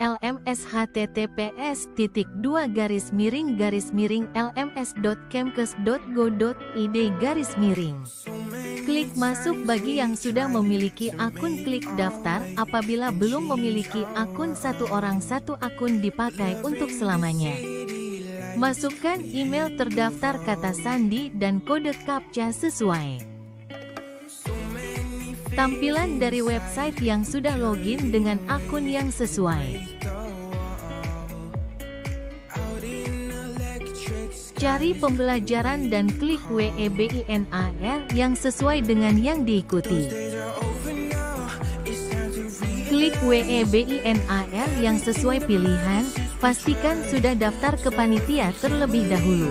lms https titik dua garis miring garis miring id garis miring. Klik masuk bagi yang sudah memiliki akun klik daftar apabila belum memiliki akun satu orang satu akun dipakai untuk selamanya. Masukkan email terdaftar kata sandi dan kode CAPTCHA sesuai. Tampilan dari website yang sudah login dengan akun yang sesuai. Cari pembelajaran dan klik WEBINAR yang sesuai dengan yang diikuti. Klik WEBINAR yang sesuai pilihan, pastikan sudah daftar ke panitia terlebih dahulu.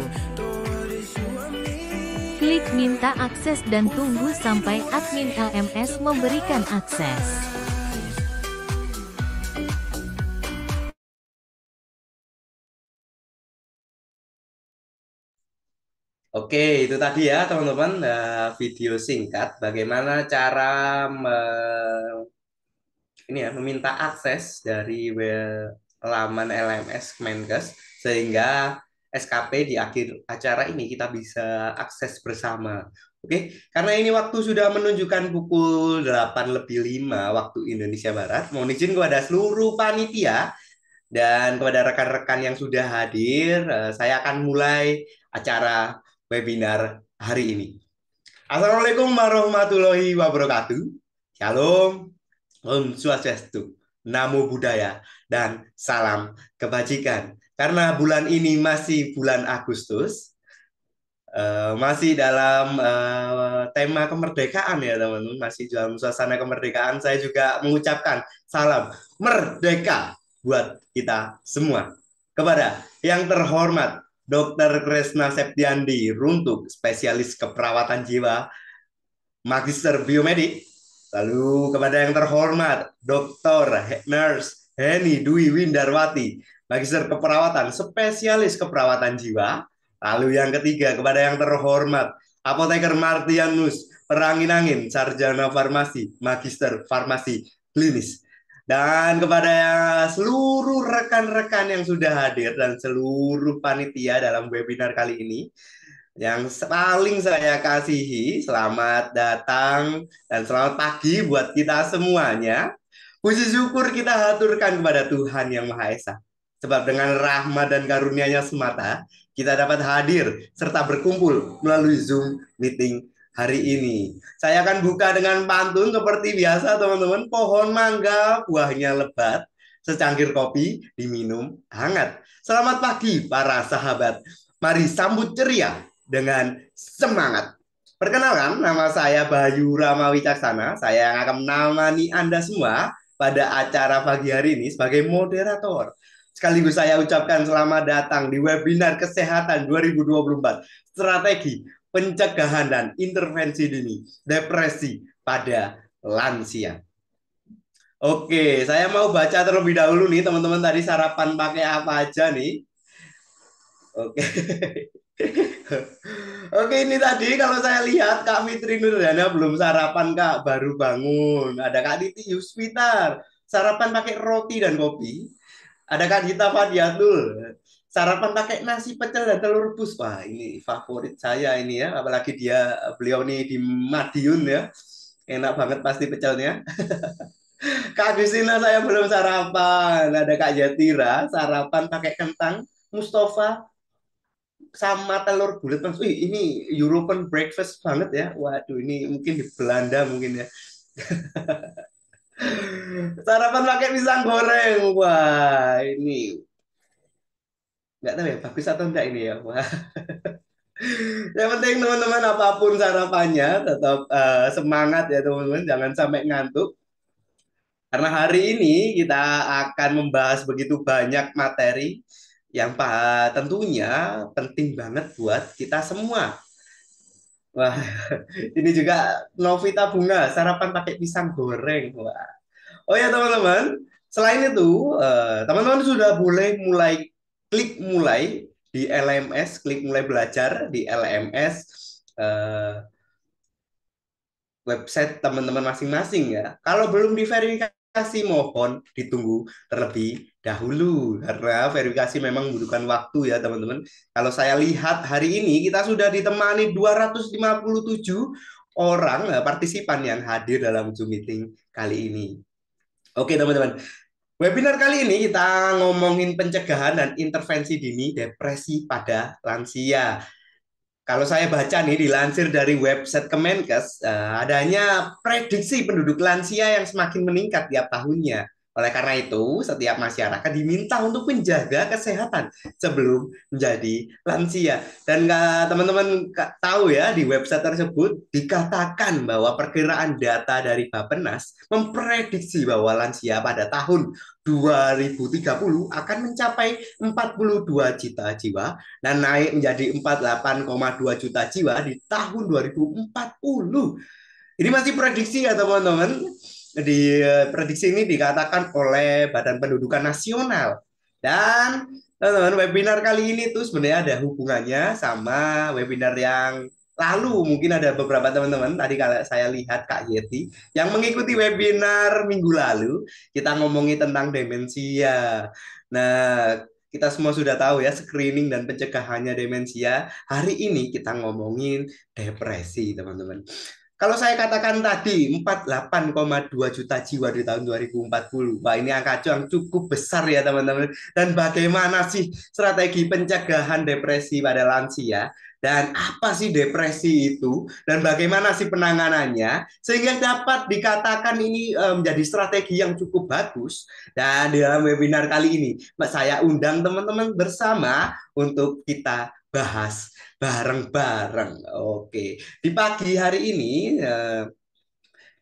Klik minta akses dan tunggu sampai admin LMS memberikan akses. Oke, itu tadi ya teman-teman nah, video singkat bagaimana cara me, ini ya meminta akses dari laman LMS Kemenkes sehingga SKP di akhir acara ini kita bisa akses bersama. Oke, karena ini waktu sudah menunjukkan pukul 8 lebih 5 waktu Indonesia Barat. Mohon izin kepada seluruh panitia dan kepada rekan-rekan yang sudah hadir, eh, saya akan mulai acara webinar hari ini. Assalamualaikum warahmatullahi wabarakatuh. Shalom, Om Swastiastu, Namo Buddhaya, dan salam kebajikan. Karena bulan ini masih bulan Agustus, eh, masih dalam eh, tema kemerdekaan ya teman-teman masih dalam suasana kemerdekaan saya juga mengucapkan salam merdeka buat kita semua kepada yang terhormat Dr. Kresna Septiandi Runtuk, spesialis keperawatan jiwa, Magister Biomedik, lalu kepada yang terhormat Dr. Nurse Heni Dwi Windarwati, Magister Keperawatan, spesialis keperawatan jiwa, lalu yang ketiga kepada yang terhormat Apoteker Martianus, Peranginangin, Sarjana Farmasi, Magister Farmasi Klinis, dan kepada seluruh rekan-rekan yang sudah hadir dan seluruh panitia dalam webinar kali ini, yang paling saya kasihi, selamat datang dan selamat pagi buat kita semuanya. Puji syukur kita haturkan kepada Tuhan Yang Maha Esa. Sebab dengan rahmat dan karunia-Nya semata, kita dapat hadir serta berkumpul melalui Zoom meeting hari ini. Saya akan buka dengan pantun seperti biasa teman-teman. Pohon mangga buahnya lebat, secangkir kopi diminum hangat. Selamat pagi para sahabat. Mari sambut ceria dengan semangat. Perkenalkan, nama saya Bayu Rama Wicaksana. Saya yang akan menemani Anda semua pada acara pagi hari ini sebagai moderator. Sekaligus saya ucapkan selamat datang di webinar kesehatan 2024 strategi pencegahan dan intervensi dini depresi pada lansia. Oke, saya mau baca terlebih dahulu nih teman-teman tadi sarapan pakai apa aja nih. Oke. Oke ini tadi kalau saya lihat Kak Fitri Nurdana belum sarapan Kak, baru bangun. Ada Kak Titi Yuswitar, sarapan pakai roti dan kopi. Ada Kak Gita Fadiatul, sarapan pakai nasi pecel dan telur rebus wah ini favorit saya ini ya apalagi dia beliau nih di Madiun ya enak banget pasti pecelnya Kak Gusina saya belum sarapan ada Kak Jatira sarapan pakai kentang Mustafa sama telur bulat mas ini European breakfast banget ya waduh ini mungkin di Belanda mungkin ya sarapan pakai pisang goreng wah ini nggak tahu ya bagus atau enggak ini ya wah yang penting teman-teman apapun sarapannya tetap uh, semangat ya teman-teman jangan sampai ngantuk karena hari ini kita akan membahas begitu banyak materi yang pak tentunya penting banget buat kita semua wah ini juga Novita Bunga sarapan pakai pisang goreng wah oh ya teman-teman selain itu eh, teman-teman sudah boleh mulai klik mulai di LMS, klik mulai belajar di LMS uh, eh, website teman-teman masing-masing ya. Kalau belum diverifikasi mohon ditunggu terlebih dahulu karena verifikasi memang membutuhkan waktu ya teman-teman. Kalau saya lihat hari ini kita sudah ditemani 257 orang eh, partisipan yang hadir dalam Zoom meeting kali ini. Oke teman-teman, Webinar kali ini kita ngomongin pencegahan dan intervensi dini depresi pada lansia. Kalau saya baca nih dilansir dari website Kemenkes, eh, adanya prediksi penduduk lansia yang semakin meningkat tiap tahunnya. Oleh karena itu, setiap masyarakat diminta untuk menjaga kesehatan sebelum menjadi lansia. Dan teman-teman tahu ya, di website tersebut dikatakan bahwa perkiraan data dari Bapenas memprediksi bahwa lansia pada tahun 2030 akan mencapai 42 juta jiwa dan naik menjadi 48,2 juta jiwa di tahun 2040. Ini masih prediksi ya teman-teman di eh, prediksi ini dikatakan oleh Badan Pendudukan Nasional. Dan teman-teman webinar kali ini tuh sebenarnya ada hubungannya sama webinar yang lalu mungkin ada beberapa teman-teman tadi kalau saya lihat Kak Yeti yang mengikuti webinar minggu lalu kita ngomongi tentang demensia. Nah, kita semua sudah tahu ya screening dan pencegahannya demensia. Hari ini kita ngomongin depresi, teman-teman. Kalau saya katakan tadi 48,2 juta jiwa di tahun 2040. Wah, ini angka yang cukup besar ya, teman-teman. Dan bagaimana sih strategi pencegahan depresi pada lansia? dan apa sih depresi itu dan bagaimana sih penanganannya sehingga dapat dikatakan ini eh, menjadi strategi yang cukup bagus dan di dalam webinar kali ini saya undang teman-teman bersama untuk kita bahas bareng-bareng. Oke, di pagi hari ini eh,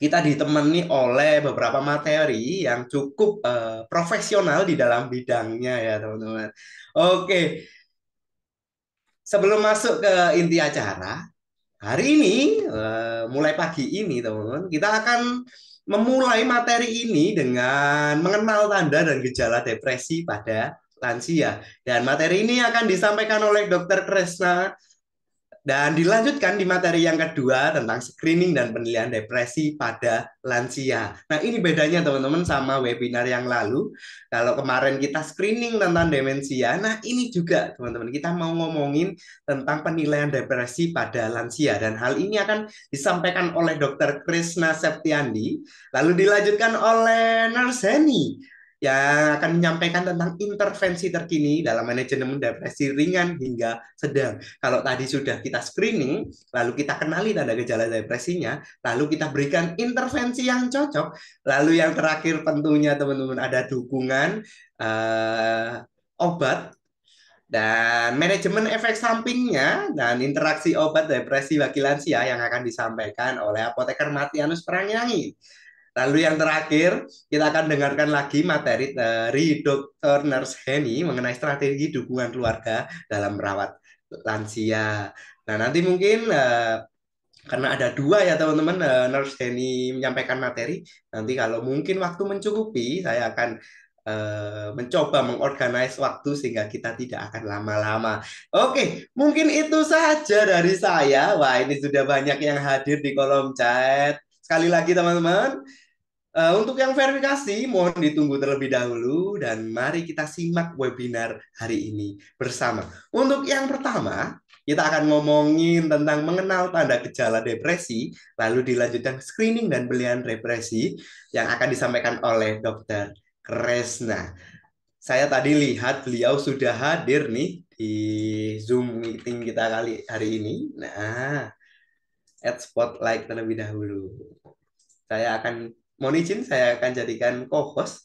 kita ditemani oleh beberapa materi yang cukup eh, profesional di dalam bidangnya ya teman-teman. Oke, sebelum masuk ke inti acara, hari ini eh, mulai pagi ini teman-teman, kita akan memulai materi ini dengan mengenal tanda dan gejala depresi pada lansia. Dan materi ini akan disampaikan oleh Dr. Kresna dan dilanjutkan di materi yang kedua tentang screening dan penilaian depresi pada lansia. Nah ini bedanya teman-teman sama webinar yang lalu. Kalau kemarin kita screening tentang demensia, nah ini juga teman-teman kita mau ngomongin tentang penilaian depresi pada lansia. Dan hal ini akan disampaikan oleh Dr. Krishna Septiandi, lalu dilanjutkan oleh Henny yang akan menyampaikan tentang intervensi terkini dalam manajemen depresi ringan hingga sedang. Kalau tadi sudah kita screening, lalu kita kenali tanda gejala depresinya, lalu kita berikan intervensi yang cocok, lalu yang terakhir tentunya teman-teman ada dukungan uh, obat dan manajemen efek sampingnya dan interaksi obat depresi bagi lansia yang akan disampaikan oleh apoteker Matianus Perangyangi. Lalu yang terakhir, kita akan dengarkan lagi materi dari Dr. Nurse Henny mengenai strategi dukungan keluarga dalam merawat lansia. Nah, nanti mungkin eh, karena ada dua ya teman-teman, eh, Nurse Henny menyampaikan materi. Nanti kalau mungkin waktu mencukupi, saya akan eh, mencoba mengorganize waktu sehingga kita tidak akan lama-lama. Oke, mungkin itu saja dari saya. Wah, ini sudah banyak yang hadir di kolom chat. Sekali lagi teman-teman, Eh, untuk yang verifikasi, mohon ditunggu terlebih dahulu dan mari kita simak webinar hari ini bersama. Untuk yang pertama, kita akan ngomongin tentang mengenal tanda gejala depresi, lalu dilanjutkan screening dan belian depresi yang akan disampaikan oleh Dr. Kresna. Saya tadi lihat beliau sudah hadir nih di Zoom meeting kita kali hari ini. Nah, add spotlight terlebih dahulu. Saya akan mohon izin saya akan jadikan co-host.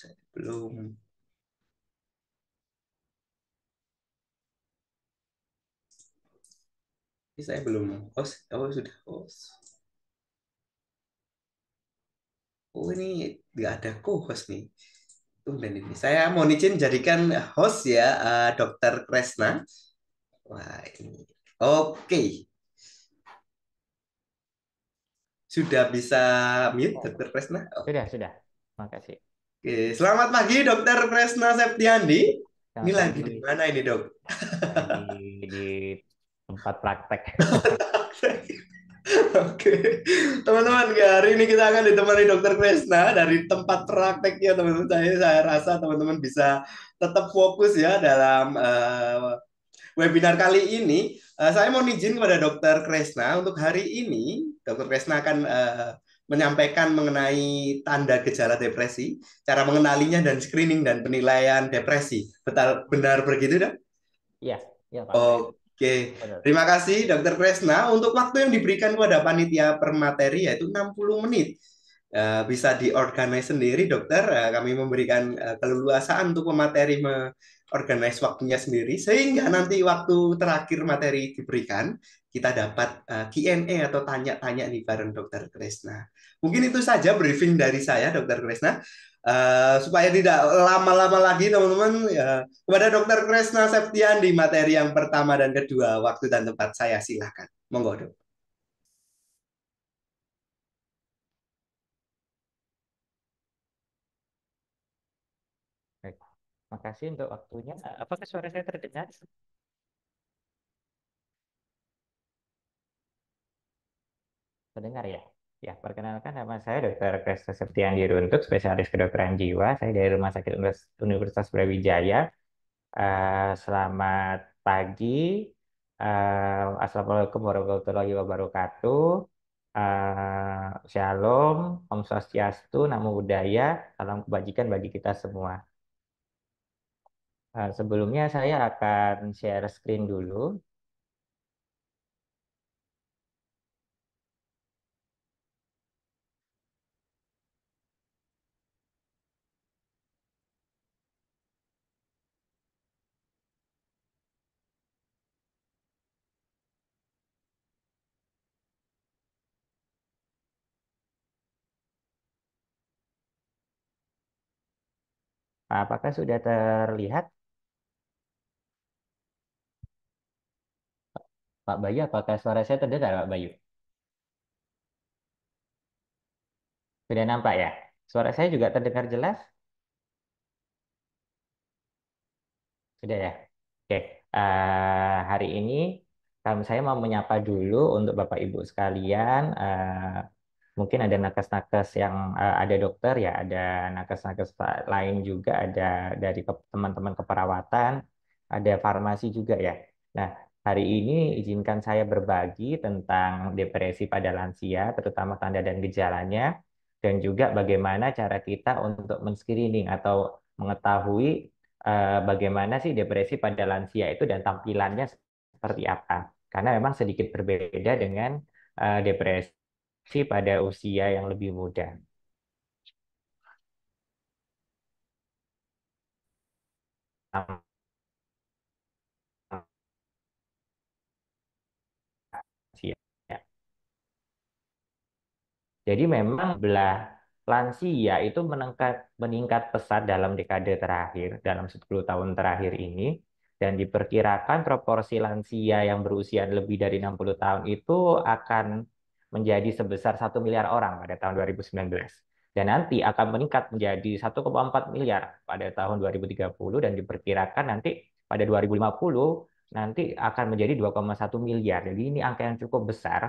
saya belum. Ini saya belum host. Oh, sudah host. Oh, ini nggak ada co-host nih. Tumben ini. Saya mohon izin jadikan host ya, uh, dokter Kresna. Wah, ini. Oke. Sudah bisa mute, oh. Dokter Kresna? Oh. Sudah, sudah. Makasih. Oke, selamat pagi Dokter Kresna Septiandi. Selamat ini lagi di mana ini dok? Di, di tempat praktek. Oke, teman-teman, ya, hari ini kita akan ditemani Dokter Kresna dari tempat praktek ya teman-teman. Saya, saya rasa teman-teman bisa tetap fokus ya dalam uh, webinar kali ini. Uh, saya mau izin kepada Dokter Kresna untuk hari ini Dr. Kresna akan uh, menyampaikan mengenai tanda gejala depresi, cara mengenalinya dan screening dan penilaian depresi. Betul benar begitu, Dok? Iya, iya Pak. Oke. Terima kasih Dr. Kresna untuk waktu yang diberikan kepada panitia permateri yaitu 60 menit. Eh, bisa diorganize sendiri, Dokter. Eh, kami memberikan uh, keleluasaan untuk pemateri mengorganize waktunya sendiri sehingga nanti waktu terakhir materi diberikan kita dapat eh, Q&A atau tanya-tanya nih bareng Dokter Kresna. Mungkin itu saja briefing dari saya, Dokter Kresna. Uh, supaya tidak lama-lama lagi teman-teman ya, kepada Dokter Kresna Septian di materi yang pertama dan kedua waktu dan tempat saya silahkan monggo dok. Baik. Makasih untuk waktunya. Apakah suara saya terdengar? pendengar ya. Ya, perkenalkan nama saya Dr. Kresta Septian Diruntuk, spesialis kedokteran jiwa. Saya dari Rumah Sakit Universitas Brawijaya. Uh, selamat pagi. Uh, Assalamualaikum warahmatullahi wabarakatuh. Uh, shalom, Om Swastiastu, Namo Buddhaya, salam kebajikan bagi kita semua. Uh, sebelumnya saya akan share screen dulu. Apakah sudah terlihat? Pak Bayu, apakah suara saya terdengar, Pak Bayu? Sudah nampak ya? Suara saya juga terdengar jelas? Sudah ya? Oke, uh, hari ini kami eh, saya mau menyapa dulu untuk Bapak Ibu sekalian. Uh, mungkin ada nakes-nakes yang uh, ada dokter ya ada nakes-nakes lain juga ada dari teman-teman ke, keperawatan ada farmasi juga ya nah hari ini izinkan saya berbagi tentang depresi pada lansia terutama tanda dan gejalanya dan juga bagaimana cara kita untuk men-screening atau mengetahui uh, bagaimana sih depresi pada lansia itu dan tampilannya seperti apa karena memang sedikit berbeda dengan uh, depresi si pada usia yang lebih muda. Jadi memang belah lansia itu meningkat, meningkat pesat dalam dekade terakhir, dalam 10 tahun terakhir ini, dan diperkirakan proporsi lansia yang berusia lebih dari 60 tahun itu akan menjadi sebesar 1 miliar orang pada tahun 2019 dan nanti akan meningkat menjadi 1,4 miliar pada tahun 2030 dan diperkirakan nanti pada 2050 nanti akan menjadi 2,1 miliar. Jadi ini angka yang cukup besar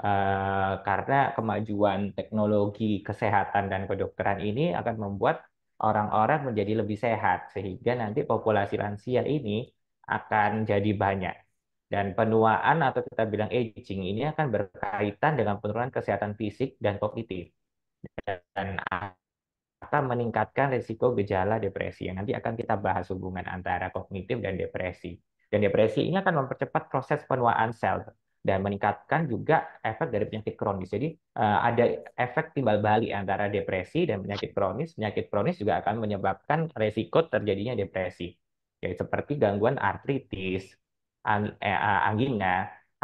uh, karena kemajuan teknologi kesehatan dan kedokteran ini akan membuat orang-orang menjadi lebih sehat sehingga nanti populasi lansia ini akan jadi banyak. Dan penuaan atau kita bilang aging ini akan berkaitan dengan penurunan kesehatan fisik dan kognitif. Dan akan meningkatkan risiko gejala depresi. Yang nanti akan kita bahas hubungan antara kognitif dan depresi. Dan depresi ini akan mempercepat proses penuaan sel dan meningkatkan juga efek dari penyakit kronis. Jadi eh, ada efek timbal balik antara depresi dan penyakit kronis. Penyakit kronis juga akan menyebabkan resiko terjadinya depresi. Jadi seperti gangguan artritis, anginnya, eh, angina,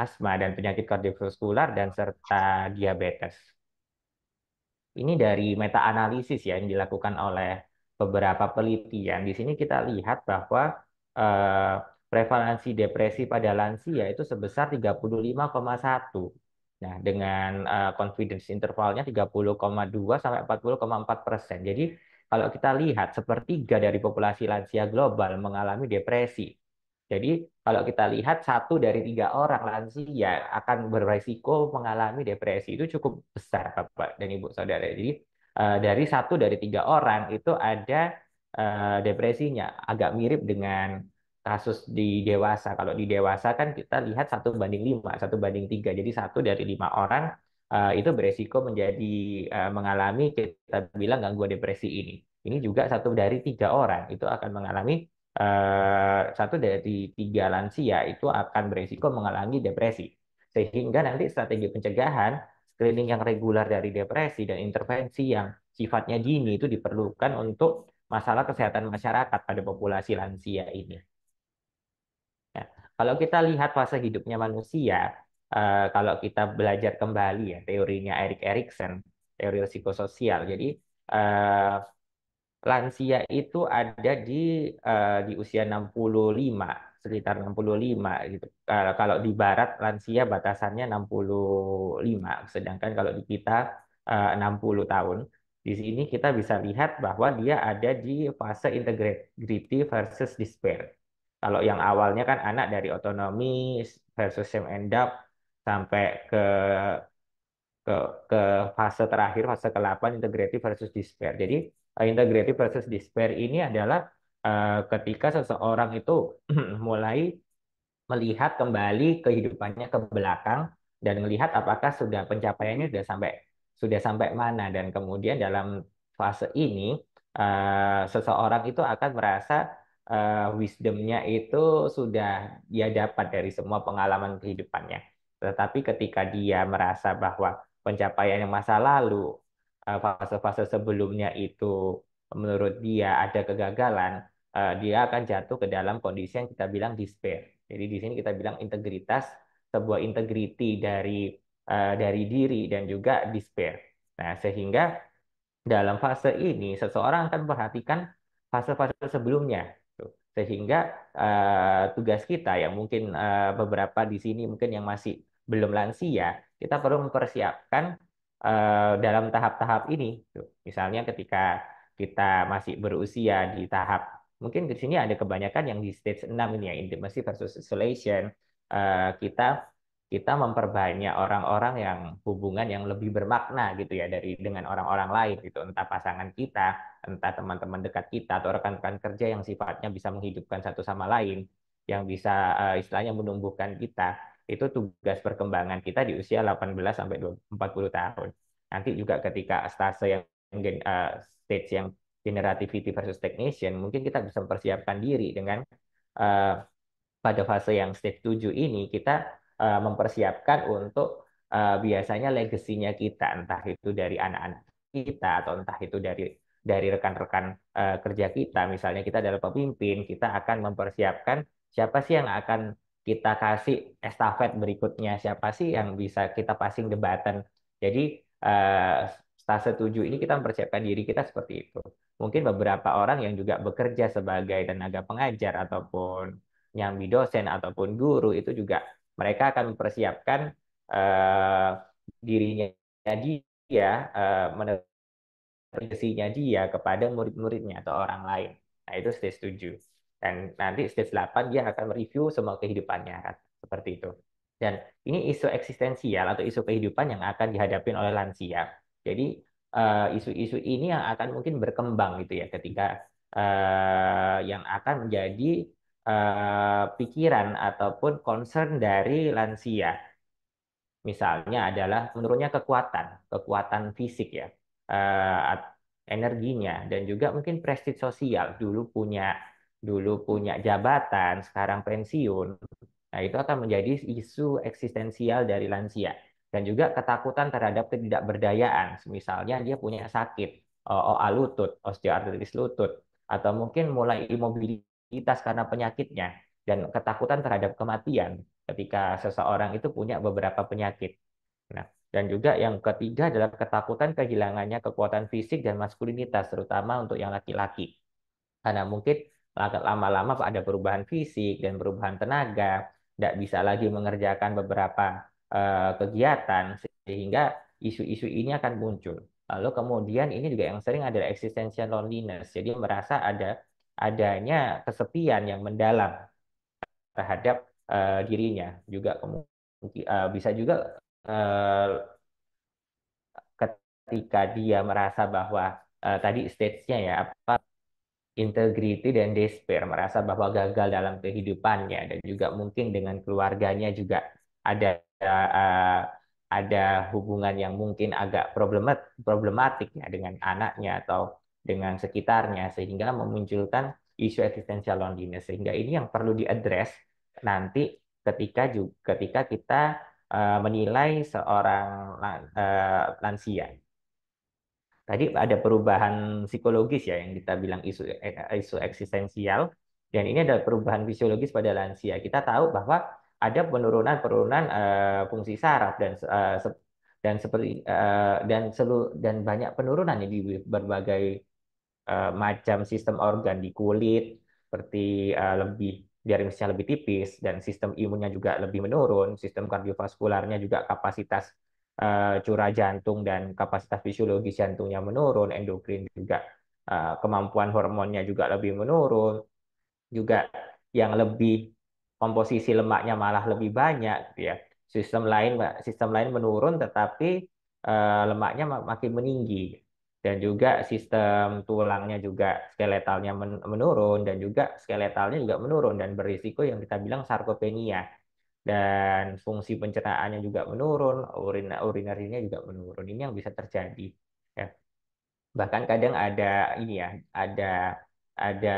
asma, dan penyakit kardiovaskular, dan serta diabetes. Ini dari meta-analisis ya, yang dilakukan oleh beberapa penelitian. Di sini kita lihat bahwa eh, prevalensi depresi pada lansia itu sebesar 35,1. Nah, dengan uh, confidence intervalnya 30,2 sampai 40,4 persen. Jadi, kalau kita lihat, sepertiga dari populasi lansia global mengalami depresi. Jadi kalau kita lihat satu dari tiga orang lansia akan berisiko mengalami depresi itu cukup besar Bapak dan Ibu Saudara. Jadi eh, dari satu dari tiga orang itu ada eh, depresinya agak mirip dengan kasus di dewasa. Kalau di dewasa kan kita lihat satu banding lima, satu banding tiga. Jadi satu dari lima orang eh, itu berisiko menjadi mengalami kita bilang gangguan depresi ini. Ini juga satu dari tiga orang itu akan mengalami Eh, satu dari tiga lansia itu akan beresiko mengalami depresi. Sehingga nanti strategi pencegahan, screening yang reguler dari depresi dan intervensi yang sifatnya dini itu diperlukan untuk masalah kesehatan masyarakat pada populasi lansia ini. Ya. kalau kita lihat fase hidupnya manusia, eh, kalau kita belajar kembali ya teorinya Erik Erikson, teori psikososial. Jadi eh, lansia itu ada di uh, di usia 65 sekitar 65 gitu. Uh, kalau di barat lansia batasannya 65, sedangkan kalau di kita eh, uh, 60 tahun. Di sini kita bisa lihat bahwa dia ada di fase integrity versus despair. Kalau yang awalnya kan anak dari otonomi versus same end up sampai ke ke ke fase terakhir fase ke-8 integrity versus despair. Jadi integrative versus despair ini adalah uh, ketika seseorang itu mulai melihat kembali kehidupannya ke belakang dan melihat apakah sudah pencapaiannya sudah sampai sudah sampai mana dan kemudian dalam fase ini uh, seseorang itu akan merasa uh, wisdomnya itu sudah dia dapat dari semua pengalaman kehidupannya. Tetapi ketika dia merasa bahwa pencapaian yang masa lalu Eh, fase-fase sebelumnya itu menurut dia ada kegagalan, eh, dia akan jatuh ke dalam kondisi yang kita bilang despair. Jadi di sini kita bilang integritas, sebuah integriti dari eh, dari diri dan juga despair. Nah, sehingga dalam fase ini seseorang akan perhatikan fase-fase sebelumnya gitu. sehingga tugas kita yang mungkin beberapa di sini mungkin yang masih belum lansia kita perlu mempersiapkan Eh, dalam tahap-tahap ini. Gitu. Misalnya ketika kita masih berusia di tahap mungkin di sini ada kebanyakan yang di stage 6 ini ya intimacy versus isolation eh, kita kita memperbanyak orang-orang yang hubungan yang lebih bermakna gitu ya dari dengan orang-orang lain gitu entah pasangan kita entah teman-teman dekat kita atau rekan-rekan kerja yang sifatnya bisa menghidupkan satu sama lain yang bisa uh, istilahnya menumbuhkan kita itu tugas perkembangan kita di usia 18 sampai 40 tahun. Nanti juga ketika stase yang uh, stage yang generativity versus technician, mungkin kita bisa mempersiapkan diri dengan uh, pada fase yang stage 7 ini kita uh, mempersiapkan untuk uh, biasanya legasinya kita, entah itu dari anak-anak kita atau entah itu dari dari rekan-rekan uh, kerja kita, misalnya kita adalah pemimpin, kita akan mempersiapkan siapa sih yang akan kita kasih estafet berikutnya siapa sih yang bisa kita passing the Jadi uh, stase tujuh ini kita mempersiapkan diri kita seperti itu. Mungkin beberapa orang yang juga bekerja sebagai tenaga pengajar ataupun yang dosen ataupun guru itu juga mereka akan mempersiapkan uh, dirinya ya uh, eh, menerusinya dia kepada murid-muridnya atau orang lain. Nah, itu stage setuju. Dan nanti stage 8 dia akan mereview semua kehidupannya kan. Seperti itu. Dan ini isu eksistensial atau isu kehidupan yang akan dihadapi oleh lansia. Jadi eh, isu-isu uh, ini yang akan mungkin berkembang gitu ya ketika uh, yang akan menjadi uh, pikiran ataupun concern dari lansia. Misalnya adalah menurunnya kekuatan, kekuatan fisik ya, uh, energinya dan juga mungkin prestis sosial. Dulu punya dulu punya jabatan, sekarang pensiun, nah itu akan menjadi isu eksistensial dari lansia. Dan juga ketakutan terhadap ketidakberdayaan, misalnya dia punya sakit, eh, OA lutut, osteoartritis lutut, atau mungkin mulai imobilitas karena penyakitnya, dan ketakutan terhadap kematian ketika seseorang itu punya beberapa penyakit. Nah, dan juga yang ketiga adalah ketakutan kehilangannya kekuatan fisik dan maskulinitas, terutama untuk yang laki-laki. Karena mungkin lama-lama ada perubahan fisik dan perubahan tenaga, tidak bisa lagi mengerjakan beberapa uh, kegiatan sehingga isu-isu ini akan muncul. Lalu kemudian ini juga yang sering adalah existential loneliness. Jadi merasa ada adanya kesepian yang mendalam terhadap uh, dirinya juga uh, bisa juga uh, ketika dia merasa bahwa uh, tadi stage-nya ya apa integriti dan despair, merasa bahwa gagal dalam kehidupannya dan juga mungkin dengan keluarganya juga ada eh, ada hubungan yang mungkin agak problemat problematik dengan anaknya atau dengan sekitarnya sehingga memunculkan isu existential loneliness sehingga ini yang perlu diadres nanti ketika juga ketika kita eh, menilai seorang eh, lansia Tadi ada perubahan psikologis ya yang kita bilang isu eh, isu eksistensial dan ini ada perubahan fisiologis pada lansia. Kita tahu bahwa ada penurunan penurunan uh, fungsi saraf dan uh, se dan seperti uh, dan selu dan banyak penurunan ya di berbagai uh, macam sistem organ di kulit seperti uh, lebih diarimisnya lebih tipis dan sistem imunnya juga lebih menurun, sistem kardiovaskularnya juga kapasitas Eh, curah jantung dan kapasitas fisiologis jantungnya menurun, endokrin juga eh, kemampuan hormonnya juga lebih menurun, juga yang lebih komposisi lemaknya malah lebih banyak, gitu ya. Sistem lain sistem lain menurun, tetapi eh, lemaknya makin meninggi dan juga sistem tulangnya juga skeletalnya menurun dan juga skeletalnya juga menurun dan berisiko yang kita bilang sarkopenia dan fungsi pencernaannya juga menurun, urin urinarinya juga menurun. Ini yang bisa terjadi. Ya. Bahkan kadang ada ini ya, ada ada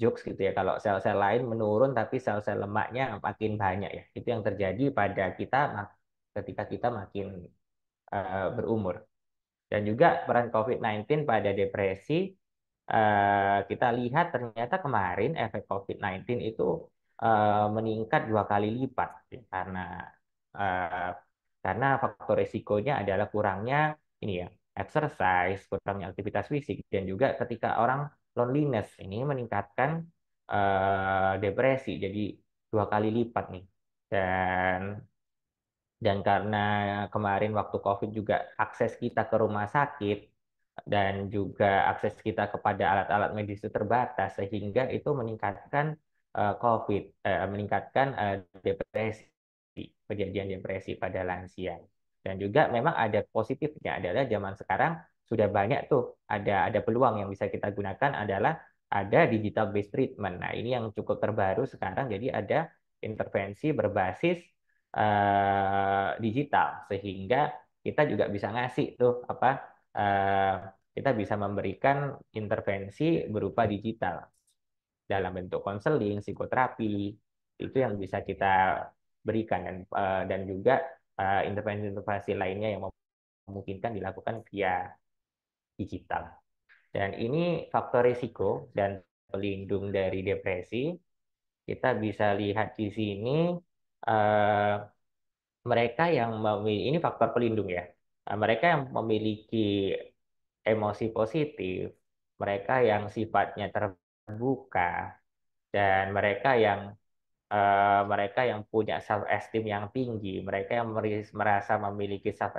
jokes gitu ya kalau sel-sel lain menurun tapi sel-sel lemaknya makin banyak ya. Itu yang terjadi pada kita ketika kita makin uh, berumur. Dan juga peran COVID-19 pada depresi uh, kita lihat ternyata kemarin efek COVID-19 itu Eh, meningkat dua kali lipat karena uh, karena faktor resikonya adalah kurangnya ini ya exercise, kurangnya aktivitas fisik dan juga ketika orang loneliness ini meningkatkan uh, depresi jadi dua kali lipat nih dan dan karena kemarin waktu COVID juga akses kita ke rumah sakit dan juga akses kita kepada alat-alat medis itu terbatas sehingga itu meningkatkan Eh, COVID, uh, meningkatkan uh, depresi, kejadian depresi pada lansia. Dan juga memang ada positifnya adalah zaman sekarang sudah banyak tuh ada ada peluang yang bisa kita gunakan adalah ada digital based treatment. Nah, ini yang cukup terbaru sekarang jadi ada intervensi berbasis uh, digital sehingga kita juga bisa ngasih tuh apa uh, kita bisa memberikan intervensi berupa digital dalam bentuk konseling, psikoterapi itu yang bisa kita berikan dan uh, dan juga eh, intervensi-intervensi lainnya yang memungkinkan dilakukan via digital. Dan ini faktor risiko dan pelindung dari depresi. Kita bisa lihat di sini uh, mereka yang memiliki ini faktor pelindung ya. Mereka yang memiliki emosi positif, mereka yang sifatnya ter terbuka dan mereka yang uh, mereka yang punya self esteem yang tinggi, mereka yang merasa memiliki self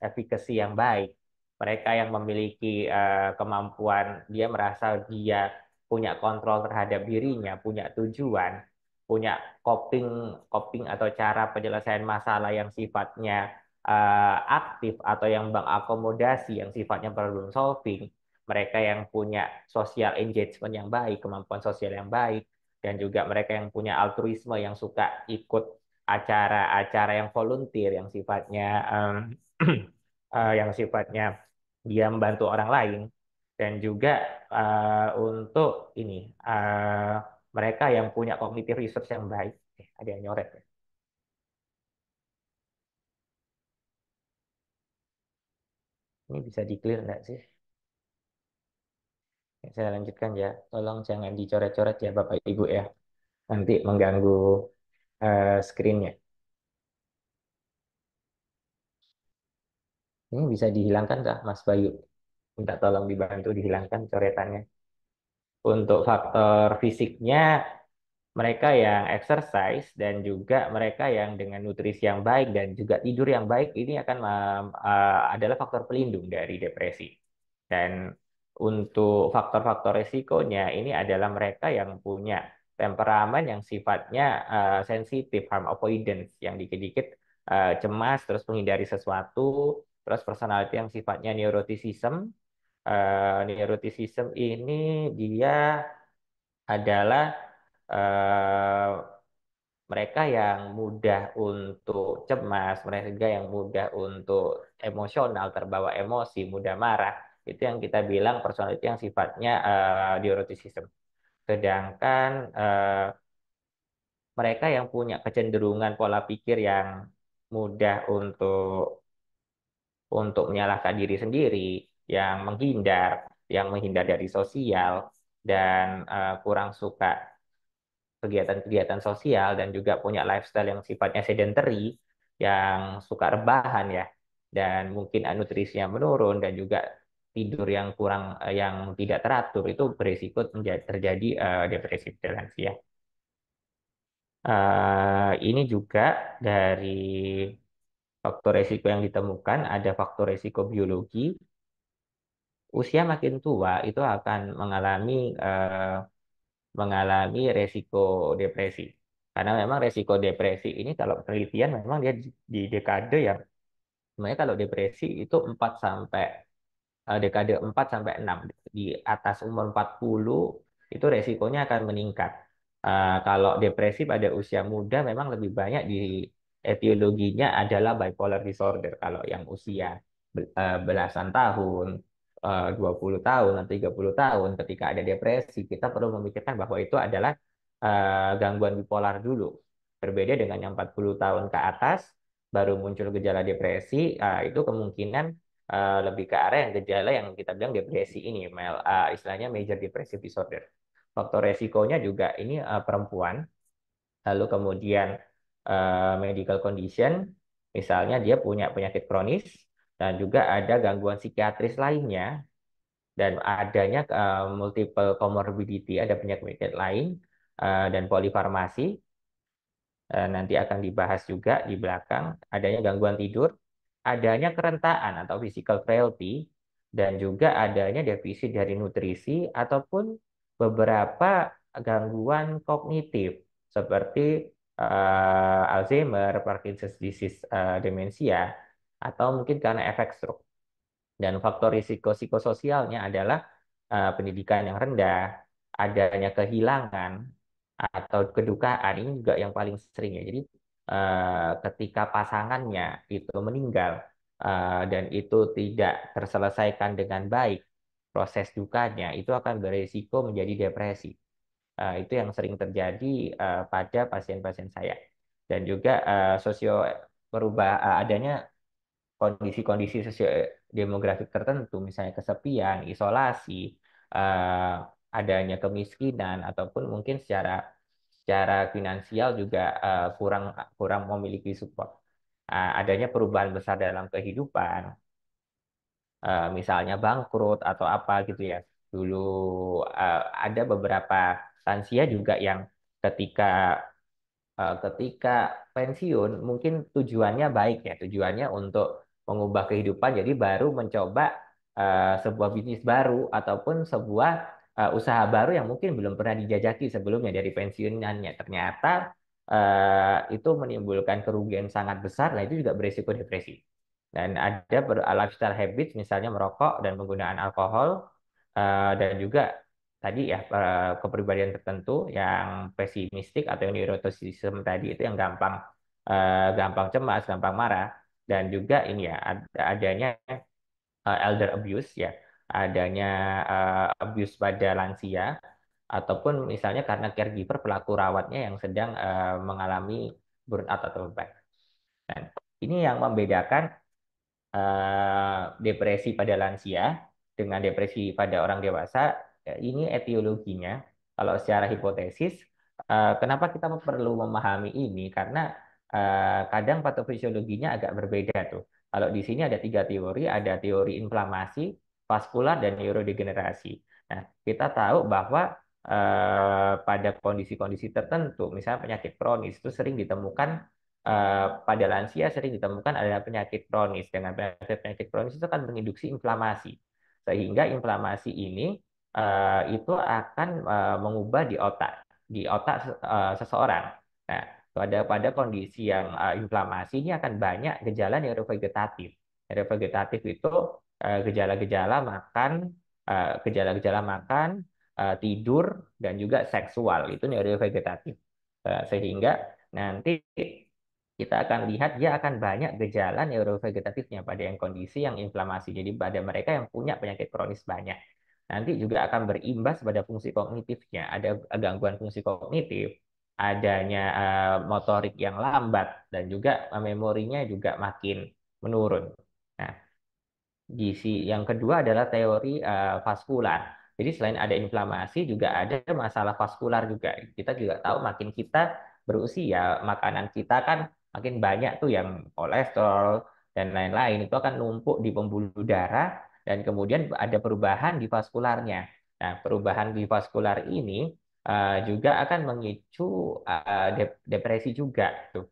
efficacy yang baik, mereka yang memiliki uh, kemampuan dia merasa dia punya kontrol terhadap dirinya, punya tujuan, punya coping coping atau cara penyelesaian masalah yang sifatnya uh, aktif atau yang mengakomodasi yang sifatnya problem solving mereka yang punya social engagement yang baik, kemampuan sosial yang baik, dan juga mereka yang punya altruisme yang suka ikut acara-acara yang volunteer yang sifatnya um, uh, yang sifatnya dia membantu orang lain dan juga uh, untuk ini uh, mereka yang punya kognitif research yang baik eh, ada yang nyoret ya. ini bisa di clear nggak sih Ya, saya lanjutkan ya. Tolong jangan dicoret-coret ya Bapak Ibu ya. Nanti mengganggu uh, screennya. Ini bisa dihilangkan kah Mas Bayu? Minta tolong dibantu dihilangkan coretannya. Untuk faktor fisiknya, mereka yang exercise dan juga mereka yang dengan nutrisi yang baik dan juga tidur yang baik ini akan uh, adalah faktor pelindung dari depresi. Dan untuk faktor-faktor resikonya ini adalah mereka yang punya temperamen yang sifatnya uh, sensitif harm avoidance yang dikit-dikit uh, cemas terus menghindari sesuatu terus personality yang sifatnya neuroticism uh, neuroticism ini dia adalah uh, mereka yang mudah untuk cemas mereka yang mudah untuk emosional terbawa emosi mudah marah itu yang kita bilang personality yang sifatnya uh, eh, system. Sedangkan uh, mereka yang punya kecenderungan pola pikir yang mudah untuk untuk menyalahkan diri sendiri, yang menghindar, yang menghindar dari sosial dan uh, kurang suka kegiatan-kegiatan sosial dan juga punya lifestyle yang sifatnya sedentary, yang suka rebahan ya, dan mungkin nutrisinya menurun dan juga tidur yang kurang eh, yang tidak teratur itu berisiko terjadi uh, depresi toleransi ya. Uh, eh, ini juga dari faktor resiko yang ditemukan ada faktor resiko biologi. Usia makin tua itu akan mengalami uh, mengalami resiko depresi. Karena memang resiko depresi ini kalau penelitian memang dia di, dekade yang Sebenarnya kalau depresi itu 4 sampai Eh, dekade 4 sampai 6 di atas umur 40 itu resikonya akan meningkat. Uh, kalau depresi pada usia muda memang lebih banyak di etiologinya adalah bipolar disorder kalau yang usia eh, belasan tahun, 20 tahun atau 30 tahun ketika ada depresi, kita perlu memikirkan bahwa itu adalah gangguan bipolar dulu. Berbeda dengan yang 40 tahun ke atas baru muncul gejala depresi, itu kemungkinan Eh, lebih ke arah yang gejala yang kita bilang depresi ini uh, istilahnya major depressive disorder faktor resikonya juga ini uh, perempuan lalu kemudian uh, medical condition misalnya dia punya penyakit kronis dan juga ada gangguan psikiatris lainnya dan adanya uh, multiple comorbidity ada penyakit lain uh, dan polifarmasi nanti akan dibahas juga di belakang adanya gangguan tidur adanya kerentaan atau physical frailty dan juga adanya defisit dari nutrisi ataupun beberapa gangguan kognitif seperti uh, Alzheimer, Parkinson's disease, uh, demensia, atau mungkin karena efek stroke. Dan faktor risiko psikososialnya adalah uh, pendidikan yang rendah, adanya kehilangan atau kedukaan ini juga yang paling sering ya. Jadi Eh, ketika pasangannya itu meninggal eh, dan itu tidak terselesaikan dengan baik, proses dukanya itu akan beresiko menjadi depresi. Eh, itu yang sering terjadi pada pasien-pasien saya. Dan juga sosio berubah adanya kondisi-kondisi sosio demografi tertentu, misalnya kesepian, isolasi, adanya kemiskinan, ataupun mungkin secara secara finansial juga eh, kurang kurang memiliki support. Eh, adanya perubahan besar dalam kehidupan, eh, misalnya bangkrut atau apa gitu ya. Dulu ada beberapa lansia juga yang ketika ketika pensiun mungkin tujuannya baik ya, tujuannya untuk mengubah kehidupan jadi baru mencoba sebuah bisnis baru ataupun sebuah Eh, usaha baru yang mungkin belum pernah dijajaki sebelumnya dari pensiunannya. Ternyata eh, itu menimbulkan kerugian sangat besar, nah itu juga berisiko depresi. Dan ada eh, lifestyle habits misalnya merokok dan penggunaan alkohol dan juga tadi ya kepribadian tertentu yang pesimistik atau yang tadi itu yang gampang gampang cemas, gampang marah dan juga ini ya adanya elder abuse ya adanya uh, abuse pada lansia ataupun misalnya karena caregiver pelaku rawatnya yang sedang uh, mengalami burnout atau burnout. Nah, ini yang membedakan uh, depresi pada lansia dengan depresi pada orang dewasa. Ini etiologinya. Kalau secara hipotesis, uh, kenapa kita perlu memahami ini? Karena uh, kadang patofisiologinya agak berbeda tuh. Kalau di sini ada tiga teori, ada teori inflamasi, vaskular dan neurodegenerasi. Nah, kita tahu bahwa eh, pada kondisi-kondisi tertentu, misalnya penyakit kronis itu sering ditemukan eh, pada lansia sering ditemukan adalah penyakit kronis. Dengan penyakit-penyakit kronis itu akan menginduksi inflamasi. Sehingga inflamasi ini eh, itu akan eh, mengubah di otak, di otak eh, seseorang. Nah, pada pada kondisi yang uh, inflamasi ini akan banyak gejala neurovegetatif. Neurovegetatif itu Eh, gejala-gejala makan, eh, gejala-gejala makan, eh, tidur, dan juga seksual. Itu neurovegetatif. Sehingga nanti kita akan lihat dia akan banyak gejala neurovegetatifnya pada yang kondisi yang inflamasi. Jadi pada mereka yang punya penyakit kronis banyak. Nanti juga akan berimbas pada fungsi kognitifnya. Ada gangguan fungsi kognitif, adanya motorik yang lambat, dan juga memorinya juga makin menurun gizi. Yang kedua adalah teori uh, vaskular. Jadi selain ada inflamasi juga ada masalah vaskular juga. Kita juga tahu makin kita berusia, makanan kita kan makin banyak tuh yang kolesterol dan lain-lain itu akan numpuk di pembuluh darah dan kemudian ada perubahan di vaskularnya. Nah, perubahan di vaskular ini uh, juga akan mengicu uh, eh, depresi juga tuh.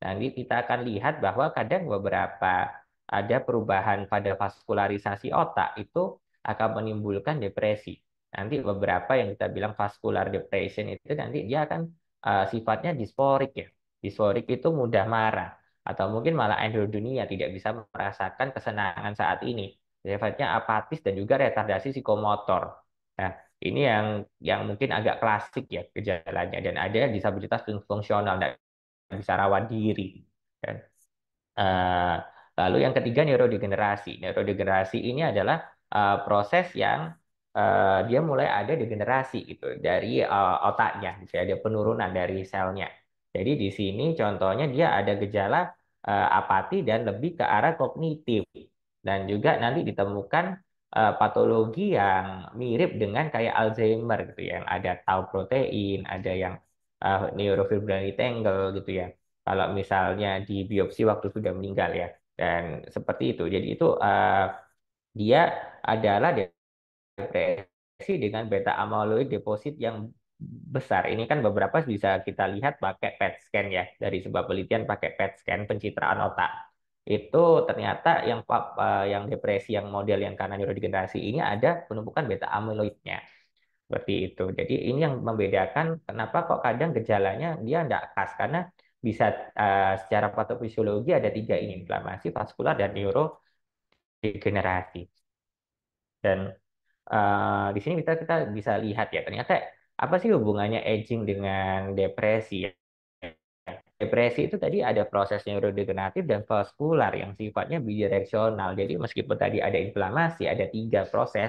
Nanti kita akan lihat bahwa kadang beberapa ada perubahan pada vaskularisasi otak itu akan menimbulkan depresi. Nanti beberapa yang kita bilang vascular depression itu nanti dia akan uh, sifatnya disforik ya. Disforik itu mudah marah atau mungkin malah anhedonia tidak bisa merasakan kesenangan saat ini. Sifatnya apatis dan juga retardasi psikomotor. Nah, ini yang yang mungkin agak klasik ya gejalanya dan ada disabilitas fungsional dan bisa rawat diri. Dan, uh, eh, Lalu yang ketiga neurodegenerasi. Neurodegenerasi ini adalah uh, proses yang uh, dia mulai ada degenerasi gitu dari uh, otaknya, jadi gitu ya, ada penurunan dari selnya. Jadi di sini contohnya dia ada gejala uh, apati dan lebih ke arah kognitif dan juga nanti ditemukan uh, patologi yang mirip dengan kayak Alzheimer gitu ya, yang ada tau protein, ada yang uh, neurofibrillary tangle gitu ya. Kalau misalnya di biopsi waktu sudah meninggal ya dan seperti itu. Jadi itu uh, dia adalah depresi dengan beta amyloid deposit yang besar. Ini kan beberapa bisa kita lihat pakai PET scan ya dari sebuah penelitian pakai PET scan pencitraan otak. Itu ternyata yang uh, yang depresi yang model yang karena neurodegenerasi ini ada penumpukan beta amyloidnya seperti itu. Jadi ini yang membedakan kenapa kok kadang gejalanya dia tidak khas karena bisa uh, secara patofisiologi ada tiga ini inflamasi vaskular dan neurodegeneratif dan uh, di sini kita kita bisa lihat ya ternyata apa sih hubungannya aging dengan depresi ya? depresi itu tadi ada proses neurodegeneratif dan vaskular yang sifatnya bidireksional jadi meskipun tadi ada inflamasi ada tiga proses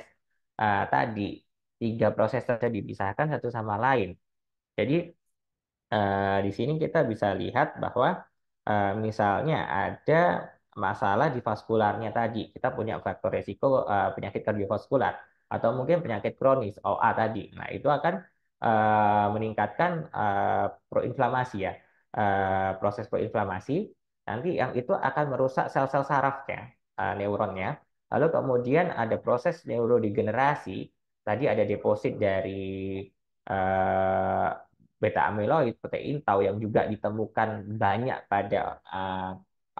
uh, tadi tiga proses tadi dipisahkan satu sama lain jadi Eh, di sini kita bisa lihat bahwa eh, misalnya ada masalah di vaskularnya tadi. Kita punya faktor resiko uh, penyakit kardiovaskular atau mungkin penyakit kronis OA tadi. Nah, itu akan meningkatkan proinflamasi ya. proses proinflamasi nanti yang itu akan merusak sel-sel sarafnya, neuronnya. Lalu kemudian ada proses neurodegenerasi. Tadi ada deposit dari beta amyloid protein tau yang juga ditemukan banyak pada uh,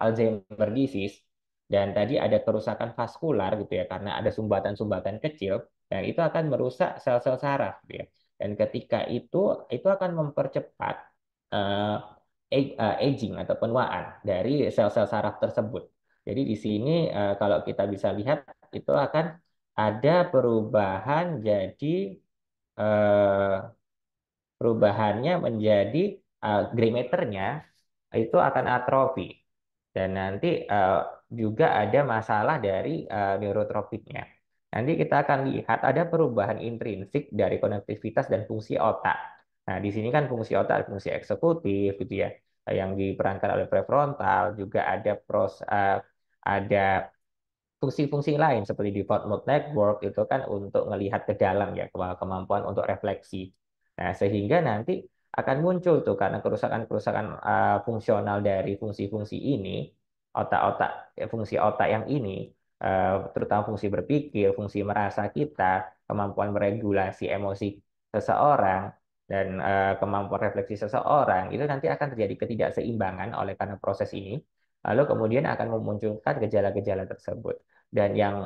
Alzheimer disease dan tadi ada kerusakan vaskular gitu ya karena ada sumbatan-sumbatan kecil dan itu akan merusak sel-sel saraf gitu ya. Dan ketika itu itu akan mempercepat uh, aging atau penuaan dari sel-sel saraf tersebut. Jadi di sini uh, kalau kita bisa lihat itu akan ada perubahan jadi uh, perubahannya menjadi uh, eh, nya itu akan atrofi dan nanti uh, juga ada masalah dari uh, neurotropiknya. Nanti kita akan lihat ada perubahan intrinsik dari konektivitas dan fungsi otak. Nah, di sini kan fungsi otak, fungsi eksekutif gitu ya, yang diperankan oleh prefrontal, juga ada pros, uh, ada fungsi-fungsi lain seperti default mode network itu kan untuk melihat ke dalam ya kemampuan untuk refleksi Nah, sehingga nanti akan muncul tuh karena kerusakan-kerusakan uh, fungsional dari fungsi-fungsi ini, otak-otak eh, fungsi otak yang ini, uh, terutama fungsi berpikir, fungsi merasa kita, kemampuan meregulasi emosi seseorang dan uh, kemampuan refleksi seseorang itu nanti akan terjadi ketidakseimbangan oleh karena proses ini, lalu kemudian akan memunculkan gejala-gejala tersebut. Dan yang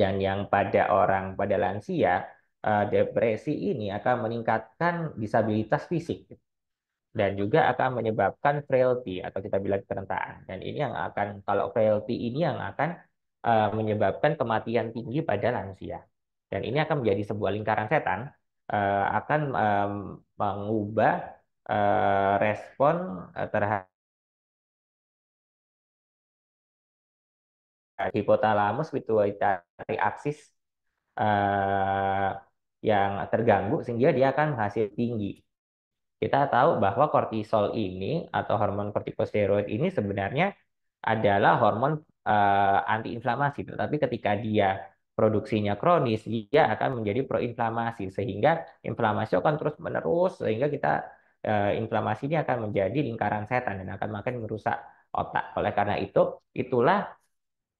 dan yang pada orang pada lansia uh, depresi ini akan meningkatkan disabilitas fisik dan juga akan menyebabkan frailty atau kita bilang kerentaan. Dan ini yang akan kalau frailty ini yang akan uh, menyebabkan kematian tinggi pada lansia. Dan ini akan menjadi sebuah lingkaran setan uh, akan um, mengubah uh, respon uh, terhadap hipotalamus pituitary reaksi. uh, yang terganggu sehingga dia akan hasil tinggi. Kita tahu bahwa kortisol ini atau hormon kortikosteroid ini sebenarnya adalah hormon uh, antiinflamasi, tetapi ketika dia produksinya kronis, dia akan menjadi proinflamasi sehingga inflamasi akan terus menerus sehingga kita uh, inflamasi ini akan menjadi lingkaran setan dan akan makin merusak otak. Oleh karena itu, itulah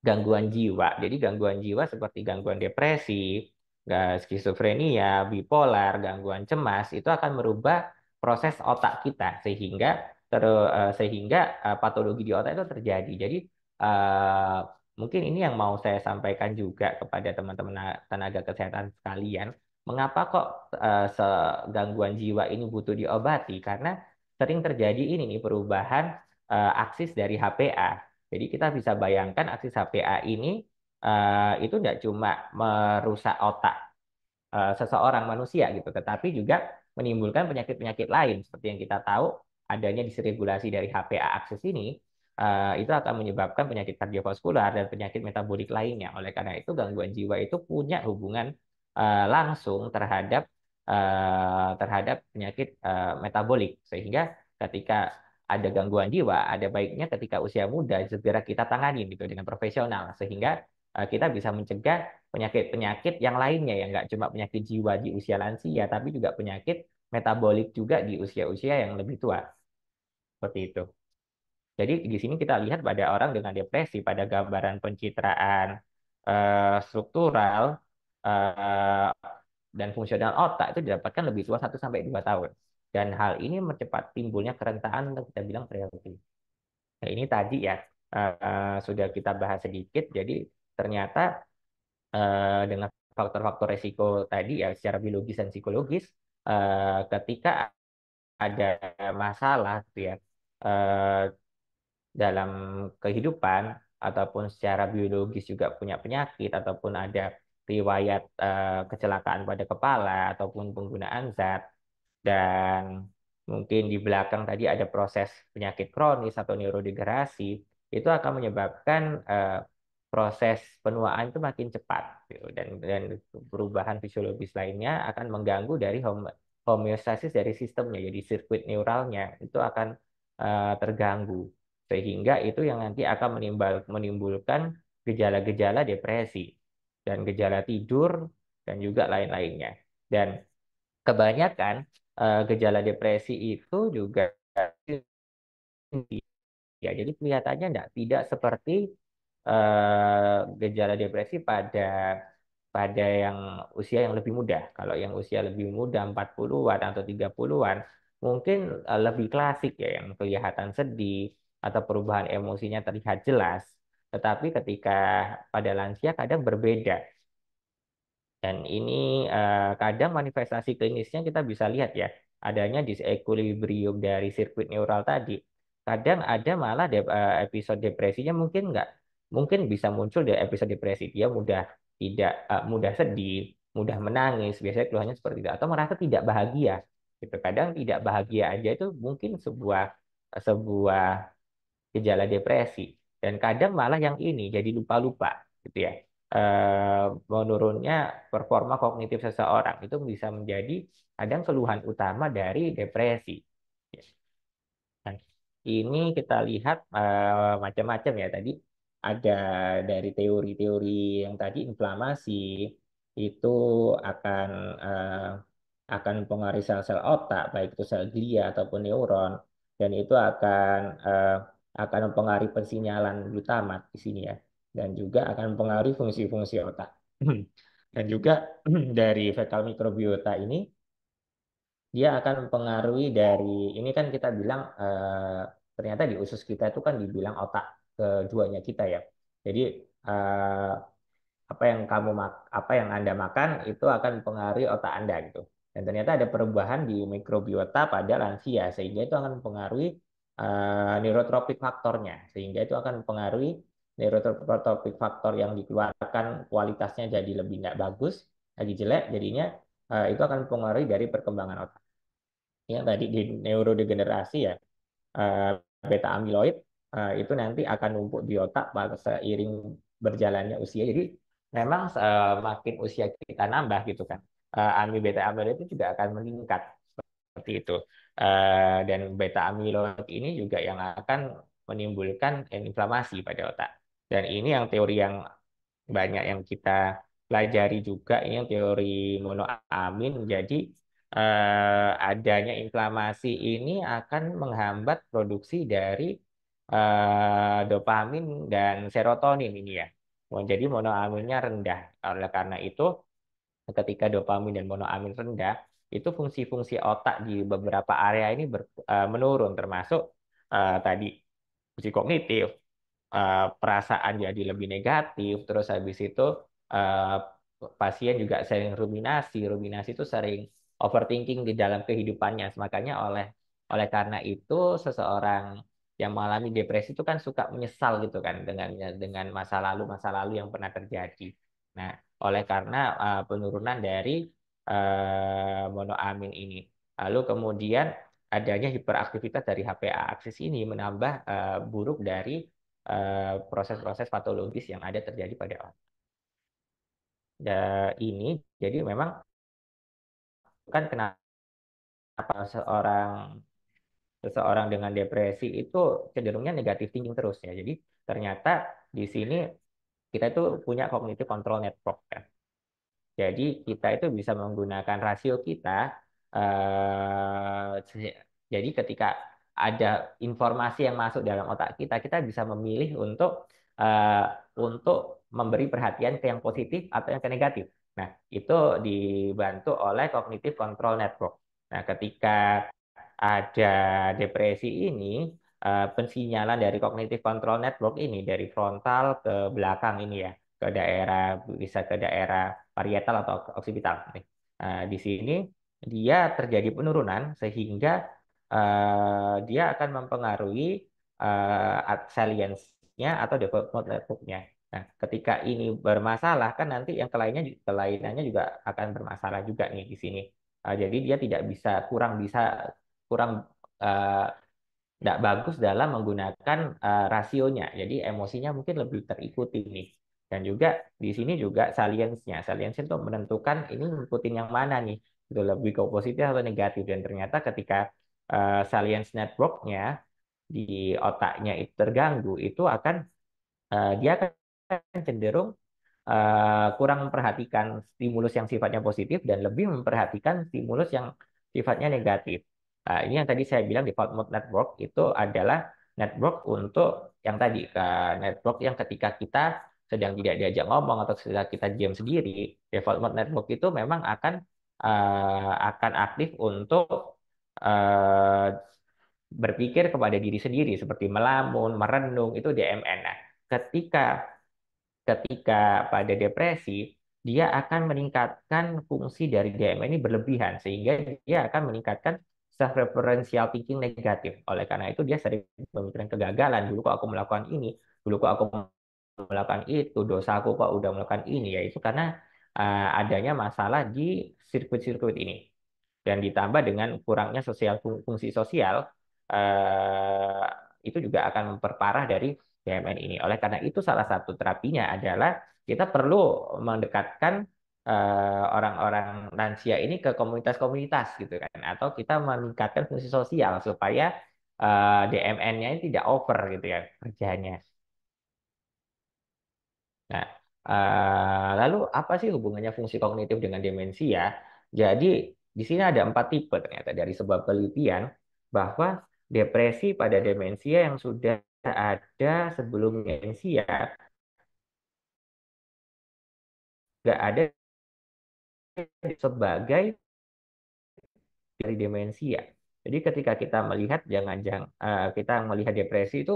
gangguan jiwa. Jadi gangguan jiwa seperti gangguan depresi, nggak skizofrenia, bipolar, gangguan cemas itu akan merubah proses otak kita sehingga ter, eh, sehingga eh, patologi di otak itu terjadi. Jadi uh, mungkin ini yang mau saya sampaikan juga kepada teman-teman tenaga kesehatan sekalian. Mengapa kok uh, gangguan jiwa ini butuh diobati? Karena sering terjadi ini nih perubahan uh, aksis dari HPA. Jadi kita bisa bayangkan aksis HPA ini Eh, itu tidak cuma merusak otak eh, seseorang manusia gitu, tetapi juga menimbulkan penyakit-penyakit lain seperti yang kita tahu adanya disregulasi dari HPA akses ini eh, itu akan menyebabkan penyakit kardiovaskular dan penyakit metabolik lainnya. Oleh karena itu gangguan jiwa itu punya hubungan langsung terhadap terhadap penyakit metabolik sehingga ketika ada gangguan jiwa, ada baiknya ketika usia muda segera kita tangani gitu dengan profesional sehingga Eh, kita bisa mencegah penyakit-penyakit yang lainnya ya nggak cuma penyakit jiwa di usia lansia tapi juga penyakit metabolik juga di usia-usia yang lebih tua seperti itu jadi di sini kita lihat pada orang dengan depresi pada gambaran pencitraan uh, struktural uh, dan fungsional otak itu didapatkan lebih tua 1 sampai dua tahun dan hal ini mempercepat timbulnya kerentaan yang kita bilang frailty. Nah, ini tadi ya uh, sudah kita bahas sedikit. Jadi ternyata uh, dengan faktor-faktor resiko tadi ya secara biologis dan psikologis uh, ketika ada masalah gitu ya uh, dalam kehidupan ataupun secara biologis juga punya penyakit ataupun ada riwayat uh, kecelakaan pada kepala ataupun penggunaan zat dan mungkin di belakang tadi ada proses penyakit kronis atau neurodegenerasi itu akan menyebabkan uh, proses penuaan itu makin cepat gitu. dan dan perubahan fisiologis lainnya akan mengganggu dari home, homeostasis dari sistemnya jadi sirkuit neuralnya itu akan uh, terganggu sehingga itu yang nanti akan menimbul, menimbulkan gejala-gejala depresi dan gejala tidur dan juga lain-lainnya dan kebanyakan uh, gejala depresi itu juga ya jadi kelihatannya tidak tidak seperti Eh, gejala depresi pada pada yang usia yang lebih muda. Kalau yang usia lebih muda 40-an atau 30-an mungkin uh, lebih klasik ya yang kelihatan sedih atau perubahan emosinya terlihat jelas. Tetapi ketika pada lansia kadang berbeda. Dan ini uh, kadang manifestasi klinisnya kita bisa lihat ya adanya disequilibrium dari sirkuit neural tadi. Kadang ada malah episode depresinya mungkin nggak mungkin bisa muncul di episode depresi dia mudah tidak uh, mudah sedih, mudah menangis, biasanya keluhannya seperti itu atau merasa tidak bahagia. Gitu. Kadang tidak bahagia aja itu mungkin sebuah eh, sebuah gejala depresi dan kadang malah yang ini jadi lupa-lupa gitu ya. E, menurunnya performa kognitif seseorang itu bisa menjadi kadang keluhan utama dari depresi. Nah, ini kita lihat e, macam-macam ya tadi ada dari teori-teori yang tadi inflamasi itu akan uh, akan mempengaruhi sel-sel otak baik itu sel glia ataupun neuron dan itu akan uh, akan mempengaruhi persinyalan utama di sini ya dan juga akan mempengaruhi fungsi-fungsi otak dan juga dari fecal microbiota ini dia akan mempengaruhi dari ini kan kita bilang uh, ternyata di usus kita itu kan dibilang otak keduanya kita ya. Jadi eh, apa yang kamu apa yang Anda makan itu akan mempengaruhi otak Anda gitu. Dan ternyata ada perubahan di mikrobiota pada lansia sehingga itu akan mempengaruhi eh, neurotropic faktornya sehingga itu akan mempengaruhi neurotropic faktor yang dikeluarkan kualitasnya jadi lebih tidak bagus lagi jelek jadinya eh, itu akan mempengaruhi dari perkembangan otak. Yang tadi di neurodegenerasi ya beta amyloid Eh, itu nanti akan numpuk di otak seiring berjalannya usia. Jadi memang semakin eh, usia kita nambah gitu kan, eh, ami beta amiloid itu juga akan meningkat seperti itu. dan beta amiloid ini juga yang akan menimbulkan inflamasi pada otak. Dan ini yang teori yang banyak yang kita pelajari juga ini yang teori monoamin. Jadi eh, adanya inflamasi ini akan menghambat produksi dari Eh, dopamin dan serotonin ini ya. Oh, jadi monoaminnya rendah. Oleh karena itu, ketika dopamin dan monoamin rendah, itu fungsi-fungsi otak di beberapa area ini ber, uh, menurun, termasuk uh, tadi fungsi kognitif, uh, perasaan jadi lebih negatif, terus habis itu uh, pasien juga sering ruminasi, ruminasi itu sering overthinking di dalam kehidupannya. Makanya oleh oleh karena itu seseorang yang mengalami depresi itu kan suka menyesal gitu kan dengan dengan masa lalu masa lalu yang pernah terjadi. Nah, oleh karena uh, penurunan dari uh, monoamin ini. Lalu kemudian adanya hiperaktivitas dari HPA axis ini menambah uh, buruk dari proses-proses uh, patologis yang ada terjadi pada orang. Uh, ini jadi memang kan kenapa seorang seseorang dengan depresi itu cenderungnya negatif tinggi terus ya. Jadi ternyata di sini kita itu punya cognitive control network ya. Jadi kita itu bisa menggunakan rasio kita. Eh, jadi ketika ada informasi yang masuk dalam otak kita, kita bisa memilih untuk eh, untuk memberi perhatian ke yang positif atau yang ke negatif. Nah, itu dibantu oleh cognitive control network. Nah, ketika ada depresi ini uh, pensinyalan dari kognitif control network ini dari frontal ke belakang ini ya ke daerah bisa ke daerah parietal atau oksipital. Nah, di sini dia terjadi penurunan sehingga uh, dia akan mempengaruhi uh, eh, salience atau development network Nah, ketika ini bermasalah kan nanti yang kelainnya kelainannya juga akan bermasalah juga nih di sini. Uh, jadi dia tidak bisa kurang bisa kurang tidak eh, uh, bagus dalam menggunakan uh, rasionya. Jadi emosinya mungkin lebih terikuti nih. Dan juga di sini juga saliensnya. Saliensnya itu menentukan ini ngikutin yang mana nih. Itu lebih ke positif atau negatif. Dan ternyata ketika uh, saliens networknya di otaknya itu terganggu, itu akan uh, dia akan cenderung uh, kurang memperhatikan stimulus yang sifatnya positif dan lebih memperhatikan stimulus yang sifatnya negatif. Nah, ini yang tadi saya bilang default mode network itu adalah network untuk yang tadi eh, network yang ketika kita sedang tidak diajak ngomong atau ketika kita diam sendiri, default mode network itu memang akan uh, akan aktif untuk uh, berpikir kepada diri sendiri seperti melamun, merenung itu DMN. Nah, ketika ketika pada depresi dia akan meningkatkan fungsi dari DMN ini berlebihan sehingga dia akan meningkatkan self-referential thinking negatif. Oleh karena itu dia sering memikirkan kegagalan. Dulu kok aku melakukan ini, dulu kok aku melakukan itu, dosa aku kok udah melakukan ini. Ya, itu karena uh, adanya masalah di sirkuit-sirkuit ini. Dan ditambah dengan kurangnya sosial fungsi sosial, uh, itu juga akan memperparah dari BMN ini. Oleh karena itu salah satu terapinya adalah kita perlu mendekatkan Eh, orang-orang uh, lansia ini ke komunitas-komunitas gitu kan atau kita meningkatkan fungsi sosial supaya uh, eh, DMN-nya ini tidak over gitu kan kerjanya. Nah, uh, lalu apa sih hubungannya fungsi kognitif dengan demensia? Jadi di sini ada empat tipe ternyata dari sebuah penelitian bahwa depresi pada demensia yang sudah ada sebelum demensia nggak ada sebagai dari demensia. Ya. Jadi ketika kita melihat jangan jangan uh, eh, kita melihat depresi itu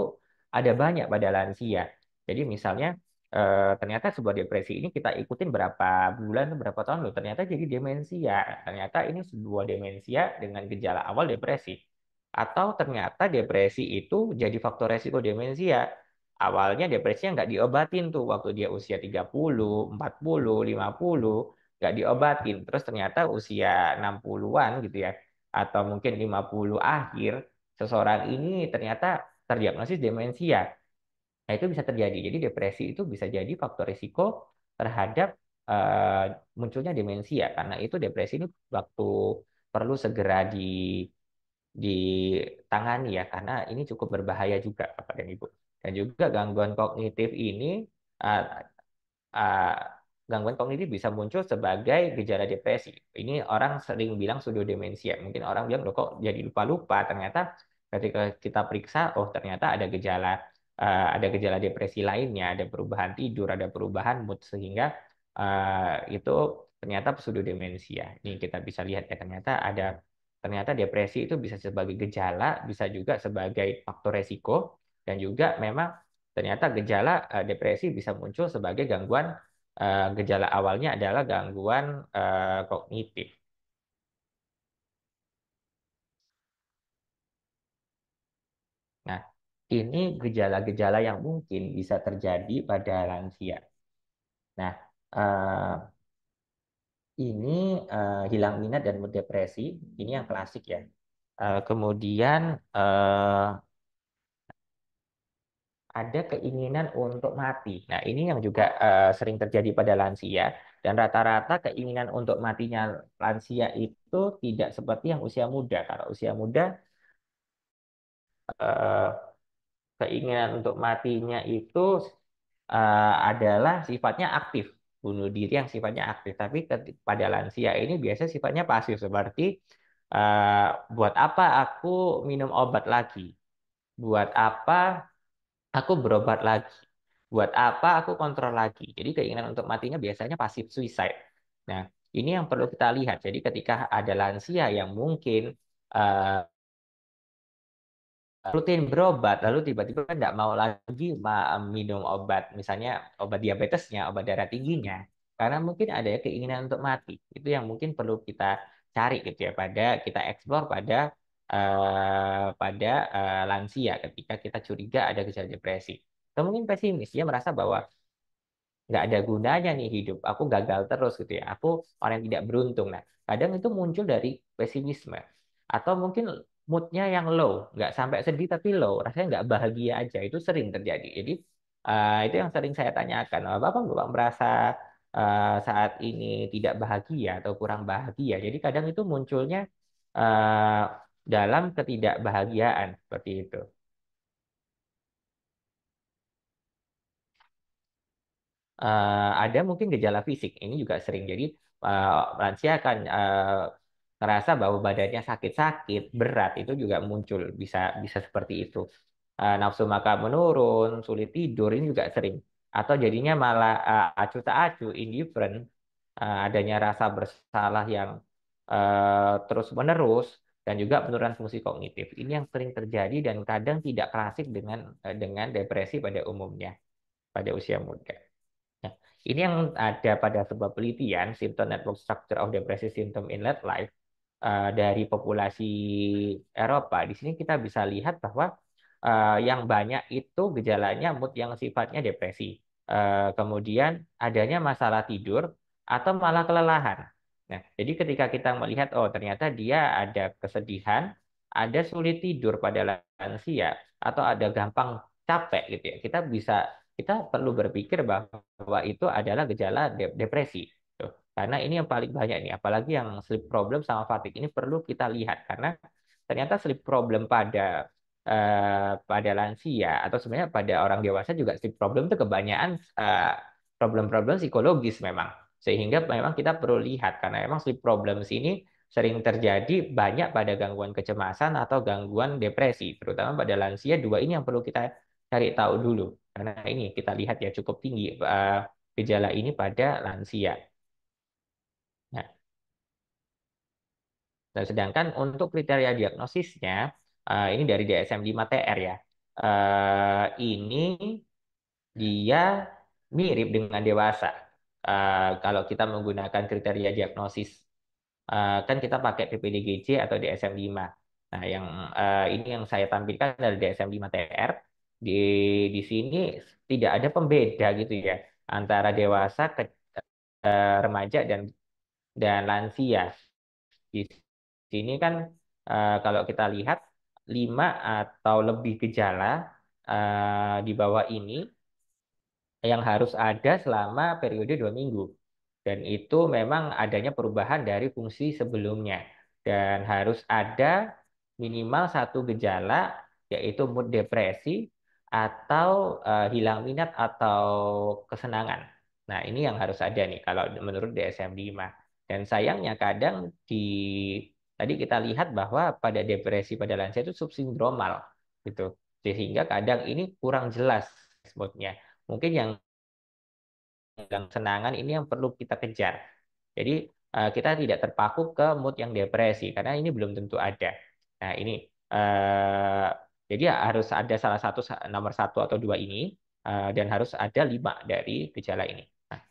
ada banyak pada lansia. Jadi misalnya uh, ternyata sebuah depresi ini kita ikutin berapa bulan berapa tahun loh ternyata jadi demensia. Ya. Ternyata ini sebuah demensia ya dengan gejala awal depresi. Atau ternyata depresi itu jadi faktor resiko demensia. Awalnya depresinya nggak diobatin tuh waktu dia usia 30, 40, 50 nggak diobatin terus ternyata usia 60-an gitu ya atau mungkin 50 akhir seseorang ini ternyata terdiagnosis demensia nah itu bisa terjadi jadi depresi itu bisa jadi faktor risiko terhadap uh, munculnya demensia karena itu depresi ini waktu perlu segera di ditangani ya karena ini cukup berbahaya juga Bapak dan Ibu dan juga gangguan kognitif ini uh, uh, gangguan kognitif bisa muncul sebagai gejala depresi. Ini orang sering bilang sudah demensia. Mungkin orang bilang, kok jadi lupa-lupa. Ternyata ketika kita periksa, oh ternyata ada gejala uh, ada gejala depresi lainnya, ada perubahan tidur, ada perubahan mood sehingga uh, itu ternyata pseudo demensia. Ini kita bisa lihat ya ternyata ada ternyata depresi itu bisa sebagai gejala, bisa juga sebagai faktor resiko, dan juga memang ternyata gejala eh, depresi bisa muncul sebagai gangguan Eh, gejala awalnya adalah gangguan eh, kognitif. Nah, ini gejala-gejala yang mungkin bisa terjadi pada lansia. Nah, eh, ini hilang minat dan depresi, ini yang klasik ya. kemudian ada keinginan untuk mati. Nah, ini yang juga uh, sering terjadi pada lansia dan rata-rata keinginan untuk matinya lansia itu tidak seperti yang usia muda. Kalau usia muda uh, keinginan untuk matinya itu uh, adalah sifatnya aktif, bunuh diri yang sifatnya aktif. Tapi pada lansia ini biasanya sifatnya pasif seperti uh, buat apa aku minum obat lagi? Buat apa aku berobat lagi. Buat apa aku kontrol lagi? Jadi keinginan untuk matinya biasanya pasif suicide. Nah, ini yang perlu kita lihat. Jadi ketika ada lansia yang mungkin uh, rutin berobat, lalu tiba-tiba tidak mau lagi minum obat, misalnya obat diabetesnya, obat darah tingginya, karena mungkin ada keinginan untuk mati. Itu yang mungkin perlu kita cari gitu ya pada kita eksplor pada Eh, pada uh, lansia ketika kita curiga ada gejala depresi. Atau mungkin pesimis, dia merasa bahwa nggak ada gunanya nih hidup, aku gagal terus gitu ya, aku orang yang tidak beruntung. Nah, kadang itu muncul dari pesimisme. Atau mungkin moodnya yang low, nggak sampai sedih tapi low, rasanya nggak bahagia aja, itu sering terjadi. Jadi uh, itu yang sering saya tanyakan, oh, bapak bapak merasa uh, saat ini tidak bahagia atau kurang bahagia. Jadi kadang itu munculnya uh, dalam ketidakbahagiaan seperti itu. Uh, ada mungkin gejala fisik ini juga sering jadi uh, lansia akan uh, eh, terasa bahwa badannya sakit-sakit berat itu juga muncul bisa bisa seperti itu uh, nafsu makan menurun sulit tidur ini juga sering atau jadinya malah uh, acuh tak acuh indifferent uh, adanya rasa bersalah yang uh, terus menerus dan juga penurunan fungsi kognitif. Ini yang sering terjadi dan kadang tidak klasik dengan eh, dengan depresi pada umumnya pada usia muda. Nah, ini yang ada pada sebuah penelitian Symptom Network Structure of Depressive Symptom in Late Life uh, dari populasi Eropa. Di sini kita bisa lihat bahwa uh, yang banyak itu gejalanya mood yang sifatnya depresi. Uh, kemudian adanya masalah tidur atau malah kelelahan Nah, jadi ketika kita melihat, oh ternyata dia ada kesedihan, ada sulit tidur pada lansia, atau ada gampang capek gitu ya, kita bisa kita perlu berpikir bahwa itu adalah gejala depresi. Tuh. Karena ini yang paling banyak nih, apalagi yang sleep problem sama fatigue ini perlu kita lihat karena ternyata sleep problem pada uh, pada lansia atau sebenarnya pada orang dewasa juga sleep problem itu kebanyakan eh, problem-problem uh, psikologis memang. Sehingga memang kita perlu lihat karena memang sleep problems ini sering terjadi banyak pada gangguan kecemasan atau gangguan depresi, terutama pada lansia dua ini yang perlu kita cari tahu dulu. Karena ini kita lihat ya cukup tinggi eh, gejala ini pada lansia. Nah. Dan sedangkan untuk kriteria diagnosisnya eh, ini dari DSM-5TR ya. Eh, ini dia mirip dengan dewasa Eh, kalau kita menggunakan kriteria diagnosis. Uh, kan kita pakai PPDGC atau DSM-5. Nah, yang uh, ini yang saya tampilkan dari DSM-5TR. Di, di sini tidak ada pembeda gitu ya antara dewasa ke uh, remaja dan dan lansia. Di sini kan uh, kalau kita lihat lima atau lebih gejala uh, di bawah ini yang harus ada selama periode dua minggu. Dan itu memang adanya perubahan dari fungsi sebelumnya. Dan harus ada minimal satu gejala, yaitu mood depresi atau uh, hilang minat atau kesenangan. Nah, ini yang harus ada nih kalau menurut DSM-5. Dan sayangnya kadang di tadi kita lihat bahwa pada depresi pada lansia itu subsindromal gitu. Sehingga kadang ini kurang jelas moodnya Mungkin yang senang-senangan ini yang perlu kita kejar. Jadi uh, kita tidak terpaku ke mood yang depresi karena ini belum tentu ada. Nah ini uh, jadi harus ada salah satu nomor satu atau dua ini uh, dan harus ada lima dari gejala ini. Nah,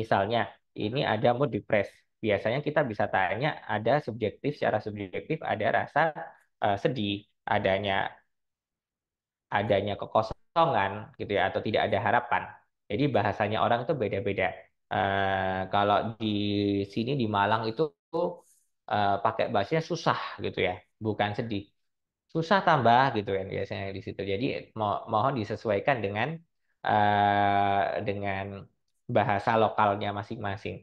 misalnya ini ada mood depres. Biasanya kita bisa tanya ada subjektif secara subjektif ada rasa uh, sedih, adanya adanya kekosongan kosongan gitu ya atau tidak ada harapan. Jadi bahasanya orang itu beda-beda. Uh, kalau di sini di Malang itu uh, pakai bahasanya susah gitu ya, bukan sedih. Susah tambah gitu kan biasanya di situ. Jadi mo mohon disesuaikan dengan uh, dengan bahasa lokalnya masing-masing.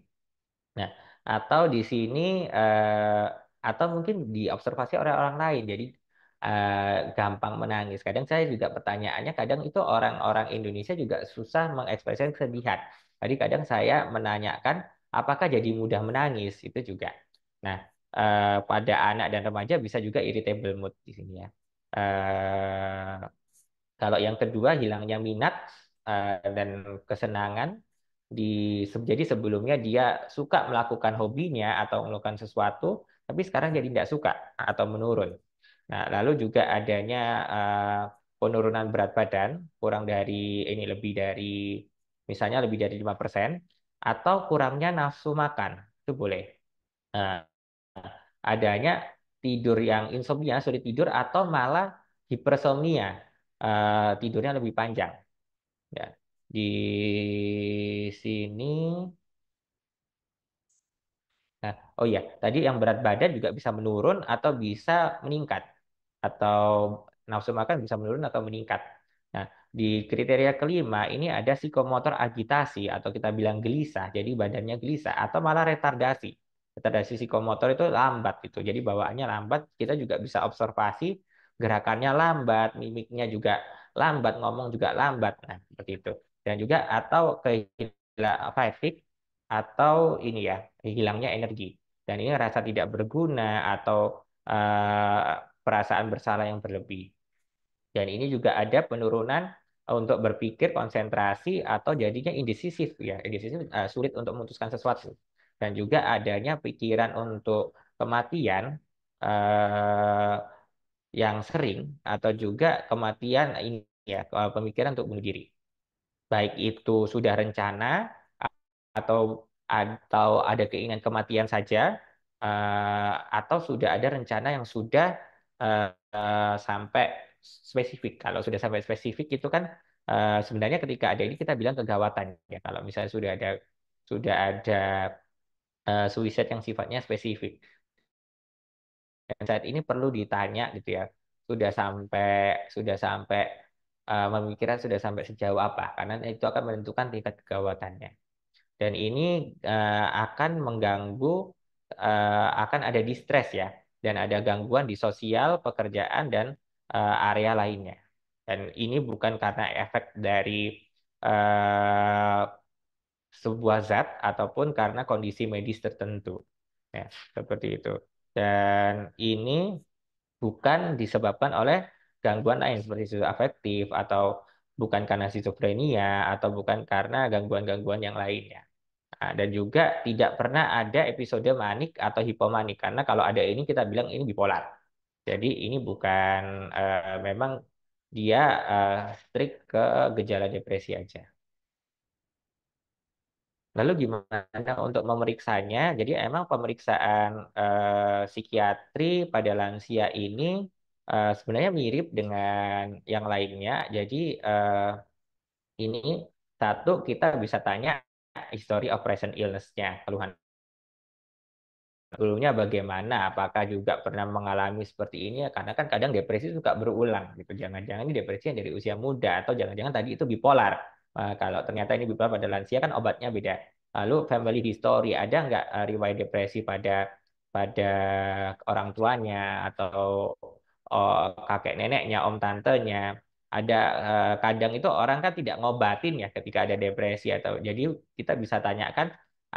Nah, atau di sini uh, atau mungkin diobservasi oleh orang lain. Jadi Eh, gampang menangis. Kadang saya juga pertanyaannya, kadang itu orang-orang Indonesia juga susah mengekspresikan kesedihan. Jadi kadang saya menanyakan apakah jadi mudah menangis itu juga. Nah, uh, pada anak dan remaja bisa juga irritable mood di sini ya. Uh, kalau yang kedua hilangnya minat uh, dan kesenangan di jadi sebelumnya dia suka melakukan hobinya atau melakukan sesuatu tapi sekarang jadi tidak suka atau menurun Nah, lalu juga adanya eh, penurunan berat badan kurang dari ini lebih dari misalnya lebih dari lima persen atau kurangnya nafsu makan. Itu boleh. Nah, adanya tidur yang insomnia, sulit tidur atau malah hipersomnia, eh, tidurnya lebih panjang. Ya. Di sini nah, oh iya, tadi yang berat badan juga bisa menurun atau bisa meningkat atau nafsu makan bisa menurun atau meningkat. Nah, di kriteria kelima ini ada psikomotor agitasi atau kita bilang gelisah, jadi badannya gelisah atau malah retardasi. Retardasi psikomotor itu lambat gitu. Jadi bawaannya lambat, kita juga bisa observasi gerakannya lambat, mimiknya juga lambat, ngomong juga lambat. Nah, seperti itu. Dan juga atau kehilangan fatigue atau ini ya, hilangnya energi. Dan ini rasa tidak berguna atau eh, perasaan bersalah yang berlebih. Dan ini juga ada penurunan eh, untuk berpikir konsentrasi atau jadinya indecisif ya indecisif uh, eh, sulit untuk memutuskan sesuatu dan juga adanya pikiran untuk kematian uh, yang sering atau juga kematian ini ya pemikiran untuk bunuh diri baik itu sudah rencana atau atau ada keinginan kematian saja uh, atau sudah ada rencana yang sudah uh, sampai spesifik. Kalau sudah sampai spesifik itu kan uh, sebenarnya ketika ada ini kita bilang kegawatan ya. Kalau misalnya sudah ada sudah ada uh, eh, suicide yang sifatnya spesifik. Dan saat ini perlu ditanya gitu ya. Sudah sampai sudah sampai uh, memikirkan sudah sampai sejauh apa karena itu akan menentukan tingkat kegawatannya. Dan ini uh, akan mengganggu uh, akan ada distress ya dan ada gangguan di sosial, pekerjaan, dan uh, area lainnya. Dan ini bukan karena efek dari uh, sebuah zat ataupun karena kondisi medis tertentu. Ya, seperti itu. Dan ini bukan disebabkan oleh gangguan lain seperti sisu afektif atau bukan karena skizofrenia atau bukan karena gangguan-gangguan yang lainnya. Nah, dan juga tidak pernah ada episode manik atau hipomanik karena kalau ada ini kita bilang ini bipolar. Jadi ini bukan uh, memang dia uh, strict ke gejala depresi aja. Lalu gimana untuk memeriksanya? Jadi emang pemeriksaan uh, psikiatri pada lansia ini uh, sebenarnya mirip dengan yang lainnya. Jadi uh, ini satu kita bisa tanya history of present illness-nya, keluhan sebelumnya bagaimana apakah juga pernah mengalami seperti ini karena kan kadang depresi suka berulang gitu jangan-jangan ini depresi yang dari usia muda atau jangan-jangan tadi itu bipolar uh, kalau ternyata ini bipolar pada lansia kan obatnya beda lalu family history ada nggak uh, riwayat depresi pada pada orang tuanya atau oh, kakek neneknya om tantenya ada eh, kadang itu orang kan tidak ngobatin ya ketika ada depresi atau jadi kita bisa tanyakan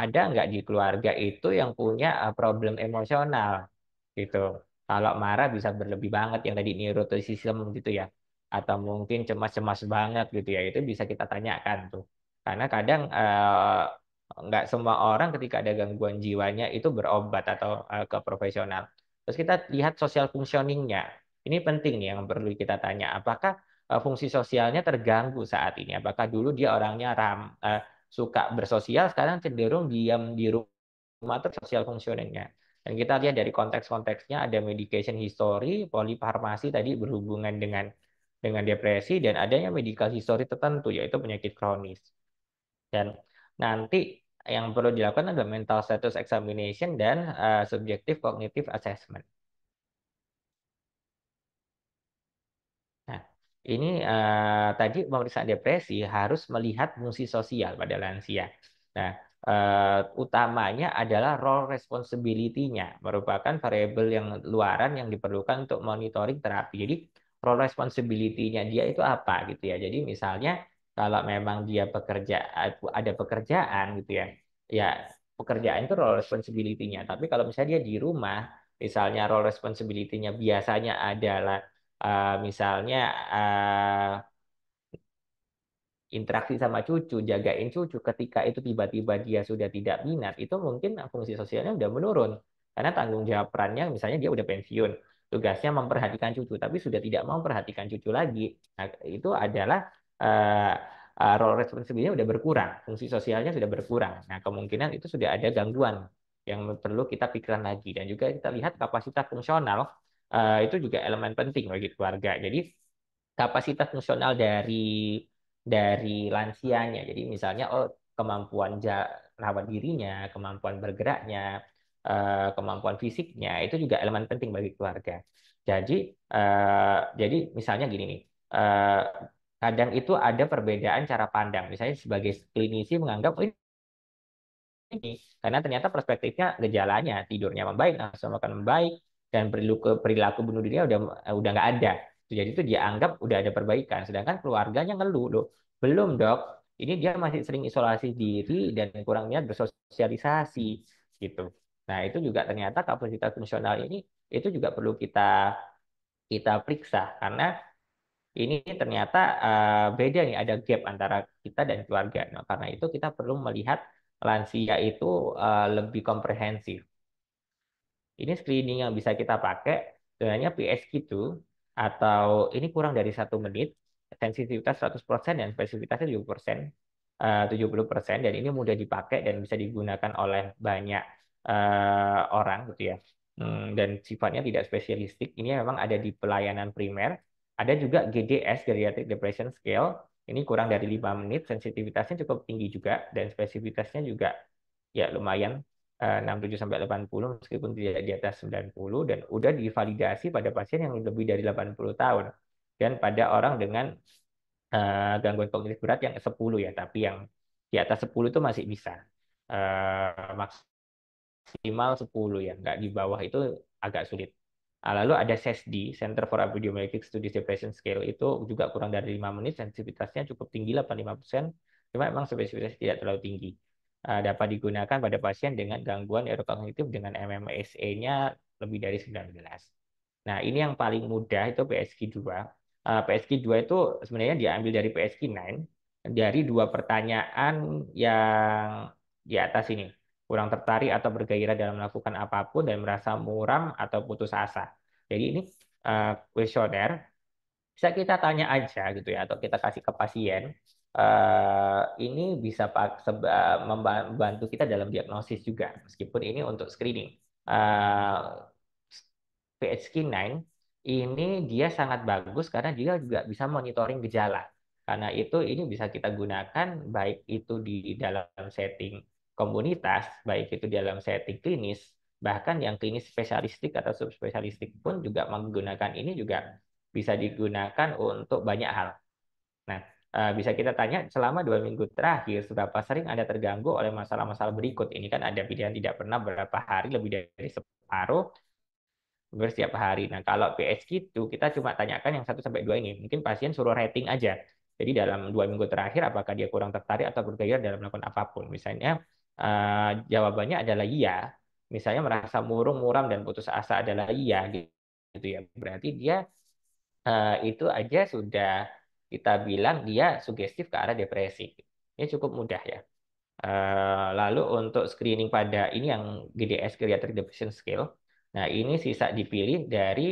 ada nggak di keluarga itu yang punya eh, problem emosional gitu. Kalau marah bisa berlebih banget yang tadi neuroticism gitu ya atau mungkin cemas-cemas banget gitu ya itu bisa kita tanyakan tuh karena kadang eh, nggak semua orang ketika ada gangguan jiwanya itu berobat atau ke profesional terus kita lihat sosial fungsioningnya ini penting nih yang perlu kita tanya apakah Eh, fungsi sosialnya terganggu saat ini. Apakah dulu dia orangnya ram uh, suka bersosial, sekarang cenderung diam di rumah terus sosial fungsionalnya. Dan kita lihat dari konteks-konteksnya ada medication history, polifarmasi tadi berhubungan dengan dengan depresi dan adanya medical history tertentu yaitu penyakit kronis. Dan nanti yang perlu dilakukan adalah mental status examination dan uh, subjective cognitive assessment. ini uh, tadi pemeriksaan depresi harus melihat fungsi sosial pada lansia. Nah, uh, utamanya adalah role responsibility-nya merupakan variabel yang luaran yang diperlukan untuk monitoring terapi. Jadi role responsibility-nya dia itu apa gitu ya. Jadi misalnya kalau memang dia bekerja ada pekerjaan gitu ya. Ya, pekerjaan itu role responsibility-nya. Tapi kalau misalnya dia di rumah, misalnya role responsibility-nya biasanya adalah uh, misalnya uh, interaksi sama cucu, jagain cucu, ketika itu tiba-tiba dia sudah tidak minat, itu mungkin fungsi sosialnya sudah menurun. Karena tanggung jawab perannya, misalnya dia udah pensiun, tugasnya memperhatikan cucu, tapi sudah tidak mau memperhatikan cucu lagi. Nah, itu adalah uh, uh, role responsibility sudah berkurang, fungsi sosialnya sudah berkurang. Nah, kemungkinan itu sudah ada gangguan yang perlu kita pikirkan lagi. Dan juga kita lihat kapasitas fungsional uh, itu juga elemen penting bagi keluarga. Jadi kapasitas fungsional dari dari lansianya. Jadi misalnya oh kemampuan rawat dirinya, kemampuan bergeraknya, uh, kemampuan fisiknya itu juga elemen penting bagi keluarga. Jadi uh, jadi misalnya gini nih. Uh, kadang itu ada perbedaan cara pandang. Misalnya sebagai klinisi menganggap oh, ini karena ternyata perspektifnya gejalanya tidurnya membaik, nafsu makan membaik, dan perilaku perilaku bunuh diri udah udah nggak ada. Jadi itu dia anggap udah ada perbaikan. Sedangkan keluarganya ngeluh loh, belum dok. Ini dia masih sering isolasi diri dan kurang niat bersosialisasi gitu. Nah itu juga ternyata kapasitas fungsional ini itu juga perlu kita kita periksa karena ini ternyata uh, beda nih ada gap antara kita dan keluarga. Nah, karena itu kita perlu melihat lansia itu uh, lebih komprehensif ini screening yang bisa kita pakai sebenarnya PSQ itu atau ini kurang dari satu menit, sensitivitas 100% dan spesifitasnya 70%, 70% dan ini mudah dipakai dan bisa digunakan oleh banyak eh, orang gitu ya. Hmm, dan sifatnya tidak spesialistik. Ini memang ada di pelayanan primer. Ada juga GDS, Geriatric Depression Scale. Ini kurang dari lima menit, sensitivitasnya cukup tinggi juga dan spesifitasnya juga ya lumayan 67 eh, sampai 80 meskipun tidak di atas 90 dan udah divalidasi pada pasien yang lebih dari 80 tahun dan pada orang dengan uh, gangguan kognitif berat yang 10 ya tapi yang di atas 10 itu masih bisa uh, maksimal 10 ya nggak di bawah itu agak sulit ah, lalu ada SESD Center for Epidemiologic Studies Depression Scale itu juga kurang dari 5 menit sensitivitasnya cukup tinggi 85% cuma memang spesifikasi tidak terlalu tinggi Eh, dapat digunakan pada pasien dengan gangguan neurokognitif dengan MMSE-nya lebih dari 19. Nah, ini yang paling mudah itu PSG2. Eh, PSG2 itu sebenarnya diambil dari PSG9 dari dua pertanyaan yang di atas ini. Kurang tertarik atau bergairah dalam melakukan apapun dan merasa muram atau putus asa. Jadi ini eh, kuesioner uh, bisa kita tanya aja gitu ya atau kita kasih ke pasien Eh, ini bisa membantu kita dalam diagnosis juga, meskipun ini untuk screening. Uh, eh, PHQ9 ini dia sangat bagus karena dia juga bisa monitoring gejala. Karena itu ini bisa kita gunakan baik itu di dalam setting komunitas, baik itu di dalam setting klinis, bahkan yang klinis spesialistik atau subspesialistik pun juga menggunakan ini juga bisa digunakan untuk banyak hal Eh, bisa kita tanya selama dua minggu terakhir seberapa sering Anda terganggu oleh masalah-masalah berikut. Ini kan ada pilihan tidak pernah berapa hari lebih dari separuh setiap hari. Nah, kalau PS gitu kita cuma tanyakan yang satu sampai dua ini. Mungkin pasien suruh rating aja. Jadi dalam dua minggu terakhir apakah dia kurang tertarik atau bergairah dalam melakukan apapun. Misalnya uh, jawabannya adalah iya. Misalnya merasa murung, muram dan putus asa adalah iya gitu ya. Berarti dia uh, itu aja sudah kita bilang dia sugestif ke arah depresi. Ini cukup mudah ya. Eh, lalu untuk screening pada ini yang GDS Geriatric Depression Scale. Nah ini sisa dipilih dari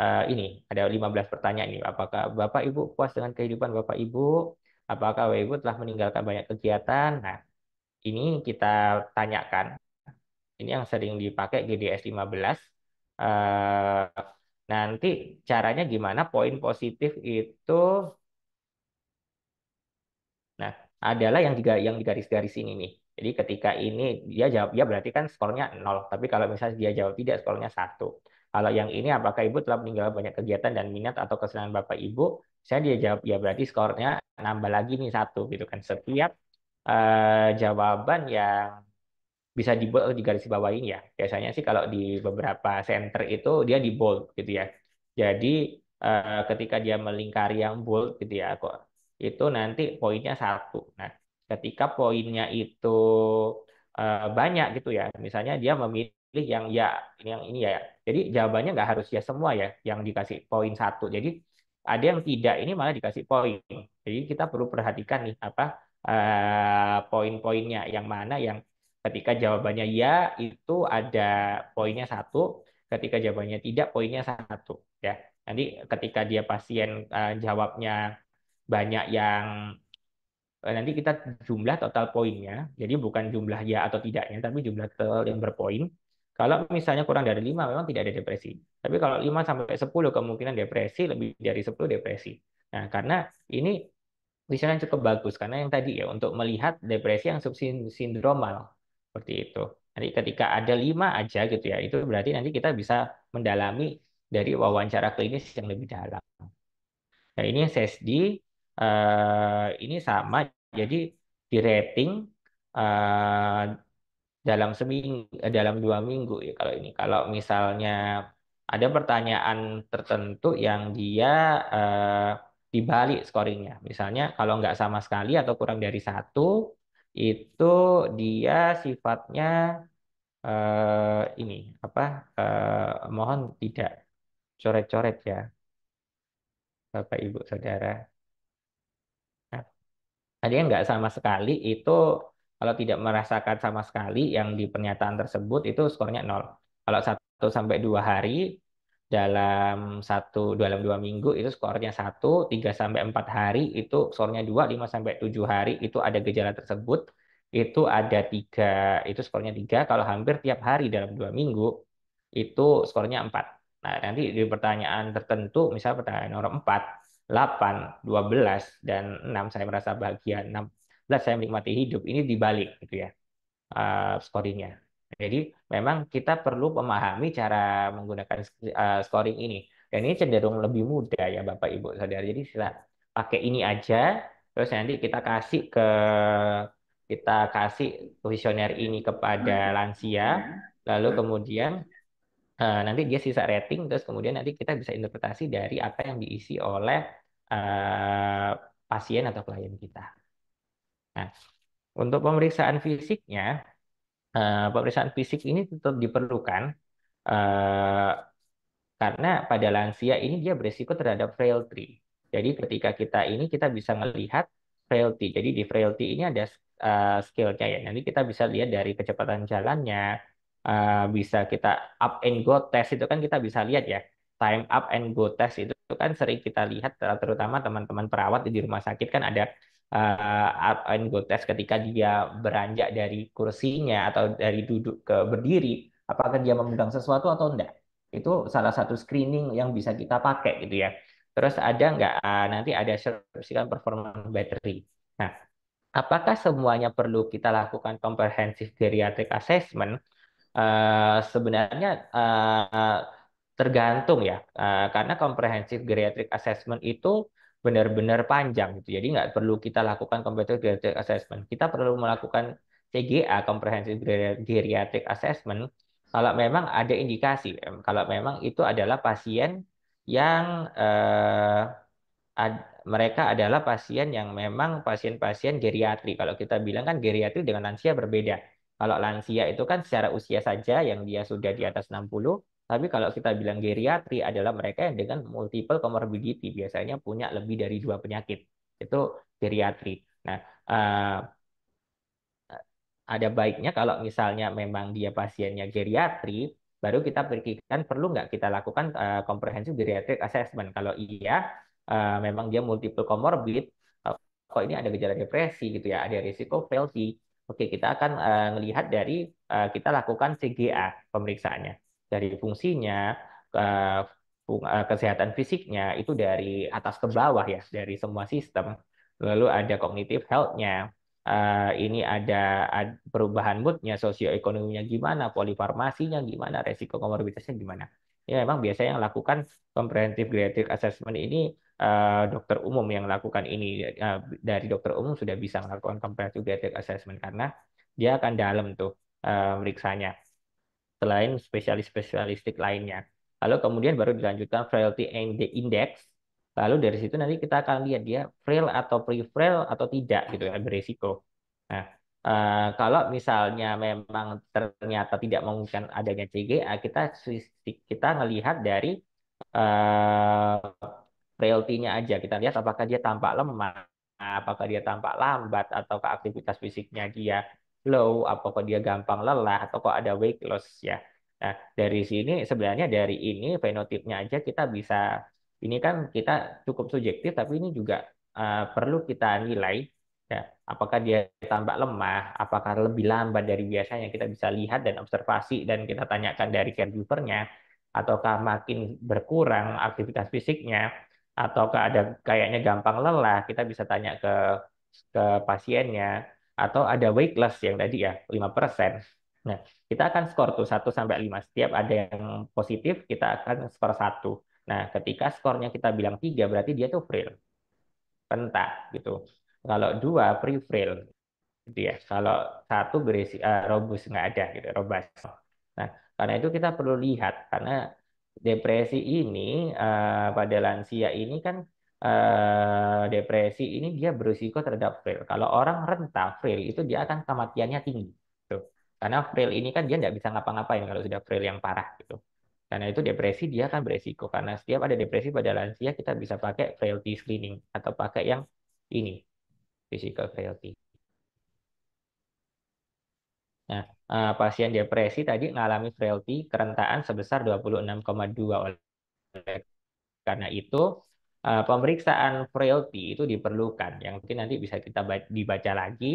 eh, ini ada 15 pertanyaan ini. Apakah Bapak Ibu puas dengan kehidupan Bapak Ibu? Apakah Bapak Ibu telah meninggalkan banyak kegiatan? Nah ini kita tanyakan. Ini yang sering dipakai GDS 15. Eh, nanti caranya gimana? Poin positif itu adalah yang diga yang digaris-garis ini nih. Jadi ketika ini dia jawab ya berarti kan skornya nol. Tapi kalau misalnya dia jawab tidak skornya satu. Kalau yang ini apakah ibu telah meninggalkan banyak kegiatan dan minat atau kesenangan bapak ibu? Saya dia jawab ya berarti skornya nambah lagi nih satu gitu kan. Setiap uh, jawaban yang bisa dibuat di garis bawahin ya. Biasanya sih kalau di beberapa center itu dia di bold gitu ya. Jadi uh, ketika dia melingkari yang bold gitu ya kok itu nanti poinnya satu. Nah, ketika poinnya itu uh, banyak gitu ya, misalnya dia memilih yang ya, ini yang ini ya. Jadi jawabannya nggak harus ya semua ya yang dikasih poin satu. Jadi ada yang tidak ini malah dikasih poin. Jadi kita perlu perhatikan nih apa uh, poin-poinnya yang mana yang ketika jawabannya ya itu ada poinnya satu, ketika jawabannya tidak poinnya satu ya. Nanti ketika dia pasien uh, jawabnya banyak yang eh, nanti kita jumlah total poinnya. Jadi bukan jumlah ya atau tidaknya, tapi jumlah total yang berpoin. Kalau misalnya kurang dari 5 memang tidak ada depresi. Tapi kalau 5 sampai 10 kemungkinan depresi, lebih dari 10 depresi. Nah, karena ini misalnya cukup bagus karena yang tadi ya untuk melihat depresi yang subsindromal seperti itu. Nanti ketika ada 5 aja gitu ya, itu berarti nanti kita bisa mendalami dari wawancara klinis yang lebih dalam. Nah, ini SESDI Eh, ini sama. Jadi di rating uh, dalam seminggu, eh, dalam dua minggu ya kalau ini. Kalau misalnya ada pertanyaan tertentu yang dia uh, dibalik scoringnya. Misalnya kalau nggak sama sekali atau kurang dari satu, itu dia sifatnya uh, ini apa uh, mohon tidak coret-coret ya Bapak Ibu Saudara yang nggak sama sekali itu kalau tidak merasakan sama sekali yang di pernyataan tersebut itu skornya nol. Kalau satu sampai dua hari dalam satu dalam dua minggu itu skornya satu, Tiga sampai empat hari itu skornya dua. Lima sampai tujuh hari itu ada gejala tersebut itu ada tiga itu skornya tiga kalau hampir tiap hari dalam dua minggu itu skornya empat nah nanti di pertanyaan tertentu misalnya pertanyaan nomor empat 8, 12, dan 6 saya merasa bahagia, 16 saya menikmati hidup, ini dibalik gitu ya uh, scoringnya. Jadi memang kita perlu memahami cara menggunakan uh, scoring ini. Dan ini cenderung lebih mudah ya Bapak Ibu Saudara. Jadi sila pakai ini aja, terus nanti kita kasih ke kita kasih kuesioner ini kepada hmm. lansia, lalu hmm. kemudian eh, nanti dia sisa rating, terus kemudian nanti kita bisa interpretasi dari apa yang diisi oleh Eh, pasien atau klien kita. Nah, untuk pemeriksaan fisiknya, eh, pemeriksaan fisik ini tetap diperlukan eh, karena pada lansia ini dia berisiko terhadap frailty. Jadi ketika kita ini kita bisa melihat frailty. Jadi di frailty ini ada uh, skill-nya ya. Nanti kita bisa lihat dari kecepatan jalannya, bisa kita up and go test itu kan kita bisa lihat ya. Time up and go test itu itu kan sering kita lihat terutama teman-teman perawat di rumah sakit kan ada uh, and go test ketika dia beranjak dari kursinya atau dari duduk ke berdiri apakah dia memegang sesuatu atau enggak itu salah satu screening yang bisa kita pakai gitu ya terus ada nggak uh, ah, nanti ada sertifikat performance battery nah apakah semuanya perlu kita lakukan comprehensive geriatric assessment? Uh, sebenarnya uh, tergantung ya eh, karena comprehensive geriatric assessment itu benar-benar panjang gitu. Jadi nggak perlu kita lakukan comprehensive geriatric assessment. Kita perlu melakukan CGA comprehensive geriatric assessment kalau memang ada indikasi, kalau memang itu adalah pasien yang eh, ad, mereka adalah pasien yang memang pasien-pasien geriatri. Kalau kita bilang kan geriatri dengan lansia berbeda. Kalau lansia itu kan secara usia saja yang dia sudah di atas 60, tapi kalau kita bilang geriatri adalah mereka yang dengan multiple comorbidity, biasanya punya lebih dari dua penyakit. Itu geriatri. Nah, uh, ada baiknya kalau misalnya memang dia pasiennya geriatri, baru kita pikirkan perlu nggak kita lakukan uh, comprehensive geriatric assessment. Kalau iya, uh, memang dia multiple comorbid, uh, kok ini ada gejala depresi gitu ya, ada risiko frailty. Oke, kita akan uh, dari uh, kita lakukan CGA pemeriksaannya dari fungsinya ke eh, kesehatan fisiknya itu dari atas ke bawah ya dari semua sistem lalu ada kognitif healthnya eh, ini ada perubahan moodnya sosioekonominya gimana polifarmasinya gimana resiko komorbiditasnya gimana ya memang biasanya yang lakukan comprehensive geriatric assessment ini eh, dokter umum yang lakukan ini dari dokter umum sudah bisa melakukan comprehensive geriatric assessment karena dia akan dalam tuh uh, meriksanya selain spesialis-spesialistik lainnya. Lalu kemudian baru dilanjutkan frailty and index. Lalu dari situ nanti kita akan lihat dia frail atau pre-frail atau tidak gitu ya berisiko. Nah, Uh, kalau misalnya memang ternyata tidak memungkinkan adanya CGA, eh, kita kita melihat dari uh, eh, frailty aja. Kita lihat apakah dia tampak lemah, apakah dia tampak lambat, atau keaktivitas aktivitas fisiknya dia low, apa kok dia gampang lelah, atau kok ada weight loss ya. Nah, dari sini sebenarnya dari ini fenotipnya aja kita bisa ini kan kita cukup subjektif tapi ini juga uh, perlu kita nilai ya apakah dia tambah lemah, apakah lebih lambat dari biasanya kita bisa lihat dan observasi dan kita tanyakan dari caregivernya ataukah makin berkurang aktivitas fisiknya ataukah ada kayaknya gampang lelah kita bisa tanya ke ke pasiennya atau ada weight loss yang tadi ya 5%. Nah, kita akan skor tuh 1 sampai 5. Setiap ada yang positif, kita akan skor 1. Nah, ketika skornya kita bilang 3, berarti dia tuh frail. pentak gitu. Kalau 2 pre-frail gitu ya. Kalau satu berisi uh, robust nggak ada gitu, robust. Nah, karena itu kita perlu lihat karena depresi ini uh, pada lansia ini kan eh, depresi ini dia berisiko terhadap frail. Kalau orang rentah frail itu dia akan kematiannya tinggi. Gitu. Karena frail ini kan dia nggak bisa ngapa-ngapain kalau sudah frail yang parah gitu. Karena itu depresi dia akan berisiko. karena setiap ada depresi pada lansia kita bisa pakai frailty screening atau pakai yang ini physical frailty. Nah, eh, pasien depresi tadi mengalami frailty kerentaan sebesar 26,2 oleh karena itu Eh, pemeriksaan frailty itu diperlukan yang mungkin nanti bisa kita dibaca lagi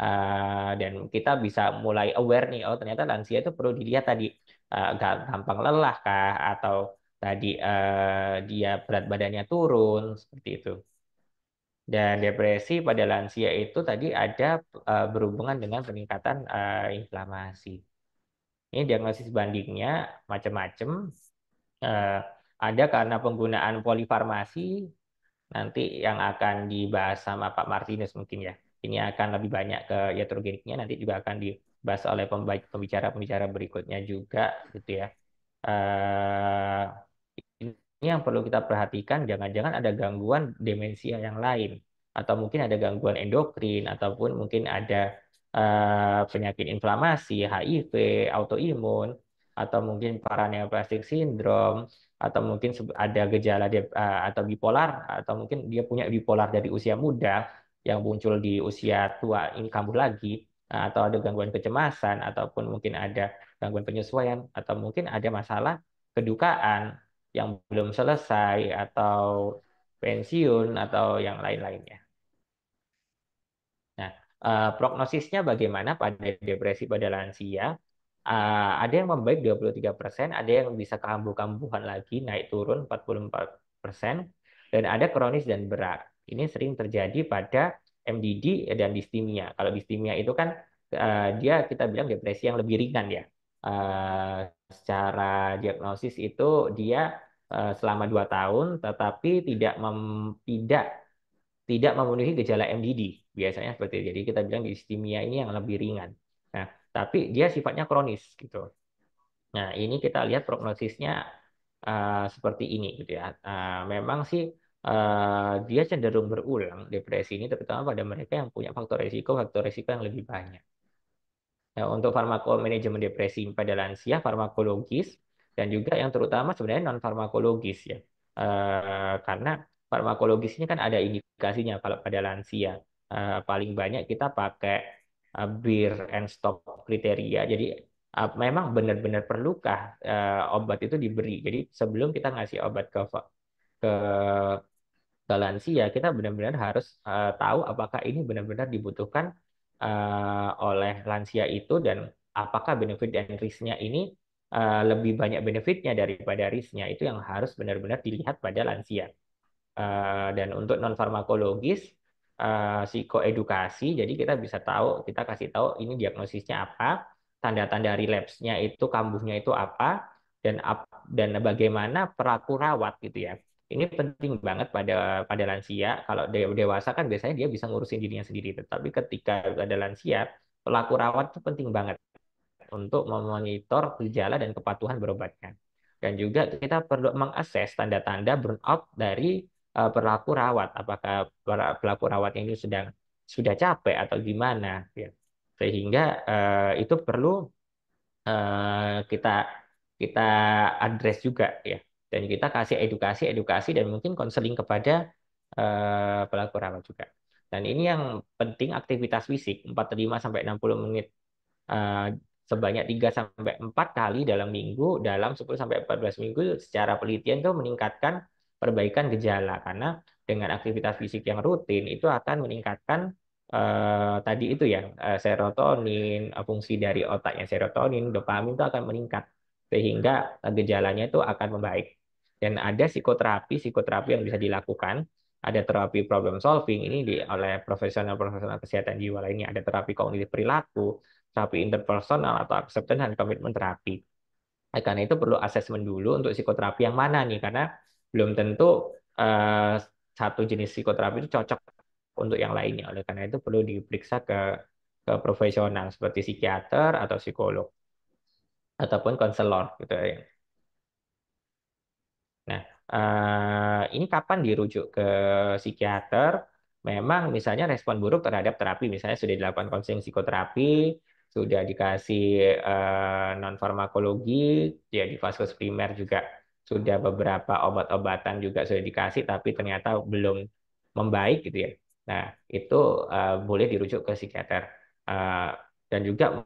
uh, dan kita bisa mulai aware nih oh ternyata lansia itu perlu dilihat tadi uh, gampang lelah kah atau tadi uh, dia berat badannya turun seperti itu. Dan depresi pada lansia itu tadi ada uh, berhubungan dengan peningkatan uh, inflamasi. Ini diagnosis bandingnya macam-macam. Uh, ada karena penggunaan polifarmasi nanti yang akan dibahas sama Pak Martinus mungkin ya. Ini akan lebih banyak ke iatrogeniknya nanti juga akan dibahas oleh pembicara-pembicara berikutnya juga gitu ya. Uh, ini yang perlu kita perhatikan jangan-jangan ada gangguan demensia yang lain atau mungkin ada gangguan endokrin ataupun mungkin ada eh, penyakit inflamasi, HIV, autoimun atau mungkin paraneoplastik syndrome atau mungkin ada gejala dia eh, atau bipolar atau mungkin dia punya bipolar dari usia muda yang muncul di usia tua ini kambuh lagi eh, atau ada gangguan kecemasan ataupun mungkin ada gangguan penyesuaian atau mungkin ada masalah kedukaan yang belum selesai atau pensiun atau yang lain-lainnya. Nah, eh, prognosisnya bagaimana pada depresi pada lansia? uh, ada yang membaik 23%, ada yang bisa kambuh-kambuhan lagi, naik turun 44%, dan ada kronis dan berat. Ini sering terjadi pada MDD dan distimia. Kalau distimia itu kan uh, dia kita bilang depresi yang lebih ringan ya. Uh, secara diagnosis itu dia uh, selama 2 tahun tetapi tidak mem, tidak tidak memenuhi gejala MDD biasanya seperti itu. Jadi kita bilang distimia ini yang lebih ringan. Nah, tapi dia sifatnya kronis gitu. Nah ini kita lihat prognosisnya uh, seperti ini gitu ya. Uh, memang sih uh, dia cenderung berulang depresi ini terutama pada mereka yang punya faktor risiko faktor risiko yang lebih banyak. Nah, untuk farmakomanajemen depresi pada lansia farmakologis dan juga yang terutama sebenarnya non farmakologis ya. Uh, karena farmakologis ini kan ada indikasinya kalau pada lansia uh, paling banyak kita pakai uh, beer and stop kriteria. Jadi memang benar-benar perlukah eh, obat itu diberi. Jadi sebelum kita ngasih obat ke ke ke lansia, kita benar-benar harus eh, tahu apakah ini benar-benar dibutuhkan eh, oleh lansia itu dan apakah benefit dan risknya ini lebih banyak benefitnya daripada risknya itu yang harus benar-benar dilihat pada lansia. dan untuk non farmakologis Eh, psikoedukasi. Jadi kita bisa tahu, kita kasih tahu ini diagnosisnya apa, tanda-tanda relapse-nya itu kambuhnya itu apa, dan dan bagaimana perilaku rawat gitu ya. Ini penting banget pada pada lansia. Kalau dewasa kan biasanya dia bisa ngurusin dirinya sendiri, tetapi ketika ada lansia, pelaku rawat itu penting banget untuk memonitor gejala dan kepatuhan berobatnya. Dan juga kita perlu mengakses tanda-tanda burnout dari pelaku eh, rawat apakah para pelaku rawat ini sedang sudah capek atau gimana ya. sehingga uh, itu perlu uh, kita kita address juga ya dan kita kasih edukasi edukasi dan mungkin konseling kepada uh, pelaku rawat juga dan ini yang penting aktivitas fisik 45 sampai 60 menit uh, sebanyak 3 sampai 4 kali dalam minggu dalam 10 sampai 14 minggu secara penelitian itu meningkatkan perbaikan gejala karena dengan aktivitas fisik yang rutin itu akan meningkatkan eh, tadi itu ya serotonin eh, fungsi dari otaknya serotonin dopamin itu akan meningkat sehingga eh, gejalanya itu akan membaik dan ada psikoterapi psikoterapi yang bisa dilakukan ada terapi problem solving ini di oleh profesional-profesional kesehatan jiwa lainnya ada terapi kognitif perilaku terapi interpersonal atau acceptance and commitment terapi nah, karena itu perlu asesmen dulu untuk psikoterapi yang mana nih karena belum tentu uh, satu jenis psikoterapi itu cocok untuk yang lainnya. Oleh karena itu perlu diperiksa ke ke profesional seperti psikiater atau psikolog ataupun konselor gitu ya. Nah, uh, ini kapan dirujuk ke psikiater? Memang misalnya respon buruk terhadap terapi, misalnya sudah dilakukan konseling psikoterapi, sudah dikasih uh, eh, non farmakologi, ya di fase primer juga sudah beberapa obat-obatan juga sudah dikasih tapi ternyata belum membaik gitu ya. Nah, itu uh, boleh dirujuk ke psikiater. Uh, dan juga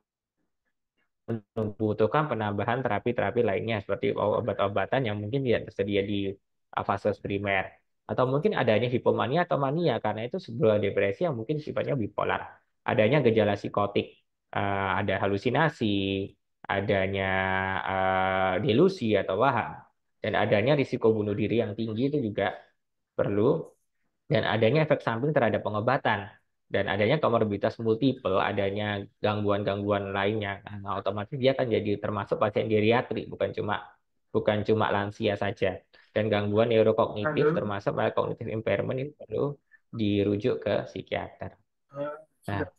membutuhkan penambahan terapi-terapi lainnya seperti obat-obatan yang mungkin tidak tersedia di eh, fase primer atau mungkin adanya hipomania atau mania karena itu sebuah depresi yang mungkin sifatnya bipolar adanya gejala psikotik uh, ada halusinasi adanya uh, delusi atau waham dan adanya risiko bunuh diri yang tinggi itu juga perlu. Dan adanya efek samping terhadap pengobatan. Dan adanya komorbiditas multiple, adanya gangguan-gangguan lainnya. Nah, otomatis dia akan jadi termasuk pasien geriatri, bukan cuma bukan cuma lansia saja. Dan gangguan neurokognitif termasuk kognitif impairment itu perlu dirujuk ke psikiater. Ah.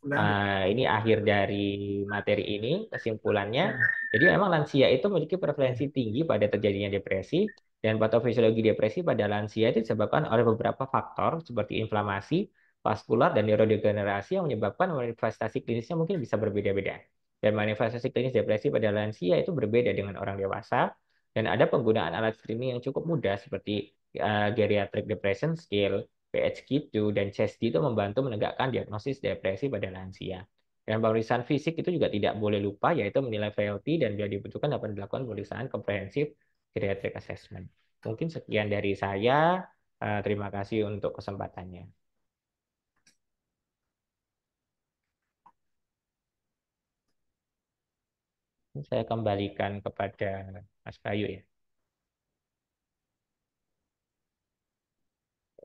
Nah, eh, ini akhir dari materi ini, kesimpulannya. Nah. Jadi memang lansia itu memiliki prevalensi tinggi pada terjadinya depresi, dan patofisiologi depresi pada lansia itu disebabkan oleh beberapa faktor seperti inflamasi, vaskular, dan neurodegenerasi yang menyebabkan manifestasi klinisnya mungkin bisa berbeda-beda. Dan manifestasi klinis depresi pada lansia itu berbeda dengan orang dewasa, dan ada penggunaan alat screening yang cukup mudah seperti uh, geriatric depression scale, PHQ2 gitu, dan CSD itu membantu menegakkan diagnosis depresi pada lansia. Dan pemeriksaan fisik itu juga tidak boleh lupa, yaitu menilai VLT dan bila dibutuhkan dapat dilakukan pemeriksaan komprehensif geriatric assessment. Mungkin sekian dari saya. Eh, terima kasih untuk kesempatannya. Saya kembalikan kepada Mas Bayu ya.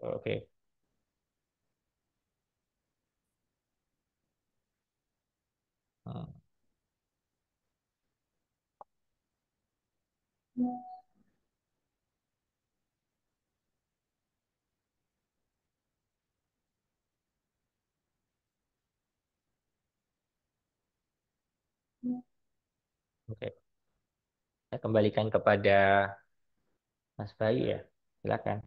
Oke. Okay. Hmm. Oke. Saya kembalikan kepada Mas Bayu ya. Silakan.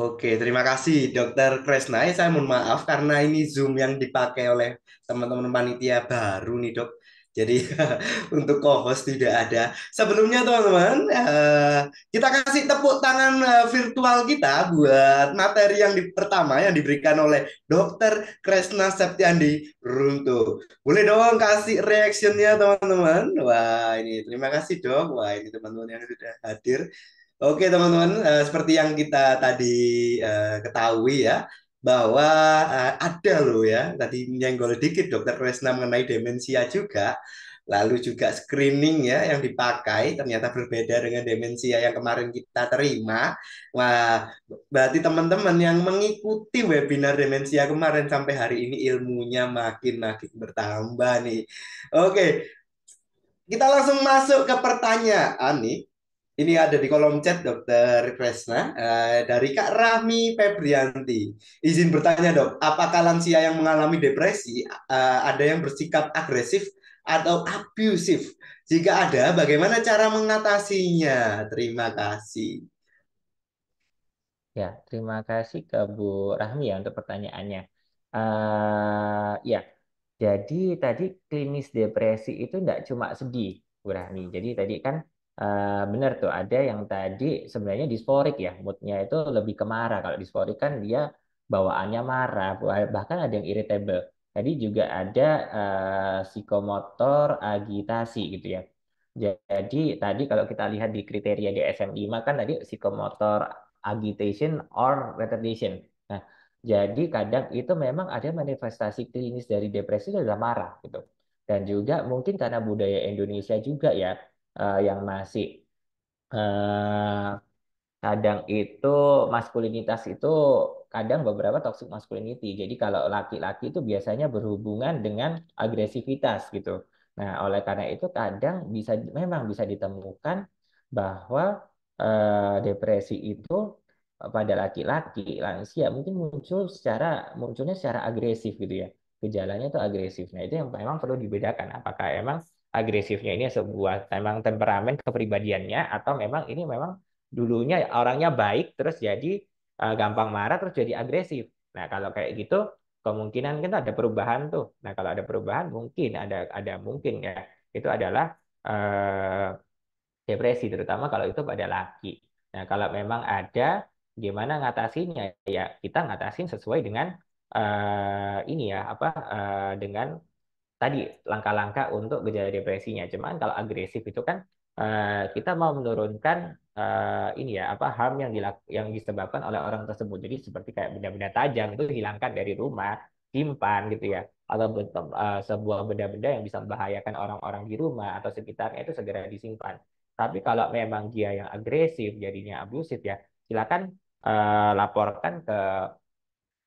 Oke, terima kasih Dokter Kresna. Eh, saya mohon maaf karena ini Zoom yang dipakai oleh teman-teman panitia baru nih dok. Jadi untuk co tidak ada. Sebelumnya teman-teman, eh, kita kasih tepuk tangan eh, virtual kita buat materi yang di, pertama yang diberikan oleh Dokter Kresna Septiandi Runtu. Boleh dong kasih reaksinya teman-teman. Wah ini terima kasih dok. Wah ini teman-teman yang sudah hadir. Oke teman-teman, eh, seperti yang kita tadi eh, ketahui ya bahwa eh, ada loh ya tadi nyenggol dikit dokter Kresna mengenai demensia juga lalu juga screening ya yang dipakai ternyata berbeda dengan demensia yang kemarin kita terima wah berarti teman-teman yang mengikuti webinar demensia kemarin sampai hari ini ilmunya makin makin bertambah nih oke kita langsung masuk ke pertanyaan nih ini ada di kolom chat Dokter Kresna uh, dari Kak Rami Febrianti. Izin bertanya dok, apakah lansia yang mengalami depresi uh, ada yang bersikap agresif atau abusif? Jika ada, bagaimana cara mengatasinya? Terima kasih. Ya, terima kasih ke Bu Rahmi ya untuk pertanyaannya. Uh, ya, jadi tadi klinis depresi itu tidak cuma sedih, Bu Rahmi. Jadi tadi kan Eh, benar tuh ada yang tadi sebenarnya disporik ya moodnya itu lebih ke marah kalau disporik kan dia bawaannya marah bahkan ada yang irritable tadi juga ada uh, psikomotor agitasi gitu ya jadi tadi kalau kita lihat di kriteria di SM5 kan tadi psikomotor agitation or retardation nah jadi kadang itu memang ada manifestasi klinis dari depresi adalah marah gitu dan juga mungkin karena budaya Indonesia juga ya uh, yang masih uh, kadang itu maskulinitas itu kadang beberapa toxic masculinity. Jadi kalau laki-laki itu biasanya berhubungan dengan agresivitas gitu. Nah, oleh karena itu kadang bisa memang bisa ditemukan bahwa eh, depresi itu pada laki-laki lansia mungkin muncul secara munculnya secara agresif gitu ya. Gejalanya itu agresif. Nah, itu yang memang perlu dibedakan apakah emang agresifnya ini sebuah memang temperamen kepribadiannya atau memang ini memang dulunya orangnya baik terus jadi uh, gampang marah terus jadi agresif. Nah, kalau kayak gitu kemungkinan kita ada perubahan tuh. Nah, kalau ada perubahan mungkin ada ada mungkin ya. Itu adalah uh, depresi terutama kalau itu pada laki. Nah, kalau memang ada gimana ngatasinnya ya kita ngatasin sesuai dengan uh, ini ya apa uh, dengan tadi langkah-langkah untuk gejala depresinya. Cuman kalau agresif itu kan uh, kita mau menurunkan uh, ini ya apa harm yang dilak yang disebabkan oleh orang tersebut. Jadi seperti kayak benda-benda tajam itu hilangkan dari rumah, simpan gitu ya atau uh, sebuah benda-benda yang bisa membahayakan orang-orang di rumah atau sekitarnya itu segera disimpan. Tapi kalau memang dia yang agresif jadinya abusif ya silakan uh, laporkan ke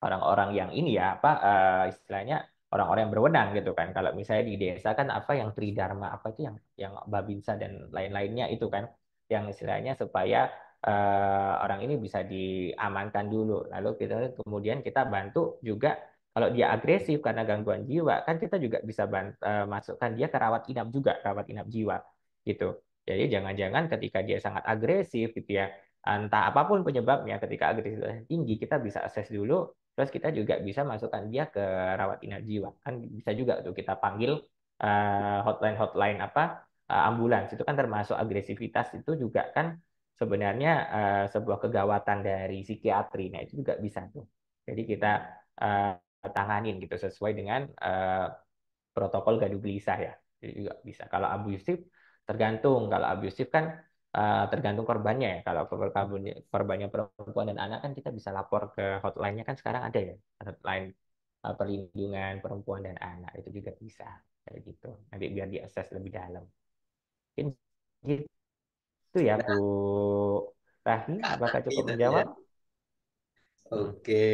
orang-orang yang ini ya apa uh, istilahnya orang-orang yang berwenang gitu kan. Kalau misalnya di desa kan apa yang tridharma apa itu yang yang babinsa dan lain-lainnya itu kan yang istilahnya supaya uh, orang ini bisa diamankan dulu. Lalu kita kemudian kita bantu juga kalau dia agresif karena gangguan jiwa kan kita juga bisa bant- uh, eh, masukkan dia ke rawat inap juga, rawat inap jiwa gitu. Jadi jangan-jangan ketika dia sangat agresif gitu ya, entah apapun penyebabnya ketika agresif tinggi kita bisa akses dulu Terus kita juga bisa masukkan dia ke rawat inap jiwa. Kan bisa juga tuh kita panggil hotline-hotline eh, uh, apa uh, ambulans. Itu kan termasuk agresivitas itu juga kan sebenarnya uh, sebuah kegawatan dari psikiatri. Nah, itu juga bisa tuh. Jadi kita uh, tanganin gitu sesuai dengan uh, protokol gaduh gelisah ya. Jadi juga bisa. Kalau abusif tergantung. Kalau abusif kan Eh, tergantung korbannya ya. Kalau korbannya perempuan dan anak kan kita bisa lapor ke hotline-nya kan sekarang ada ya hotline eh, perlindungan perempuan dan anak itu juga bisa kayak gitu. Nanti biar diakses lebih dalam. Mungkin gitu ya Bu Rahmi, nah, apakah cukup ya. menjawab? Oke,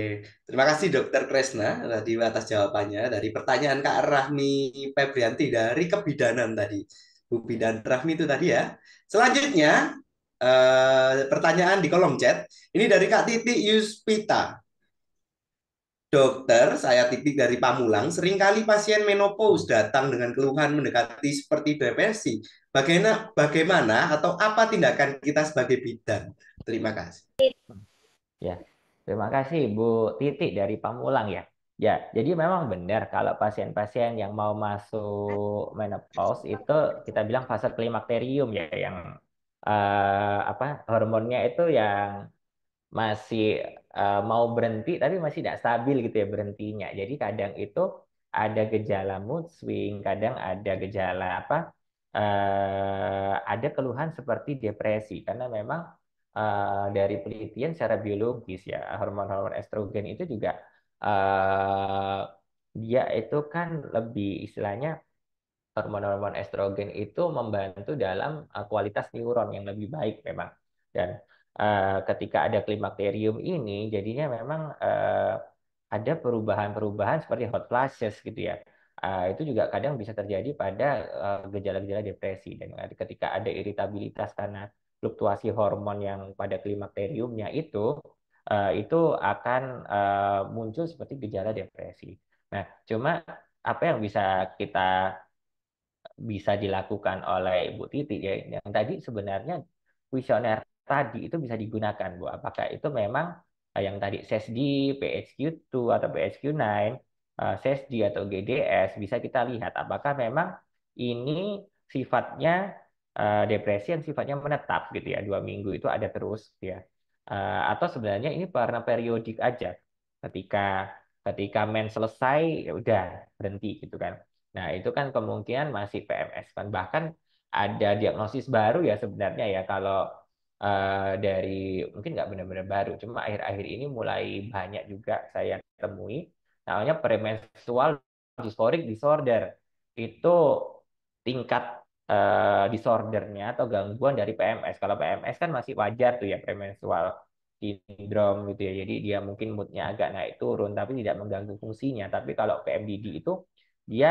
terima kasih Dokter Kresna tadi atas jawabannya dari pertanyaan Kak Rahmi Febrianti dari kebidanan tadi. Bupi dan Rahmi itu tadi ya. Selanjutnya uh, pertanyaan di kolom chat. Ini dari Kak Titik Yuspita. Dokter, saya titik dari Pamulang, seringkali pasien menopause datang dengan keluhan mendekati seperti depresi. Bagaimana, bagaimana atau apa tindakan kita sebagai bidan? Terima kasih. Ya, terima kasih Bu Titik dari Pamulang ya. Ya, jadi memang benar kalau pasien-pasien yang mau masuk menopause itu kita bilang fase klimakterium ya yang uh, apa hormonnya itu yang masih uh, mau berhenti tapi masih tidak stabil gitu ya berhentinya. Jadi kadang itu ada gejala mood swing, kadang ada gejala apa uh, ada keluhan seperti depresi karena memang uh, dari penelitian secara biologis ya hormon-hormon estrogen itu juga uh, dia itu kan lebih istilahnya hormon-hormon estrogen itu membantu dalam uh, kualitas neuron yang lebih baik memang. Dan uh, ketika ada klimakterium ini jadinya memang uh, ada perubahan-perubahan seperti hot flashes gitu ya. Uh, itu juga kadang bisa terjadi pada gejala-gejala uh, depresi dan ketika ada iritabilitas karena fluktuasi hormon yang pada klimakteriumnya itu Eh, itu akan eh, muncul seperti gejala depresi. Nah, cuma apa yang bisa kita bisa dilakukan oleh Ibu Titi ya yang tadi sebenarnya kuesioner tadi itu bisa digunakan Bu. Apakah itu memang eh, yang tadi SESD, PHQ2 atau PHQ9, SESD e atau GDS bisa kita lihat apakah memang ini sifatnya depresi yang sifatnya menetap gitu ya dua minggu itu ada terus ya Eh, atau sebenarnya ini warna periodik aja. Ketika ketika men selesai ya udah berhenti gitu kan. Nah, itu kan kemungkinan masih PMS kan. Bahkan ada diagnosis baru ya sebenarnya ya kalau uh, dari mungkin nggak benar-benar baru, cuma akhir-akhir ini mulai banyak juga saya temui namanya premenstrual dysphoric disorder. Itu tingkat uh, disordernya atau gangguan dari PMS. Kalau PMS kan masih wajar tuh ya premenstrual sindrom gitu ya. Jadi dia mungkin moodnya agak naik turun tapi tidak mengganggu fungsinya. Tapi kalau PMDD itu dia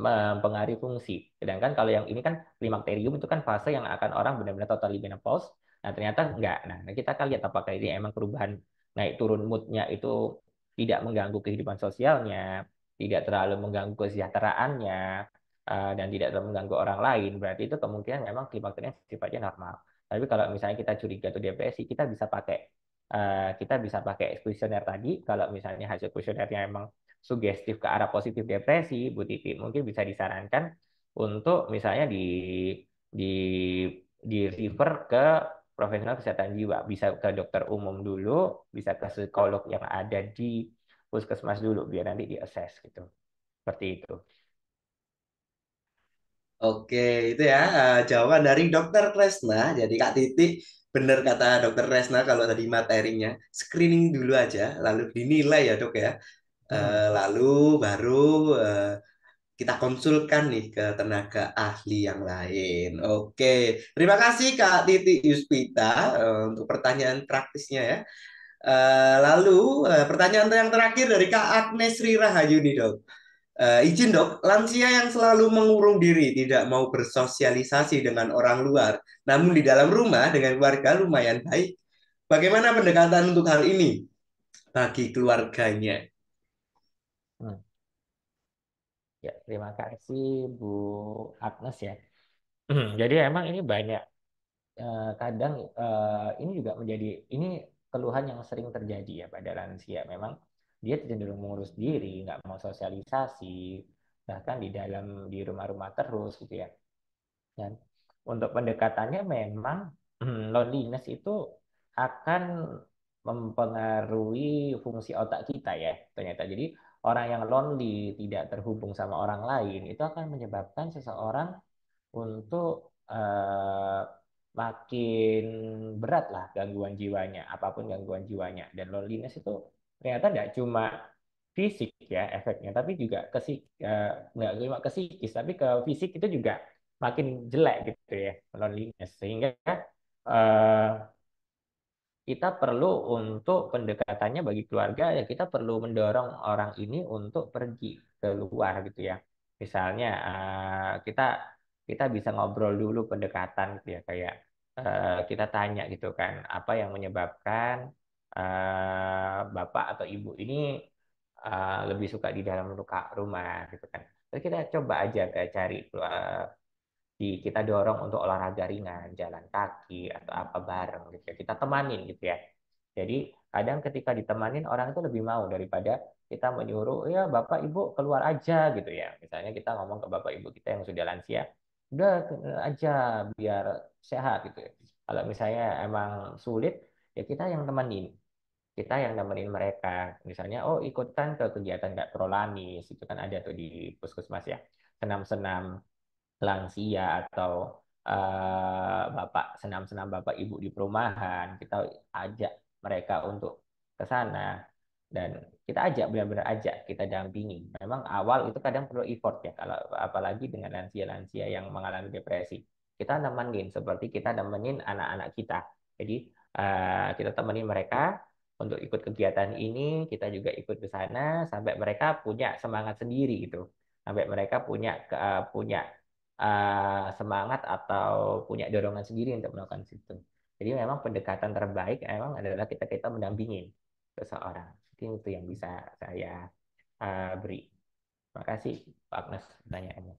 mempengaruhi fungsi. Sedangkan kalau yang ini kan klimakterium itu kan fase yang akan orang benar-benar totally menopause. Nah ternyata enggak. Nah, nah kita akan lihat apakah ini emang perubahan naik turun moodnya itu tidak mengganggu kehidupan sosialnya, tidak terlalu mengganggu kesejahteraannya, Eh, dan tidak mengganggu orang lain, berarti itu kemungkinan memang klimakternya sifatnya normal. Tapi kalau misalnya kita curiga itu depresi, kita bisa pakai eh, kita bisa pakai kuesioner tadi. Kalau misalnya hasil kuesionernya memang sugestif ke arah positif depresi, Bu Titi mungkin bisa disarankan untuk misalnya di di di refer ke profesional kesehatan jiwa, bisa ke dokter umum dulu, bisa ke psikolog yang ada di puskesmas dulu biar nanti diakses gitu. Seperti itu. Oke, itu ya eh, jawaban dari Dokter Kresna. Jadi Kak Titik benar kata Dokter Kresna kalau tadi materinya screening dulu aja, lalu dinilai ya dok ya. Eh, hmm. Lalu baru eh, kita konsulkan nih ke tenaga ahli yang lain. Oke, terima kasih Kak Titik Yuspita untuk pertanyaan praktisnya ya. lalu pertanyaan yang terakhir dari Kak Agnes Rira Hayuni dok. Uh, izin dok, lansia yang selalu mengurung diri, tidak mau bersosialisasi dengan orang luar, namun di dalam rumah dengan keluarga lumayan baik. Bagaimana pendekatan untuk hal ini bagi keluarganya? Hmm. Ya, terima kasih Bu Agnes ya. Hmm, jadi emang ini banyak uh, kadang uh, ini juga menjadi ini keluhan yang sering terjadi ya pada lansia. Memang dia cenderung mengurus diri, nggak mau sosialisasi, bahkan di dalam di rumah-rumah terus gitu ya. Dan untuk pendekatannya memang loneliness itu akan mempengaruhi fungsi otak kita ya ternyata. Jadi orang yang lonely tidak terhubung sama orang lain itu akan menyebabkan seseorang untuk uh, makin berat lah gangguan jiwanya, apapun gangguan jiwanya. Dan loneliness itu ternyata tidak cuma fisik ya efeknya, tapi juga ke eh, nggak cuma ke psikis, tapi ke fisik itu juga makin jelek gitu ya loneliness sehingga uh, kita perlu untuk pendekatannya bagi keluarga ya kita perlu mendorong orang ini untuk pergi keluar gitu ya misalnya uh, kita kita bisa ngobrol dulu pendekatan gitu ya kayak uh, kita tanya gitu kan apa yang menyebabkan uh, bapak atau ibu ini uh, lebih suka di dalam rumah gitu kan. Terus kita coba aja kayak cari uh, kita dorong untuk olahraga ringan, jalan kaki atau apa bareng gitu ya. Kita temanin gitu ya. Jadi kadang ketika ditemanin orang itu lebih mau daripada kita menyuruh ya bapak ibu keluar aja gitu ya. Misalnya kita ngomong ke bapak ibu kita yang sudah lansia, udah aja biar sehat gitu ya. Kalau misalnya emang sulit ya kita yang temenin kita yang nemenin mereka. Misalnya, oh ikutan ke kegiatan Kak Prolanis, itu kan ada tuh di puskesmas ya. Senam-senam lansia atau uh, bapak senam-senam bapak ibu di perumahan, kita ajak mereka untuk ke sana dan kita ajak benar-benar ajak kita dampingi. Memang awal itu kadang perlu effort ya kalau apalagi dengan lansia-lansia yang mengalami depresi. Kita nemenin seperti kita nemenin anak-anak kita. Jadi uh, kita temenin mereka untuk ikut kegiatan ini, kita juga ikut ke sana sampai mereka punya semangat sendiri gitu. Sampai mereka punya uh, punya uh, semangat atau punya dorongan sendiri untuk melakukan situ. Jadi memang pendekatan terbaik memang adalah kita kita mendampingi seseorang. Jadi itu yang bisa saya uh, beri. kasih Pak Agnes pertanyaannya.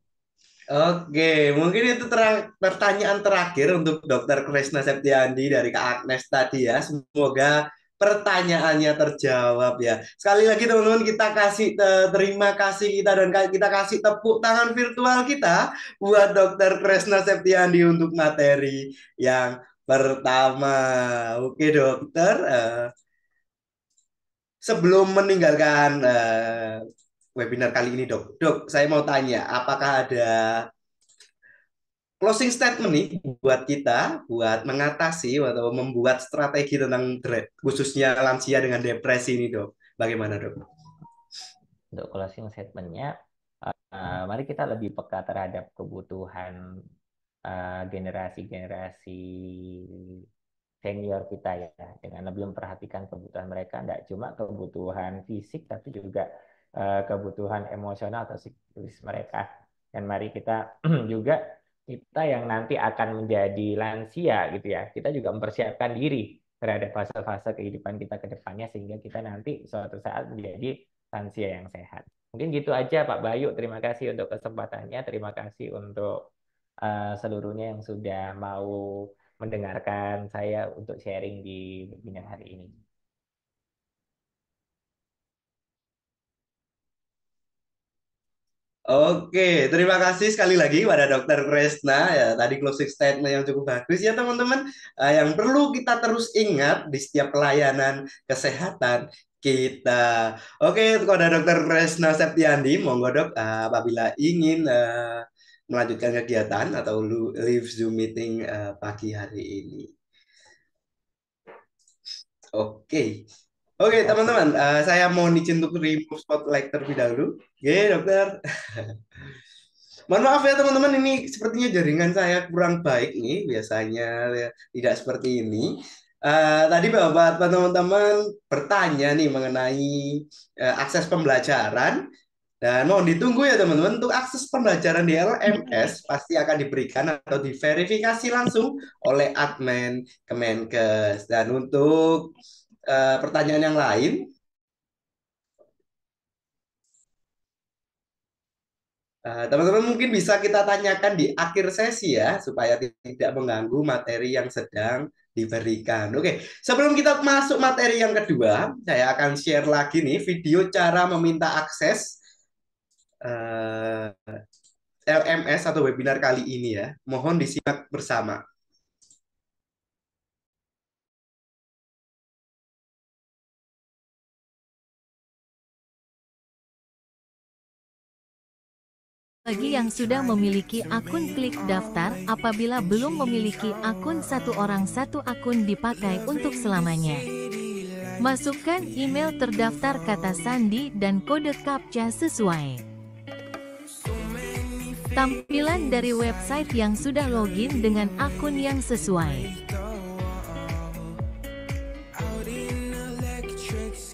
Oke, mungkin itu ter pertanyaan terakhir untuk Dr. Krishna Septiandi dari Kak Agnes tadi ya. Semoga pertanyaannya terjawab ya. Sekali lagi teman-teman kita kasih terima kasih kita dan kita kasih tepuk tangan virtual kita buat Dr. Kresna Septiandi untuk materi yang pertama. Oke dokter, eh, sebelum meninggalkan eh, webinar kali ini dok, dok saya mau tanya apakah ada closing statement nih buat kita buat mengatasi atau membuat strategi tentang khususnya lansia dengan depresi ini dok bagaimana dok untuk closing statementnya uh, mari kita lebih peka terhadap kebutuhan eh, generasi-generasi uh, senior kita ya dengan lebih memperhatikan kebutuhan mereka tidak cuma kebutuhan fisik tapi juga uh, kebutuhan emosional atau psikis mereka dan mari kita juga kita yang nanti akan menjadi lansia gitu ya, kita juga mempersiapkan diri terhadap fase-fase kehidupan kita ke depannya sehingga kita nanti suatu saat menjadi lansia yang sehat. Mungkin gitu aja Pak Bayu, terima kasih untuk kesempatannya, terima kasih untuk uh, seluruhnya yang sudah mau mendengarkan saya untuk sharing di webinar hari ini. Oke, terima kasih sekali lagi pada Dr. Kresna ya tadi closing statement yang cukup bagus ya teman-teman. Eh, yang perlu kita terus ingat di setiap pelayanan kesehatan kita. Oke, kepada Dr. Kresna Septiandi, monggo dok eh, apabila ingin eh, melanjutkan kegiatan atau live Zoom meeting pagi hari ini. Oke. Oke okay, teman-teman, uh, saya mohon izin untuk remove spotlight terlebih dahulu. Oke okay, dokter. Mohon maaf ya teman-teman, ini sepertinya jaringan saya kurang baik nih. Biasanya ya, tidak seperti ini. Uh, tadi bapak teman-teman bertanya nih mengenai uh, akses pembelajaran. Dan mohon ditunggu ya teman-teman untuk akses pembelajaran di LMS pasti akan diberikan atau diverifikasi langsung oleh admin Kemenkes. Dan untuk Eh, pertanyaan yang lain? Eh, teman-teman mungkin bisa kita tanyakan di akhir sesi ya, supaya tidak mengganggu materi yang sedang diberikan. Oke, sebelum kita masuk materi yang kedua, saya akan share lagi nih video cara meminta akses eh, LMS atau webinar kali ini ya. Mohon disimak bersama. Bagi yang sudah memiliki akun klik daftar, apabila belum memiliki akun satu orang satu akun dipakai untuk selamanya. Masukkan email terdaftar kata sandi dan kode CAPTCHA sesuai. Tampilan dari website yang sudah login dengan akun yang sesuai.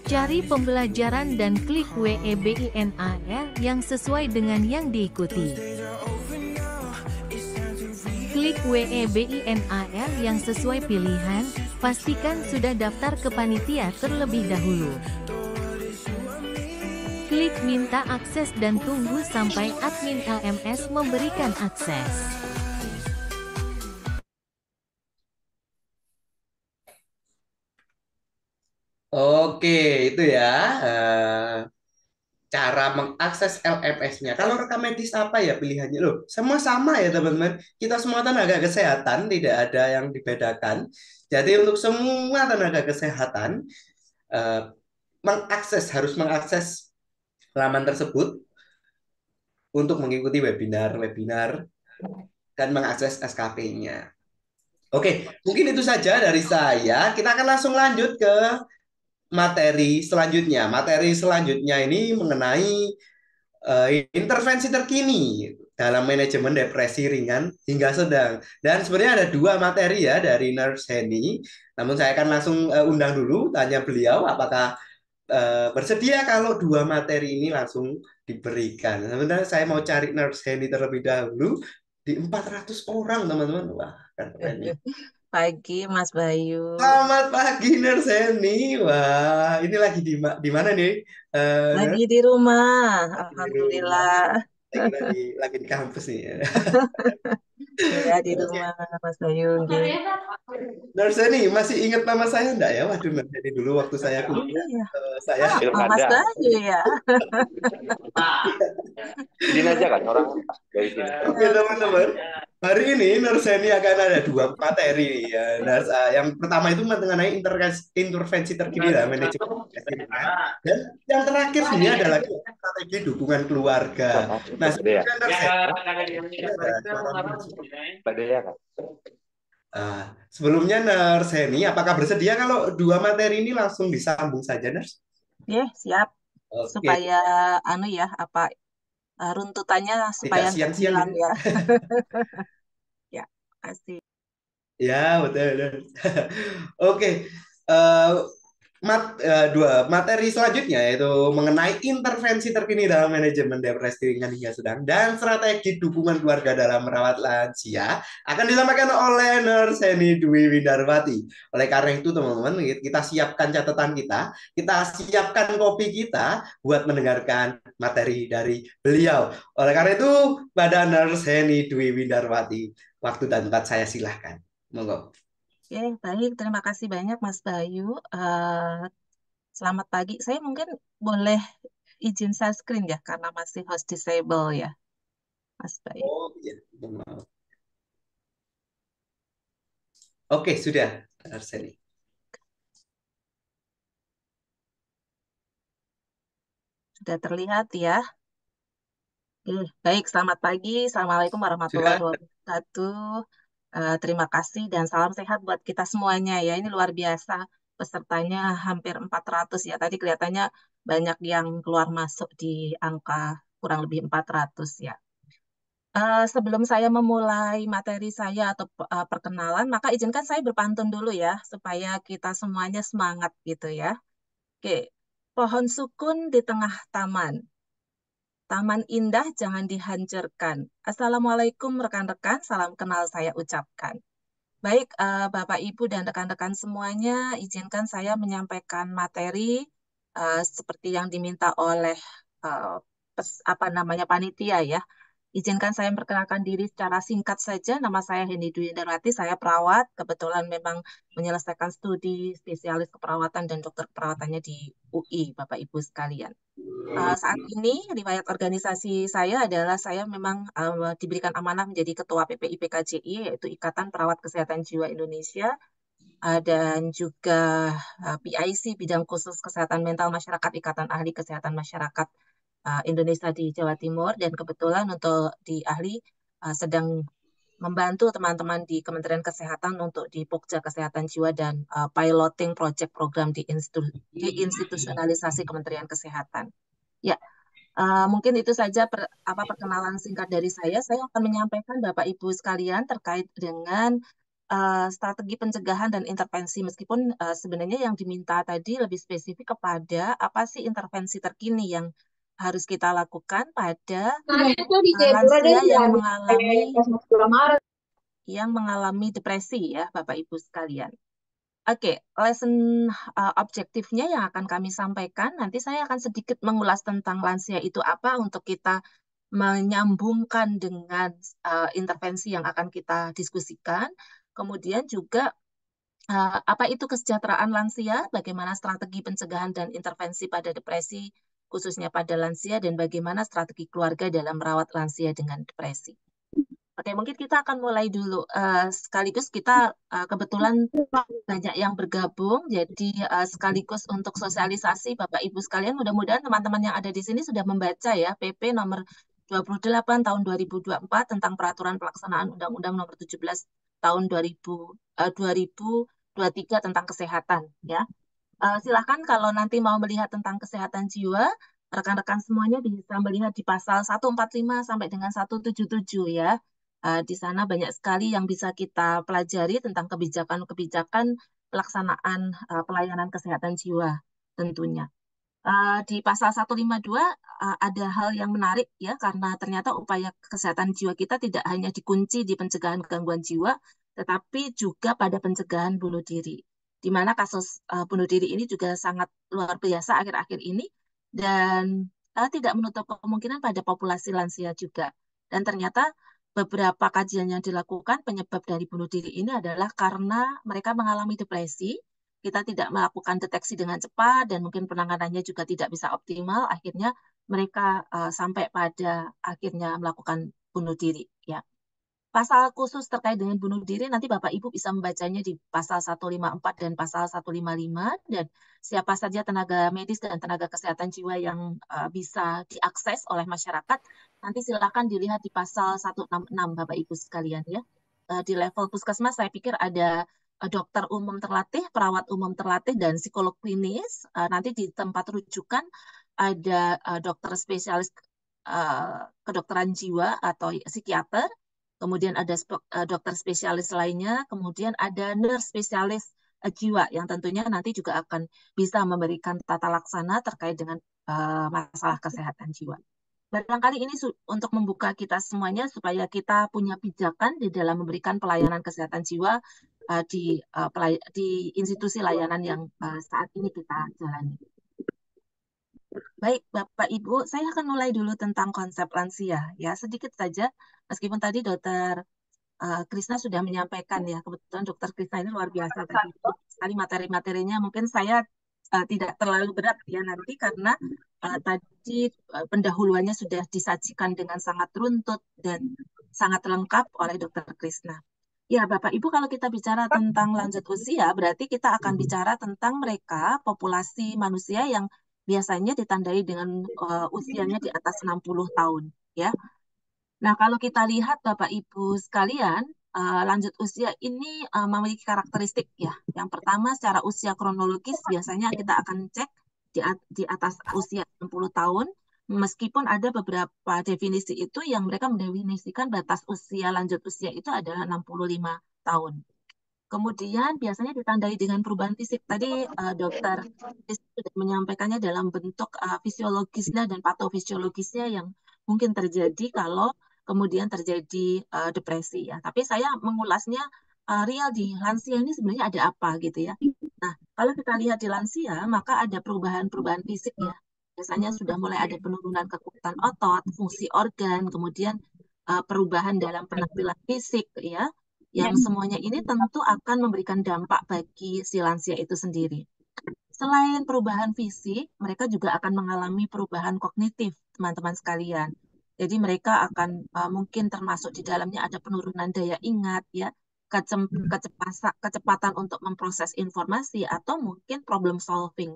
Cari pembelajaran dan klik WEBINAR yang sesuai dengan yang diikuti. Klik WEBINAR yang sesuai pilihan, pastikan sudah daftar ke panitia terlebih dahulu. Klik minta akses dan tunggu sampai admin LMS memberikan akses. Oke, itu ya eh, cara mengakses LMS-nya. Kalau rekam medis apa ya pilihannya? Loh, semua sama ya teman-teman. Kita semua tenaga kesehatan, tidak ada yang dibedakan. Jadi untuk semua tenaga kesehatan eh, mengakses harus mengakses laman tersebut untuk mengikuti webinar-webinar dan mengakses SKP-nya. Oke, mungkin itu saja dari saya. Kita akan langsung lanjut ke materi selanjutnya. Materi selanjutnya ini mengenai uh, intervensi terkini dalam manajemen depresi ringan hingga sedang. Dan sebenarnya ada dua materi ya dari Nurse Henny. Namun saya akan langsung uh, undang dulu tanya beliau apakah uh, bersedia kalau dua materi ini langsung diberikan. Sebenarnya saya mau cari Nurse Henny terlebih dahulu di 400 orang teman-teman. Wah, keren ya. pagi Mas Bayu. Selamat pagi nerseni. Wah, ini lagi di di mana nih? Uh, lagi di rumah. Alhamdulillah. Di lagi, lagi di kampus nih. Ya. Ya di rumah okay. nama saya Yunggi. masih ingat nama saya enggak ya? Waduh Narsani dulu waktu saya kuliah iya. Eh, saya ah, Mas Bayu ya. Jadi aja kan orang dari sini. Oke okay, teman-teman. Hari ini Narsani akan ada dua materi ya. Nars, uh, yang pertama itu mengenai intervensi terkini lah, manajemen dan yang terakhir ini adalah strategi dukungan keluarga. Nah, iya. sebenarnya Narsani, ya, ya, ya, ya. Mbak Dea kan. Uh, sebelumnya Nurse Heni, apakah bersedia kalau dua materi ini langsung disambung saja Nurse? Ya, yeah, siap. Okay. Supaya anu ya apa uh, runtutannya supaya siang siang-siang ya. ya, pasti. Ya, betul. betul. Oke. okay. uh, eh, mat, uh, dua materi selanjutnya yaitu mengenai intervensi terkini dalam manajemen depresi ringan hingga sedang dan strategi dukungan keluarga dalam merawat lansia akan disampaikan oleh Nur Seni Dwi Windarwati. Oleh karena itu teman-teman kita siapkan catatan kita, kita siapkan kopi kita buat mendengarkan materi dari beliau. Oleh karena itu pada Nur Seni Dwi Windarwati waktu dan tempat saya silahkan. Monggo. Oke, baik. Terima kasih banyak, Mas Bayu. Uh, selamat pagi. Saya mungkin boleh izin share screen ya, karena masih host disable ya, Mas Bayu. Oh, iya. Oke, sudah, Arseni. Sudah terlihat ya. Oke, baik, selamat pagi. Assalamualaikum warahmatullahi wabarakatuh. Eh, terima kasih dan salam sehat buat kita semuanya ya. Ini luar biasa pesertanya hampir 400 ya. Tadi kelihatannya banyak yang keluar masuk di angka kurang lebih 400 ya. Uh, sebelum saya memulai materi saya atau uh, perkenalan, maka izinkan saya berpantun dulu ya, supaya kita semuanya semangat gitu ya. Oke, pohon sukun di tengah taman, Taman indah jangan dihancurkan. Assalamualaikum rekan-rekan, salam kenal saya ucapkan. Baik, uh, Bapak, Ibu, dan rekan-rekan semuanya, izinkan saya menyampaikan materi uh, seperti yang diminta oleh uh, apa namanya panitia ya Izinkan saya memperkenalkan diri secara singkat saja. Nama saya Hendi Dwi Darwati. saya perawat. Kebetulan memang menyelesaikan studi spesialis keperawatan dan dokter keperawatannya di UI, Bapak Ibu sekalian. Uh, saat ini riwayat organisasi saya adalah saya memang uh, diberikan amanah menjadi ketua PPIPKJI yaitu Ikatan Perawat Kesehatan Jiwa Indonesia uh, dan juga uh, PIC bidang khusus kesehatan mental masyarakat Ikatan Ahli Kesehatan Masyarakat Eh, Indonesia di Jawa Timur dan kebetulan untuk di ahli eh, sedang membantu teman-teman di Kementerian Kesehatan untuk di Pokja Kesehatan Jiwa dan eh, piloting project program di, institu institusionalisasi Kementerian Kesehatan. Ya, mungkin itu saja per, apa perkenalan singkat dari saya. Saya akan menyampaikan Bapak Ibu sekalian terkait dengan uh, strategi pencegahan dan intervensi meskipun uh, sebenarnya yang diminta tadi lebih spesifik kepada apa sih intervensi terkini yang harus kita lakukan pada lansia nah, yang mengalami yang mengalami depresi ya Bapak Ibu sekalian. Oke, okay, lesson uh, objektifnya yang akan kami sampaikan nanti saya akan sedikit mengulas tentang lansia itu apa untuk kita menyambungkan dengan uh, intervensi yang akan kita diskusikan. Kemudian juga uh, apa itu kesejahteraan lansia, bagaimana strategi pencegahan dan intervensi pada depresi khususnya pada lansia dan bagaimana strategi keluarga dalam merawat lansia dengan depresi. Oke, mungkin kita akan mulai dulu. Uh, sekaligus kita uh, kebetulan banyak yang bergabung, jadi uh, sekaligus untuk sosialisasi Bapak Ibu sekalian, mudah-mudahan teman-teman yang ada di sini sudah membaca ya PP nomor 28 tahun 2024 tentang peraturan pelaksanaan Undang-Undang nomor 17 tahun 2000, uh, 2023 tentang kesehatan ya. Eh, silahkan kalau nanti mau melihat tentang kesehatan jiwa, rekan-rekan semuanya bisa melihat di pasal 145 sampai dengan 177 ya. Uh, di sana banyak sekali yang bisa kita pelajari tentang kebijakan-kebijakan pelaksanaan uh, pelayanan kesehatan jiwa tentunya. Uh, di pasal 152 uh, ada hal yang menarik ya karena ternyata upaya kesehatan jiwa kita tidak hanya dikunci di pencegahan gangguan jiwa tetapi juga pada pencegahan bunuh diri di mana kasus uh, bunuh diri ini juga sangat luar biasa akhir-akhir ini dan uh, tidak menutup kemungkinan pada populasi lansia juga. Dan ternyata beberapa kajian yang dilakukan penyebab dari bunuh diri ini adalah karena mereka mengalami depresi, kita tidak melakukan deteksi dengan cepat dan mungkin penanganannya juga tidak bisa optimal, akhirnya mereka uh, sampai pada akhirnya melakukan bunuh diri ya pasal khusus terkait dengan bunuh diri nanti Bapak Ibu bisa membacanya di pasal 154 dan pasal 155 dan siapa saja tenaga medis dan tenaga kesehatan jiwa yang uh, bisa diakses oleh masyarakat nanti silakan dilihat di pasal 166 Bapak Ibu sekalian ya. Uh, di level puskesmas saya pikir ada eh, dokter umum terlatih, perawat umum terlatih, dan psikolog klinis. Uh, nanti di tempat rujukan ada uh, dokter spesialis uh, kedokteran jiwa atau psikiater, kemudian ada eh, dokter spesialis lainnya, kemudian ada nurse spesialis eh, jiwa yang tentunya nanti juga akan bisa memberikan tata laksana terkait dengan eh, masalah kesehatan jiwa. Barangkali ini untuk membuka kita semuanya supaya kita punya pijakan di dalam memberikan pelayanan kesehatan jiwa di institusi layanan yang saat ini kita jalani. Baik, Bapak Ibu, saya akan mulai dulu tentang konsep lansia. Ya, sedikit saja, meskipun tadi dokter uh, Krisna sudah menyampaikan ya, kebetulan dokter Krisna ini luar biasa tadi. Sekali materi-materinya mungkin saya uh, tidak terlalu berat ya nanti karena uh, tadi uh, pendahuluannya sudah disajikan dengan sangat runtut dan sangat lengkap oleh dokter Krisna. Ya, Bapak Ibu, kalau kita bicara tentang lanjut usia, berarti kita akan bicara tentang mereka, populasi manusia yang biasanya ditandai dengan uh, usianya di atas 60 tahun ya. Nah, kalau kita lihat Bapak Ibu sekalian, uh, lanjut usia ini uh, memiliki karakteristik ya. Yang pertama secara usia kronologis biasanya kita akan cek di, at di atas usia 60 tahun meskipun ada beberapa definisi itu yang mereka mendefinisikan batas usia lanjut usia itu adalah 65 tahun Kemudian biasanya ditandai dengan perubahan fisik. Tadi uh, dokter sudah menyampaikannya dalam bentuk uh, fisiologisnya dan patofisiologisnya yang mungkin terjadi kalau kemudian terjadi uh, depresi ya. Tapi saya mengulasnya uh, real di lansia ini sebenarnya ada apa gitu ya. Nah, kalau kita lihat di lansia, maka ada perubahan-perubahan fisik ya. Biasanya sudah mulai ada penurunan kekuatan otot, fungsi organ, kemudian uh, perubahan dalam penampilan fisik ya yang hmm. semuanya ini tentu akan memberikan dampak bagi si lansia itu sendiri. Selain perubahan fisik, mereka juga akan mengalami perubahan kognitif, teman-teman sekalian. Jadi mereka akan uh, mungkin termasuk di dalamnya ada penurunan daya ingat, ya, hmm. kecepatan, kecepatan untuk memproses informasi atau mungkin problem solving.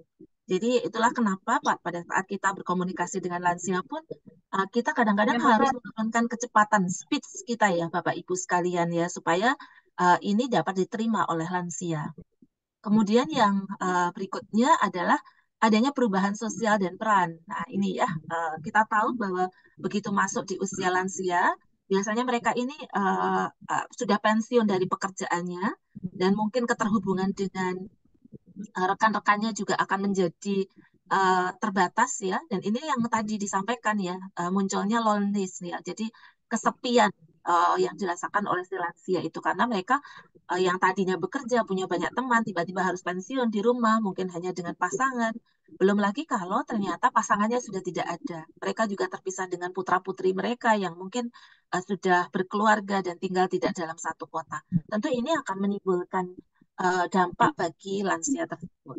Jadi itulah kenapa Pak pada saat kita berkomunikasi dengan lansia pun ah, kita kadang-kadang ya, harus menurunkan kecepatan speed kita ya Bapak Ibu sekalian ya supaya uh, ini dapat diterima oleh lansia. Kemudian yang uh, berikutnya adalah adanya perubahan sosial dan peran. Nah, ini ya uh, kita tahu bahwa begitu masuk di usia lansia biasanya mereka ini uh, uh, sudah pensiun dari pekerjaannya dan mungkin keterhubungan dengan Eh, rekan-rekannya juga akan menjadi uh, terbatas ya dan ini yang tadi disampaikan ya uh, munculnya loneliness ya jadi kesepian uh, yang dirasakan oleh si lansia itu karena mereka uh, yang tadinya bekerja punya banyak teman tiba-tiba harus pensiun di rumah mungkin hanya dengan pasangan belum lagi kalau ternyata pasangannya sudah tidak ada mereka juga terpisah dengan putra putri mereka yang mungkin uh, sudah berkeluarga dan tinggal tidak dalam satu kota tentu ini akan menimbulkan uh, dampak iya. bagi lansia tersebut.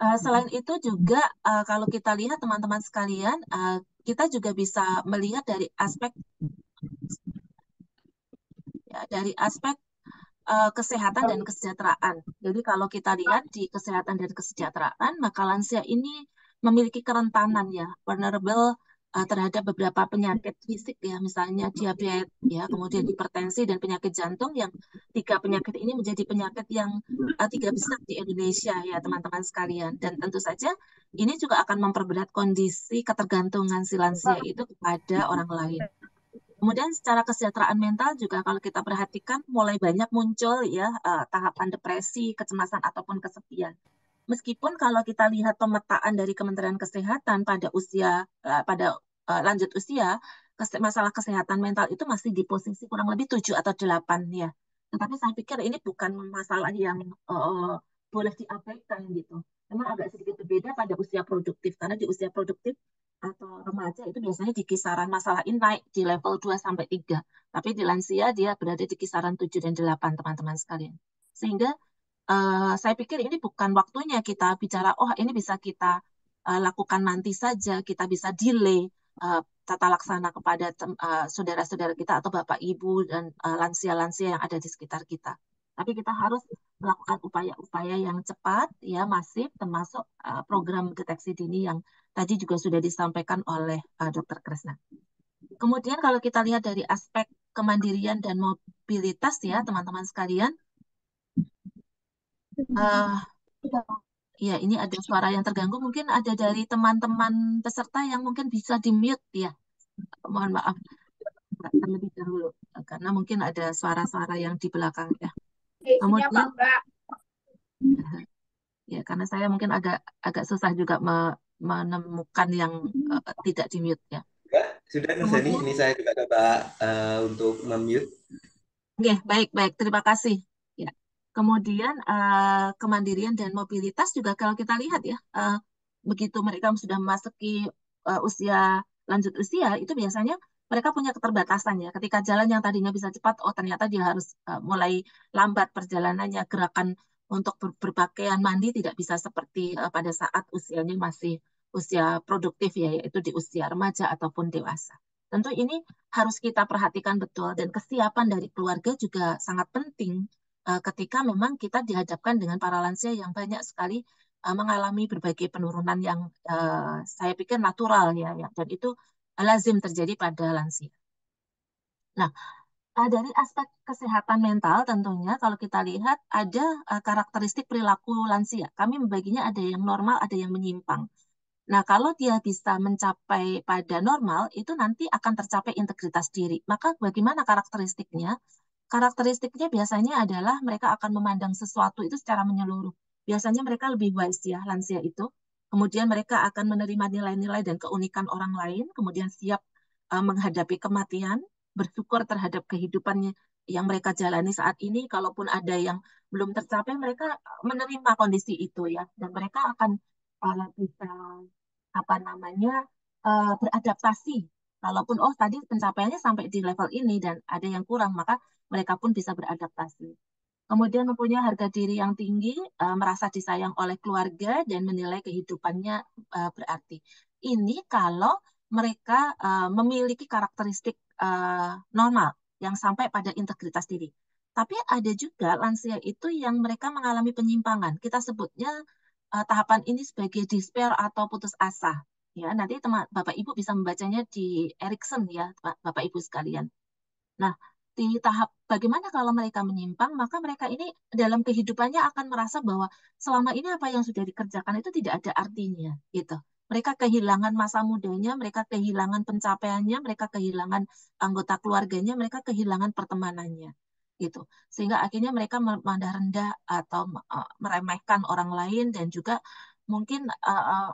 Uh, selain itu juga uh, kalau kita lihat teman-teman sekalian, uh, kita juga bisa melihat dari aspek ya, dari aspek kesehatan dan kesejahteraan. Jadi kalau kita lihat di kesehatan dan kesejahteraan, maka lansia ini memiliki kerentanan ya, vulnerable Eh, terhadap beberapa penyakit fisik ya misalnya diabetes ya kemudian hipertensi dan penyakit jantung yang tiga penyakit ini menjadi penyakit yang uh, tiga besar di Indonesia ya teman-teman sekalian dan tentu saja ini juga akan memperberat kondisi ketergantungan si lansia itu kepada orang lain. Kemudian secara kesejahteraan mental juga kalau kita perhatikan mulai banyak muncul ya uh, tahapan depresi, kecemasan ataupun kesepian. Meskipun kalau kita lihat pemetaan dari Kementerian Kesehatan pada usia eh, pada eh, lanjut usia masalah kesehatan mental itu masih di posisi kurang lebih 7 atau 8 ya. Tetapi saya pikir ini bukan masalah yang uh, boleh diabaikan gitu. Memang agak sedikit berbeda pada usia produktif karena di usia produktif atau remaja itu biasanya di kisaran masalah ini naik di level 2 sampai 3. Tapi di lansia dia berada di kisaran 7 dan 8 teman-teman sekalian. Sehingga uh, saya pikir ini bukan waktunya kita bicara, oh ini bisa kita uh, lakukan nanti saja, kita bisa delay uh, tata laksana kepada saudara-saudara uh, kita atau bapak ibu dan lansia-lansia uh, yang ada di sekitar kita. Tapi kita harus melakukan upaya-upaya yang cepat, ya masif, termasuk uh, program deteksi dini yang tadi juga sudah disampaikan oleh uh, Dr. Kresna. Kemudian kalau kita lihat dari aspek kemandirian dan mobilitas ya teman-teman sekalian, Uh, ya ini ada suara yang terganggu. Mungkin ada dari teman-teman peserta yang mungkin bisa di-mute ya. Mohon maaf terlebih dahulu karena mungkin ada suara-suara yang di belakang ya. Kemudian Ya, karena saya mungkin agak agak susah juga me, menemukan yang uh, tidak di mute ya. ya. Sudah Mas ini saya juga coba uh, untuk memute. Oke, okay, baik baik. Terima kasih. Kemudian uh, kemandirian dan mobilitas juga kalau kita lihat ya, uh, begitu mereka sudah memasuki uh, usia lanjut usia itu biasanya mereka punya keterbatasan ya. Ketika jalan yang tadinya bisa cepat, oh ternyata dia harus uh, mulai lambat perjalanannya, gerakan untuk ber berpakaian mandi tidak bisa seperti uh, pada saat usianya masih usia produktif ya, yaitu di usia remaja ataupun dewasa. Tentu ini harus kita perhatikan betul dan kesiapan dari keluarga juga sangat penting Eh, ketika memang kita dihadapkan dengan para lansia yang banyak sekali eh, mengalami berbagai penurunan yang eh, saya pikir natural ya, ya, dan itu lazim terjadi pada lansia. Nah, dari aspek kesehatan mental tentunya kalau kita lihat ada karakteristik perilaku lansia. Kami membaginya ada yang normal, ada yang menyimpang. Nah, kalau dia bisa mencapai pada normal, itu nanti akan tercapai integritas diri. Maka bagaimana karakteristiknya? karakteristiknya biasanya adalah mereka akan memandang sesuatu itu secara menyeluruh. Biasanya mereka lebih wise ya, lansia itu. Kemudian mereka akan menerima nilai-nilai dan keunikan orang lain, kemudian siap uh, menghadapi kematian, bersyukur terhadap kehidupannya yang mereka jalani saat ini. Kalaupun ada yang belum tercapai, mereka menerima kondisi itu ya, dan mereka akan uh, bisa apa namanya uh, beradaptasi. Walaupun oh tadi pencapaiannya sampai di level ini dan ada yang kurang, maka mereka pun bisa beradaptasi. Kemudian mempunyai harga diri yang tinggi, uh, merasa disayang oleh keluarga dan menilai kehidupannya uh, berarti. Ini kalau mereka uh, memiliki karakteristik uh, normal yang sampai pada integritas diri. Tapi ada juga lansia itu yang mereka mengalami penyimpangan. Kita sebutnya uh, tahapan ini sebagai despair atau putus asa. Ya, nanti teman Bapak Ibu bisa membacanya di Erikson ya, Bapak Ibu sekalian. Nah, di tahap bagaimana kalau mereka menyimpang, maka mereka ini dalam kehidupannya akan merasa bahwa selama ini apa yang sudah dikerjakan itu tidak ada artinya, gitu. Mereka kehilangan masa mudanya, mereka kehilangan pencapaiannya, mereka kehilangan anggota keluarganya, mereka kehilangan pertemanannya, gitu. Sehingga akhirnya mereka memandang rendah atau e, meremehkan orang lain dan juga mungkin uh,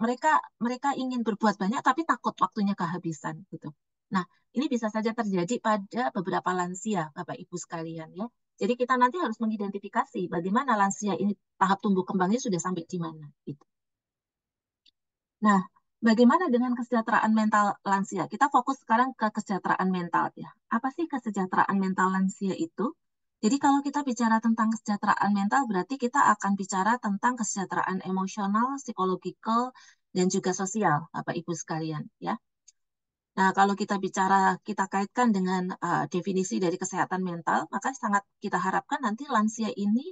mereka mereka ingin berbuat banyak tapi takut waktunya kehabisan, gitu. Nah, ini bisa saja terjadi pada beberapa lansia, Bapak Ibu sekalian ya. Jadi kita nanti harus mengidentifikasi bagaimana lansia ini tahap tumbuh kembangnya sudah sampai di mana gitu. Nah, bagaimana dengan kesejahteraan mental lansia? Kita fokus sekarang ke kesejahteraan mental ya. Apa sih kesejahteraan mental lansia itu? Jadi kalau kita bicara tentang kesejahteraan mental berarti kita akan bicara tentang kesejahteraan emosional, psikologikal, dan juga sosial, Bapak Ibu sekalian ya. Nah, kalau kita bicara, kita kaitkan dengan uh, definisi dari kesehatan mental, maka sangat kita harapkan nanti lansia ini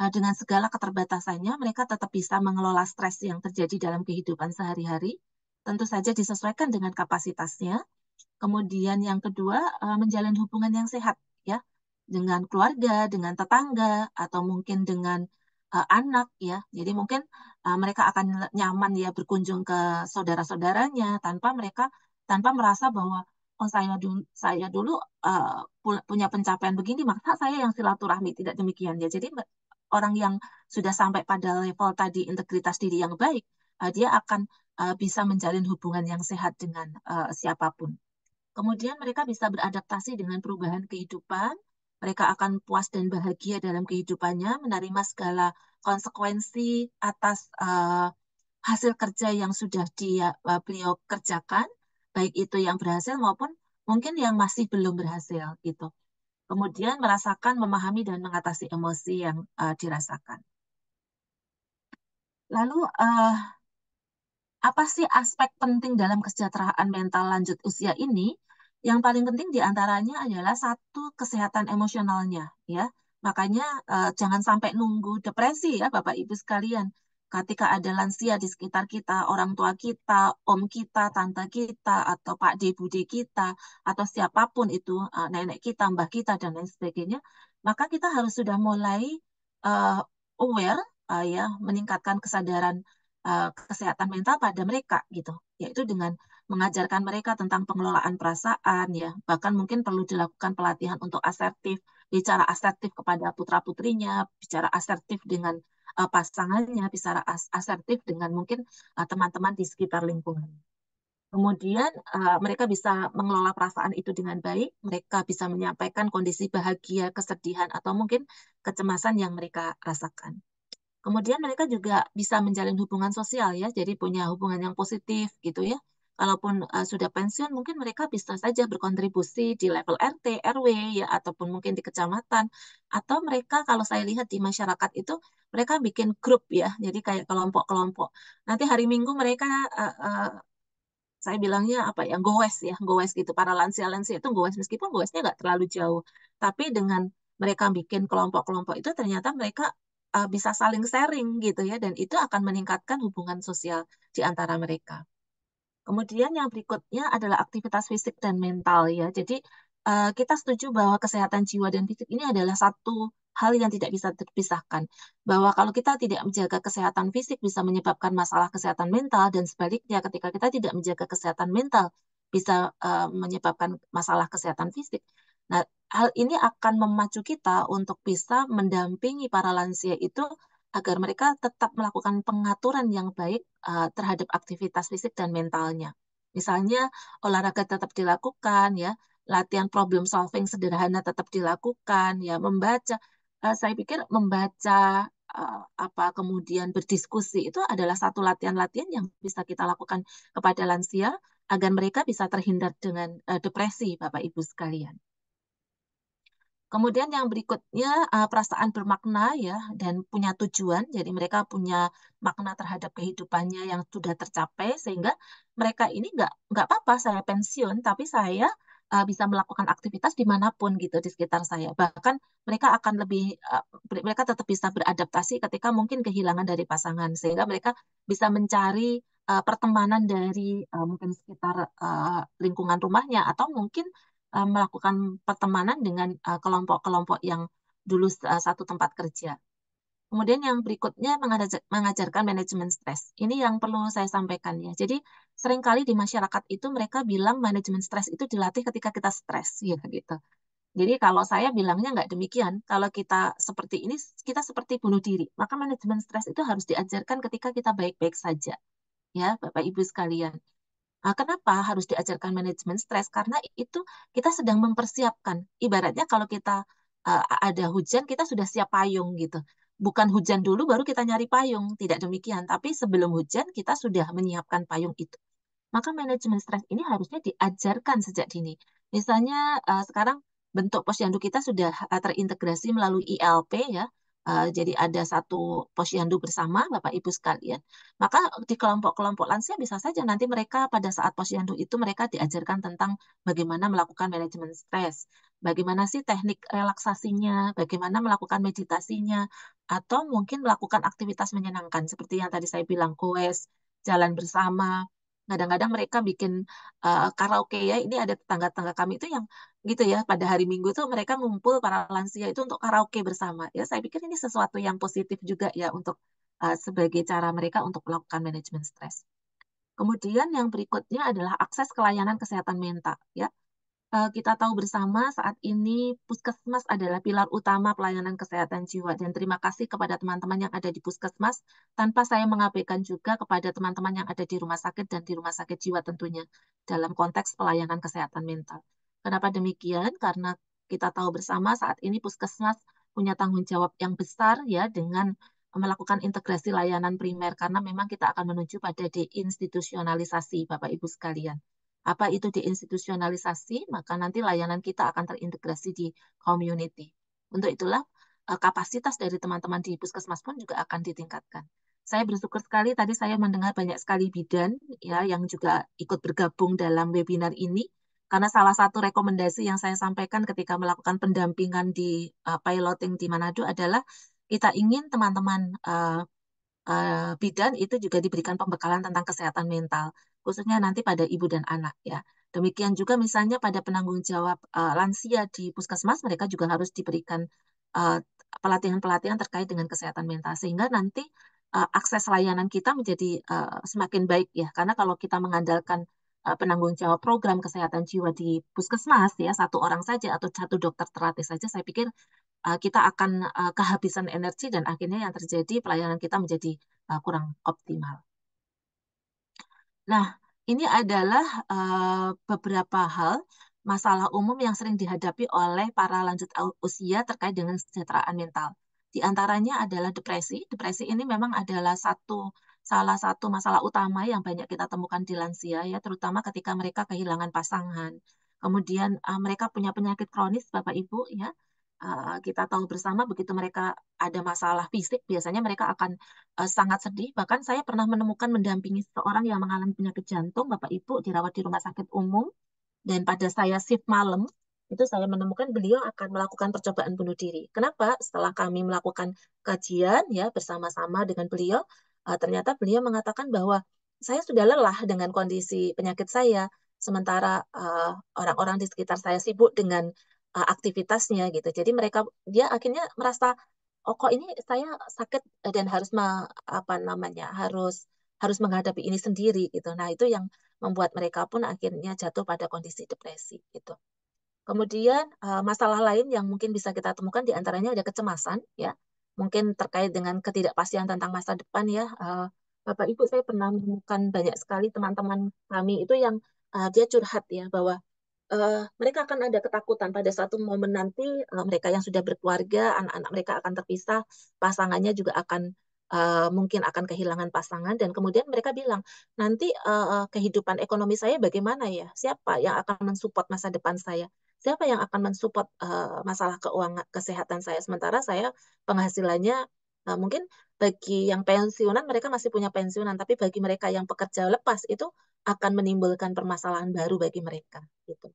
uh, dengan segala keterbatasannya, mereka tetap bisa mengelola stres yang terjadi dalam kehidupan sehari-hari, tentu saja disesuaikan dengan kapasitasnya. Kemudian yang kedua, uh, menjalin hubungan yang sehat, ya, dengan keluarga, dengan tetangga, atau mungkin dengan uh, anak ya. Jadi mungkin uh, mereka akan nyaman ya berkunjung ke saudara-saudaranya tanpa mereka tanpa merasa bahwa oh saya dulu saya dulu uh, punya pencapaian begini maka saya yang silaturahmi tidak demikian ya jadi orang yang sudah sampai pada level tadi integritas diri yang baik uh, dia akan uh, bisa menjalin hubungan yang sehat dengan uh, siapapun kemudian mereka bisa beradaptasi dengan perubahan kehidupan mereka akan puas dan bahagia dalam kehidupannya menerima segala konsekuensi atas uh, hasil kerja yang sudah dia uh, beliau kerjakan baik itu yang berhasil maupun mungkin yang masih belum berhasil gitu. Kemudian merasakan, memahami dan mengatasi emosi yang uh, dirasakan. Lalu uh, apa sih aspek penting dalam kesejahteraan mental lanjut usia ini? Yang paling penting diantaranya adalah satu kesehatan emosionalnya, ya. Makanya uh, jangan sampai nunggu depresi ya Bapak Ibu sekalian ketika ada lansia di sekitar kita, orang tua kita, om kita, tante kita, atau pak de, bude kita, atau siapapun itu, uh, nenek kita, mbah kita, dan lain sebagainya, maka kita harus sudah mulai uh, aware, uh, ya, meningkatkan kesadaran uh, kesehatan mental pada mereka gitu, yaitu dengan mengajarkan mereka tentang pengelolaan perasaan ya, bahkan mungkin perlu dilakukan pelatihan untuk asertif, bicara asertif kepada putra putrinya, bicara asertif dengan uh, pasangannya bisa as asertif dengan mungkin eh, teman-teman uh, di sekitar lingkungan. Kemudian uh, mereka bisa mengelola perasaan itu dengan baik, mereka bisa menyampaikan kondisi bahagia, kesedihan atau mungkin kecemasan yang mereka rasakan. Kemudian mereka juga bisa menjalin hubungan sosial ya, jadi punya hubungan yang positif gitu ya kalaupun uh, sudah pensiun mungkin mereka bisa saja berkontribusi di level RT, RW ya ataupun mungkin di kecamatan atau mereka kalau saya lihat di masyarakat itu mereka bikin grup ya. Jadi kayak kelompok-kelompok. Nanti hari Minggu mereka uh, uh, saya bilangnya apa ya goes ya goes gitu para lansia lansia itu goes meskipun goesnya nggak terlalu jauh tapi dengan mereka bikin kelompok-kelompok itu ternyata mereka uh, bisa saling sharing gitu ya dan itu akan meningkatkan hubungan sosial di antara mereka. Kemudian yang berikutnya adalah aktivitas fisik dan mental ya. Jadi uh, kita setuju bahwa kesehatan jiwa dan fisik ini adalah satu hal yang tidak bisa terpisahkan. Bahwa kalau kita tidak menjaga kesehatan fisik bisa menyebabkan masalah kesehatan mental dan sebaliknya ketika kita tidak menjaga kesehatan mental bisa uh, menyebabkan masalah kesehatan fisik. Nah, hal ini akan memacu kita untuk bisa mendampingi para lansia itu agar mereka tetap melakukan pengaturan yang baik uh, terhadap aktivitas fisik dan mentalnya. Misalnya olahraga tetap dilakukan ya, latihan problem solving sederhana tetap dilakukan ya, membaca uh, saya pikir membaca uh, apa kemudian berdiskusi itu adalah satu latihan-latihan yang bisa kita lakukan kepada lansia agar mereka bisa terhindar dengan uh, depresi Bapak Ibu sekalian. Kemudian yang berikutnya eh, perasaan bermakna ya dan punya tujuan. Jadi mereka punya makna terhadap kehidupannya yang sudah tercapai sehingga mereka ini nggak nggak apa-apa saya pensiun tapi saya eh, bisa melakukan aktivitas dimanapun gitu di sekitar saya. Bahkan mereka akan lebih eh, mereka tetap bisa beradaptasi ketika mungkin kehilangan dari pasangan sehingga mereka bisa mencari pertemanan dari mungkin sekitar lingkungan rumahnya atau mungkin Eh, melakukan pertemanan dengan eh, kelompok-kelompok yang dulu eh, satu tempat kerja. Kemudian yang berikutnya mengajar, mengajarkan manajemen stres. Ini yang perlu saya sampaikan ya. Jadi seringkali di masyarakat itu mereka bilang manajemen stres itu dilatih ketika kita stres ya gitu. Jadi kalau saya bilangnya nggak demikian, kalau kita seperti ini, kita seperti bunuh diri. Maka manajemen stres itu harus diajarkan ketika kita baik-baik saja. Ya, Bapak Ibu sekalian. Ah, kenapa harus diajarkan manajemen stres? Karena itu kita sedang mempersiapkan. Ibaratnya kalau kita eh, ada hujan, kita sudah siap payung gitu. Bukan hujan dulu baru kita nyari payung, tidak demikian. Tapi sebelum hujan kita sudah menyiapkan payung itu. Maka manajemen stres ini harusnya diajarkan sejak dini. Misalnya eh, sekarang bentuk posyandu kita sudah eh, terintegrasi melalui ILP ya uh, jadi ada satu posyandu bersama Bapak Ibu sekalian, maka di kelompok-kelompok lansia bisa saja nanti mereka pada saat posyandu itu mereka diajarkan tentang bagaimana melakukan manajemen stres, bagaimana sih teknik relaksasinya, bagaimana melakukan meditasinya, atau mungkin melakukan aktivitas menyenangkan seperti yang tadi saya bilang koes, jalan bersama, kadang-kadang mereka bikin uh, karaoke ya ini ada tetangga-tetangga kami itu yang gitu ya pada hari Minggu tuh mereka ngumpul para lansia itu untuk karaoke bersama ya saya pikir ini sesuatu yang positif juga ya untuk uh, sebagai cara mereka untuk melakukan manajemen stres. Kemudian yang berikutnya adalah akses ke layanan kesehatan mental ya. Eh, kita tahu bersama saat ini puskesmas adalah pilar utama pelayanan kesehatan jiwa dan terima kasih kepada teman-teman yang ada di puskesmas tanpa saya mengabaikan juga kepada teman-teman yang ada di rumah sakit dan di rumah sakit jiwa tentunya dalam konteks pelayanan kesehatan mental. Kenapa demikian? Karena kita tahu bersama saat ini puskesmas punya tanggung jawab yang besar ya dengan melakukan integrasi layanan primer karena memang kita akan menuju pada deinstitusionalisasi Bapak Ibu sekalian apa itu diinstitusionalisasi, maka nanti layanan kita akan terintegrasi di community. Untuk itulah eh, kapasitas dari teman-teman di puskesmas pun juga akan ditingkatkan. Saya bersyukur sekali tadi saya mendengar banyak sekali bidan ya yang juga ikut bergabung dalam webinar ini karena salah satu rekomendasi yang saya sampaikan ketika melakukan pendampingan di uh, piloting di Manado adalah kita ingin teman-teman uh, uh, bidan itu juga diberikan pembekalan tentang kesehatan mental khususnya nanti pada ibu dan anak ya. Demikian juga misalnya pada penanggung jawab uh, lansia di puskesmas mereka juga harus diberikan eh, pelatihan-pelatihan uh, terkait dengan kesehatan mental sehingga nanti uh, akses layanan kita menjadi uh, semakin baik ya karena kalau kita mengandalkan penanggung jawab program kesehatan jiwa di puskesmas ya satu orang saja atau satu dokter terlatih saja saya pikir kita akan kehabisan energi dan akhirnya yang terjadi pelayanan kita menjadi kurang optimal. Nah, ini adalah eh, beberapa hal masalah umum yang sering dihadapi oleh para lanjut usia terkait dengan kesejahteraan mental. Di antaranya adalah depresi. Depresi ini memang adalah satu salah satu masalah utama yang banyak kita temukan di lansia ya, terutama ketika mereka kehilangan pasangan. Kemudian eh, mereka punya penyakit kronis Bapak Ibu ya. Eh, kita tahu bersama begitu mereka ada masalah fisik biasanya mereka akan eh, sangat sedih bahkan saya pernah menemukan mendampingi seorang yang mengalami penyakit jantung Bapak Ibu dirawat di rumah sakit umum dan pada saya shift malam itu saya menemukan beliau akan melakukan percobaan bunuh diri. Kenapa? Setelah kami melakukan kajian ya bersama-sama dengan beliau, eh, ternyata beliau mengatakan bahwa saya sudah lelah dengan kondisi penyakit saya, sementara orang-orang uh, orang -orang di sekitar saya sibuk dengan uh, aktivitasnya gitu. Jadi mereka dia akhirnya merasa oh kok ini saya sakit dan harus me, apa namanya harus harus menghadapi ini sendiri gitu. Nah itu yang membuat mereka pun akhirnya jatuh pada kondisi depresi gitu. Kemudian uh, masalah lain yang mungkin bisa kita temukan diantaranya ada kecemasan ya, mungkin terkait dengan ketidakpastian tentang masa depan ya. Uh, Bapak Ibu saya pernah menemukan banyak sekali teman-teman kami itu yang uh, dia curhat ya bahwa uh, mereka akan ada ketakutan pada satu momen nanti uh, mereka yang sudah berkeluarga, anak-anak mereka akan terpisah, pasangannya juga akan uh, mungkin akan kehilangan pasangan dan kemudian mereka bilang nanti uh, kehidupan ekonomi saya bagaimana ya? Siapa yang akan mensupport masa depan saya? Siapa yang akan mensupport uh, masalah keuangan kesehatan saya? Sementara saya penghasilannya uh, mungkin bagi yang pensiunan mereka masih punya pensiunan, tapi bagi mereka yang pekerja lepas itu akan menimbulkan permasalahan baru bagi mereka gitu.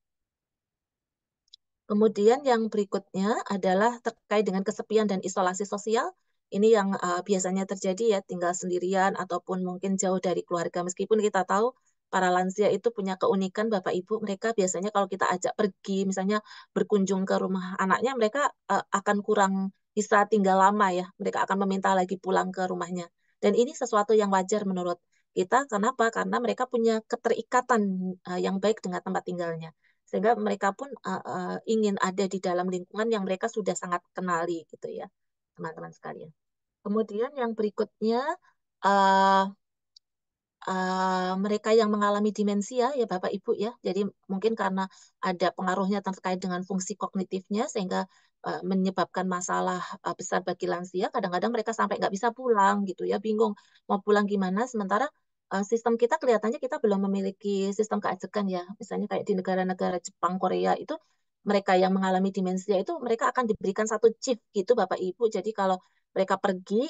Kemudian yang berikutnya adalah terkait dengan kesepian dan isolasi sosial. Ini yang uh, biasanya terjadi ya, tinggal sendirian ataupun mungkin jauh dari keluarga. Meskipun kita tahu para lansia itu punya keunikan Bapak Ibu, mereka biasanya kalau kita ajak pergi, misalnya berkunjung ke rumah anaknya, mereka uh, akan kurang bisa tinggal lama ya. Mereka akan meminta lagi pulang ke rumahnya. Dan ini sesuatu yang wajar menurut kita. Kenapa? Karena mereka punya keterikatan uh, yang baik dengan tempat tinggalnya sehingga mereka pun uh, uh, ingin ada di dalam lingkungan yang mereka sudah sangat kenali gitu ya teman-teman sekalian. Kemudian yang berikutnya uh, uh, mereka yang mengalami demensia ya Bapak Ibu ya. Jadi mungkin karena ada pengaruhnya terkait dengan fungsi kognitifnya sehingga uh, menyebabkan masalah uh, besar bagi lansia. Kadang-kadang mereka sampai nggak bisa pulang gitu ya, bingung mau pulang gimana. Sementara Eh, sistem kita kelihatannya kita belum memiliki sistem keajekan ya. Misalnya kayak di negara-negara Jepang, Korea itu mereka yang mengalami demensia itu mereka akan diberikan satu chip gitu Bapak Ibu. Jadi kalau mereka pergi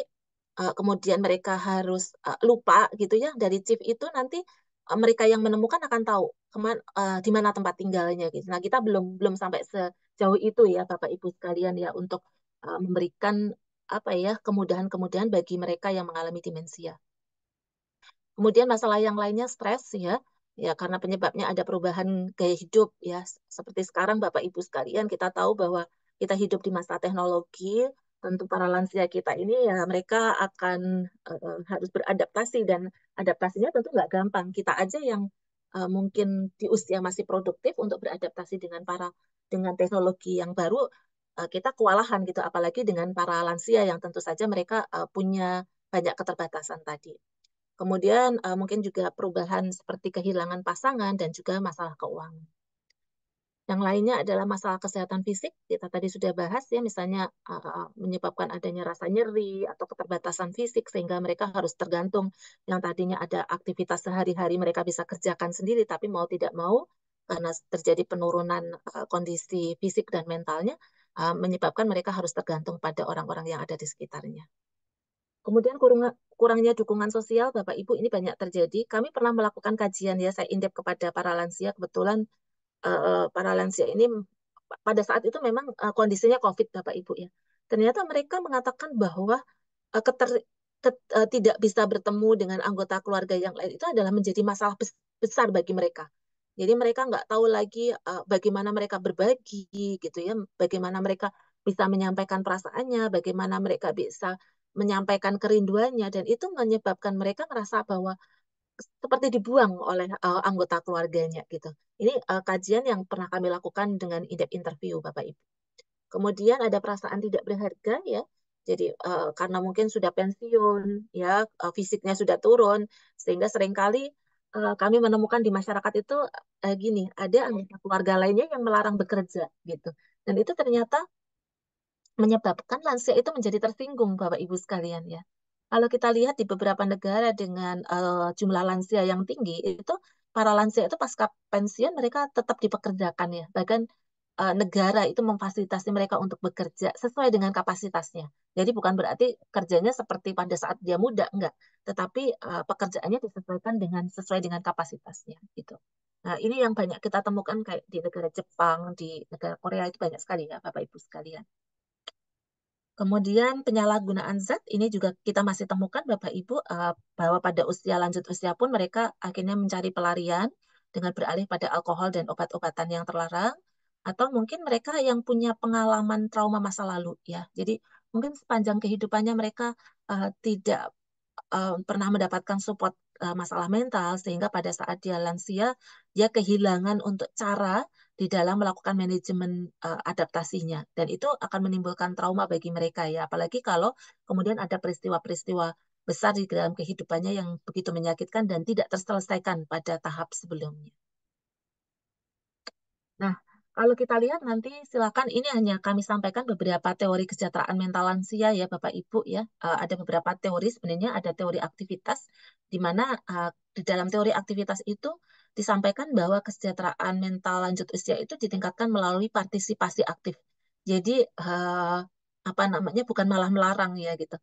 eh, kemudian mereka harus eh, lupa gitu ya dari chip itu nanti mereka yang menemukan akan tahu keman uh, di mana tempat tinggalnya gitu. Nah, kita belum belum sampai sejauh itu ya Bapak Ibu sekalian ya untuk uh, memberikan apa ya kemudahan-kemudahan bagi mereka yang mengalami demensia. Kemudian masalah yang lainnya stres ya, ya karena penyebabnya ada perubahan gaya hidup ya. Seperti sekarang Bapak Ibu sekalian kita tahu bahwa kita hidup di masa teknologi, tentu para lansia kita ini ya mereka akan uh, harus beradaptasi dan adaptasinya tentu nggak gampang. Kita aja yang uh, mungkin di usia masih produktif untuk beradaptasi dengan para dengan teknologi yang baru eh, kita kewalahan gitu apalagi dengan para lansia yang tentu saja mereka punya banyak keterbatasan tadi. Kemudian uh, mungkin juga perubahan seperti kehilangan pasangan dan juga masalah keuangan. Yang lainnya adalah masalah kesehatan fisik. Kita tadi sudah bahas ya, misalnya uh, menyebabkan adanya rasa nyeri atau keterbatasan fisik sehingga mereka harus tergantung yang tadinya ada aktivitas sehari-hari mereka bisa kerjakan sendiri tapi mau tidak mau karena terjadi penurunan uh, kondisi fisik dan mentalnya uh, menyebabkan mereka harus tergantung pada orang-orang yang ada di sekitarnya. Kemudian kurung kurangnya dukungan sosial Bapak Ibu ini banyak terjadi. Kami pernah melakukan kajian ya saya indep kepada para lansia kebetulan uh, eh, eh, para lansia ini pada saat itu memang uh, kondisinya Covid Bapak Ibu ya. Ternyata mereka mengatakan bahwa uh, keter, ket, uh, tidak bisa bertemu dengan anggota keluarga yang lain itu adalah menjadi masalah besar bagi mereka. Jadi mereka nggak tahu lagi uh, bagaimana mereka berbagi gitu ya, bagaimana mereka bisa menyampaikan perasaannya, bagaimana mereka bisa menyampaikan kerinduannya dan itu menyebabkan mereka merasa bahwa seperti dibuang oleh uh, anggota keluarganya gitu. Ini uh, kajian yang pernah kami lakukan dengan in-depth interview Bapak Ibu. Kemudian ada perasaan tidak berharga ya. Jadi uh, karena mungkin sudah pensiun ya, uh, fisiknya sudah turun sehingga seringkali uh, kami menemukan di masyarakat itu uh, gini, ada anggota keluarga lainnya yang melarang bekerja gitu. Dan itu ternyata menyebabkan lansia itu menjadi tersinggung Bapak Ibu sekalian ya. Kalau kita lihat di beberapa negara dengan uh, jumlah lansia yang tinggi itu para lansia itu pasca pensiun mereka tetap dipekerjakan ya. Bahkan uh, negara itu memfasilitasi mereka untuk bekerja sesuai dengan kapasitasnya. Jadi bukan berarti kerjanya seperti pada saat dia muda enggak, tetapi uh, pekerjaannya disesuaikan dengan sesuai dengan kapasitasnya gitu. Nah, ini yang banyak kita temukan kayak di negara Jepang, di negara Korea itu banyak sekali ya Bapak Ibu sekalian. Kemudian penyalahgunaan zat ini juga kita masih temukan Bapak Ibu eh, bahwa pada usia lanjut usia pun mereka akhirnya mencari pelarian dengan beralih pada alkohol dan obat-obatan yang terlarang atau mungkin mereka yang punya pengalaman trauma masa lalu ya. Jadi mungkin sepanjang kehidupannya mereka uh, tidak uh, pernah mendapatkan support uh, masalah mental sehingga pada saat dia lansia dia kehilangan untuk cara di dalam melakukan manajemen uh, adaptasinya dan itu akan menimbulkan trauma bagi mereka ya apalagi kalau kemudian ada peristiwa-peristiwa besar di dalam kehidupannya yang begitu menyakitkan dan tidak terselesaikan pada tahap sebelumnya. Nah, kalau kita lihat nanti silakan ini hanya kami sampaikan beberapa teori kesejahteraan mental lansia ya Bapak Ibu ya. Uh, ada beberapa teori sebenarnya ada teori aktivitas di mana uh, di dalam teori aktivitas itu disampaikan bahwa kesejahteraan mental lanjut usia itu ditingkatkan melalui partisipasi aktif. Jadi uh, apa namanya bukan malah melarang ya gitu.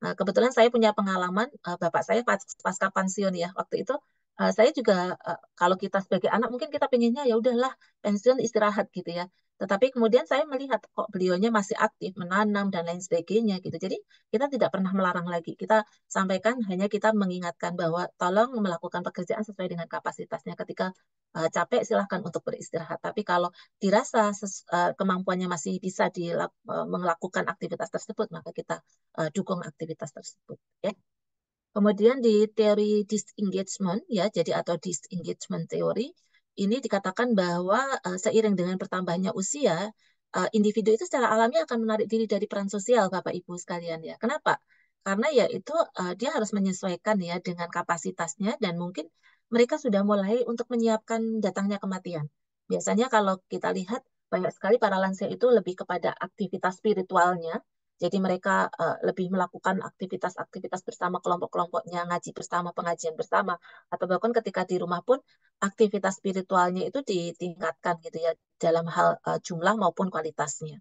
Nah, kebetulan saya punya pengalaman uh, bapak saya pas, pasca pensiun ya waktu itu uh, saya juga uh, kalau kita sebagai anak mungkin kita pengennya ya udahlah pensiun istirahat gitu ya tetapi kemudian saya melihat kok beliaunya masih aktif menanam dan lain sebagainya gitu jadi kita tidak pernah melarang lagi kita sampaikan hanya kita mengingatkan bahwa tolong melakukan pekerjaan sesuai dengan kapasitasnya ketika uh, capek silahkan untuk beristirahat tapi kalau dirasa ses, uh, kemampuannya masih bisa dilakukan uh, aktivitas tersebut maka kita uh, dukung aktivitas tersebut ya Kemudian di teori disengagement ya, jadi atau disengagement teori ini dikatakan bahwa uh, seiring dengan pertambahannya usia, uh, individu itu secara alami akan menarik diri dari peran sosial Bapak Ibu sekalian ya. Kenapa? Karena ya itu uh, dia harus menyesuaikan ya dengan kapasitasnya dan mungkin mereka sudah mulai untuk menyiapkan datangnya kematian. Biasanya kalau kita lihat banyak sekali para lansia itu lebih kepada aktivitas spiritualnya jadi mereka uh, lebih melakukan aktivitas-aktivitas bersama kelompok-kelompoknya, ngaji bersama, pengajian bersama, atau bahkan ketika di rumah pun aktivitas spiritualnya itu ditingkatkan gitu ya dalam hal uh, jumlah maupun kualitasnya.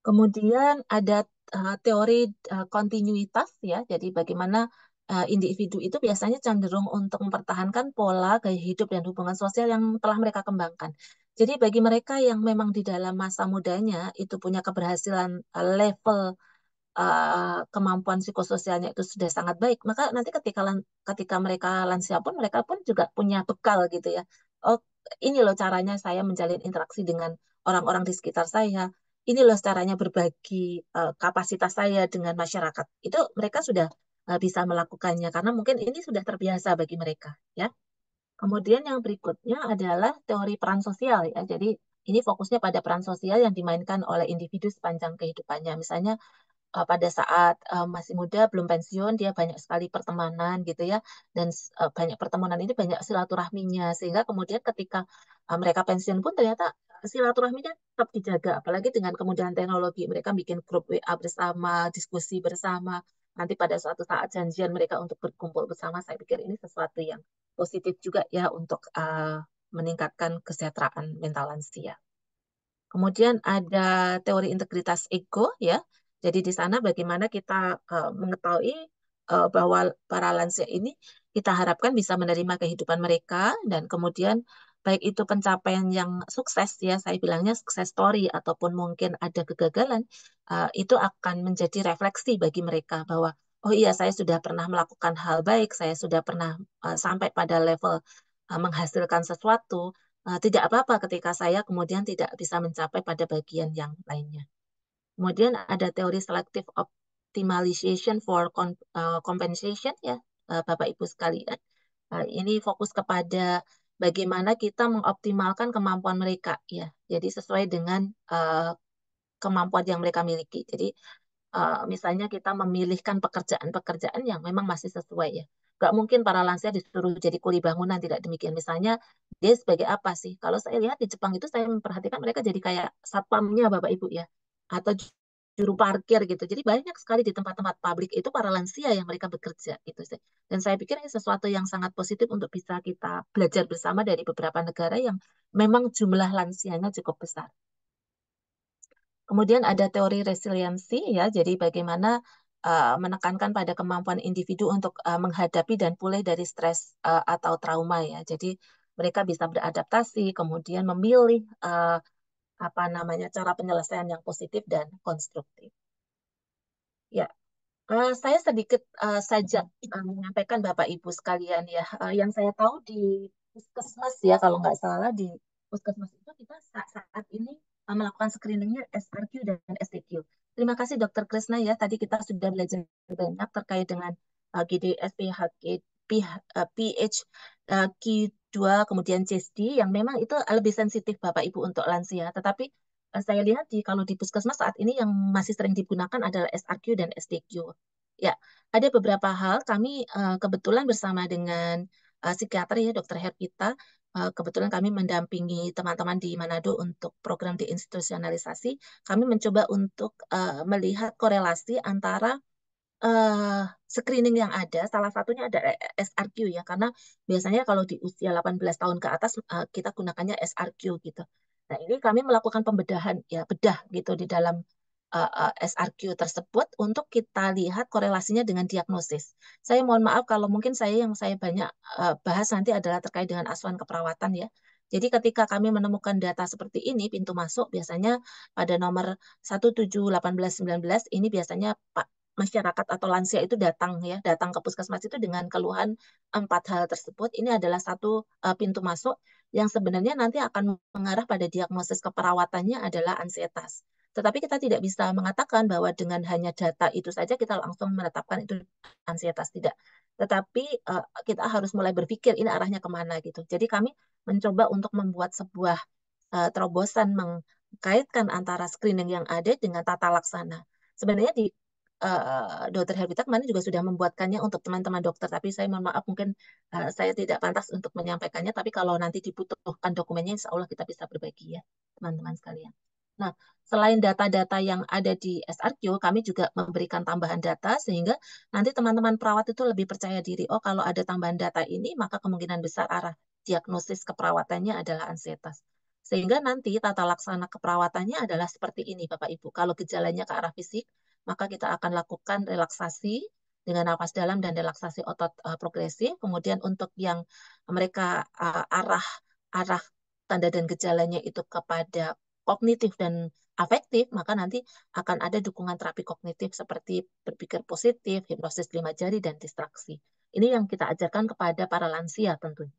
Kemudian ada uh, teori uh, kontinuitas ya, jadi bagaimana Eh, individu itu biasanya cenderung untuk mempertahankan pola gaya hidup dan hubungan sosial yang telah mereka kembangkan. Jadi bagi mereka yang memang di dalam masa mudanya itu punya keberhasilan eh, level uh, kemampuan psikososialnya itu sudah sangat baik, maka nanti ketika ketika mereka lansia pun mereka pun juga punya bekal gitu ya. Oh, ini loh caranya saya menjalin interaksi dengan orang-orang di sekitar saya. Ini loh caranya berbagi uh, kapasitas saya dengan masyarakat. Itu mereka sudah Eh, bisa melakukannya karena mungkin ini sudah terbiasa bagi mereka ya. Kemudian yang berikutnya adalah teori peran sosial ya. Jadi ini fokusnya pada peran sosial yang dimainkan oleh individu sepanjang kehidupannya. Misalnya eh, pada saat eh, masih muda belum pensiun dia banyak sekali pertemanan gitu ya dan banyak pertemanan ini banyak silaturahminya sehingga kemudian ketika mereka pensiun pun ternyata silaturahminya tetap dijaga apalagi dengan kemudahan teknologi mereka bikin grup WA bersama, diskusi bersama nanti pada suatu saat janjian mereka untuk berkumpul bersama, saya pikir ini sesuatu yang positif juga ya untuk uh, meningkatkan kesejahteraan mental lansia. Kemudian ada teori integritas ego ya. Jadi di sana bagaimana kita uh, mengetahui uh, bahwa para lansia ini kita harapkan bisa menerima kehidupan mereka dan kemudian baik itu pencapaian yang sukses ya saya bilangnya sukses story ataupun mungkin ada kegagalan uh, itu akan menjadi refleksi bagi mereka bahwa oh iya saya sudah pernah melakukan hal baik saya sudah pernah uh, sampai pada level uh, menghasilkan sesuatu uh, tidak apa-apa ketika saya kemudian tidak bisa mencapai pada bagian yang lainnya kemudian ada teori selective optimization for uh, compensation ya uh, bapak ibu sekalian uh, ini fokus kepada bagaimana kita mengoptimalkan kemampuan mereka ya. Jadi sesuai dengan uh, kemampuan yang mereka miliki. Jadi uh, misalnya kita memilihkan pekerjaan-pekerjaan yang memang masih sesuai ya. Gak mungkin para lansia disuruh jadi kuli bangunan tidak demikian. Misalnya dia sebagai apa sih? Kalau saya lihat di Jepang itu saya memperhatikan mereka jadi kayak satpamnya Bapak Ibu ya. Atau juru parkir gitu. Jadi banyak sekali di tempat-tempat publik itu para lansia yang mereka bekerja gitu sih. Dan saya pikir ini sesuatu yang sangat positif untuk bisa kita belajar bersama dari beberapa negara yang memang jumlah lansianya cukup besar. Kemudian ada teori resiliensi ya, jadi bagaimana uh, menekankan pada kemampuan individu untuk uh, menghadapi dan pulih dari stres uh, atau trauma ya. Jadi mereka bisa beradaptasi, kemudian memilih uh, apa namanya cara penyelesaian yang positif dan konstruktif. Ya, uh, saya sedikit uh, saja uh, menyampaikan Bapak Ibu sekalian ya, uh, yang saya tahu di puskesmas ya kalau nggak salah di puskesmas itu kita saat, saat ini uh, melakukan screeningnya SRQ dan STQ. Terima kasih Dokter Krisna ya, tadi kita sudah belajar banyak terkait dengan uh, GDS, PHK, PH, PH, PH, 2, kemudian CSD yang memang itu lebih sensitif Bapak Ibu untuk lansia. Tetapi eh, saya lihat di kalau di puskesmas saat ini yang masih sering digunakan adalah SRQ dan SDQ. Ya, ada beberapa hal kami eh, kebetulan bersama dengan eh, psikiater ya Dr. Herpita kebetulan kami mendampingi teman-teman di Manado untuk program deinstitusionalisasi. Kami mencoba untuk melihat korelasi antara uh, screening yang ada, salah satunya ada SRQ ya, karena biasanya kalau di usia 18 tahun ke atas uh, kita gunakannya SRQ gitu. Nah ini kami melakukan pembedahan ya bedah gitu di dalam uh, eh, SRQ tersebut untuk kita lihat korelasinya dengan diagnosis. Saya mohon maaf kalau mungkin saya yang saya banyak uh, bahas nanti adalah terkait dengan asuhan keperawatan ya. Jadi ketika kami menemukan data seperti ini, pintu masuk biasanya pada nomor 17, ini biasanya masyarakat atau lansia itu datang ya, datang ke puskesmas itu dengan keluhan empat hal tersebut. Ini adalah satu uh, pintu masuk yang sebenarnya nanti akan mengarah pada diagnosis keperawatannya adalah ansietas. Tetapi kita tidak bisa mengatakan bahwa dengan hanya data itu saja kita langsung menetapkan itu ansietas tidak. Tetapi uh, kita harus mulai berpikir ini arahnya kemana gitu. Jadi kami mencoba untuk membuat sebuah uh, terobosan mengkaitkan antara screening yang ada dengan tata laksana. Sebenarnya di Eh, dokter Herbita kemarin juga sudah membuatkannya untuk teman-teman dokter, tapi saya mohon maaf mungkin uh, saya tidak pantas untuk menyampaikannya, tapi kalau nanti dibutuhkan dokumennya, insya Allah kita bisa berbagi ya, teman-teman sekalian. Nah, selain data-data yang ada di SRQ, kami juga memberikan tambahan data sehingga nanti teman-teman perawat itu lebih percaya diri, oh kalau ada tambahan data ini, maka kemungkinan besar arah diagnosis keperawatannya adalah ansietas. Sehingga nanti tata laksana keperawatannya adalah seperti ini, Bapak-Ibu. Kalau gejalanya ke arah fisik, maka kita akan lakukan relaksasi dengan nafas dalam dan relaksasi otot uh, progresif. Kemudian untuk yang mereka uh, arah arah tanda dan gejalanya itu kepada kognitif dan afektif, maka nanti akan ada dukungan terapi kognitif seperti berpikir positif, hipnosis lima jari, dan distraksi. Ini yang kita ajarkan kepada para lansia tentunya.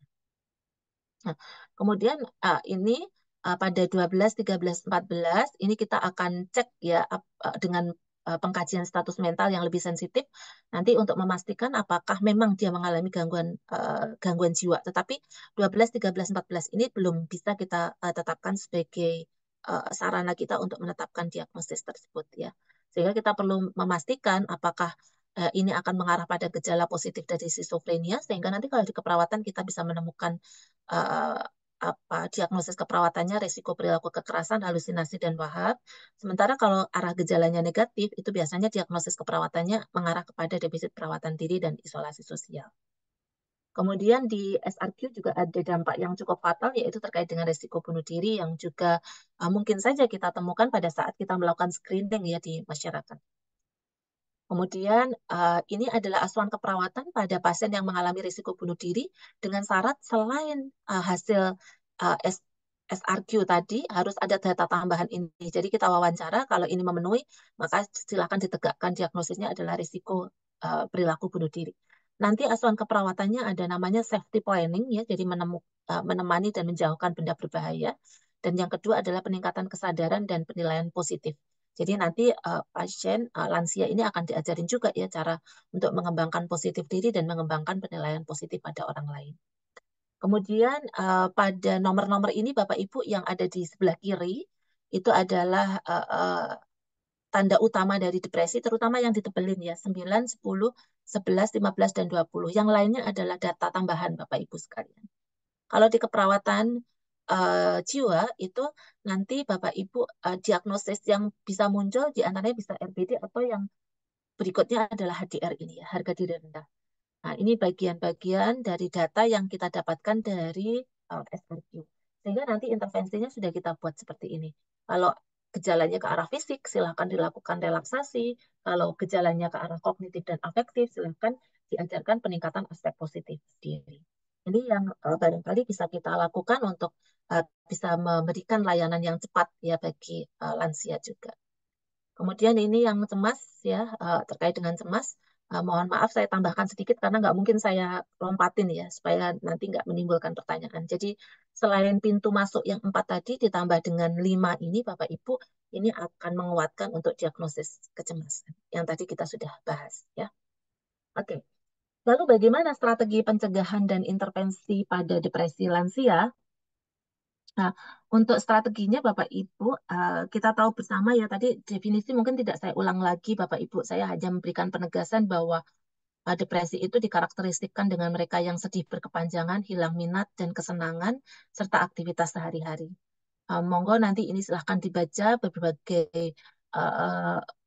Nah, kemudian uh, ini uh, pada 12, 13, 14 ini kita akan cek ya uh, dengan Eh, pengkajian status mental yang lebih sensitif nanti untuk memastikan apakah memang dia mengalami gangguan uh, gangguan jiwa. Tetapi 12, 13, 14 ini belum bisa kita uh, tetapkan sebagai uh, sarana kita untuk menetapkan diagnosis tersebut ya. Sehingga kita perlu memastikan apakah ini akan mengarah pada gejala positif dari schizophrenia sehingga nanti kalau di keperawatan kita bisa menemukan apa diagnosis keperawatannya risiko perilaku kekerasan, halusinasi dan wahab. Sementara kalau arah gejalanya negatif, itu biasanya diagnosis keperawatannya mengarah kepada defisit perawatan diri dan isolasi sosial. Kemudian di SRQ juga ada dampak yang cukup fatal yaitu terkait dengan risiko bunuh diri yang juga eh, mungkin saja kita temukan pada saat kita melakukan screening ya di masyarakat. Kemudian eh, ini adalah asuhan keperawatan pada pasien yang mengalami risiko bunuh diri dengan syarat selain eh, hasil eh, SRQ tadi harus ada data tambahan ini. Jadi kita wawancara kalau ini memenuhi maka silakan ditegakkan diagnosisnya adalah risiko perilaku bunuh diri. Nanti asuhan keperawatannya ada namanya safety planning ya, jadi menemani dan menjauhkan benda berbahaya. Dan yang kedua adalah peningkatan kesadaran dan penilaian positif. Jadi nanti uh, pasien uh, lansia ini akan diajarin juga ya cara untuk mengembangkan positif diri dan mengembangkan penilaian positif pada orang lain. Kemudian uh, pada nomor-nomor ini Bapak Ibu yang ada di sebelah kiri itu adalah uh, uh, tanda utama dari depresi terutama yang ditebelin ya 9, 10, 11, 15 dan 20. Yang lainnya adalah data tambahan Bapak Ibu sekalian. Kalau di keperawatan uh, jiwa itu nanti Bapak Ibu uh, diagnosis yang bisa muncul di antaranya bisa RBD atau yang berikutnya adalah HDR ini ya, harga diri rendah. Nah, ini bagian-bagian dari data yang kita dapatkan dari uh, eh, SRQ. Sehingga nanti intervensinya sudah kita buat seperti ini. Kalau gejalanya ke arah fisik, silahkan dilakukan relaksasi. Kalau gejalanya ke arah kognitif dan afektif, silahkan diajarkan peningkatan aspek positif diri. Ini yang uh, barangkali bisa kita lakukan untuk uh, bisa memberikan layanan yang cepat ya bagi uh, lansia juga. Kemudian ini yang cemas ya uh, terkait dengan cemas. Uh, mohon maaf saya tambahkan sedikit karena nggak mungkin saya lompatin ya supaya nanti nggak menimbulkan pertanyaan. Jadi selain pintu masuk yang empat tadi ditambah dengan lima ini Bapak Ibu ini akan menguatkan untuk diagnosis kecemasan yang tadi kita sudah bahas ya. Oke. Okay. Lalu bagaimana strategi pencegahan dan intervensi pada depresi lansia? Nah, untuk strateginya Bapak Ibu, eh, kita tahu bersama ya tadi definisi mungkin tidak saya ulang lagi Bapak Ibu, saya hanya memberikan penegasan bahwa eh, depresi itu dikarakteristikkan dengan mereka yang sedih berkepanjangan, hilang minat dan kesenangan, serta aktivitas sehari-hari. Eh, monggo nanti ini silahkan dibaca berbagai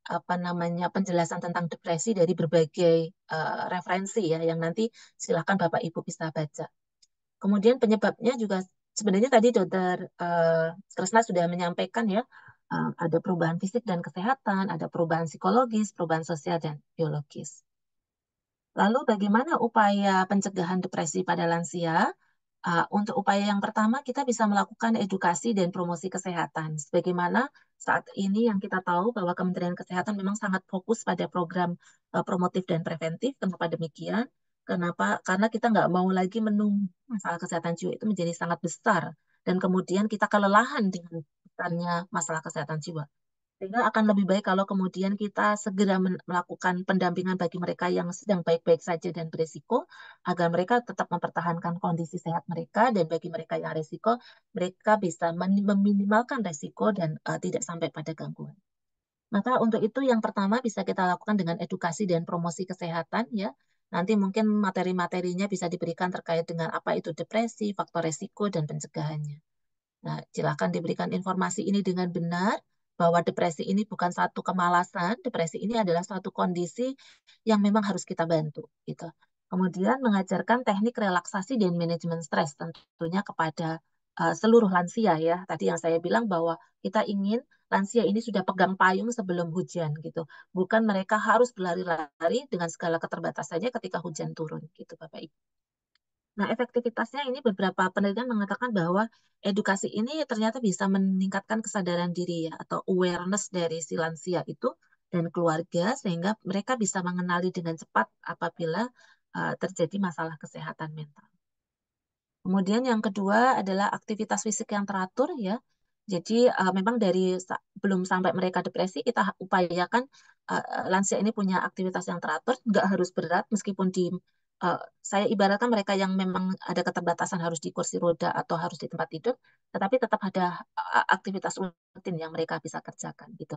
apa namanya penjelasan tentang depresi dari berbagai uh, referensi ya yang nanti silahkan Bapak Ibu bisa baca. Kemudian penyebabnya juga sebenarnya tadi Dokter uh, Kresna sudah menyampaikan ya uh, ada perubahan fisik dan kesehatan, ada perubahan psikologis, perubahan sosial dan biologis. Lalu bagaimana upaya pencegahan depresi pada lansia? Uh, untuk upaya yang pertama, kita bisa melakukan edukasi dan promosi kesehatan. Sebagaimana saat ini yang kita tahu bahwa Kementerian Kesehatan memang sangat fokus pada program uh, promotif dan preventif. Kenapa demikian? Kenapa? Karena kita nggak mau lagi menunggu masalah kesehatan jiwa itu menjadi sangat besar dan kemudian kita kelelahan dengan masalah kesehatan jiwa. Sehingga akan lebih baik kalau kemudian kita segera melakukan pendampingan bagi mereka yang sedang baik-baik saja dan beresiko, agar mereka tetap mempertahankan kondisi sehat mereka, dan bagi mereka yang resiko, mereka bisa meminimalkan resiko dan uh, tidak sampai pada gangguan. Maka untuk itu yang pertama bisa kita lakukan dengan edukasi dan promosi kesehatan ya, Nanti mungkin materi-materinya bisa diberikan terkait dengan apa itu depresi, faktor resiko, dan pencegahannya. Nah, silakan diberikan informasi ini dengan benar bahwa depresi ini bukan satu kemalasan, depresi ini adalah suatu kondisi yang memang harus kita bantu gitu. Kemudian mengajarkan teknik relaksasi dan manajemen stres tentunya kepada uh, seluruh lansia ya. Tadi yang saya bilang bahwa kita ingin lansia ini sudah pegang payung sebelum hujan gitu. Bukan mereka harus berlari-lari dengan segala keterbatasannya ketika hujan turun gitu Bapak Ibu. Nah, efektivitasnya ini beberapa penelitian mengatakan bahwa edukasi ini ternyata bisa meningkatkan kesadaran diri ya atau awareness dari si lansia itu dan keluarga sehingga mereka bisa mengenali dengan cepat apabila uh, terjadi masalah kesehatan mental. Kemudian yang kedua adalah aktivitas fisik yang teratur ya. Jadi uh, memang dari sa belum sampai mereka depresi kita upayakan uh, lansia ini punya aktivitas yang teratur, nggak harus berat meskipun di uh, saya ibaratkan mereka yang memang ada keterbatasan harus di kursi roda atau harus di tempat tidur, tetapi tetap ada aktivitas rutin yang mereka bisa kerjakan gitu.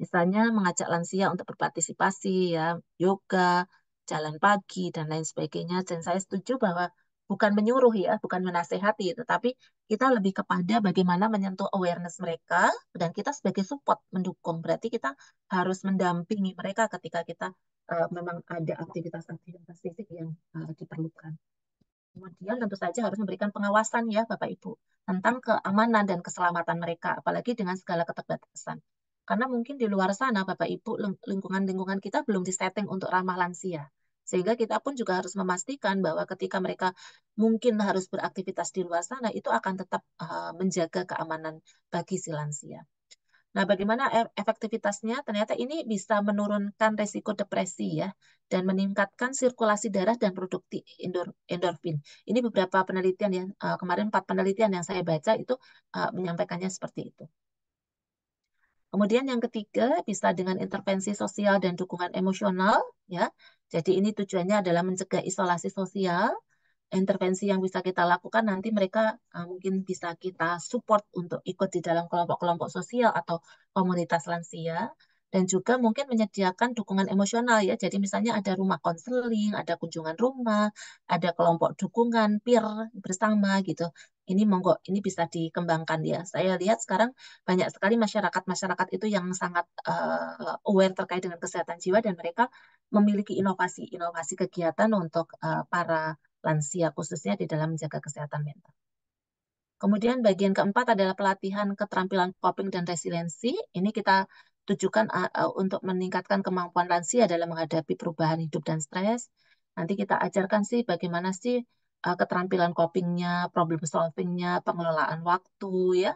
Misalnya mengajak lansia untuk berpartisipasi ya, yoga, jalan pagi dan lain sebagainya. Dan saya setuju bahwa bukan menyuruh ya, bukan menasehati, tetapi kita lebih kepada bagaimana menyentuh awareness mereka dan kita sebagai support mendukung. Berarti kita harus mendampingi mereka ketika kita uh, memang ada aktivitas-aktivitas fisik yang uh, diperlukan. Kemudian tentu saja harus memberikan pengawasan ya Bapak Ibu tentang keamanan dan keselamatan mereka, apalagi dengan segala keterbatasan. Karena mungkin di luar sana Bapak Ibu lingkungan-lingkungan kita belum disetting untuk ramah lansia. Sehingga kita pun juga harus memastikan bahwa ketika mereka mungkin harus beraktivitas di luar sana, itu akan tetap eh, menjaga keamanan bagi si lansia. Nah, bagaimana e, efektivitasnya? Ternyata ini bisa menurunkan risiko depresi ya dan meningkatkan sirkulasi darah dan produksi endorfin. Ini beberapa penelitian yang e, kemarin empat penelitian yang saya baca itu e, menyampaikannya seperti itu. Kemudian yang ketiga bisa dengan intervensi sosial dan dukungan emosional ya. Jadi ini tujuannya adalah mencegah isolasi sosial intervensi yang bisa kita lakukan nanti mereka uh, mungkin bisa kita support untuk ikut di dalam kelompok-kelompok sosial atau komunitas lansia dan juga mungkin menyediakan dukungan emosional ya. Jadi misalnya ada rumah konseling, ada kunjungan rumah, ada kelompok dukungan peer bersama gitu. Ini monggo ini bisa dikembangkan ya. Saya lihat sekarang banyak sekali masyarakat-masyarakat itu yang sangat uh, aware terkait dengan kesehatan jiwa dan mereka memiliki inovasi-inovasi kegiatan untuk uh, para lansia khususnya di dalam menjaga kesehatan mental. Kemudian bagian keempat adalah pelatihan keterampilan coping dan resiliensi. Ini kita tujukan untuk meningkatkan kemampuan lansia dalam menghadapi perubahan hidup dan stres. Nanti kita ajarkan sih bagaimana sih keterampilan copingnya, problem solvingnya, pengelolaan waktu ya,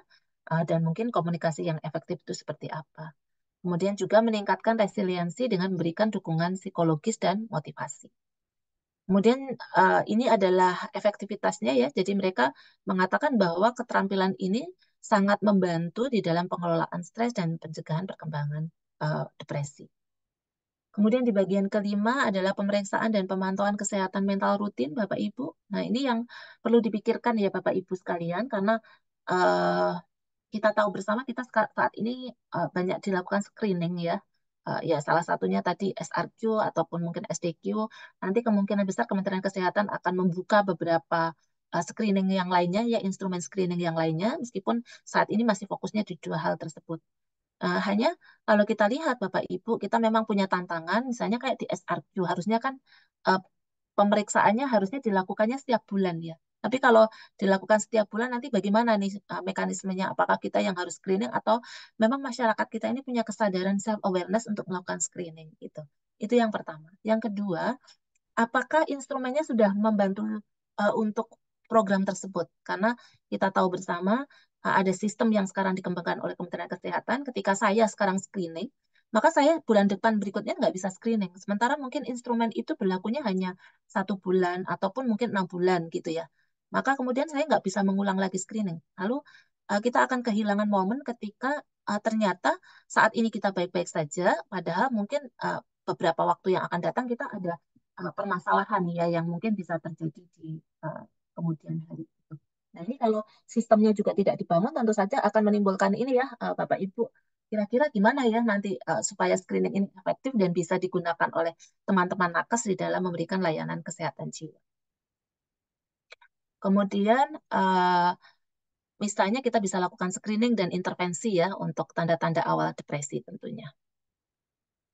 dan mungkin komunikasi yang efektif itu seperti apa. Kemudian juga meningkatkan resiliensi dengan memberikan dukungan psikologis dan motivasi. Kemudian uh, ini adalah efektivitasnya ya. Jadi mereka mengatakan bahwa keterampilan ini sangat membantu di dalam pengelolaan stres dan pencegahan perkembangan uh, depresi. Kemudian di bagian kelima adalah pemeriksaan dan pemantauan kesehatan mental rutin Bapak Ibu. Nah, ini yang perlu dipikirkan ya Bapak Ibu sekalian karena uh, kita tahu bersama kita saat ini uh, banyak dilakukan screening ya uh, ya salah satunya tadi SRQ ataupun mungkin SDQ nanti kemungkinan besar Kementerian Kesehatan akan membuka beberapa uh, screening yang lainnya ya instrumen screening yang lainnya meskipun saat ini masih fokusnya di dua hal tersebut eh, hanya kalau kita lihat Bapak Ibu kita memang punya tantangan misalnya kayak di SRQ harusnya kan uh, pemeriksaannya harusnya dilakukannya setiap bulan ya tapi kalau dilakukan setiap bulan nanti bagaimana nih e, mekanismenya? Apakah kita yang harus screening atau memang masyarakat kita ini punya kesadaran self awareness untuk melakukan screening itu? Itu yang pertama. Yang kedua, apakah instrumennya sudah membantu uh, untuk program tersebut? Karena kita tahu bersama uh, ada sistem yang sekarang dikembangkan oleh Kementerian Kesehatan. Ketika saya sekarang screening, maka saya bulan depan berikutnya nggak bisa screening. Sementara mungkin instrumen itu berlakunya hanya satu bulan ataupun mungkin enam bulan gitu ya maka kemudian saya nggak bisa mengulang lagi screening. Lalu uh, kita akan kehilangan momen ketika uh, ternyata saat ini kita baik-baik saja, padahal mungkin uh, beberapa waktu yang akan datang kita ada uh, permasalahan ya yang mungkin bisa terjadi di uh, kemudian hari itu. Nah ini kalau sistemnya juga tidak dibangun, tentu saja akan menimbulkan ini ya uh, Bapak Ibu kira-kira gimana ya nanti uh, supaya screening ini efektif dan bisa digunakan oleh teman-teman nakes di dalam memberikan layanan kesehatan jiwa. Kemudian uh, misalnya kita bisa lakukan screening dan intervensi ya untuk tanda-tanda awal depresi tentunya.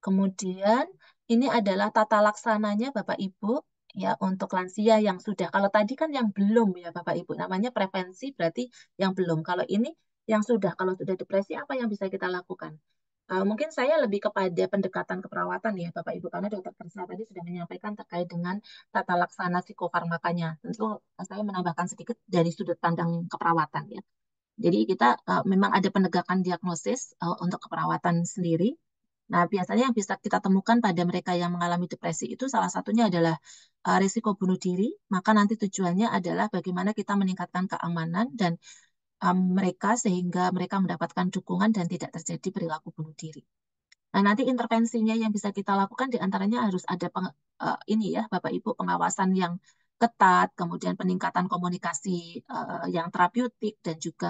Kemudian ini adalah tata laksananya Bapak Ibu ya untuk lansia yang sudah. Kalau tadi kan yang belum ya Bapak Ibu namanya prevensi berarti yang belum. Kalau ini yang sudah kalau sudah depresi apa yang bisa kita lakukan? Uh, mungkin saya lebih kepada pendekatan keperawatan ya Bapak Ibu karena dokter Krishna tadi sudah menyampaikan terkait dengan tata laksana psikofarmakanya. Tentu eh, saya menambahkan sedikit dari sudut pandang keperawatan ya. Jadi kita uh, memang ada penegakan diagnosis uh, untuk keperawatan sendiri. Nah, biasanya yang bisa kita temukan pada mereka yang mengalami depresi itu salah satunya adalah uh, risiko bunuh diri, maka nanti tujuannya adalah bagaimana kita meningkatkan keamanan dan um, mereka sehingga mereka mendapatkan dukungan dan tidak terjadi perilaku bunuh diri. Nah, nanti intervensinya yang bisa kita lakukan diantaranya harus ada peng, uh, ini ya, Bapak Ibu pengawasan yang ketat, kemudian peningkatan komunikasi uh, yang terapeutik dan juga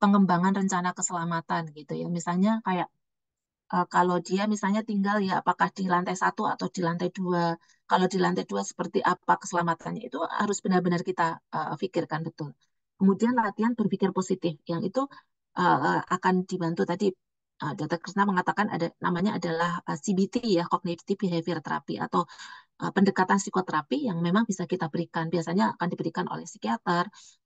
pengembangan rencana keselamatan gitu ya. Misalnya kayak uh, kalau dia misalnya tinggal ya apakah di lantai satu atau di lantai dua, kalau di lantai dua seperti apa keselamatannya itu harus benar-benar kita uh, pikirkan betul. Kemudian latihan berpikir positif, yang itu uh, akan dibantu tadi uh, eh, Dr. Krishna mengatakan ada namanya adalah CBT ya cognitive behavior therapy atau uh, pendekatan psikoterapi yang memang bisa kita berikan biasanya akan diberikan oleh psikiater,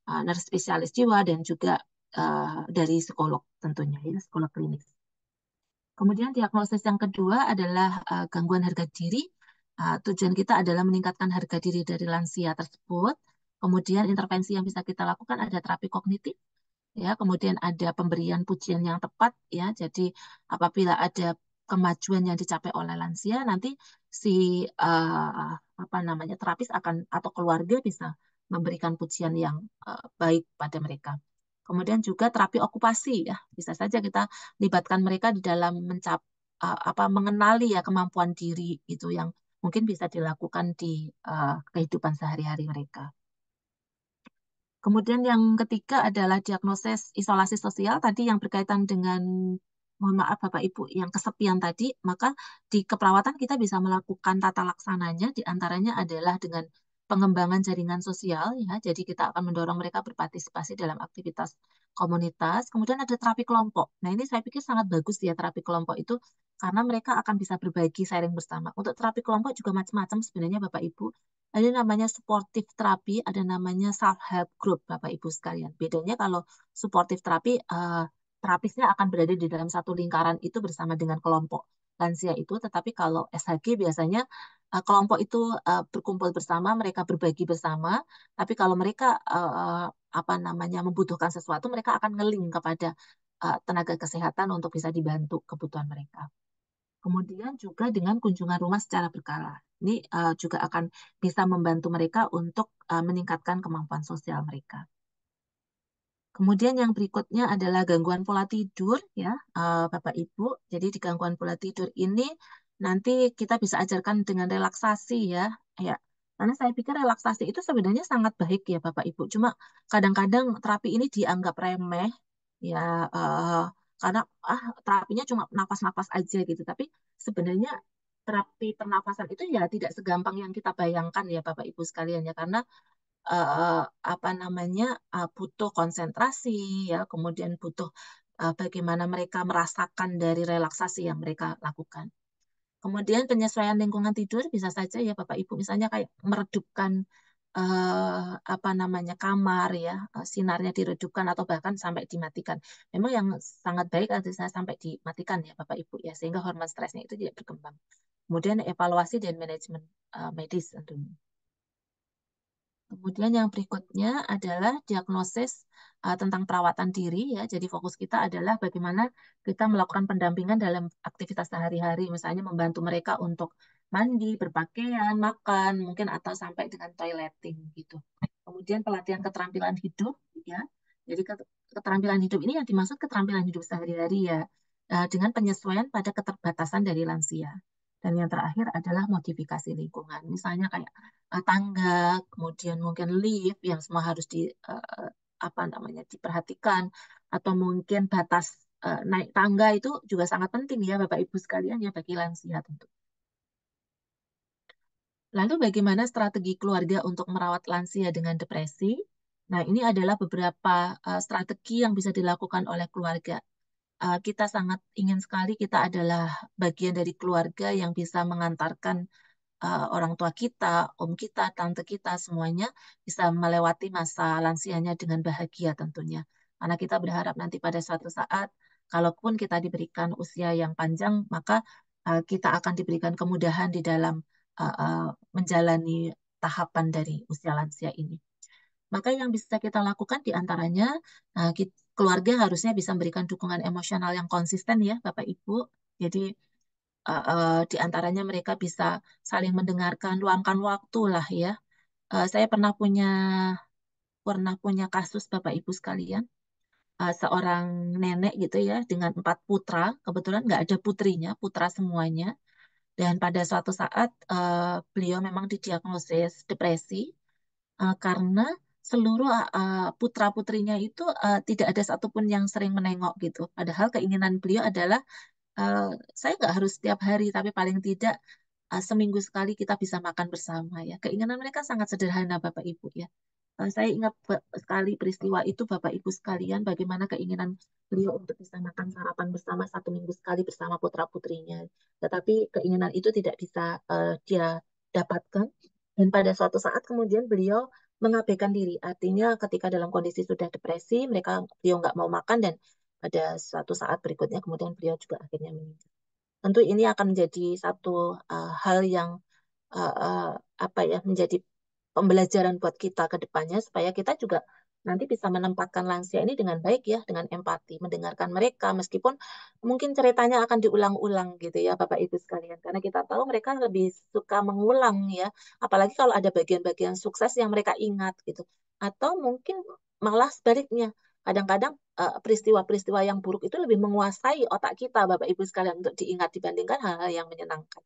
uh, nurse spesialis jiwa dan juga uh, dari psikolog tentunya ya psikolog klinis. Kemudian diagnosis yang kedua adalah uh, gangguan harga diri. Uh, tujuan kita adalah meningkatkan harga diri dari lansia tersebut Kemudian intervensi yang bisa kita lakukan ada terapi kognitif, ya, kemudian ada pemberian pujian yang tepat, ya. Jadi apabila ada kemajuan yang dicapai oleh lansia, nanti si uh, apa namanya terapis akan atau keluarga bisa memberikan pujian yang uh, baik pada mereka. Kemudian juga terapi okupasi, ya, bisa saja kita libatkan mereka di dalam mencap uh, apa mengenali ya kemampuan diri itu yang mungkin bisa dilakukan di uh, kehidupan sehari-hari mereka. Kemudian yang ketiga adalah diagnosis isolasi sosial tadi yang berkaitan dengan mohon maaf Bapak Ibu yang kesepian tadi, maka di keperawatan kita bisa melakukan tata laksananya diantaranya adalah dengan pengembangan jaringan sosial ya. Jadi kita akan mendorong mereka berpartisipasi dalam aktivitas komunitas. Kemudian ada terapi kelompok. Nah, ini saya pikir sangat bagus ya terapi kelompok itu karena mereka akan bisa berbagi sharing bersama. Untuk terapi kelompok juga macam-macam sebenarnya Bapak Ibu. Ada namanya supportive terapi, ada namanya self help group Bapak Ibu sekalian. Bedanya kalau supportive terapi eh, terapisnya akan berada di dalam satu lingkaran itu bersama dengan kelompok lansia itu. Tetapi kalau SHG biasanya Eh, kelompok itu uh, berkumpul bersama, mereka berbagi bersama. Tapi kalau mereka uh, apa namanya membutuhkan sesuatu, mereka akan ngeling kepada uh, tenaga kesehatan untuk bisa dibantu kebutuhan mereka. Kemudian juga dengan kunjungan rumah secara berkala. Ini uh, juga akan bisa membantu mereka untuk uh, meningkatkan kemampuan sosial mereka. Kemudian yang berikutnya adalah gangguan pola tidur ya, uh, Bapak Ibu. Jadi di gangguan pola tidur ini nanti kita bisa ajarkan dengan relaksasi ya. Ya, karena saya pikir relaksasi itu sebenarnya sangat baik ya Bapak Ibu. Cuma kadang-kadang terapi ini dianggap remeh ya uh, karena ah terapinya cuma napas-napas aja gitu. Tapi sebenarnya terapi pernafasan itu ya tidak segampang yang kita bayangkan ya Bapak Ibu sekalian ya karena uh, apa namanya uh, butuh konsentrasi ya kemudian butuh uh, bagaimana mereka merasakan dari relaksasi yang mereka lakukan. Kemudian penyesuaian lingkungan tidur bisa saja ya Bapak Ibu misalnya kayak meredupkan eh, apa namanya kamar ya eh, sinarnya diredupkan atau bahkan sampai dimatikan. Memang yang sangat baik adalah sampai dimatikan ya Bapak Ibu ya sehingga hormon stresnya itu tidak berkembang. Kemudian evaluasi dan manajemen eh, medis tentunya. Kemudian yang berikutnya adalah diagnosis uh, tentang perawatan diri ya. Jadi fokus kita adalah bagaimana kita melakukan pendampingan dalam aktivitas sehari-hari, misalnya membantu mereka untuk mandi, berpakaian, makan, mungkin atau sampai dengan toileting gitu. Kemudian pelatihan keterampilan hidup ya. Jadi keterampilan hidup ini yang dimaksud keterampilan hidup sehari-hari ya eh, dengan penyesuaian pada keterbatasan dari lansia. Dan yang terakhir adalah modifikasi lingkungan. Misalnya kayak eh, tangga, kemudian mungkin lift yang semua harus di eh, apa namanya diperhatikan atau mungkin batas eh, naik tangga itu juga sangat penting ya Bapak Ibu sekalian ya bagi lansia tentu. Lalu bagaimana strategi keluarga untuk merawat lansia dengan depresi? Nah, ini adalah beberapa uh, strategi yang bisa dilakukan oleh keluarga uh, kita sangat ingin sekali kita adalah bagian dari keluarga yang bisa mengantarkan uh, orang tua kita, om kita, tante kita semuanya bisa melewati masa lansianya dengan bahagia tentunya. Karena kita berharap nanti pada suatu saat kalaupun kita diberikan usia yang panjang maka uh, kita akan diberikan kemudahan di dalam uh, uh, menjalani tahapan dari usia lansia ini. Maka yang bisa kita lakukan diantaranya, kita, keluarga harusnya bisa memberikan dukungan emosional yang konsisten ya Bapak Ibu. Jadi uh, uh, di antaranya mereka bisa saling mendengarkan, luangkan waktu lah ya. Uh, saya pernah punya pernah punya kasus Bapak Ibu sekalian seorang nenek gitu ya dengan empat putra, kebetulan nggak ada putrinya, putra semuanya. Dan pada suatu saat uh, beliau memang didiagnosis depresi uh, karena seluruh eh, putra putrinya itu eh, tidak ada satupun yang sering menengok gitu. Padahal keinginan beliau adalah eh, saya nggak harus setiap hari, tapi paling tidak seminggu sekali kita bisa makan bersama ya. Keinginan mereka sangat sederhana Bapak Ibu ya. saya ingat sekali peristiwa itu Bapak Ibu sekalian bagaimana keinginan beliau untuk bisa makan sarapan bersama satu minggu sekali bersama putra putrinya. Tetapi keinginan itu tidak bisa dia dapatkan dan pada suatu saat kemudian beliau mengabaikan diri. Artinya ketika dalam kondisi sudah depresi, mereka beliau nggak mau makan dan pada suatu saat berikutnya kemudian beliau juga akhirnya meninggal. Tentu ini akan menjadi satu uh, hal yang uh, uh, apa ya menjadi pembelajaran buat kita ke depannya supaya kita juga nanti bisa menempatkan lansia ini dengan baik ya, dengan empati, mendengarkan mereka meskipun mungkin ceritanya akan diulang-ulang gitu ya Bapak Ibu sekalian karena kita tahu mereka lebih suka mengulang ya, apalagi kalau ada bagian-bagian sukses yang mereka ingat gitu. Atau mungkin malah sebaliknya, kadang-kadang eh, peristiwa-peristiwa yang buruk itu lebih menguasai otak kita Bapak Ibu sekalian untuk diingat dibandingkan hal-hal yang menyenangkan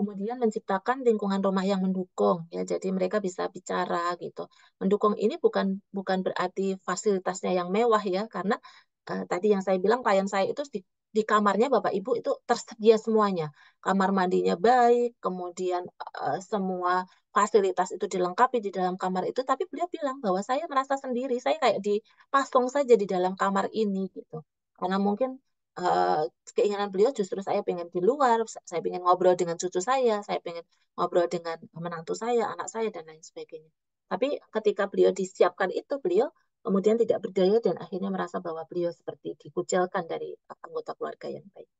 kemudian menciptakan lingkungan rumah yang mendukung ya jadi mereka bisa bicara gitu mendukung ini bukan bukan berarti fasilitasnya yang mewah ya karena uh, tadi yang saya bilang klien saya itu di, di kamarnya bapak ibu itu tersedia semuanya kamar mandinya baik kemudian uh, semua fasilitas itu dilengkapi di dalam kamar itu tapi beliau bilang bahwa saya merasa sendiri saya kayak dipasung saja di dalam kamar ini gitu karena mungkin uh, keinginan beliau justru saya pengen di luar, saya pengen ngobrol dengan cucu saya, saya pengen ngobrol dengan menantu saya, anak saya dan lain sebagainya. Tapi ketika beliau disiapkan itu, beliau kemudian tidak berdaya dan akhirnya merasa bahwa beliau seperti dikucilkan dari anggota keluarga yang baik.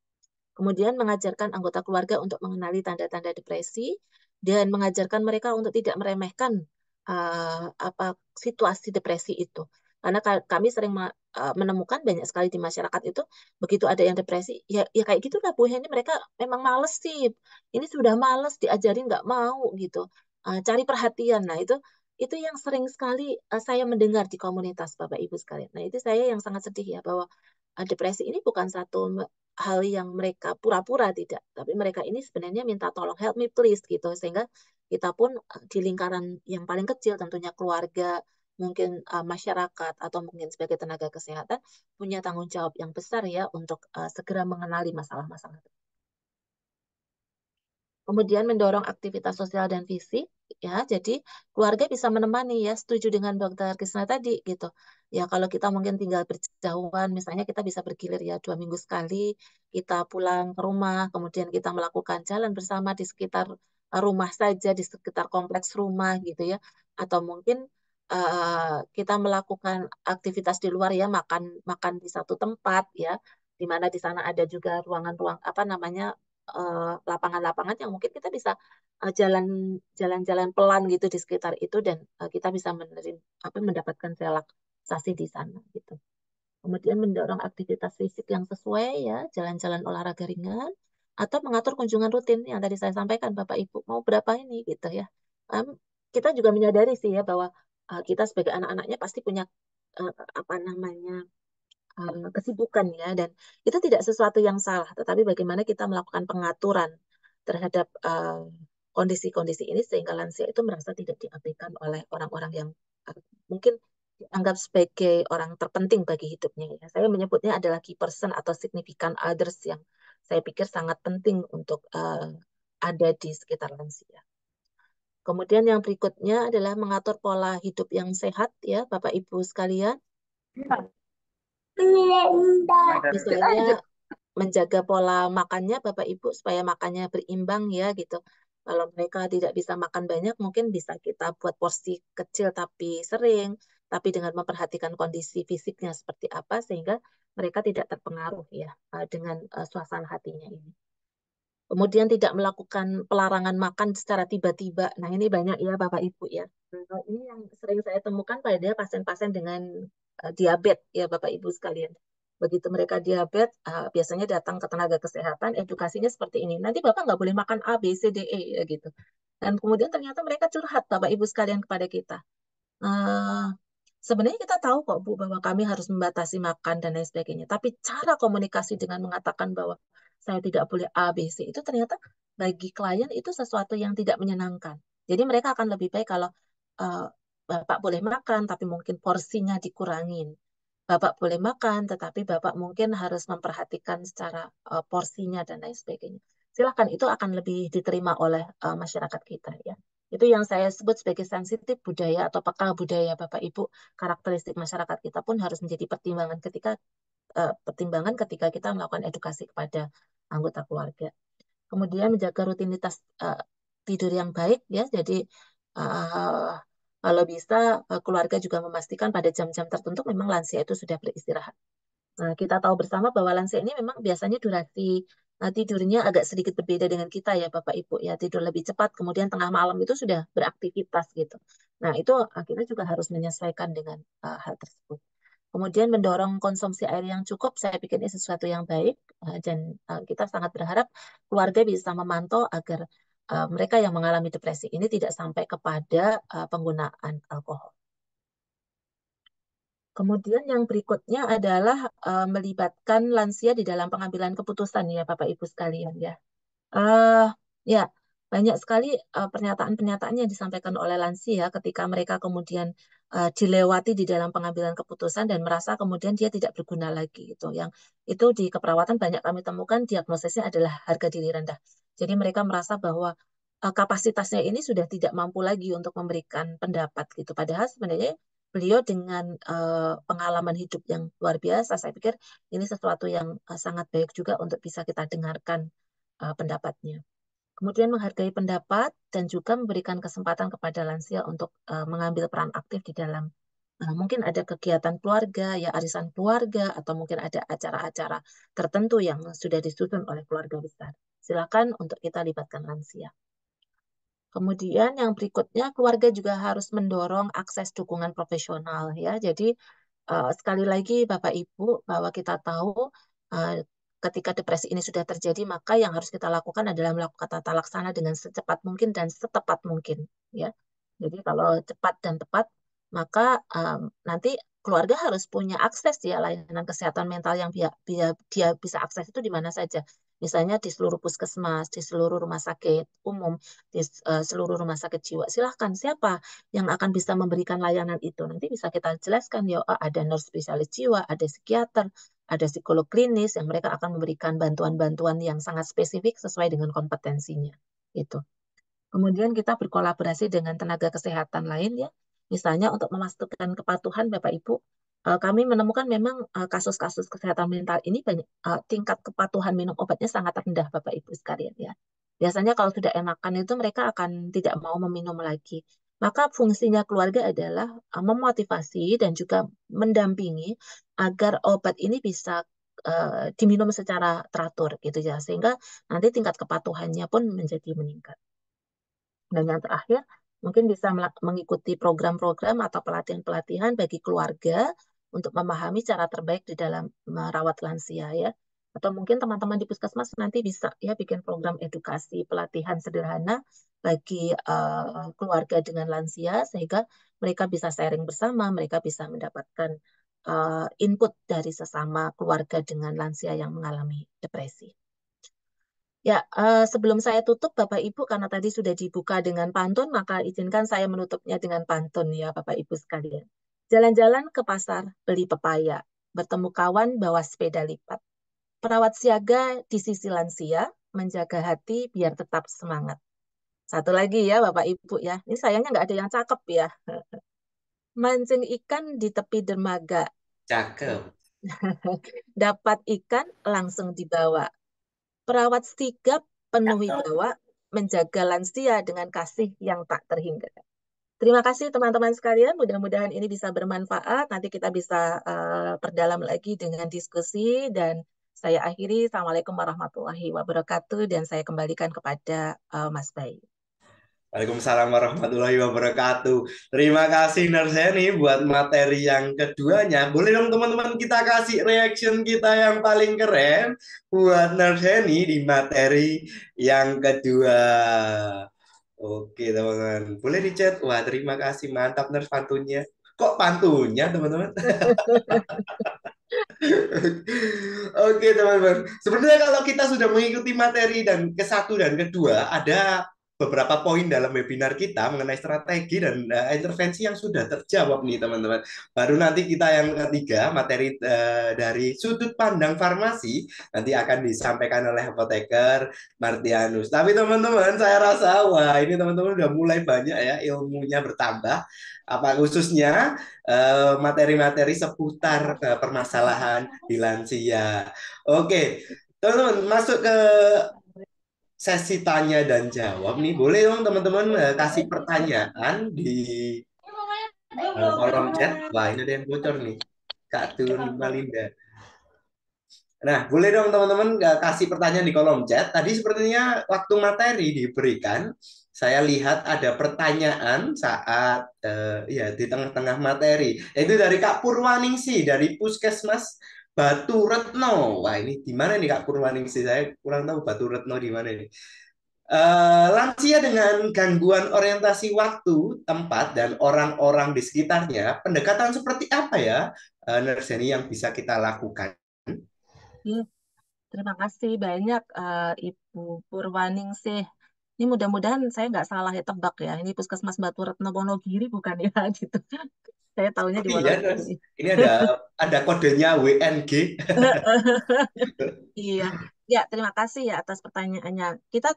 Kemudian mengajarkan anggota keluarga untuk mengenali tanda-tanda depresi dan mengajarkan mereka untuk tidak meremehkan uh, apa situasi depresi itu. Karena kami sering menemukan banyak sekali di masyarakat itu begitu ada yang depresi ya ya kayak gitulah Bu ini mereka memang males sih ini sudah males diajarin nggak mau gitu uh, cari perhatian nah itu itu yang sering sekali uh, saya mendengar di komunitas Bapak Ibu sekalian nah itu saya yang sangat sedih ya bahwa uh, depresi ini bukan satu hal yang mereka pura-pura tidak, tapi mereka ini sebenarnya minta tolong help me please gitu sehingga kita pun di lingkaran yang paling kecil tentunya keluarga mungkin uh, masyarakat atau mungkin sebagai tenaga kesehatan punya tanggung jawab yang besar ya untuk uh, segera mengenali masalah-masalah. Kemudian mendorong aktivitas sosial dan fisik ya. Jadi keluarga bisa menemani ya, setuju dengan dokter Krisna tadi gitu. Ya kalau kita mungkin tinggal berjauhan, misalnya kita bisa bergilir ya dua minggu sekali kita pulang ke rumah, kemudian kita melakukan jalan bersama di sekitar rumah saja di sekitar kompleks rumah gitu ya atau mungkin uh, kita melakukan aktivitas di luar ya makan makan di satu tempat ya di mana di sana ada juga ruangan-ruang apa namanya eh, lapangan-lapangan uh, yang mungkin kita bisa eh, jalan-jalan jalan, jalan pelan gitu di sekitar itu dan uh, kita bisa menerim apa mendapatkan relaksasi di sana gitu. Kemudian mendorong aktivitas fisik yang sesuai ya, jalan-jalan olahraga ringan atau mengatur kunjungan rutin yang tadi saya sampaikan Bapak Ibu mau berapa ini gitu ya. Um, kita juga menyadari sih ya bahwa Eh, kita sebagai anak-anaknya pasti punya uh, apa namanya uh, kesibukan ya dan itu tidak sesuatu yang salah tetapi bagaimana kita melakukan pengaturan terhadap kondisi-kondisi uh, ini sehingga lansia itu merasa tidak diabaikan oleh orang-orang yang uh, mungkin dianggap sebagai orang terpenting bagi hidupnya ya. Saya menyebutnya adalah key person atau significant others yang saya pikir sangat penting untuk uh, ada di sekitar lansia. Kemudian yang berikutnya adalah mengatur pola hidup yang sehat ya Bapak Ibu sekalian. Iya. Iya, Misalnya menjaga pola makannya Bapak Ibu supaya makannya berimbang ya gitu. Kalau mereka tidak bisa makan banyak mungkin bisa kita buat porsi kecil tapi sering tapi dengan memperhatikan kondisi fisiknya seperti apa sehingga mereka tidak terpengaruh ya eh, dengan eh, suasana hatinya ini kemudian tidak melakukan pelarangan makan secara tiba-tiba. Nah, ini banyak ya Bapak Ibu ya. Nah, ini yang sering saya temukan pada pasien-pasien dengan uh, diabetes ya Bapak Ibu sekalian. Begitu mereka diabetes, uh, biasanya datang ke tenaga kesehatan, edukasinya seperti ini. Nanti Bapak nggak boleh makan A, B, C, D, E ya gitu. Dan kemudian ternyata mereka curhat Bapak Ibu sekalian kepada kita. Uh, sebenarnya kita tahu kok Bu bahwa kami harus membatasi makan dan lain sebagainya. Tapi cara komunikasi dengan mengatakan bahwa saya tidak boleh A, B, C. Itu ternyata bagi klien itu sesuatu yang tidak menyenangkan. Jadi mereka akan lebih baik kalau uh, Bapak boleh makan tapi mungkin porsinya dikurangin. Bapak boleh makan, tetapi Bapak mungkin harus memperhatikan secara uh, porsinya dan lain sebagainya. Silahkan, itu akan lebih diterima oleh uh, masyarakat kita. ya. Itu yang saya sebut sebagai sensitif budaya atau peka budaya Bapak Ibu. Karakteristik masyarakat kita pun harus menjadi pertimbangan ketika uh, pertimbangan ketika kita melakukan edukasi kepada anggota keluarga. Kemudian menjaga rutinitas uh, tidur yang baik ya. Jadi uh, kalau bisa uh, keluarga juga memastikan pada jam-jam tertentu memang lansia itu sudah beristirahat. Nah, kita tahu bersama bahwa lansia ini memang biasanya durasi uh, tidurnya agak sedikit berbeda dengan kita ya Bapak Ibu ya tidur lebih cepat kemudian tengah malam itu sudah beraktivitas gitu. Nah itu kita juga harus menyesuaikan dengan uh, hal tersebut. Kemudian mendorong konsumsi air yang cukup, saya pikir ini sesuatu yang baik eh, dan eh, kita sangat berharap keluarga bisa memantau agar eh, mereka yang mengalami depresi ini tidak sampai kepada penggunaan alkohol. Kemudian yang berikutnya adalah melibatkan lansia di dalam pengambilan keputusan ya Bapak Ibu sekalian ya. Uh, ya banyak sekali pernyataan-pernyataan uh, yang disampaikan oleh lansia ketika mereka kemudian Eh, dilewati di dalam pengambilan keputusan dan merasa kemudian dia tidak berguna lagi itu yang itu di keperawatan banyak kami temukan diagnosisnya adalah harga diri rendah jadi mereka merasa bahwa eh, kapasitasnya ini sudah tidak mampu lagi untuk memberikan pendapat gitu padahal sebenarnya beliau dengan eh, pengalaman hidup yang luar biasa saya pikir ini sesuatu yang sangat baik juga untuk bisa kita dengarkan pendapatnya kemudian menghargai pendapat dan juga memberikan kesempatan kepada lansia untuk uh, mengambil peran aktif di dalam uh, mungkin ada kegiatan keluarga, ya arisan keluarga, atau mungkin ada acara-acara tertentu yang sudah disusun oleh keluarga besar. Silakan untuk kita libatkan lansia. Kemudian yang berikutnya keluarga juga harus mendorong akses dukungan profesional ya. Jadi uh, sekali lagi Bapak Ibu bahwa kita tahu uh, ketika depresi ini sudah terjadi, maka yang harus kita lakukan adalah melakukan tata laksana dengan secepat mungkin dan setepat mungkin. Ya, jadi kalau cepat dan tepat, maka um, nanti keluarga harus punya akses ya layanan kesehatan mental yang dia, dia, dia bisa akses itu di mana saja. Misalnya di seluruh puskesmas, di seluruh rumah sakit umum, di uh, seluruh rumah sakit jiwa. Silahkan siapa yang akan bisa memberikan layanan itu. Nanti bisa kita jelaskan ya, oh, ada nurse spesialis jiwa, ada psikiater, ada psikolog klinis yang mereka akan memberikan bantuan-bantuan yang sangat spesifik sesuai dengan kompetensinya. Itu. Kemudian kita berkolaborasi dengan tenaga kesehatan lain ya, misalnya untuk memastikan kepatuhan Bapak Ibu. Eh, kami menemukan memang eh, kasus-kasus kesehatan mental ini banyak, eh, tingkat kepatuhan minum obatnya sangat rendah Bapak Ibu sekalian ya. Biasanya kalau sudah enakan itu mereka akan tidak mau meminum lagi. Maka fungsinya keluarga adalah e, memotivasi dan juga mendampingi agar obat ini bisa uh, diminum secara teratur gitu ya sehingga nanti tingkat kepatuhannya pun menjadi meningkat. Dan yang terakhir mungkin bisa mengikuti program-program atau pelatihan-pelatihan bagi keluarga untuk memahami cara terbaik di dalam merawat lansia ya atau mungkin teman-teman di puskesmas nanti bisa ya bikin program edukasi pelatihan sederhana bagi uh, keluarga dengan lansia sehingga mereka bisa sharing bersama, mereka bisa mendapatkan uh, input dari sesama keluarga dengan lansia yang mengalami depresi. Ya, uh, sebelum saya tutup Bapak Ibu karena tadi sudah dibuka dengan pantun, maka izinkan saya menutupnya dengan pantun ya Bapak Ibu sekalian. Jalan-jalan ke pasar beli pepaya, bertemu kawan bawa sepeda lipat. Perawat siaga di sisi lansia menjaga hati biar tetap semangat. Satu lagi ya Bapak Ibu ya, ini sayangnya nggak ada yang cakep ya. Mancing ikan di tepi dermaga. Cakep. Dapat ikan langsung dibawa. Perawat sigap penuhi bawa, menjaga lansia dengan kasih yang tak terhingga. Terima kasih teman-teman sekalian. Mudah-mudahan ini bisa bermanfaat. Nanti kita bisa uh, perdalam lagi dengan diskusi dan saya akhiri, Assalamualaikum warahmatullahi wabarakatuh, dan saya kembalikan kepada uh, Mas Bayu. Waalaikumsalam warahmatullahi wabarakatuh. Terima kasih Narseni buat materi yang keduanya. Boleh dong teman-teman kita kasih reaction kita yang paling keren buat Narseni di materi yang kedua. Oke teman-teman, boleh di chat. Wah terima kasih mantap Nars pantunnya. Kok pantunnya teman-teman? Oke teman-teman, sebenarnya kalau kita sudah mengikuti materi dan ke satu dan kedua ada beberapa poin dalam webinar kita mengenai strategi dan uh, intervensi yang sudah terjawab nih teman-teman. Baru nanti kita yang ketiga materi uh, dari sudut pandang farmasi nanti akan disampaikan oleh apoteker Martianus. Tapi teman-teman saya rasa wah ini teman-teman udah mulai banyak ya ilmunya bertambah apa khususnya materi eh, materi-materi seputar uh, permasalahan di lansia. Oke, teman-teman masuk ke sesi tanya dan jawab nih boleh dong teman-teman eh, kasih pertanyaan di eh, kolom chat wah ini ada yang bocor nih Kak Tun Malinda Nah, boleh dong teman-teman eh, kasih pertanyaan di kolom chat. Tadi sepertinya waktu materi diberikan, saya lihat ada pertanyaan saat uh, ya di tengah-tengah materi. Itu dari Kak Purwaningsi dari Puskesmas Batu Retno. Wah ini di mana nih Kak sih? Saya kurang tahu Batu Retno di mana nih. Uh, lansia dengan gangguan orientasi waktu, tempat, dan orang-orang di sekitarnya, pendekatan seperti apa ya, uh, eh, Nerseni, yang bisa kita lakukan? Hmm. Terima kasih banyak uh, Ibu sih. Ini mudah-mudahan saya nggak salah ya tebak ya. Ini Puskesmas Batu Retno Wonogiri bukan ya gitu. Saya tahunya di Iya, Ini ada ada kodenya WNG. iya. Ya, terima kasih ya atas pertanyaannya. Kita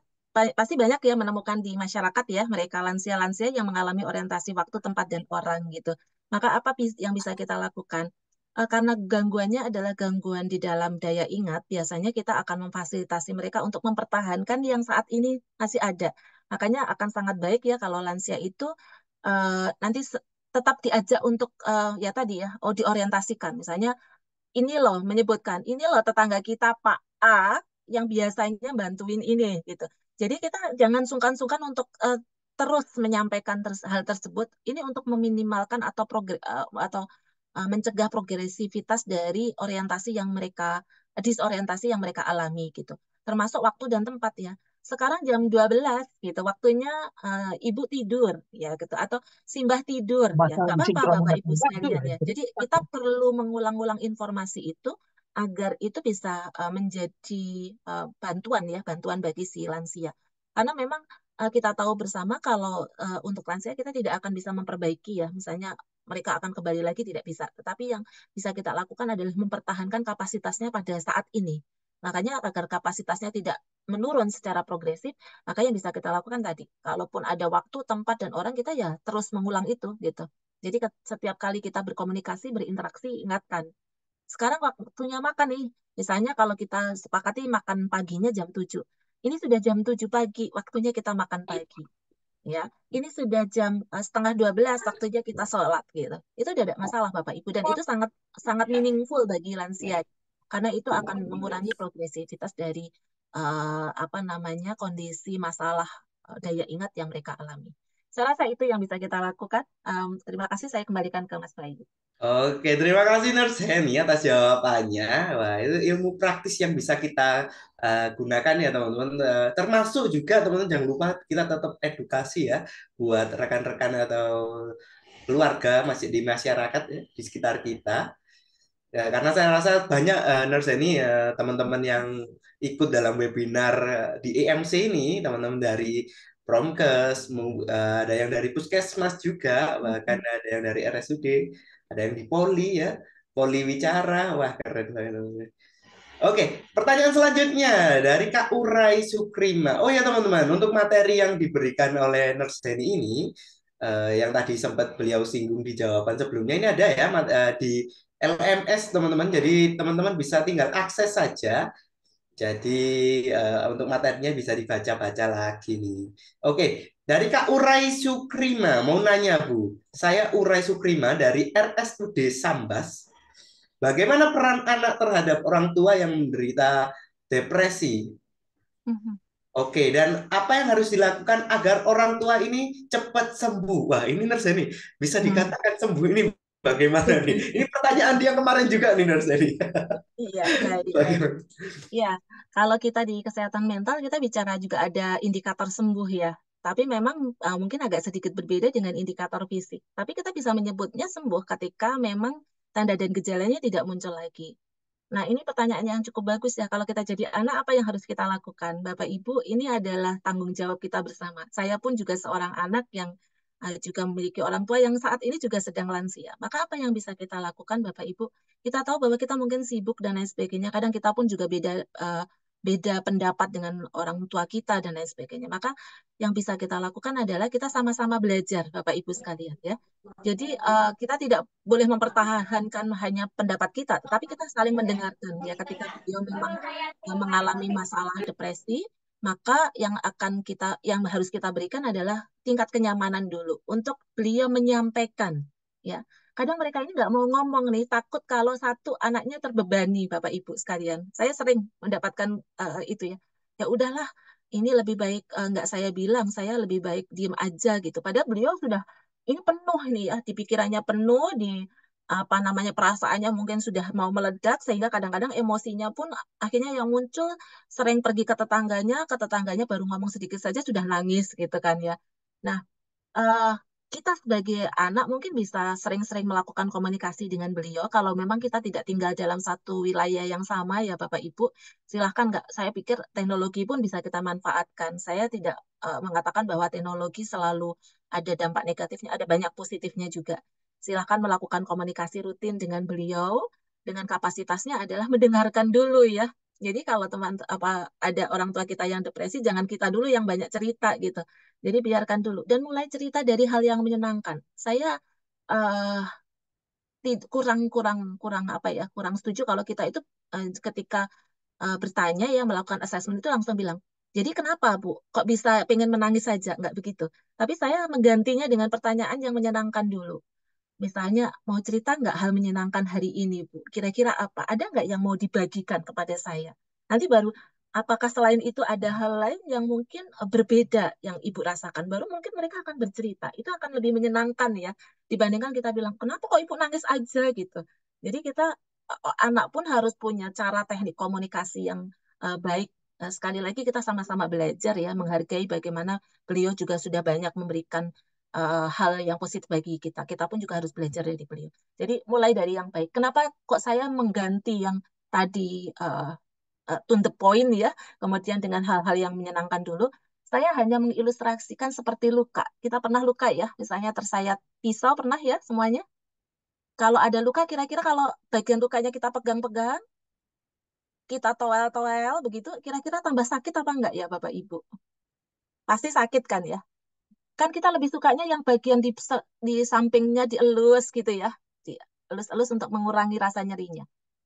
pasti banyak ya menemukan di masyarakat ya mereka lansia-lansia yang mengalami orientasi waktu, tempat dan orang gitu. Maka apa yang bisa kita lakukan? E, karena gangguannya adalah gangguan di dalam daya ingat, biasanya kita akan memfasilitasi mereka untuk mempertahankan yang saat ini masih ada. Makanya akan sangat baik ya kalau lansia itu uh, nanti tetap diajak untuk uh, ya tadi ya, oh diorientasikan. Misalnya ini loh menyebutkan, ini loh tetangga kita Pak A yang biasanya bantuin ini gitu. Jadi kita jangan sungkan-sungkan untuk uh, terus menyampaikan ter hal tersebut. Ini untuk meminimalkan atau uh, atau uh, mencegah progresivitas dari orientasi yang mereka disorientasi yang mereka alami gitu. Termasuk waktu dan tempat ya sekarang jam 12 gitu waktunya uh, ibu tidur ya gitu atau simbah tidur ya. Masa ya apa-apa bapak ibu sekalian ya jadi kita perlu mengulang-ulang informasi itu agar itu bisa uh, menjadi uh, bantuan ya bantuan bagi si lansia karena memang uh, kita tahu bersama kalau uh, untuk lansia kita tidak akan bisa memperbaiki ya misalnya mereka akan kembali lagi tidak bisa. Tetapi yang bisa kita lakukan adalah mempertahankan kapasitasnya pada saat ini. Makanya agar kapasitasnya tidak menurun secara progresif, maka yang bisa kita lakukan tadi, kalaupun ada waktu, tempat, dan orang, kita ya terus mengulang itu gitu. Jadi setiap kali kita berkomunikasi, berinteraksi, ingatkan. Sekarang waktunya makan nih. Misalnya kalau kita sepakati makan paginya jam 7. Ini sudah jam 7 pagi, waktunya kita makan iya. pagi. Ya, ini sudah jam eh, setengah 12 waktunya kita sholat gitu. Itu tidak ada masalah Bapak Ibu dan itu sangat sangat meaningful bagi lansia karena itu iya, akan iya, iya. mengurangi progresivitas dari uh, apa namanya kondisi masalah eh, daya ingat yang mereka alami. Saya rasa itu yang bisa kita lakukan. Um, terima kasih saya kembalikan ke Mas Bayu. Oke, terima kasih Nurse Heni atas jawabannya. Wah, itu ilmu praktis yang bisa kita uh, gunakan ya teman-teman. Uh, termasuk juga teman-teman jangan lupa kita tetap edukasi ya buat rekan-rekan atau keluarga masih di masyarakat ya, di sekitar kita Ya, karena saya rasa banyak uh, eh, nurse ini uh, teman-teman yang ikut dalam webinar eh, di EMC ini, teman-teman dari Promkes, ada yang dari Puskesmas juga, bahkan mm-hmm. ada yang dari RSUD, ada yang di Poli ya, Poli Wicara, wah keren banget. Oke, pertanyaan selanjutnya dari Kak Urai Sukrima. Oh ya teman-teman, untuk materi yang diberikan oleh Nurse Denny ini, yang tadi sempat beliau singgung di jawaban sebelumnya ini ada ya di LMS teman-teman. Jadi teman-teman bisa tinggal akses saja. Jadi uh, untuk materinya bisa dibaca-baca lagi nih. Oke, dari Kak Urai Sukrima mau nanya Bu. Saya Urai Sukrima dari RSUD Sambas. Bagaimana peran anak terhadap orang tua yang menderita depresi? Mm -hmm. Oke, dan apa yang harus dilakukan agar orang tua ini cepat sembuh? Wah, ini nurse ini bisa mhm. dikatakan sembuh ini Bagaimana nih? Ini pertanyaan dia kemarin juga nih, Nurse Eli. Iya, baik. Iya, kalau kita di kesehatan mental, kita bicara juga ada indikator sembuh ya. Tapi memang uh, mungkin agak sedikit berbeda dengan indikator fisik. Tapi kita bisa menyebutnya sembuh ketika memang tanda dan gejalanya tidak muncul lagi. Nah, ini pertanyaan yang cukup bagus ya. Kalau kita jadi anak, apa yang harus kita lakukan? Bapak Ibu, ini adalah tanggung jawab kita bersama. Saya pun juga seorang anak yang Ah, juga memiliki orang tua yang saat ini juga sedang lansia. Maka apa yang bisa kita lakukan Bapak Ibu? Kita tahu bahwa kita mungkin sibuk dan lain sebagainya. Kadang kita pun juga beda eh, beda pendapat dengan orang tua kita dan lain sebagainya. Maka yang bisa kita lakukan adalah kita sama-sama belajar Bapak Ibu sekalian ya. Jadi eh, kita tidak boleh mempertahankan hanya pendapat kita, tetapi kita saling mendengarkan ya ketika beliau memang eh, mengalami masalah depresi maka yang akan kita yang harus kita berikan adalah tingkat kenyamanan dulu untuk beliau menyampaikan ya kadang mereka ini nggak mau ngomong nih takut kalau satu anaknya terbebani bapak ibu sekalian saya sering mendapatkan uh, itu ya ya udahlah ini lebih baik uh, nggak saya bilang saya lebih baik diem aja gitu padahal beliau sudah ini penuh nih ya di pikirannya penuh di apa namanya perasaannya mungkin sudah mau meledak sehingga kadang-kadang emosinya pun akhirnya yang muncul sering pergi ke tetangganya, ke tetangganya baru ngomong sedikit saja sudah nangis gitu kan ya. Nah, uh, kita sebagai anak mungkin bisa sering-sering melakukan komunikasi dengan beliau. Kalau memang kita tidak tinggal dalam satu wilayah yang sama ya Bapak Ibu, silahkan nggak. Saya pikir teknologi pun bisa kita manfaatkan. Saya tidak uh, mengatakan bahwa teknologi selalu ada dampak negatifnya, ada banyak positifnya juga silahkan melakukan komunikasi rutin dengan beliau dengan kapasitasnya adalah mendengarkan dulu ya. Jadi kalau teman apa ada orang tua kita yang depresi, jangan kita dulu yang banyak cerita gitu. Jadi biarkan dulu dan mulai cerita dari hal yang menyenangkan. Saya uh, kurang kurang kurang apa ya kurang setuju kalau kita itu uh, ketika uh, bertanya ya melakukan assessment itu langsung bilang jadi kenapa Bu? Kok bisa pengen menangis saja? Nggak begitu. Tapi saya menggantinya dengan pertanyaan yang menyenangkan dulu. Misalnya mau cerita nggak hal menyenangkan hari ini, Bu? Kira-kira apa? Ada nggak yang mau dibagikan kepada saya? Nanti baru apakah selain itu ada hal lain yang mungkin eh, berbeda yang ibu rasakan baru mungkin mereka akan bercerita itu akan lebih menyenangkan ya dibandingkan kita bilang kenapa kok ibu nangis aja gitu jadi kita eh, eh, anak pun harus punya cara teknik komunikasi yang baik sekali lagi kita sama-sama belajar ya menghargai bagaimana beliau juga sudah banyak memberikan uh, hal yang positif bagi kita. Kita pun juga harus belajar dari beliau. Jadi mulai dari yang baik. Kenapa kok saya mengganti yang tadi uh, uh, to the point ya, kemudian dengan hal-hal yang menyenangkan dulu? saya hanya mengilustrasikan seperti luka. Kita pernah luka ya, misalnya tersayat pisau pernah ya semuanya. Kalau ada luka, kira-kira kalau bagian lukanya kita pegang-pegang, kita toel-toel begitu, kira-kira tambah sakit apa enggak ya Bapak Ibu? Pasti sakit kan ya kan kita lebih sukanya yang bagian di di sampingnya dielus gitu ya dielus-elus untuk mengurangi rasa nyerinya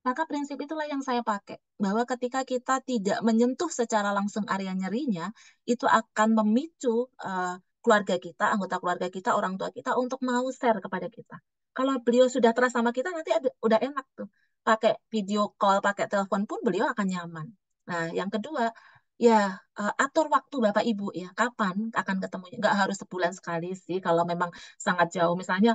maka prinsip itulah yang saya pakai bahwa ketika kita tidak menyentuh secara langsung area nyerinya itu akan memicu uh, keluarga kita anggota keluarga kita orang tua kita untuk mau share kepada kita kalau beliau sudah terasa sama kita nanti ada, udah enak tuh pakai video call pakai telepon pun beliau akan nyaman nah yang kedua Ya, uh, atur waktu Bapak Ibu ya. Kapan akan ketemu? Nggak harus sebulan sekali sih. Kalau memang sangat jauh, misalnya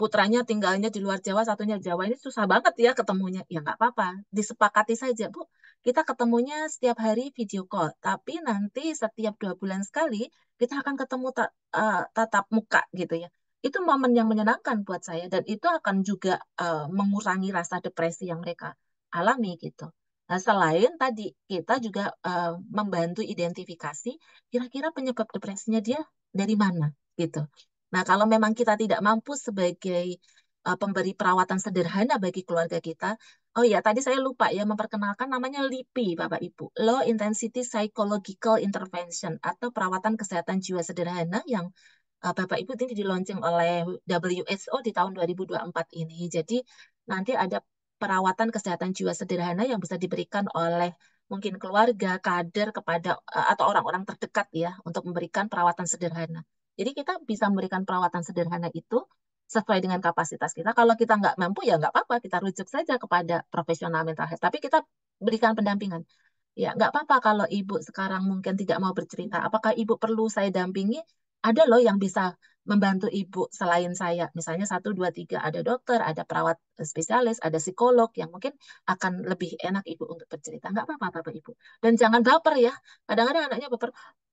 putranya tinggalnya di luar Jawa, satunya Jawa ini susah banget ya ketemunya. Ya nggak apa-apa, disepakati saja Bu. Kita ketemunya setiap hari video call, tapi nanti setiap dua bulan sekali kita akan ketemu ta uh, tatap muka gitu ya. Itu momen yang menyenangkan buat saya dan itu akan juga uh, mengurangi rasa depresi yang mereka alami gitu. Nah, selain tadi kita juga uh, membantu identifikasi kira-kira penyebab depresinya dia dari mana gitu. Nah, kalau memang kita tidak mampu sebagai uh, pemberi perawatan sederhana bagi keluarga kita, oh ya tadi saya lupa ya memperkenalkan namanya LIPI Bapak Ibu, Low Intensity Psychological Intervention atau perawatan kesehatan jiwa sederhana yang uh, Bapak Ibu ini diluncurkan oleh WHO di tahun 2024 ini. Jadi nanti ada perawatan kesehatan jiwa sederhana yang bisa diberikan oleh mungkin keluarga, kader kepada eh, atau orang-orang terdekat ya untuk memberikan perawatan sederhana. Jadi kita bisa memberikan perawatan sederhana itu sesuai dengan kapasitas kita. Kalau kita nggak mampu ya nggak apa-apa, kita rujuk saja kepada profesional mental health. Tapi kita berikan pendampingan. Ya nggak apa-apa kalau ibu sekarang mungkin tidak mau bercerita. Apakah ibu perlu saya dampingi? Ada loh yang bisa membantu ibu selain saya. Misalnya satu, dua, tiga ada dokter, ada perawat eh, spesialis, ada psikolog yang mungkin akan lebih enak ibu untuk bercerita. Nggak apa-apa bapak ibu. Dan jangan baper ya. Kadang-kadang anaknya baper.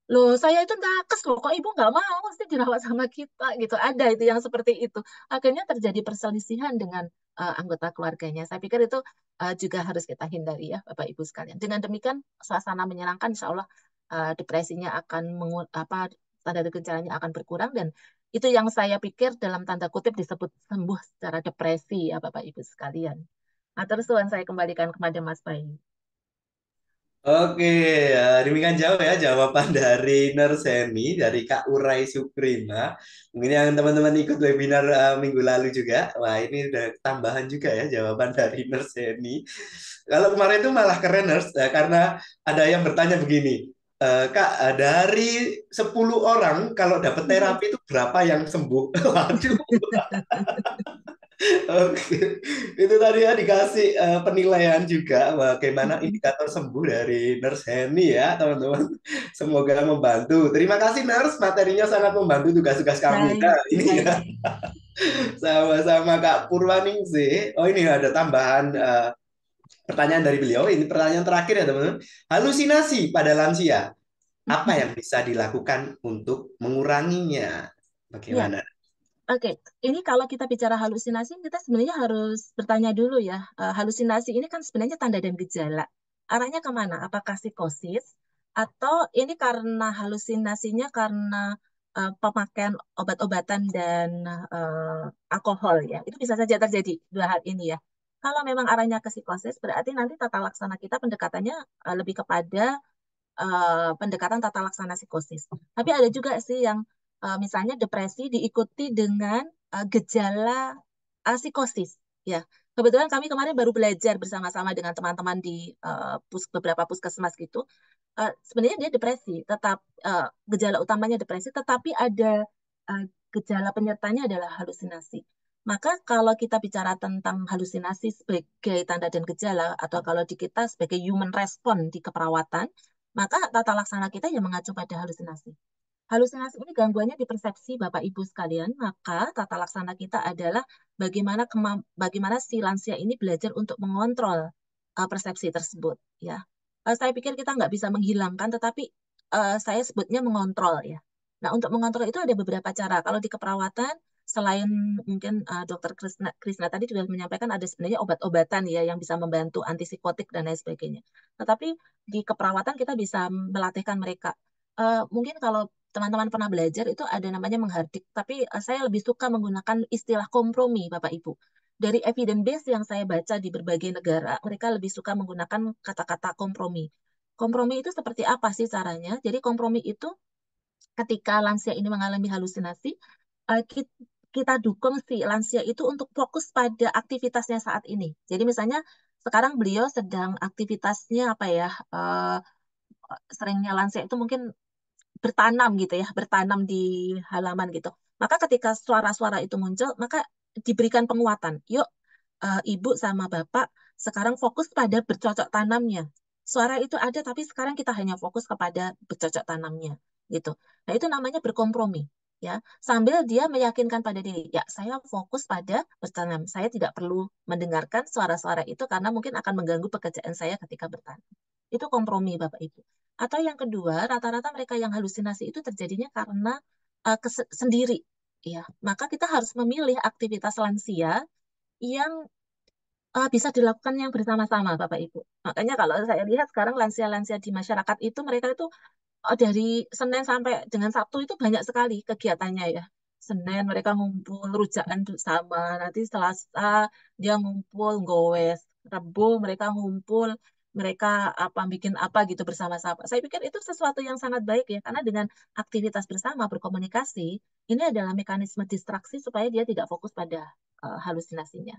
Loh saya itu nakes loh, kok ibu nggak mau mesti dirawat sama kita gitu. Ada itu yang seperti itu. Akhirnya terjadi perselisihan dengan uh, anggota keluarganya. Saya pikir itu uh, juga harus kita hindari ya bapak ibu sekalian. Dengan demikian suasana menyenangkan insya Allah uh, depresinya akan mengu apa tanda gejalanya akan berkurang dan itu yang saya pikir dalam tanda kutip disebut sembuh secara depresi ya Bapak Ibu sekalian. Nah, terus Tuhan saya kembalikan kepada Mas Bayu. Oke, ya, demikian jauh ya jawaban dari Nerseni, dari Kak Urai Sukrima. Mungkin yang teman-teman ikut webinar uh, minggu lalu juga, wah ini udah tambahan juga ya jawaban dari Nerseni. Kalau kemarin itu malah keren Ners, eh, ya, karena ada yang bertanya begini, Uh, Kak, dari 10 orang kalau dapat hmm. terapi itu berapa yang sembuh? Waduh. Oke, itu tadi ya dikasih eh, penilaian juga bagaimana hmm. indikator sembuh dari Nurse Henny ya teman-teman. Semoga membantu. Terima kasih Nurse, materinya sangat membantu tugas-tugas kami. ini ya. Sama-sama Kak Purwaningsih. Oh ini ada tambahan uh, pertanyaan dari beliau ini pertanyaan terakhir ya teman-teman. Halusinasi pada lansia. Apa yang bisa dilakukan untuk menguranginya? Bagaimana? Ya. Oke, okay. ini kalau kita bicara halusinasi, kita sebenarnya harus bertanya dulu ya. Eh, halusinasi ini kan sebenarnya tanda dan gejala. Arahnya kemana? Apakah psikosis atau ini karena halusinasinya karena uh, pemakaian obat-obatan dan uh, alkohol ya? Itu bisa saja terjadi dua hal ini ya. Kalau memang arahnya ke psikosis, berarti nanti tata laksana kita pendekatannya uh, lebih kepada uh, pendekatan tata laksana psikosis. Tapi ada juga sih yang uh, misalnya depresi diikuti dengan uh, gejala uh, psikosis, ya. Kebetulan kami kemarin baru belajar bersama-sama dengan teman-teman di uh, pus beberapa puskesmas gitu. Uh, sebenarnya dia depresi, tetap uh, gejala utamanya depresi, tetapi ada uh, gejala penyertanya adalah halusinasi. Maka kalau kita bicara tentang halusinasi sebagai tanda dan gejala atau kalau di kita sebagai human response di keperawatan, maka tata laksana kita yang mengacu pada halusinasi. Halusinasi ini gangguannya di persepsi Bapak Ibu sekalian, maka tata laksana kita adalah bagaimana bagaimana si lansia ini belajar untuk mengontrol uh, persepsi tersebut ya. Uh, saya pikir kita nggak bisa menghilangkan tetapi uh, saya sebutnya mengontrol ya. Nah, untuk mengontrol itu ada beberapa cara. Kalau di keperawatan selain mungkin uh, dokter Krisna, Krisna tadi juga menyampaikan ada sebenarnya obat-obatan ya yang bisa membantu antipsikotik dan lain sebagainya. Tetapi di keperawatan kita bisa melatihkan mereka. Uh, mungkin kalau teman-teman pernah belajar itu ada namanya menghardik, tapi uh, saya lebih suka menggunakan istilah kompromi, Bapak Ibu. Dari evidence base yang saya baca di berbagai negara, mereka lebih suka menggunakan kata-kata kompromi. Kompromi itu seperti apa sih caranya? Jadi kompromi itu ketika lansia ini mengalami halusinasi, kita dukung si lansia itu untuk fokus pada aktivitasnya saat ini. Jadi misalnya sekarang beliau sedang aktivitasnya apa ya? Uh, seringnya lansia itu mungkin bertanam gitu ya, bertanam di halaman gitu. Maka ketika suara-suara itu muncul, maka diberikan penguatan. Yuk, uh, ibu sama bapak sekarang fokus pada bercocok tanamnya. Suara itu ada, tapi sekarang kita hanya fokus kepada bercocok tanamnya gitu. Nah itu namanya berkompromi ya sambil dia meyakinkan pada diri ya saya fokus pada bertanam saya tidak perlu mendengarkan suara-suara itu karena mungkin akan mengganggu pekerjaan saya ketika bertanam itu kompromi bapak ibu atau yang kedua rata-rata mereka yang halusinasi itu terjadinya karena uh, sendiri ya maka kita harus memilih aktivitas lansia yang uh, bisa dilakukan yang bersama-sama Bapak Ibu. Makanya kalau saya lihat sekarang lansia-lansia di masyarakat itu mereka itu Oh, dari Senin sampai dengan Sabtu itu banyak sekali kegiatannya ya. Senin mereka ngumpul rujakan sama nanti Selasa dia ngumpul gowes, Rebo mereka ngumpul mereka apa bikin apa gitu bersama-sama. Saya pikir itu sesuatu yang sangat baik ya karena dengan aktivitas bersama berkomunikasi ini adalah mekanisme distraksi supaya dia tidak fokus pada uh, halusinasinya.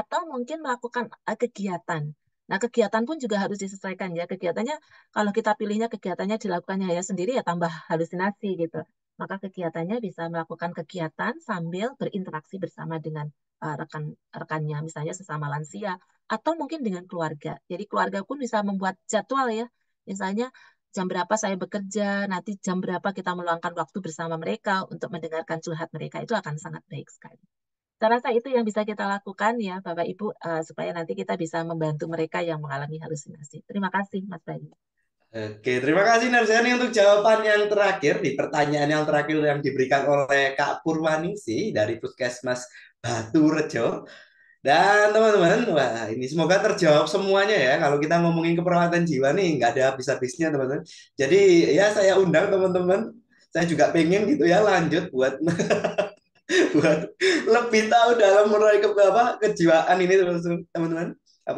Atau mungkin melakukan uh, kegiatan Nah, kegiatan pun juga harus diselesaikan ya. Kegiatannya kalau kita pilihnya kegiatannya dilakukannya ya sendiri ya tambah halusinasi gitu. Maka kegiatannya bisa melakukan kegiatan sambil berinteraksi bersama dengan uh, eh, rekan-rekannya, misalnya sesama lansia atau mungkin dengan keluarga. Jadi keluarga pun bisa membuat jadwal ya. Misalnya jam berapa saya bekerja, nanti jam berapa kita meluangkan waktu bersama mereka untuk mendengarkan curhat mereka itu akan sangat baik sekali. Saya rasa itu yang bisa kita lakukan ya Bapak Ibu uh, supaya nanti kita bisa membantu mereka yang mengalami halusinasi. Terima kasih Mas Bayu. Oke, terima kasih Narsiani untuk jawaban yang terakhir di pertanyaan yang terakhir yang diberikan oleh Kak Purwaningsi dari Puskesmas Batu Rejo. Dan teman-teman, wah ini semoga terjawab semuanya ya. Kalau kita ngomongin keperawatan jiwa nih, nggak ada habis-habisnya teman-teman. Jadi ya saya undang teman-teman. Saya juga pengen gitu ya lanjut buat buat lebih tahu dalam meraih ke apa kejiwaan ini teman-teman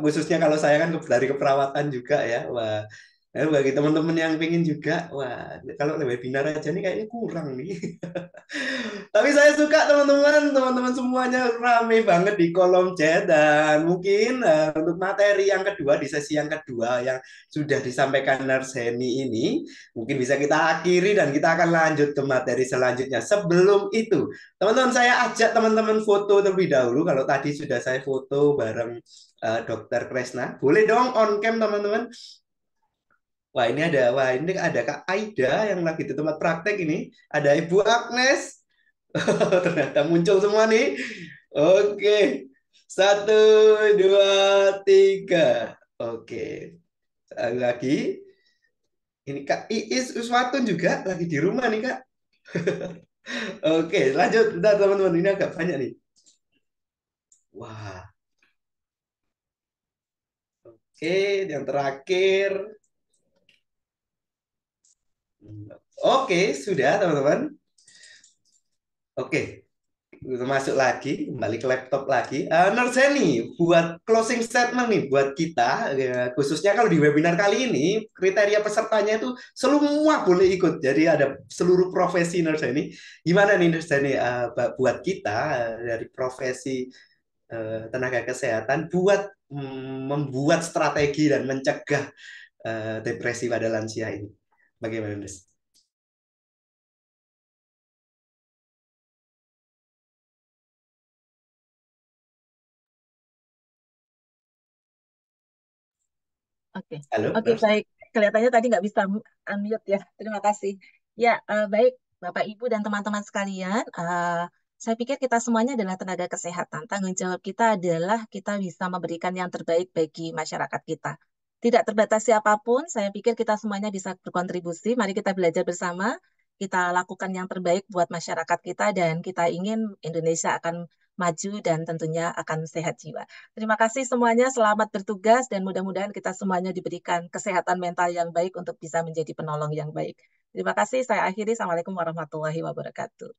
khususnya kalau saya kan dari keperawatan juga ya wah Eh, bagi teman-teman yang pengen juga, wah, kalau webinar aja nih kayaknya kurang nih. Tapi saya suka teman-teman, teman-teman semuanya rame banget di kolom chat dan mungkin uh, untuk materi yang kedua di sesi yang kedua yang sudah disampaikan Narseni ini, mungkin bisa kita akhiri dan kita akan lanjut ke materi selanjutnya. Sebelum itu, teman-teman saya ajak teman-teman foto terlebih dahulu. Kalau tadi sudah saya foto bareng eh, Dokter Kresna, boleh dong on cam teman-teman Wah ini ada, wah ini ada Kak Aida yang lagi di tempat praktek ini, ada Ibu Agnes. Ternyata muncul semua nih. Oke, satu, dua, tiga. Oke, lagi. Ini Kak Iis Uswatun juga lagi di rumah nih Kak. Oke, lanjut. Bentar teman-teman, ini agak banyak nih. Wah. Oke, yang terakhir. Oke, sudah teman-teman. Oke, masuk lagi, kembali ke laptop lagi. Uh, eh, Nurseni, buat closing statement nih buat kita, ya, khususnya kalau di webinar kali ini, kriteria pesertanya itu semua boleh ikut. Jadi ada seluruh profesi Nurseni. Gimana nih Nurseni uh, eh, buat kita uh, dari profesi uh, tenaga kesehatan buat um, membuat strategi dan mencegah uh, depresi pada lansia ini? Bagaimana, Des? Oke, okay. oke okay, baik. Kelihatannya tadi nggak bisa unmute ya. Terima kasih. Ya, uh, baik Bapak Ibu dan teman-teman sekalian. Uh, saya pikir kita semuanya adalah tenaga kesehatan. Tanggung jawab kita adalah kita bisa memberikan yang terbaik bagi masyarakat kita. Tidak terbatas siapapun, saya pikir kita semuanya bisa berkontribusi. Mari kita belajar bersama, kita lakukan yang terbaik buat masyarakat kita dan kita ingin Indonesia akan maju dan tentunya akan sehat jiwa. Terima kasih semuanya, selamat bertugas dan mudah-mudahan kita semuanya diberikan kesehatan mental yang baik untuk bisa menjadi penolong yang baik. Terima kasih, saya akhiri. Assalamualaikum warahmatullahi wabarakatuh.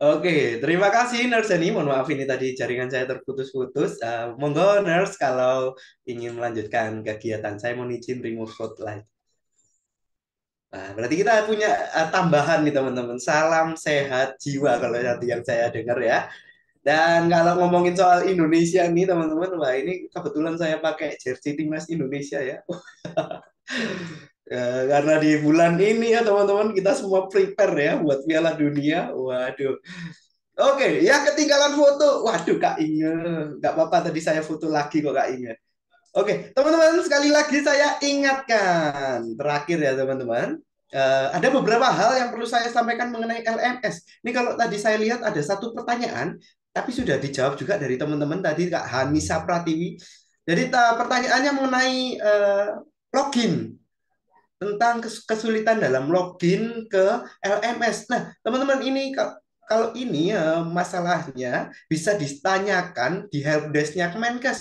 Oke, terima kasih Nurse Eni. Mohon maaf ini tadi jaringan saya terputus-putus. Uh, monggo Nurse kalau ingin melanjutkan kegiatan saya mau izin remove spotlight. Nah, berarti kita punya uh, tambahan nih teman-teman. Salam sehat jiwa kalau nanti yang saya dengar ya. Dan kalau ngomongin soal Indonesia nih teman-teman, wah ini kebetulan saya pakai jersey timnas Indonesia ya. Ya, karena di bulan ini ya teman-teman kita semua prepare ya buat Piala Dunia. Waduh. Oke, ya ketinggalan foto. Waduh Kak Inge, nggak apa-apa tadi saya foto lagi kok Kak Inge. Oke, teman-teman sekali lagi saya ingatkan terakhir ya teman-teman. Uh, ada beberapa hal yang perlu saya sampaikan mengenai LMS. Ini kalau tadi saya lihat ada satu pertanyaan, tapi sudah dijawab juga dari teman-teman tadi Kak Hanisa Pratiwi. Jadi pertanyaannya mengenai uh, login tentang kesulitan dalam login ke LMS. Nah, teman-teman ini kalau ini eh, masalahnya bisa ditanyakan di helpdesknya Kemenkes.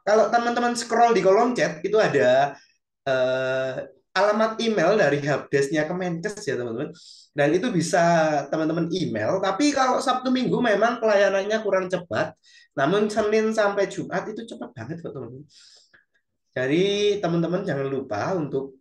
Kalau teman-teman scroll di kolom chat itu ada eh, alamat email dari helpdesknya Kemenkes ya teman-teman. Dan itu bisa teman-teman email. Tapi kalau Sabtu Minggu memang pelayanannya kurang cepat. Namun Senin sampai Jumat itu cepat banget kok teman-teman. Jadi teman-teman jangan lupa untuk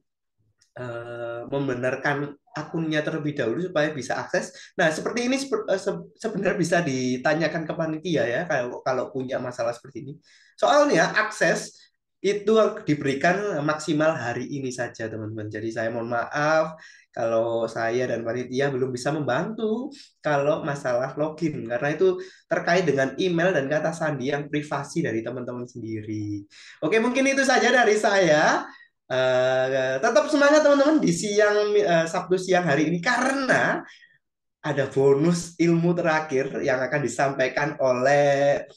uh, membenarkan akunnya terlebih dahulu supaya bisa akses. Nah, seperti ini eh, sebenarnya bisa ditanyakan ke panitia ya kalau kalau punya masalah seperti ini. Soalnya akses itu diberikan maksimal hari ini saja, teman-teman. Jadi saya mohon maaf kalau saya dan panitia belum bisa membantu kalau masalah login karena itu terkait dengan email dan kata sandi yang privasi dari teman-teman sendiri. Oke, mungkin itu saja dari saya. Uh, tetap semangat teman-teman di siang uh, Sabtu siang hari ini karena ada bonus ilmu terakhir yang akan disampaikan oleh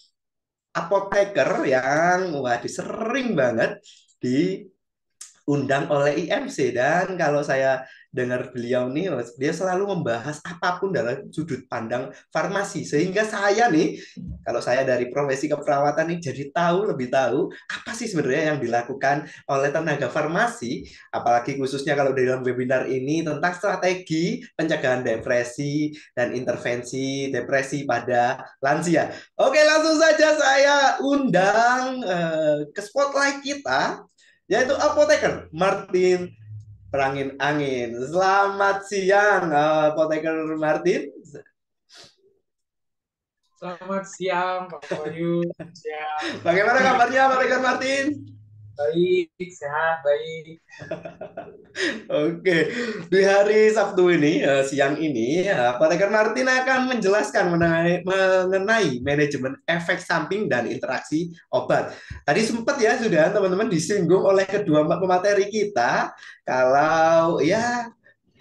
apoteker yang wah sering banget diundang oleh IMC dan kalau saya dengar beliau nih, dia selalu membahas apapun dalam sudut pandang farmasi. Sehingga saya nih, kalau saya dari profesi keperawatan nih, jadi tahu lebih tahu apa sih sebenarnya yang dilakukan oleh tenaga farmasi, apalagi khususnya kalau dalam webinar ini tentang strategi pencegahan depresi dan intervensi depresi pada lansia. Oke, langsung saja saya undang eh, ke spotlight kita yaitu apoteker Martin perangin angin. Selamat siang, uh, eh, Potaker Martin. Selamat siang, Pak Bayu. Bagaimana kabarnya, Poteker Martin? Baik, sehat, baik. Oke, di hari Sabtu ini, eh, siang ini, eh, Pak Tegar Martin akan menjelaskan mengenai, mengenai manajemen efek samping dan interaksi obat. Tadi sempat ya sudah teman-teman disinggung oleh kedua pemateri kita, kalau ya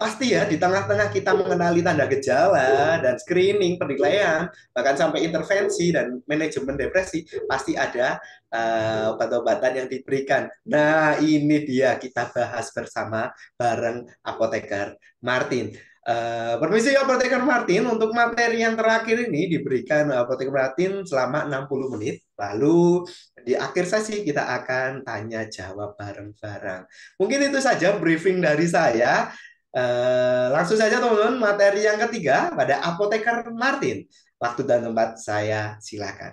pasti ya di tengah-tengah kita mengenali tanda gejala dan screening penilaian bahkan sampai intervensi dan manajemen depresi pasti ada uh, obat-obatan yang diberikan. Nah, ini dia kita bahas bersama bareng apoteker Martin. Uh, permisi apoteker Martin untuk materi yang terakhir ini diberikan apoteker Martin selama 60 menit. Lalu di akhir sesi kita akan tanya jawab bareng-bareng. Mungkin itu saja briefing dari saya. Uh, langsung saja teman-teman materi yang ketiga pada apoteker Martin. Waktu dan tempat saya silakan.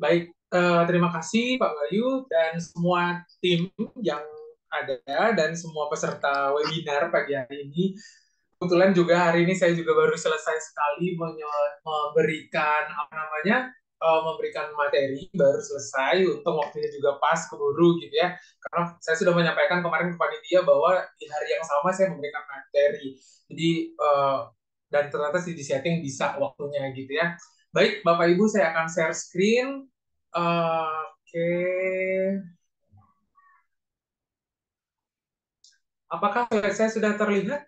Baik, uh, terima kasih Pak Bayu dan semua tim yang ada dan semua peserta webinar pagi hari ini. Kebetulan juga hari ini saya juga baru selesai sekali memberikan apa namanya uh, memberikan materi baru selesai untuk waktunya juga pas keburu gitu ya karena saya sudah menyampaikan kemarin ke panitia bahwa di hari yang sama saya memberikan materi jadi uh, dan ternyata sih di setting bisa waktunya gitu ya baik bapak ibu saya akan share screen Oke. Apakah slide saya sudah terlihat?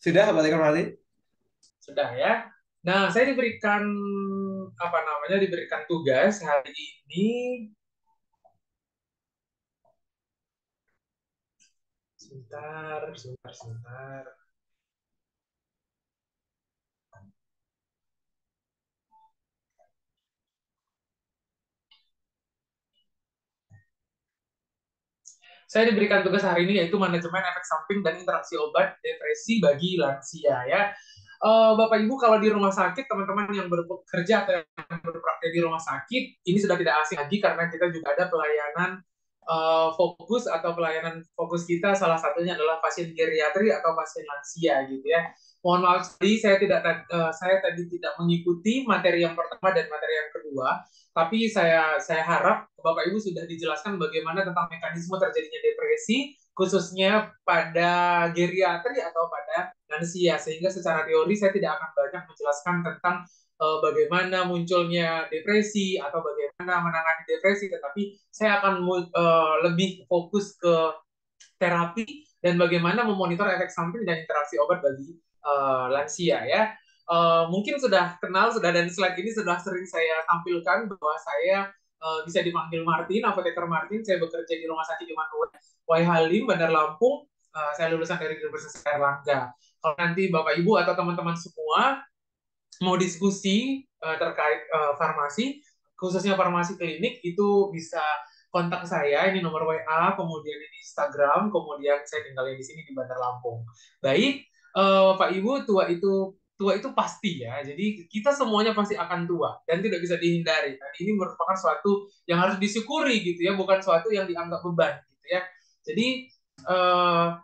Sudah, Pak Tekromali. Sudah ya. Nah, saya diberikan apa namanya? Diberikan tugas hari ini sebentar, sebentar, sebentar. saya diberikan tugas hari ini yaitu manajemen efek samping dan interaksi obat depresi bagi lansia ya. Uh, Bapak Ibu kalau di rumah sakit teman-teman yang bekerja atau yang berpraktek di rumah sakit ini sudah tidak asing lagi karena kita juga ada pelayanan uh, fokus atau pelayanan fokus kita salah satunya adalah pasien geriatri atau pasien lansia gitu ya. Mohon maaf tadi saya tidak eh, saya tadi tidak mengikuti materi yang pertama dan materi yang kedua, tapi saya saya harap Bapak Ibu sudah dijelaskan bagaimana tentang mekanisme terjadinya depresi khususnya pada geriatri atau pada lansia sehingga secara teori saya tidak akan banyak menjelaskan tentang eh, bagaimana munculnya depresi atau bagaimana menangani depresi, tetapi saya akan eh, lebih fokus ke terapi dan bagaimana memonitor efek samping dan interaksi obat bagi uh, lansia ya. Uh, mungkin sudah kenal sudah dan slide ini sudah sering saya tampilkan bahwa saya uh, bisa dipanggil Martin, apoteker Martin. Saya bekerja di Rumah Sakit Immanuel Wai Halim, Bandar Lampung. Uh, saya lulusan dari Universitas Erlangga. Kalau nanti Bapak Ibu atau teman-teman semua mau diskusi uh, terkait uh, farmasi, khususnya farmasi klinik itu bisa kontak saya, ini nomor WA, kemudian ini Instagram, kemudian saya tinggalnya di sini di Bandar Lampung. Baik, uh, eh, Pak Ibu tua itu tua itu pasti ya. Jadi kita semuanya pasti akan tua dan tidak bisa dihindari. Dan ini merupakan suatu yang harus disyukuri gitu ya, bukan suatu yang dianggap beban gitu ya. Jadi uh,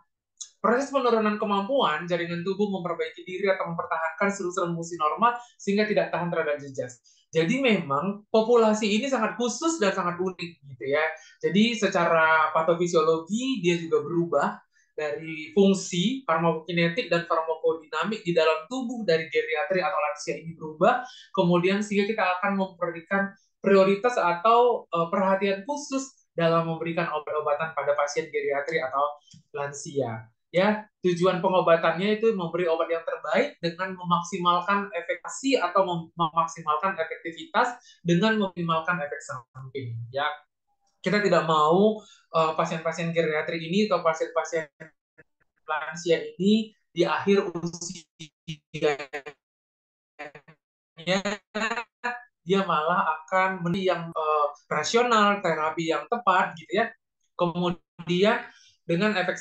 proses penurunan kemampuan jaringan tubuh memperbaiki diri atau mempertahankan sel-sel fungsi normal sehingga tidak tahan terhadap jejas. Jadi memang populasi ini sangat khusus dan sangat unik gitu ya. Jadi secara patofisiologi dia juga berubah dari fungsi farmakokinetik dan farmakodinamik di dalam tubuh dari geriatri atau lansia ini berubah, kemudian sehingga kita akan memberikan prioritas atau uh, perhatian khusus dalam memberikan obat-obatan pada pasien geriatri atau lansia. Ya, tujuan pengobatannya itu memberi obat yang terbaik dengan memaksimalkan efekasi atau memaksimalkan efektivitas dengan meminimalkan efek samping. Ya, kita tidak mau pasien eh, pasien-pasien geriatri ini atau pasien-pasien lansia ini di akhir usianya dia malah akan menjadi yang uh, rasional, terapi yang tepat gitu ya. Kemudian dengan efek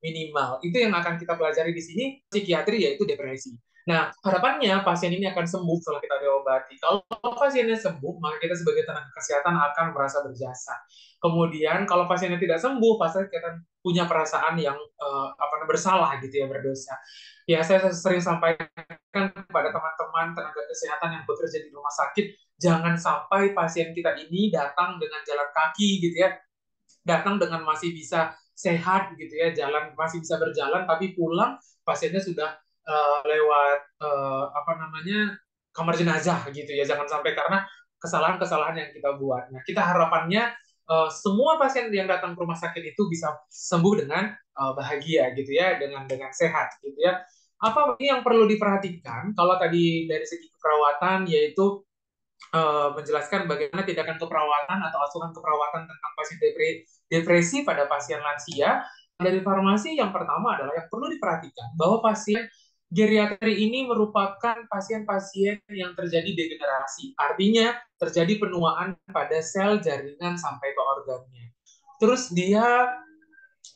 minimal. Itu yang akan kita pelajari di sini psikiatri yaitu depresi. Nah, harapannya pasien ini akan sembuh kalau kita diobati. Kalau pasiennya sembuh, maka kita sebagai tenaga kesehatan akan merasa berjasa. Kemudian kalau pasiennya tidak sembuh, pasti kita punya perasaan yang uh, apa bersalah gitu ya, berdosa. Ya, saya sering sampaikan kepada teman-teman tenaga kesehatan yang bekerja di rumah sakit, jangan sampai pasien kita ini datang dengan jalan kaki gitu ya, datang dengan masih bisa sehat gitu ya, jalan masih bisa berjalan, tapi pulang pasiennya sudah uh, lewat uh, apa namanya kamar jenazah gitu ya jangan sampai karena kesalahan-kesalahan yang kita buat. Nah kita harapannya uh, semua pasien yang datang ke rumah sakit itu bisa sembuh dengan uh, bahagia gitu ya dengan dengan sehat gitu ya. Apa yang perlu diperhatikan kalau tadi dari segi keperawatan yaitu menjelaskan bagaimana tindakan keperawatan atau asuhan keperawatan tentang pasien depresi depresi pada pasien lansia dari farmasi yang pertama adalah yang perlu diperhatikan bahwa pasien geriatri ini merupakan pasien-pasien yang terjadi degenerasi. Artinya terjadi penuaan pada sel jaringan sampai ke organnya. Terus dia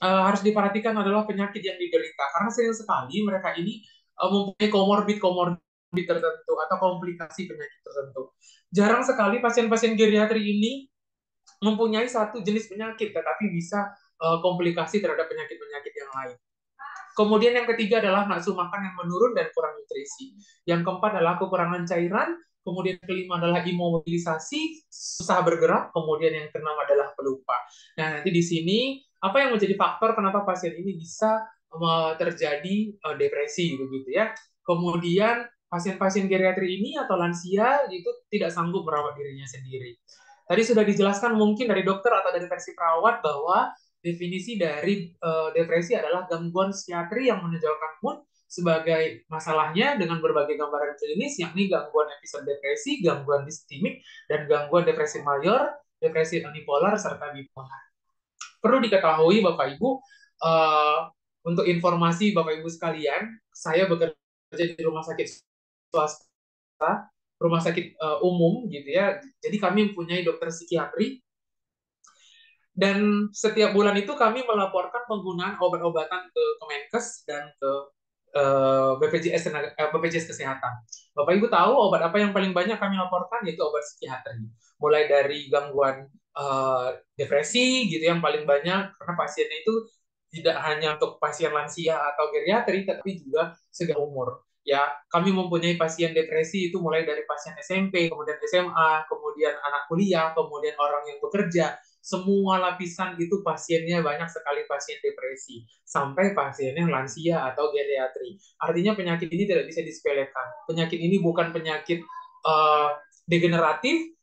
uh, harus diperhatikan adalah penyakit yang diderita karena sering sekali mereka ini uh, mempunyai komorbid komorbid tertentu atau komplikasi penyakit tertentu. Jarang sekali pasien-pasien geriatri ini mempunyai satu jenis penyakit tetapi bisa eh, komplikasi terhadap penyakit-penyakit yang lain. Kemudian yang ketiga adalah nafsu makan yang menurun dan kurang nutrisi. Yang keempat adalah kekurangan cairan, kemudian kelima adalah imobilisasi, susah bergerak, kemudian yang keenam adalah pelupa. Nah, nanti di sini apa yang menjadi faktor kenapa pasien ini bisa terjadi e, depresi begitu ya. Kemudian pasien-pasien geriatri ini atau lansia itu tidak sanggup merawat dirinya sendiri. Tadi sudah dijelaskan mungkin dari dokter atau dari versi perawat bahwa Definisi dari uh, depresi adalah gangguan psikiatri yang menonjolkan mood sebagai masalahnya dengan berbagai gambaran klinis, yakni gangguan episode depresi, gangguan distimik, dan gangguan depresi mayor, depresi unipolar, serta bipolar. Perlu diketahui, Bapak Ibu, uh, untuk informasi Bapak Ibu sekalian, saya bekerja di rumah sakit swasta, rumah sakit uh, umum gitu ya. Jadi kami mempunyai dokter psikiatri dan setiap bulan itu kami melaporkan penggunaan obat-obatan ke Kemenkes dan ke eh, BPJS eh, BPJS Kesehatan. Bapak Ibu tahu obat apa yang paling banyak kami laporkan yaitu obat psikiatri. Mulai dari gangguan uh, depresi gitu yang paling banyak karena pasiennya itu tidak hanya untuk pasien lansia atau geriatri, tetapi juga segala umur. Ya, kami mempunyai pasien depresi itu mulai dari pasien SMP, kemudian SMA, kemudian anak kuliah, kemudian orang yang bekerja, semua lapisan itu pasiennya banyak sekali pasien depresi sampai pasiennya lansia atau geriatri. Artinya penyakit ini tidak bisa disepelekan. Penyakit ini bukan penyakit uh, degeneratif,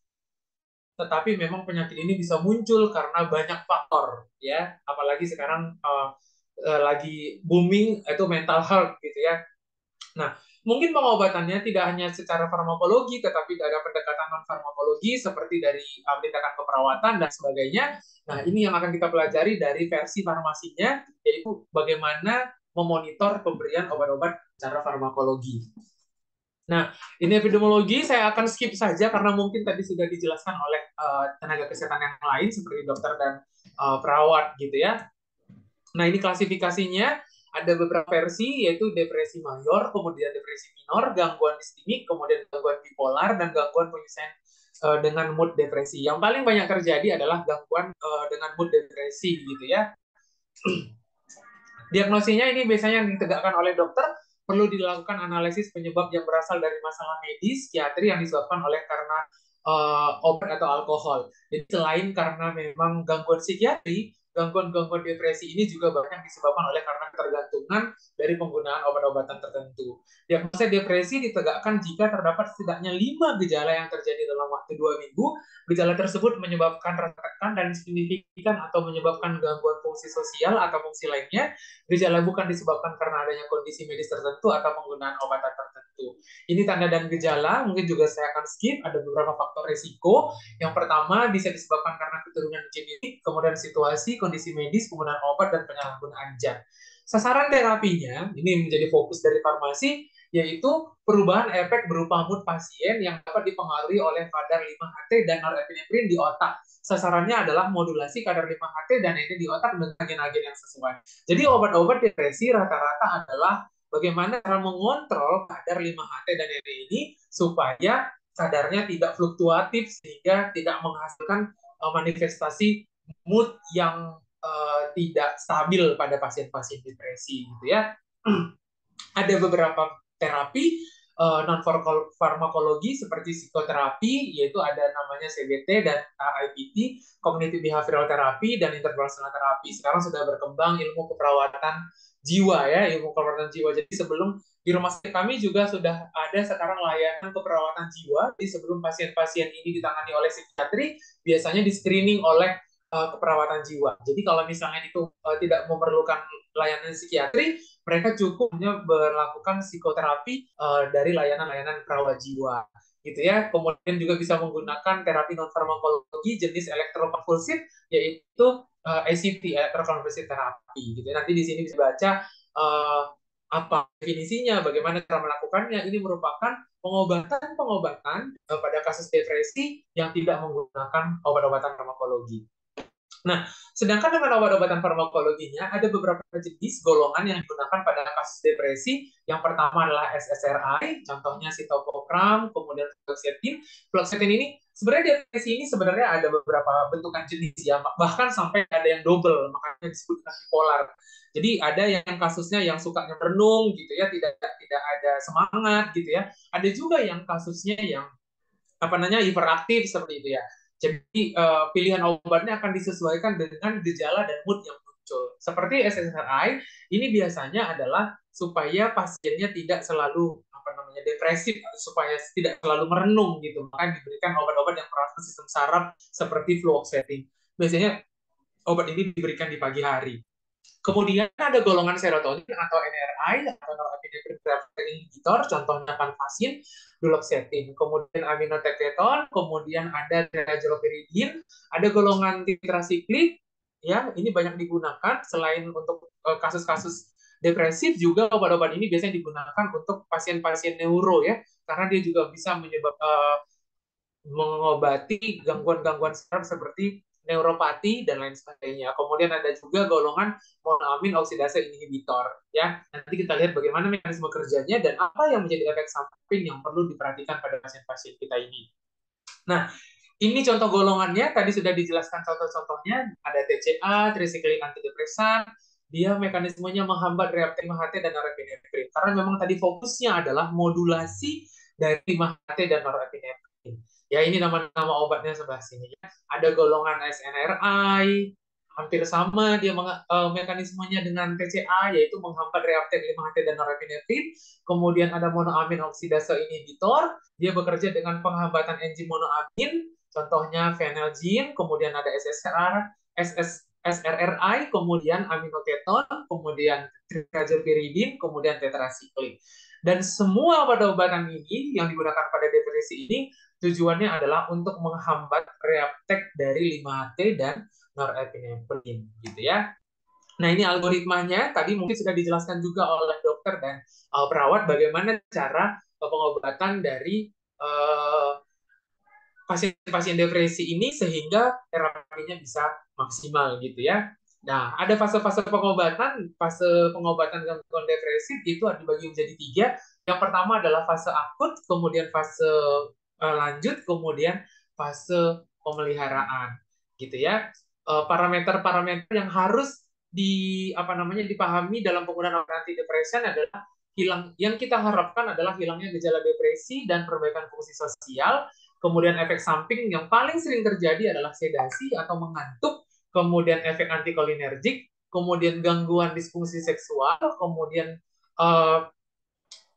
tetapi memang penyakit ini bisa muncul karena banyak faktor ya. Apalagi sekarang uh, uh, lagi booming itu mental health gitu ya. Nah, Mungkin pengobatannya tidak hanya secara farmakologi, tetapi ada pendekatan non-farmakologi seperti dari uh, tindakan keperawatan dan sebagainya. Nah, ini yang akan kita pelajari dari versi farmasinya, yaitu bagaimana memonitor pemberian obat-obat secara farmakologi. Nah, ini epidemiologi saya akan skip saja karena mungkin tadi sudah dijelaskan oleh uh, tenaga kesehatan yang lain seperti dokter dan uh, perawat gitu ya. Nah, ini klasifikasinya ada beberapa versi yaitu depresi mayor, kemudian depresi minor, gangguan distimik, kemudian gangguan bipolar dan gangguan penyelesaian uh, dengan mood depresi. Yang paling banyak terjadi adalah gangguan uh, dengan mood depresi gitu ya. Diagnosinya ini biasanya yang ditegakkan oleh dokter perlu dilakukan analisis penyebab yang berasal dari masalah medis, psikiatri yang disebabkan oleh karena uh, obat atau alkohol. Jadi selain karena memang gangguan psikiatri, gangguan-gangguan depresi ini juga banyak disebabkan oleh karena ketergantungan dari penggunaan obat-obatan tertentu. Diagnosa depresi ditegakkan jika terdapat setidaknya lima gejala yang terjadi dalam waktu dua minggu. Gejala tersebut menyebabkan retakan dan signifikan atau menyebabkan gangguan fungsi sosial atau fungsi lainnya. Gejala bukan disebabkan karena adanya kondisi medis tertentu atau penggunaan obatan tertentu. Ini tanda dan gejala, mungkin juga saya akan skip, ada beberapa faktor risiko. Yang pertama bisa disebabkan karena keturunan genetik, kemudian situasi, kondisi medis, penggunaan obat, dan penyalahgunaan zat. Sasaran terapinya, ini menjadi fokus dari farmasi, yaitu perubahan efek berupa mood pasien yang dapat dipengaruhi oleh kadar 5-HT dan norepinefrin di otak. Sasarannya adalah modulasi kadar 5-HT dan ini di otak dengan agen-agen yang sesuai. Jadi obat-obat depresi rata-rata adalah bagaimana cara mengontrol kadar 5-HT dan ini ini supaya kadarnya tidak fluktuatif sehingga tidak menghasilkan e, manifestasi mood yang uh, tidak stabil pada pasien-pasien depresi gitu ya. Ada beberapa terapi uh, eh, non farmakologi seperti psikoterapi yaitu ada namanya CBT dan IPT, cognitive behavioral therapy dan interpersonal therapy. Sekarang sudah berkembang ilmu keperawatan jiwa ya, ilmu keperawatan jiwa. Jadi sebelum di rumah sakit kami juga sudah ada sekarang layanan keperawatan jiwa. Jadi sebelum pasien-pasien ini ditangani oleh psikiatri, biasanya di screening oleh uh, keperawatan jiwa. Jadi kalau misalnya itu uh, tidak memerlukan layanan psikiatri, mereka cukupnya melakukan psikoterapi uh, dari layanan-layanan perawat jiwa gitu ya. Kemudian juga bisa menggunakan terapi non farmakologi jenis elektrokonvulsif yaitu uh, ECT elektrokonvulsif terapi gitu. Ya. Nanti di sini bisa baca uh, apa definisinya, bagaimana cara melakukannya. Ini merupakan pengobatan-pengobatan uh, pada kasus depresi yang tidak menggunakan obat-obatan farmakologi. Nah, sedangkan dengan obat-obatan farmakologinya, ada beberapa jenis golongan yang digunakan pada kasus depresi. Yang pertama adalah SSRI, contohnya sitopokram, kemudian fluoxetine fluoxetine ini, sebenarnya depresi ini sebenarnya ada beberapa bentukan jenis ya, bahkan sampai ada yang double, makanya disebutkan bipolar. Jadi ada yang kasusnya yang suka merenung gitu ya, tidak tidak ada semangat gitu ya. Ada juga yang kasusnya yang apa namanya hiperaktif seperti itu ya. Jadi uh, pilihan obatnya akan disesuaikan dengan gejala dan mood yang muncul. Seperti SSRI, ini biasanya adalah supaya pasiennya tidak selalu apa namanya depresif, supaya tidak selalu merenung gitu. Maka diberikan obat-obat yang merangsang sistem saraf seperti fluoxetine. Biasanya obat ini diberikan di pagi hari. Kemudian ada golongan serotonin atau NRI atau norepinephrine reuptake inhibitor, contohnya panfasin, duloxetine, kemudian aminoteketon, kemudian ada tetragylopiridin, ada golongan tetrasiklik, ya ini banyak digunakan selain untuk eh, kasus-kasus depresif juga obat-obat ini biasanya digunakan untuk pasien-pasien neuro ya, karena dia juga bisa menyebab uh, mengobati gangguan-gangguan saraf seperti neuropati dan lain sebagainya. Kemudian ada juga golongan monoamin oksidase inhibitor ya. Nanti kita lihat bagaimana mekanisme kerjanya dan apa yang menjadi efek samping yang perlu diperhatikan pada pasien-pasien kita ini. Nah, ini contoh golongannya tadi sudah dijelaskan contoh-contohnya ada TCA, tricyclic antidepresan, dia mekanismenya menghambat reaktif MHT dan norepinefrin. Karena memang tadi fokusnya adalah modulasi dari MHT dan norepinefrin ya ini nama-nama obatnya sebelah sini ya. Ada golongan SNRI, hampir sama dia uh, mekanismenya dengan TCA yaitu menghambat reaktif 5-HT dan norepinefrin. Kemudian ada monoamin oksidase inhibitor, dia bekerja dengan penghambatan enzim monoamin, contohnya phenylgene kemudian ada SSR, SS SRRI, kemudian aminoketon, kemudian trazepyridin, kemudian tetrasiklin. Dan semua obat-obatan ini yang digunakan pada depresi ini Tujuannya adalah untuk menghambat reaptek dari 5T dan norepinephrine gitu ya. Nah, ini algoritmanya tadi mungkin sudah dijelaskan juga oleh dokter dan uh, perawat bagaimana cara eh, pengobatan dari pasien eh, pasien-pasien depresi ini sehingga terapinya bisa maksimal gitu ya. Nah, ada fase-fase pengobatan. Fase pengobatan gangguan depresi itu dibagi menjadi tiga. Yang pertama adalah fase akut, kemudian fase Eh, lanjut kemudian fase pemeliharaan gitu ya eh, parameter-parameter yang harus di apa namanya dipahami dalam penggunaan obat anti antidepresan adalah hilang yang kita harapkan adalah hilangnya gejala depresi dan perbaikan fungsi sosial kemudian efek samping yang paling sering terjadi adalah sedasi atau mengantuk kemudian efek antikolinergik kemudian gangguan disfungsi seksual kemudian uh,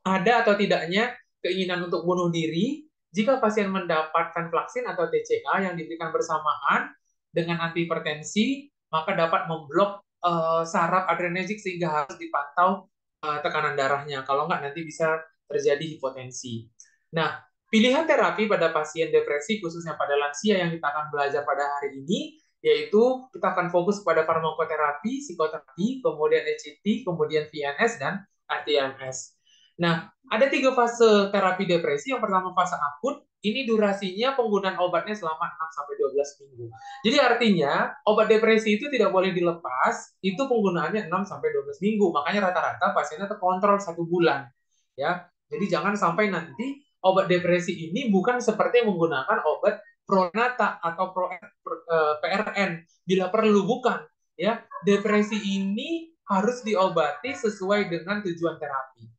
ada atau tidaknya keinginan untuk bunuh diri jika pasien mendapatkan vaksin atau TCA yang diberikan bersamaan dengan antihipertensi, maka dapat memblok uh, saraf adrenergik sehingga harus dipantau uh, tekanan darahnya. Kalau nggak nanti bisa terjadi hipotensi. Nah, pilihan terapi pada pasien depresi khususnya pada lansia yang kita akan belajar pada hari ini yaitu kita akan fokus pada farmakoterapi, psikoterapi, kemudian ECT, kemudian VNS dan RTMS. Nah, ada tiga fase terapi depresi. Yang pertama fase akut, ini durasinya penggunaan obatnya selama 6 sampai 12 minggu. Jadi artinya obat depresi itu tidak boleh dilepas, itu penggunaannya 6 sampai 12 minggu. Makanya rata-rata pasiennya terkontrol satu bulan. Ya. Jadi jangan sampai nanti obat depresi ini bukan seperti menggunakan obat pronata atau pro, PRN e, bila perlu bukan ya. Depresi ini harus diobati sesuai dengan tujuan terapi.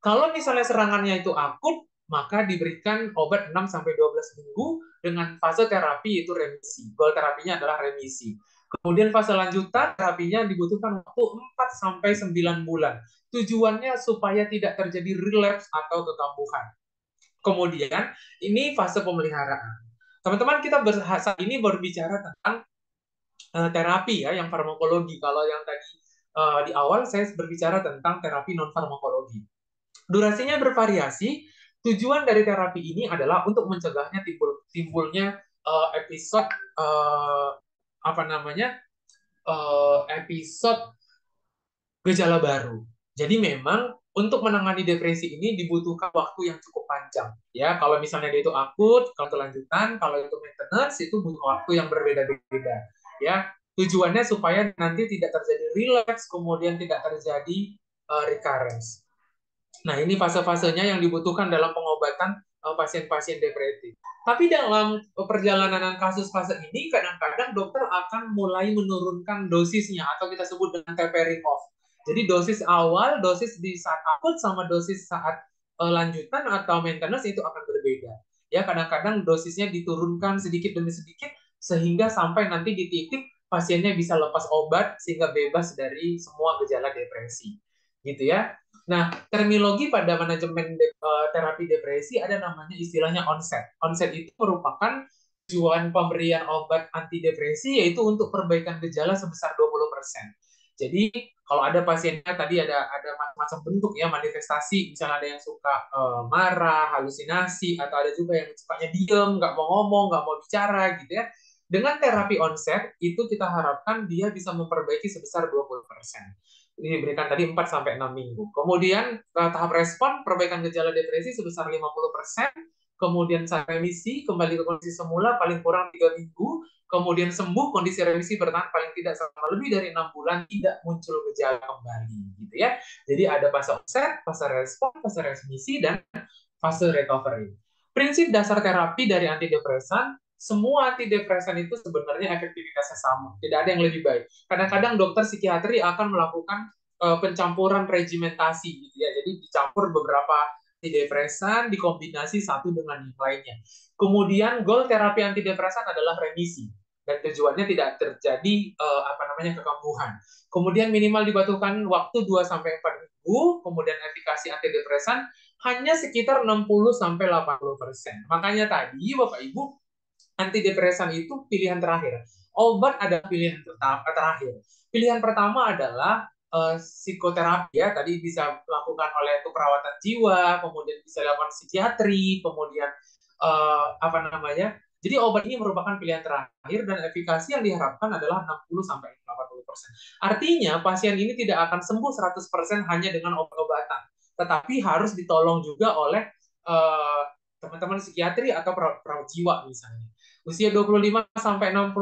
Kalau misalnya serangannya itu akut, maka diberikan obat 6 sampai 12 minggu dengan fase terapi itu remisi. Goal terapinya adalah remisi. Kemudian fase lanjutan terapinya dibutuhkan waktu 4 sampai 9 bulan. Tujuannya supaya tidak terjadi relapse atau kekambuhan. Kemudian ini fase pemeliharaan. Teman-teman kita bahasa ini berbicara tentang uh, terapi ya yang farmakologi. Kalau yang tadi uh, di awal saya berbicara tentang terapi non farmakologi. Durasinya bervariasi. Tujuan dari terapi ini adalah untuk mencegahnya timbul, timbulnya uh, episode uh, apa namanya uh, episode gejala baru. Jadi memang untuk menangani depresi ini dibutuhkan waktu yang cukup panjang. Ya, kalau misalnya dia itu akut, kalau kelanjutan, kalau itu maintenance itu butuh waktu yang berbeda-beda. Ya, tujuannya supaya nanti tidak terjadi relapse, kemudian tidak terjadi uh, recurrence. Nah, ini fase-fasenya yang dibutuhkan dalam pengobatan eh, pasien-pasien depresi. Tapi dalam eh, perjalanan kasus fase ini, kadang-kadang dokter akan mulai menurunkan dosisnya atau kita sebut dengan tapering off. Jadi dosis awal, dosis di saat akut sama dosis saat eh, lanjutan atau maintenance itu akan berbeda. Ya, kadang-kadang dosisnya diturunkan sedikit demi sedikit sehingga sampai nanti di titik pasiennya bisa lepas obat sehingga bebas dari semua gejala depresi. Gitu ya. Nah, terminologi pada manajemen de eh, terapi depresi ada namanya istilahnya onset. Onset itu merupakan tujuan pemberian obat antidepresi yaitu untuk perbaikan gejala sebesar 20%. Jadi, kalau ada pasiennya tadi ada ada macam macam bentuk ya manifestasi, misalnya ada yang suka uh, marah, halusinasi atau ada juga yang sifatnya diem, nggak mau ngomong, nggak mau bicara gitu ya. Dengan terapi onset itu kita harapkan dia bisa memperbaiki sebesar 20% diberikan tadi 4 sampai 6 minggu. Kemudian eh, tahap respon perbaikan gejala depresi sebesar 50%, kemudian remisi kembali ke kondisi semula paling kurang 3 minggu, kemudian sembuh kondisi remisi bertahan paling tidak selama lebih dari 6 bulan tidak muncul gejala kembali gitu ya. Jadi ada fase onset, fase respon, fase remisi dan fase recovery. Prinsip dasar terapi dari antidepresan semua antidepresan itu sebenarnya efektivitasnya sama, tidak ada yang lebih baik. Kadang-kadang dokter psikiatri akan melakukan uh, pencampuran regimentasi gitu ya. Jadi dicampur beberapa antidepresan dikombinasi satu dengan yang lainnya. Kemudian goal terapi antidepresan adalah remisi dan tujuannya tidak terjadi uh, apa namanya kekambuhan. Kemudian minimal dibutuhkan waktu 2 sampai 4 minggu, kemudian efikasi antidepresan hanya sekitar 60 sampai 80%. Makanya tadi Bapak Ibu antidepresan itu pilihan terakhir. Obat adalah pilihan terakhir. Pilihan pertama adalah uh, psikoterapi ya tadi bisa dilakukan oleh itu perawatan jiwa kemudian bisa dilakukan psikiatri kemudian uh, apa namanya jadi obat ini merupakan pilihan terakhir dan efikasi yang diharapkan adalah 60 sampai 80 persen artinya pasien ini tidak akan sembuh 100 persen hanya dengan obat-obatan tetapi harus ditolong juga oleh eh, teman-teman psikiatri atau perawat jiwa misalnya Usia 25 sampai 64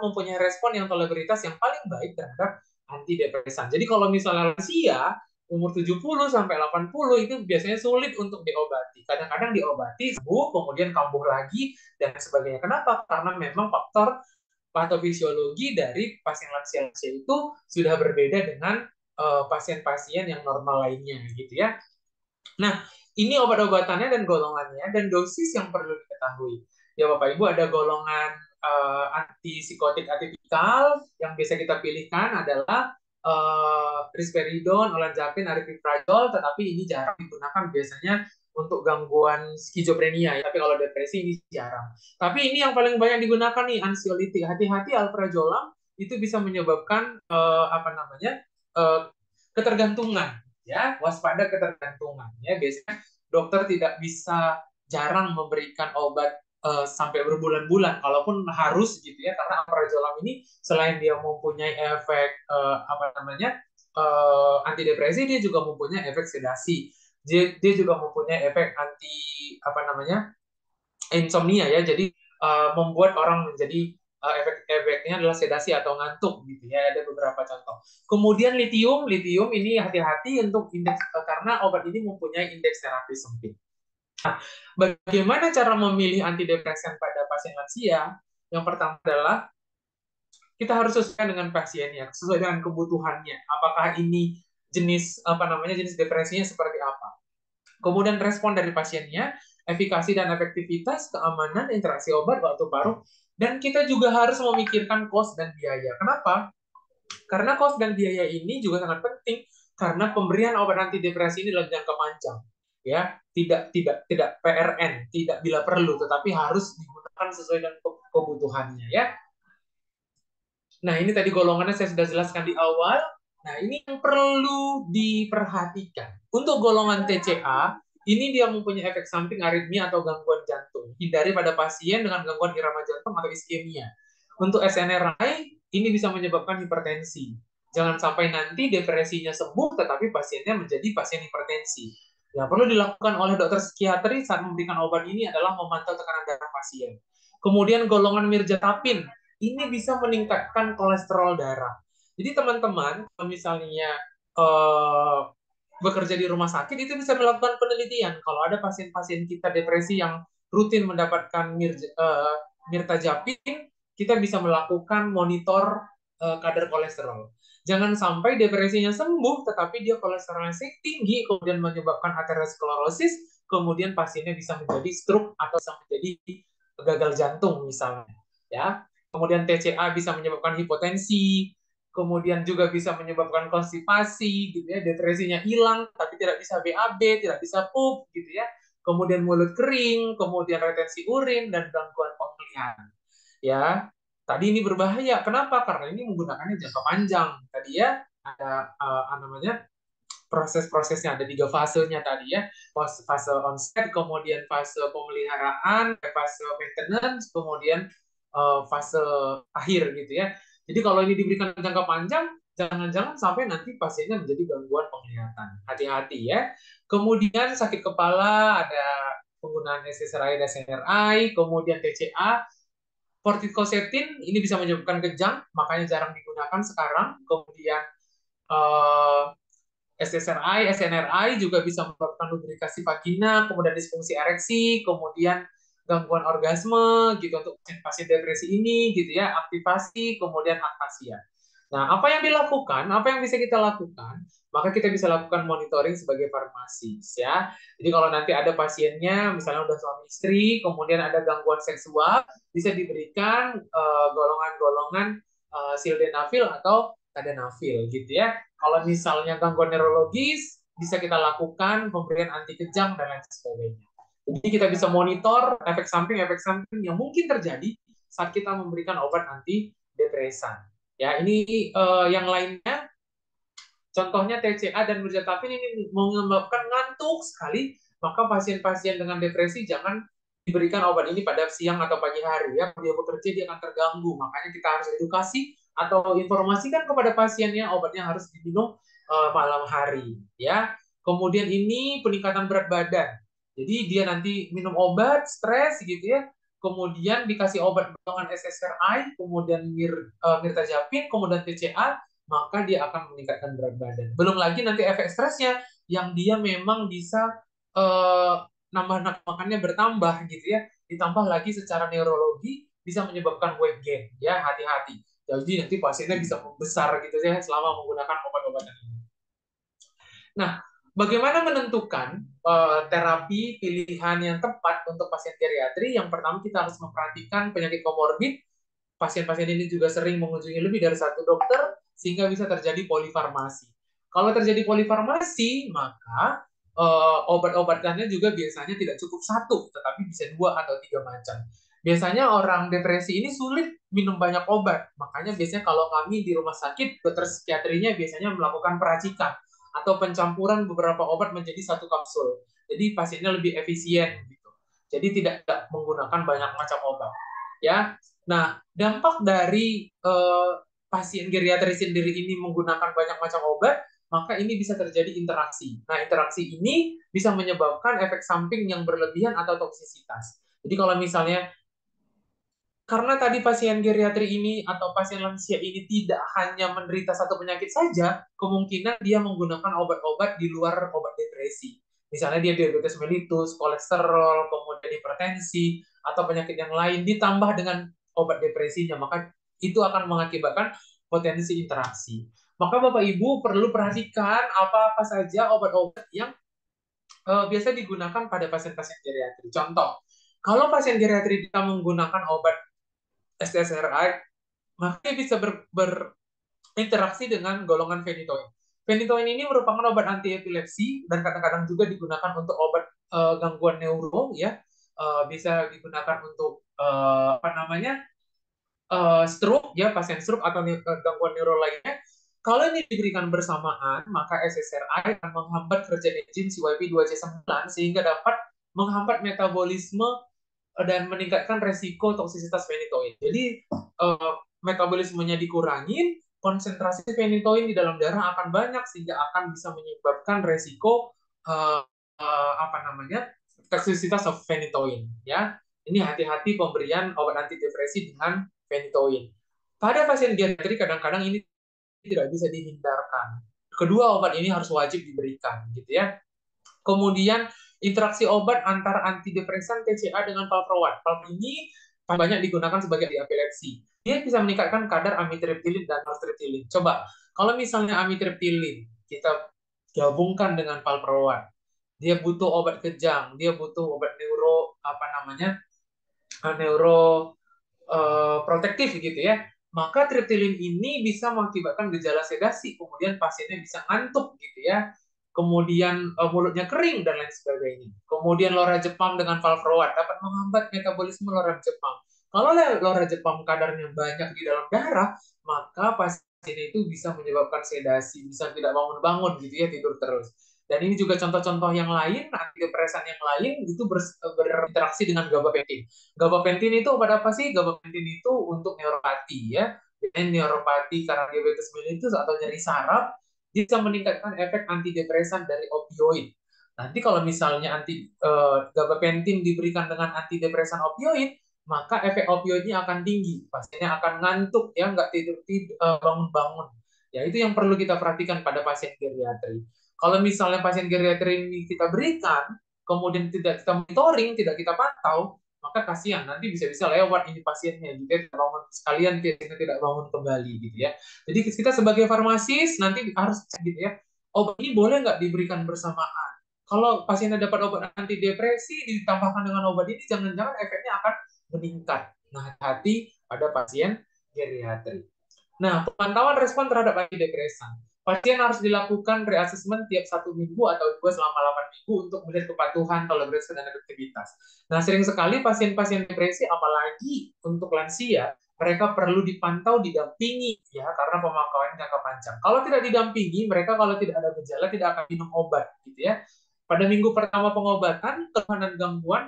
mempunyai respon yang tolerabilitas yang paling baik terhadap antidepresan. Jadi kalau misalnya lansia umur 70 sampai 80 itu biasanya sulit untuk diobati. Kadang-kadang diobati sembuh, kemudian kambuh lagi dan sebagainya. Kenapa? Karena memang faktor patofisiologi dari pasien lansia-lansia itu sudah berbeda dengan uh, eh, pasien -pasien yang normal lainnya gitu ya. Nah, ini obat-obatannya dan golongannya dan dosis yang perlu diketahui ya Bapak Ibu ada golongan uh, eh, anti psikotik atipikal yang bisa kita pilihkan adalah uh, eh, risperidon, olanzapin, aripiprazol, tetapi ini jarang digunakan biasanya untuk gangguan skizofrenia ya. Tapi kalau depresi ini jarang. Tapi ini yang paling banyak digunakan nih ansiolitik. Hati-hati alprazolam itu bisa menyebabkan uh, apa namanya? Uh, ketergantungan ya, waspada ketergantungan ya. Biasanya dokter tidak bisa jarang memberikan obat Eh, sampai berbulan-bulan, kalaupun harus gitu ya, karena amprazolam ini selain dia mempunyai efek uh, apa namanya uh, antidepresi, dia juga mempunyai efek sedasi. Dia, dia juga mempunyai efek anti apa namanya insomnia ya, jadi uh, membuat orang menjadi uh, efek-efeknya adalah sedasi atau ngantuk gitu ya ada beberapa contoh kemudian litium litium ini hati-hati untuk indeks uh, karena obat ini mempunyai indeks terapi sempit Nah, bagaimana cara memilih antidepresan pada pasien lansia? Yang pertama adalah kita harus sesuaikan dengan pasiennya, sesuai dengan kebutuhannya. Apakah ini jenis apa namanya jenis depresinya seperti apa? Kemudian respon dari pasiennya, efikasi dan efektivitas, keamanan, interaksi obat, waktu baru, dan kita juga harus memikirkan cost dan biaya. Kenapa? Karena cost dan biaya ini juga sangat penting karena pemberian obat antidepresi ini dalam jangka panjang ya tidak tidak tidak PRN tidak bila perlu tetapi harus digunakan sesuai dengan kebutuhannya ya nah ini tadi golongannya saya sudah jelaskan di awal nah ini yang perlu diperhatikan untuk golongan TCA ini dia mempunyai efek samping aritmia atau gangguan jantung hindari pada pasien dengan gangguan irama jantung atau iskemia untuk SNRI ini bisa menyebabkan hipertensi jangan sampai nanti depresinya sembuh tetapi pasiennya menjadi pasien hipertensi Ya perlu dilakukan oleh dokter psikiatri saat memberikan obat ini adalah memantau tekanan darah pasien. Kemudian golongan mirjatapin ini bisa meningkatkan kolesterol darah. Jadi teman-teman, misalnya eh, bekerja di rumah sakit itu bisa melakukan penelitian. Kalau ada pasien-pasien kita depresi yang rutin mendapatkan mirja, eh, mirtajapin, kita bisa melakukan monitor eh, kadar kolesterol. Jangan sampai depresinya sembuh, tetapi dia kolesterolnya tinggi, kemudian menyebabkan aterosklerosis, kemudian pasiennya bisa menjadi stroke atau bisa menjadi gagal jantung misalnya. Ya, kemudian TCA bisa menyebabkan hipotensi, kemudian juga bisa menyebabkan konstipasi gitu ya depresinya hilang tapi tidak bisa BAB tidak bisa pup gitu ya kemudian mulut kering kemudian retensi urin dan gangguan penglihatan ya tadi ini berbahaya. Kenapa? Karena ini menggunakannya jangka panjang. Tadi ya ada uh, namanya proses-prosesnya ada tiga fasenya tadi ya fase onset kemudian fase pemeliharaan fase maintenance kemudian uh, fase akhir gitu ya jadi kalau ini diberikan jangka panjang jangan-jangan sampai nanti pasiennya menjadi gangguan penglihatan hati-hati ya kemudian sakit kepala ada penggunaan SSRI dan SNRI kemudian TCA kortikosetin ini bisa menyebabkan kejang, makanya jarang digunakan sekarang. Kemudian uh, eh, SSRI, SNRI juga bisa menyebabkan lubrikasi vagina, kemudian disfungsi ereksi, kemudian gangguan orgasme gitu untuk pasien depresi ini gitu ya, aktivasi, kemudian akasia. Nah, apa yang dilakukan, apa yang bisa kita lakukan, maka kita bisa lakukan monitoring sebagai farmasis ya. Jadi kalau nanti ada pasiennya, misalnya udah suami istri, kemudian ada gangguan seksual, bisa diberikan eh, golongan-golongan uh, uh, sildenafil atau tadenafil gitu ya. Kalau misalnya gangguan neurologis, bisa kita lakukan pemberian anti kejang dan lain sebagainya. Jadi kita bisa monitor efek samping-efek samping yang mungkin terjadi saat kita memberikan obat anti depresan. Ya, ini uh, yang lainnya contohnya TCA dan mirtazapin ini menyebabkan ngantuk sekali, maka pasien-pasien dengan depresi jangan diberikan obat ini pada siang atau pagi hari ya dia bekerja dia akan terganggu makanya kita harus edukasi atau informasikan kepada pasiennya obatnya harus diminum uh, malam hari ya kemudian ini peningkatan berat badan jadi dia nanti minum obat stres gitu ya kemudian dikasih obat dengan SSRI, kemudian mir, uh, eh, mirtazapin, kemudian TCA, maka dia akan meningkatkan berat badan. Belum lagi nanti efek stresnya yang dia memang bisa uh, nambah makannya bertambah gitu ya, ditambah lagi secara neurologi bisa menyebabkan weight gain ya hati-hati. Jadi nanti pasiennya bisa membesar gitu ya selama menggunakan obat-obatan ini. Nah, bagaimana menentukan uh, terapi pilihan yang tepat untuk pasien geriatri? Yang pertama kita harus memperhatikan penyakit komorbid. Pasien-pasien ini juga sering mengunjungi lebih dari satu dokter sehingga bisa terjadi polifarmasi. Kalau terjadi polifarmasi, maka uh, obat-obatannya juga biasanya tidak cukup satu, tetapi bisa dua atau tiga macam. Biasanya orang depresi ini sulit minum banyak obat, makanya biasanya kalau kami di rumah sakit, dokter psikiatrinya biasanya melakukan peracikan atau pencampuran beberapa obat menjadi satu kapsul. Jadi pasiennya lebih efisien gitu. Jadi tidak, tidak menggunakan banyak macam obat. Ya. Nah, dampak dari eh, pasien geriatri sendiri ini menggunakan banyak macam obat, maka ini bisa terjadi interaksi. Nah, interaksi ini bisa menyebabkan efek samping yang berlebihan atau toksisitas. Jadi kalau misalnya karena tadi pasien geriatri ini atau pasien lansia ini tidak hanya menderita satu penyakit saja, kemungkinan dia menggunakan obat-obat di luar obat depresi. Misalnya dia diabetes mellitus, kolesterol, kemudian hipertensi, atau penyakit yang lain ditambah dengan obat depresinya, maka itu akan mengakibatkan potensi interaksi. Maka Bapak Ibu perlu perhatikan apa-apa saja obat-obat yang uh, biasa digunakan pada pasien-pasien geriatri. Contoh, kalau pasien geriatri kita menggunakan obat SSRI, maka bisa ber, berinteraksi dengan golongan fenitoin. Fenitoin ini merupakan obat anti epilepsi dan kadang-kadang juga digunakan untuk obat uh, gangguan neuro ya. Uh, bisa digunakan untuk uh, apa namanya? Uh, stroke ya pasien stroke atau gangguan neuro lainnya. Kalau ini diberikan bersamaan, maka SSRI akan menghambat kerja enzim CYP2C9 sehingga dapat menghambat metabolisme dan meningkatkan resiko toksisitas fenitoin. Jadi uh, metabolismenya dikurangin, konsentrasi fenitoin di dalam darah akan banyak sehingga akan bisa menyebabkan resiko uh, uh, apa namanya toksisitas of fenitoin. Ya, ini hati-hati pemberian obat antidepresi dengan fenitoin. Pada pasien geriatri kadang-kadang ini tidak bisa dihindarkan. Kedua obat ini harus wajib diberikan, gitu ya. Kemudian Interaksi obat antara antidepresan TCA dengan valproat. Palproat ini banyak digunakan sebagai epilepsi. Dia bisa meningkatkan kadar amitriptilin dan nortriptilin. Coba, kalau misalnya amitriptilin kita gabungkan dengan palproat, dia butuh obat kejang, dia butuh obat neuro apa namanya? Eh, neuro uh, protektif gitu ya maka triptilin ini bisa mengakibatkan gejala sedasi, kemudian pasiennya bisa ngantuk gitu ya, kemudian uh, mulutnya kering dan lain sebagainya. Kemudian lora Jepang dengan valproat dapat menghambat metabolisme lora Jepang. Kalau lora Jepang kadarnya banyak di dalam darah, maka pasien itu bisa menyebabkan sedasi, bisa tidak bangun-bangun gitu ya tidur terus. Dan ini juga contoh-contoh yang lain, antidepresan yang lain itu ber, eh, berinteraksi dengan gabapentin. Gabapentin itu pada apa sih? Gabapentin itu untuk neuropati ya. Dan neuropati karena diabetes mellitus atau nyeri saraf bisa meningkatkan efek antidepresan dari opioid. Nanti kalau misalnya anti eh, gabapentin diberikan dengan antidepresan opioid, maka efek opioidnya akan tinggi. Pasiennya akan ngantuk ya, nggak tidur tidur eh, bangun-bangun. Ya itu yang perlu kita perhatikan pada pasien geriatri. Kalau misalnya pasien geriatri ini kita berikan, kemudian tidak kita monitoring, tidak kita pantau, maka kasihan nanti bisa-bisa lewat ini pasiennya gitu ya bangun sekalian pasiennya tidak bangun kembali gitu ya jadi kita sebagai farmasis nanti harus cek gitu ya obat ini boleh nggak diberikan bersamaan kalau pasiennya dapat obat anti depresi ditambahkan dengan obat ini jangan-jangan efeknya akan meningkat nah hati pada pasien geriatri nah pemantauan respon terhadap anti antidepresan Pasien harus dilakukan reassessment tiap satu minggu atau dua selama 8 minggu untuk melihat kepatuhan, toleransi, dan efektivitas. Nah, sering sekali pasien-pasien depresi, apalagi untuk lansia, mereka perlu dipantau, didampingi ya, karena pemakaian jangka panjang. Kalau tidak didampingi, mereka kalau tidak ada gejala tidak akan minum obat, gitu ya. Pada minggu pertama pengobatan, keluhan gangguan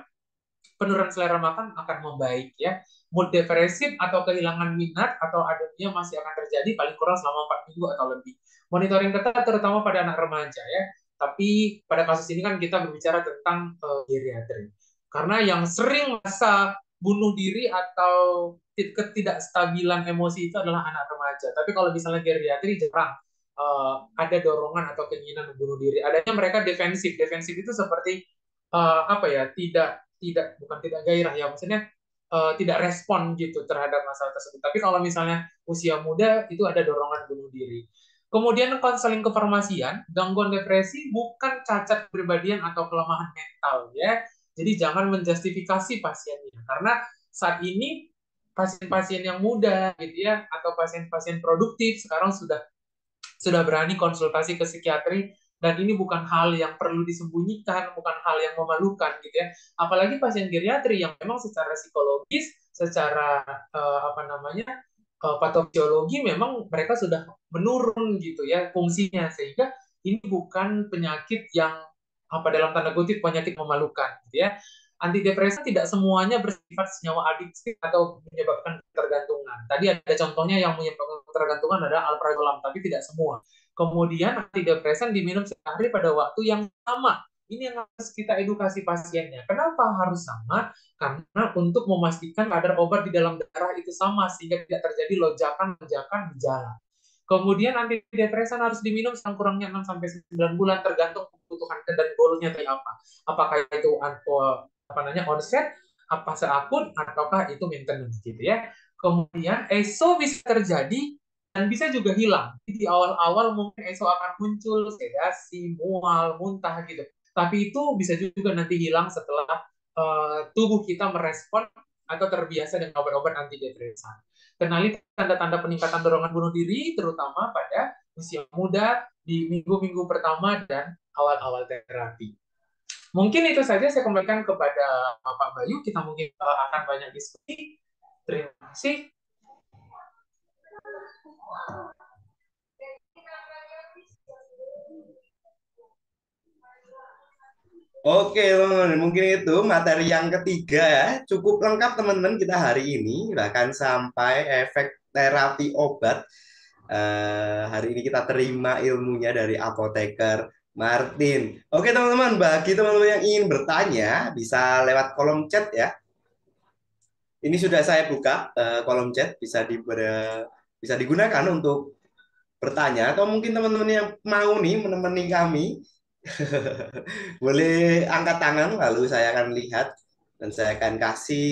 penurunan selera makan akan membaik ya. Mood depresif atau kehilangan minat atau adanya masih akan terjadi paling kurang selama 4 minggu atau lebih monitoring ketat terutama pada anak remaja ya. Tapi pada kasus ini kan kita berbicara tentang uh, geriatri. Karena yang sering masa bunuh diri atau ketidakstabilan emosi itu adalah anak remaja. Tapi kalau misalnya geriatri jarang uh, ada dorongan atau keinginan bunuh diri. Adanya mereka defensif. Defensif itu seperti uh, apa ya? Tidak tidak bukan tidak gairah ya maksudnya uh, tidak respon gitu terhadap masalah tersebut. Tapi kalau misalnya usia muda itu ada dorongan bunuh diri. Kemudian konseling kefarmasian, gangguan depresi bukan cacat kepribadian atau kelemahan mental ya. Jadi jangan menjustifikasi pasiennya karena saat ini pasien-pasien yang muda gitu ya atau pasien-pasien produktif sekarang sudah sudah berani konsultasi ke psikiatri dan ini bukan hal yang perlu disembunyikan, bukan hal yang memalukan gitu ya. Apalagi pasien geriatri yang memang secara psikologis, secara uh, apa namanya? uh, eh, patofisiologi memang mereka sudah menurun gitu ya fungsinya sehingga ini bukan penyakit yang apa dalam tanda kutip penyakit memalukan gitu ya. Antidepresan tidak semuanya bersifat senyawa adiksi atau menyebabkan ketergantungan. Tadi ada contohnya yang menyebabkan ketergantungan adalah alprazolam, tapi tidak semua. Kemudian antidepresan diminum sehari pada waktu yang sama ini yang harus kita edukasi pasiennya. Kenapa harus sama? Karena untuk memastikan kadar obat di dalam darah itu sama sehingga tidak terjadi lonjakan-lonjakan gejala. Kemudian antidepresan harus diminum selang kurangnya 6 sampai 9 bulan tergantung kebutuhan dan goalnya dari apa. Apakah itu apa namanya onset, apa seakut ataukah itu maintenance gitu ya. Kemudian ESO bisa terjadi dan bisa juga hilang. di awal-awal mungkin ESO akan muncul sedasi, mual, muntah gitu tapi itu bisa juga nanti hilang setelah uh, tubuh kita merespon atau terbiasa dengan obat-obat antidepresan. Kenali tanda-tanda peningkatan dorongan bunuh diri, terutama pada usia muda, di minggu-minggu pertama, dan awal-awal terapi. Mungkin itu saja saya kembalikan kepada Bapak eh, Bayu. Kita mungkin eh, akan banyak diskusi. Terima kasih. Oke teman-teman, mungkin itu materi yang ketiga ya. Cukup lengkap teman-teman kita hari ini, bahkan sampai efek terapi obat. Uh, hari ini kita terima ilmunya dari apoteker Martin. Oke teman-teman, bagi teman-teman yang ingin bertanya, bisa lewat kolom chat ya. Ini sudah saya buka uh, kolom chat, bisa diber, bisa digunakan untuk bertanya atau mungkin teman-teman yang mau nih menemani kami Boleh angkat tangan lalu saya akan lihat dan saya akan kasih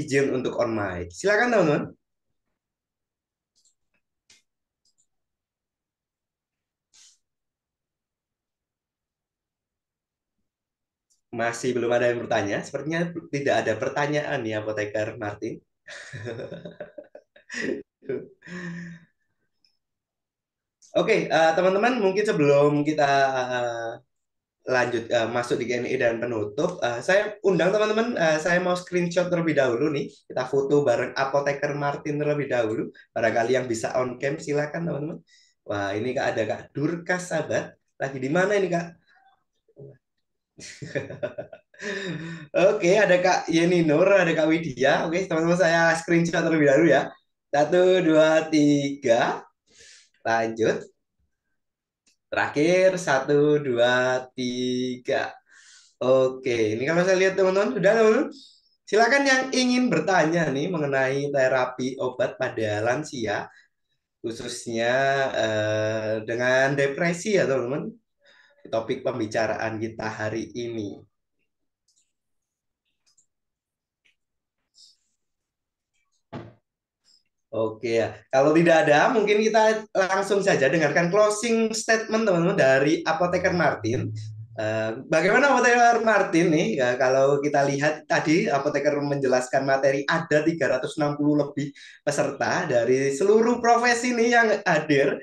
izin untuk on mic. Silakan teman-teman. Masih belum ada yang bertanya. Sepertinya tidak ada pertanyaan ya, apoteker Martin. Oke, okay, uh, eh, teman-teman, mungkin sebelum kita uh, lanjut uh, masuk di GNI dan penutup, uh, saya undang teman-teman, uh, saya mau screenshot terlebih dahulu nih. Kita foto bareng apoteker Martin terlebih dahulu. Para kali yang bisa on cam silakan teman-teman. Wah, ini Kak ada Kak Durkas Sabat. Lagi di mana ini, Kak? Oke, okay, ada Kak Yeni Nur, ada Kak Widya. Oke, okay, teman-teman saya screenshot terlebih dahulu ya. Satu, dua, tiga. Lanjut. Terakhir, satu, dua, tiga. Oke, ini kalau saya lihat teman-teman, sudah teman-teman? Silakan yang ingin bertanya nih mengenai terapi obat pada lansia, khususnya eh, dengan depresi ya teman-teman, topik pembicaraan kita hari ini. Oke ya. Kalau tidak ada, mungkin kita langsung saja dengarkan closing statement teman-teman dari apoteker Martin. Eh, bagaimana apoteker Martin nih? Ya, kalau kita lihat tadi apoteker menjelaskan materi ada 360 lebih peserta dari seluruh profesi nih yang hadir.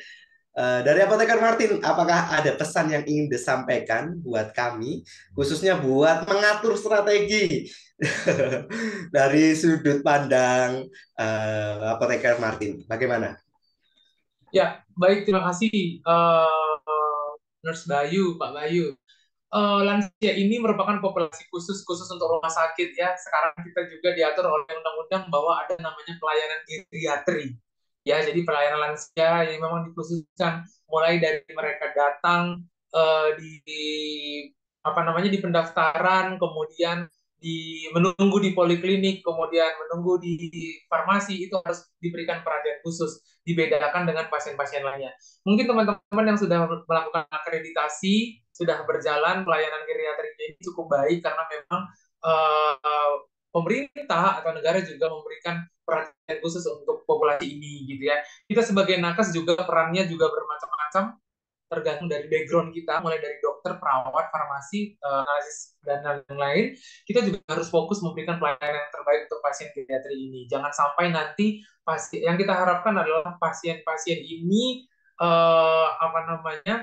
Eh, dari apoteker Martin, apakah ada pesan yang ingin disampaikan buat kami, khususnya buat mengatur strategi dari sudut pandang uh, eh, apoteker Martin. Bagaimana? Ya, baik terima kasih uh, Nurse Bayu, Pak Bayu. Uh, lansia ini merupakan populasi khusus khusus untuk rumah sakit ya. Sekarang kita juga diatur oleh undang-undang bahwa ada namanya pelayanan geriatri. Ya, jadi pelayanan lansia yang memang dikhususkan mulai dari mereka datang uh, di, di apa namanya di pendaftaran, kemudian di menunggu di poliklinik, kemudian menunggu di farmasi itu harus diberikan perhatian khusus, dibedakan dengan pasien-pasien lainnya. Mungkin teman-teman yang sudah melakukan akreditasi, sudah berjalan pelayanan geriatri ini cukup baik karena memang uh, pemerintah atau negara juga memberikan perhatian khusus untuk populasi ini gitu ya. Kita sebagai nakes juga perannya juga bermacam-macam tergantung dari background kita, mulai dari dokter, perawat, farmasi, eh, analisis, dan lain-lain, kita juga harus fokus memberikan pelayanan yang terbaik untuk pasien pediatri ini. Jangan sampai nanti pasien yang kita harapkan adalah pasien-pasien ini uh, apa namanya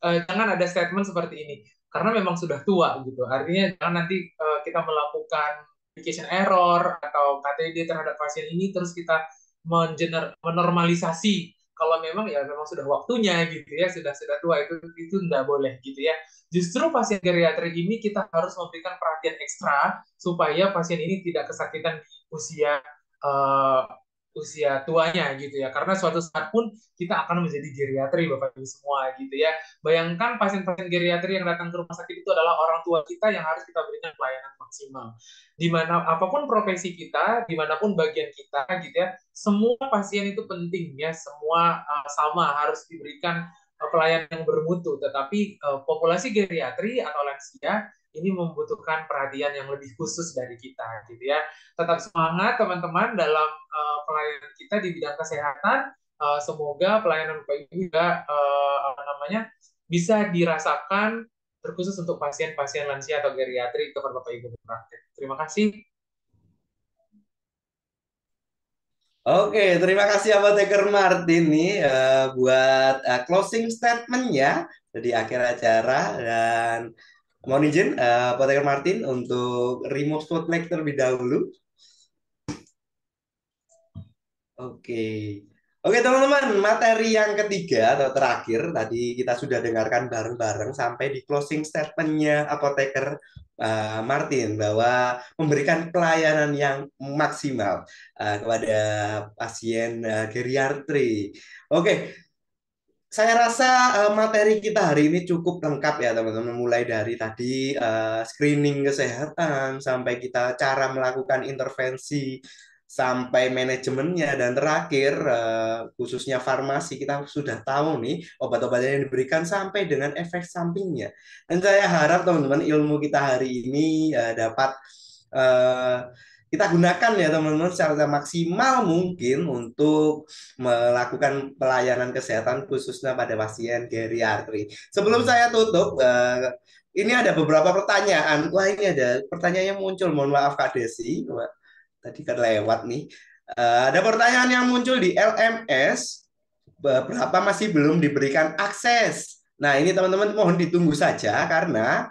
uh, jangan ada statement seperti ini karena memang sudah tua gitu. Artinya jangan nanti uh, kita melakukan application error atau KTD terhadap pasien ini terus kita menormalisasi kalau memang ya memang sudah waktunya gitu ya sudah sudah tua itu itu nggak boleh gitu ya justru pasien geriatri ini kita harus memberikan perhatian ekstra supaya pasien ini tidak kesakitan di usia uh, usia tuanya gitu ya. Karena suatu saat pun kita akan menjadi geriatri Bapak Ibu semua gitu ya. Bayangkan pasien-pasien geriatri yang datang ke rumah sakit itu adalah orang tua kita yang harus kita berikan pelayanan maksimal. Dimana apapun profesi kita, dimanapun bagian kita gitu ya, semua pasien itu penting ya, semua uh, sama harus diberikan uh, pelayanan yang bermutu. Tetapi uh, populasi geriatri atau lansia ini membutuhkan perhatian yang lebih khusus dari kita gitu ya. Tetap semangat teman-teman dalam uh, pelayanan kita di bidang kesehatan. Uh, semoga pelayanan Bapak Ibu juga uh, apa namanya bisa dirasakan terkhusus untuk pasien-pasien lansia atau geriatri kepada Bapak Ibu berpraktek. Terima kasih. Oke, terima kasih Abang Teker Martin nih uh, buat uh, closing ya di akhir acara dan Mohon izin, uh, Tegar Martin untuk remove spotlight terlebih dahulu. Oke. Okay. Oke teman-teman, materi yang ketiga atau terakhir tadi kita sudah dengarkan bareng-bareng sampai di closing statementnya apoteker uh, Martin bahwa memberikan pelayanan yang maksimal uh, kepada pasien uh, geriatri. Oke, saya rasa eh, materi kita hari ini cukup lengkap ya teman-teman mulai dari tadi eh, screening kesehatan sampai kita cara melakukan intervensi sampai manajemennya dan terakhir eh, khususnya farmasi kita sudah tahu nih obat-obatan yang diberikan sampai dengan efek sampingnya dan saya harap teman-teman ilmu kita hari ini dapat kita gunakan ya teman-teman secara maksimal mungkin untuk melakukan pelayanan kesehatan khususnya pada pasien geriatri. Sebelum hmm. saya tutup, eh, ini ada beberapa pertanyaan. Wah ini ada pertanyaan yang muncul. Mohon maaf Kak Desi, tadi terlewat kan nih. Eh, ada pertanyaan yang muncul di LMS, berapa masih belum diberikan akses? Nah ini teman-teman mohon ditunggu saja karena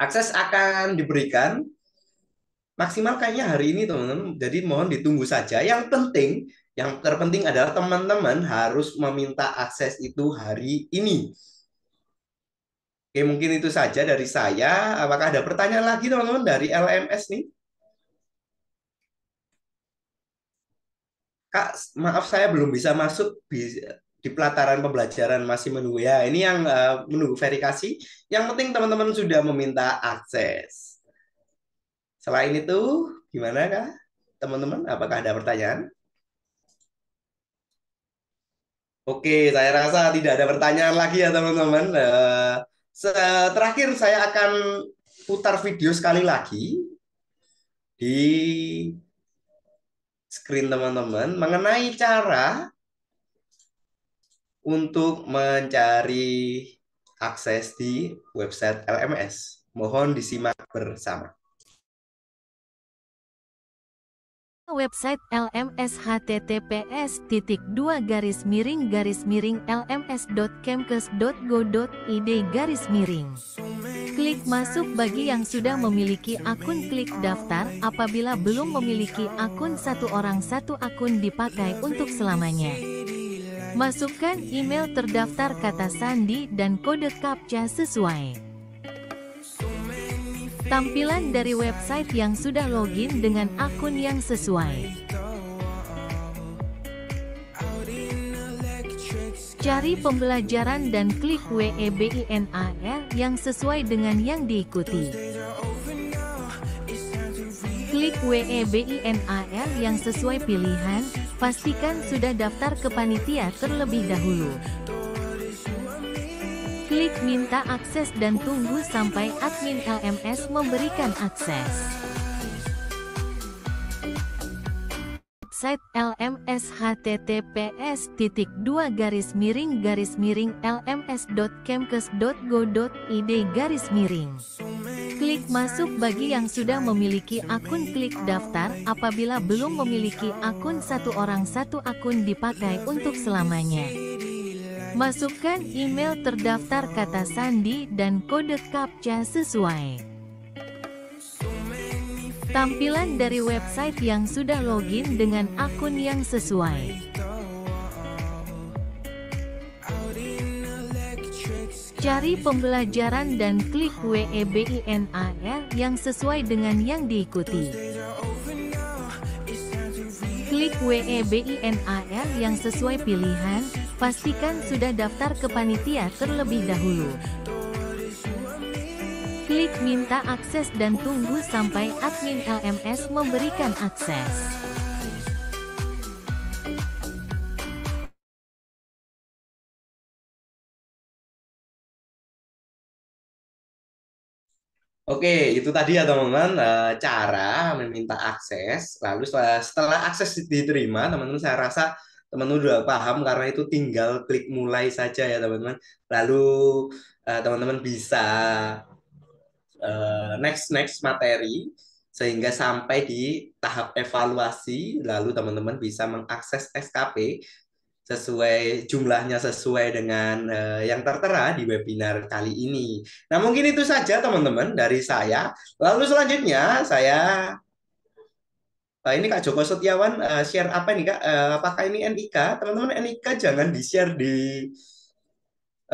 akses akan diberikan maksimal kayaknya hari ini teman-teman. Jadi mohon ditunggu saja. Yang penting, yang terpenting adalah teman-teman harus meminta akses itu hari ini. Oke, mungkin itu saja dari saya. Apakah ada pertanyaan lagi teman-teman dari LMS nih? Kak, maaf saya belum bisa masuk di pelataran pembelajaran masih menunggu ya. Ini yang uh, menunggu verifikasi. Yang penting teman-teman sudah meminta akses. Selain itu, gimana kah teman-teman? Apakah ada pertanyaan? Oke, saya rasa tidak ada pertanyaan lagi ya teman-teman. Eh, terakhir saya akan putar video sekali lagi di screen teman-teman mengenai cara untuk mencari akses di website LMS. Mohon disimak bersama. website LMS https titik dua garis miring garis miring lms.kemkes.go.id garis miring klik masuk bagi yang sudah memiliki akun klik daftar apabila belum memiliki akun satu orang satu akun dipakai untuk selamanya masukkan email terdaftar kata sandi dan kode captcha sesuai Tampilan dari website yang sudah login dengan akun yang sesuai. Cari pembelajaran dan klik WEBINAR yang sesuai dengan yang diikuti. Klik WEBINAR yang sesuai pilihan, pastikan sudah daftar ke panitia terlebih dahulu. Klik minta akses dan tunggu sampai admin LMS memberikan akses. Site LMS https titik dua garis miring garis miring lms.kemkes.go.id garis miring. Klik masuk bagi yang sudah memiliki akun klik daftar apabila belum memiliki akun satu orang satu akun dipakai untuk selamanya. Masukkan email terdaftar kata sandi dan kode CAPTCHA sesuai. Tampilan dari website yang sudah login dengan akun yang sesuai. Cari pembelajaran dan klik WEBINAR yang sesuai dengan yang diikuti. Klik WEBINAR yang sesuai pilihan, pastikan sudah daftar ke panitia terlebih dahulu. Klik minta akses dan tunggu sampai admin LMS memberikan akses. Oke, itu tadi ya teman-teman eh, cara meminta akses. Lalu setelah, setelah akses diterima, teman-teman saya rasa teman-teman sudah paham karena itu tinggal klik mulai saja ya teman-teman. Lalu eh, teman-teman bisa eh, next next materi sehingga sampai di tahap evaluasi lalu teman-teman bisa mengakses SKP sesuai jumlahnya sesuai dengan uh, yang tertera di webinar kali ini. Nah, mungkin itu saja teman-teman dari saya. Lalu selanjutnya saya uh, ini Kak Joko Setiawan uh, share apa nih Kak? Uh, apakah ini NIK? Teman-teman NIK jangan di-share di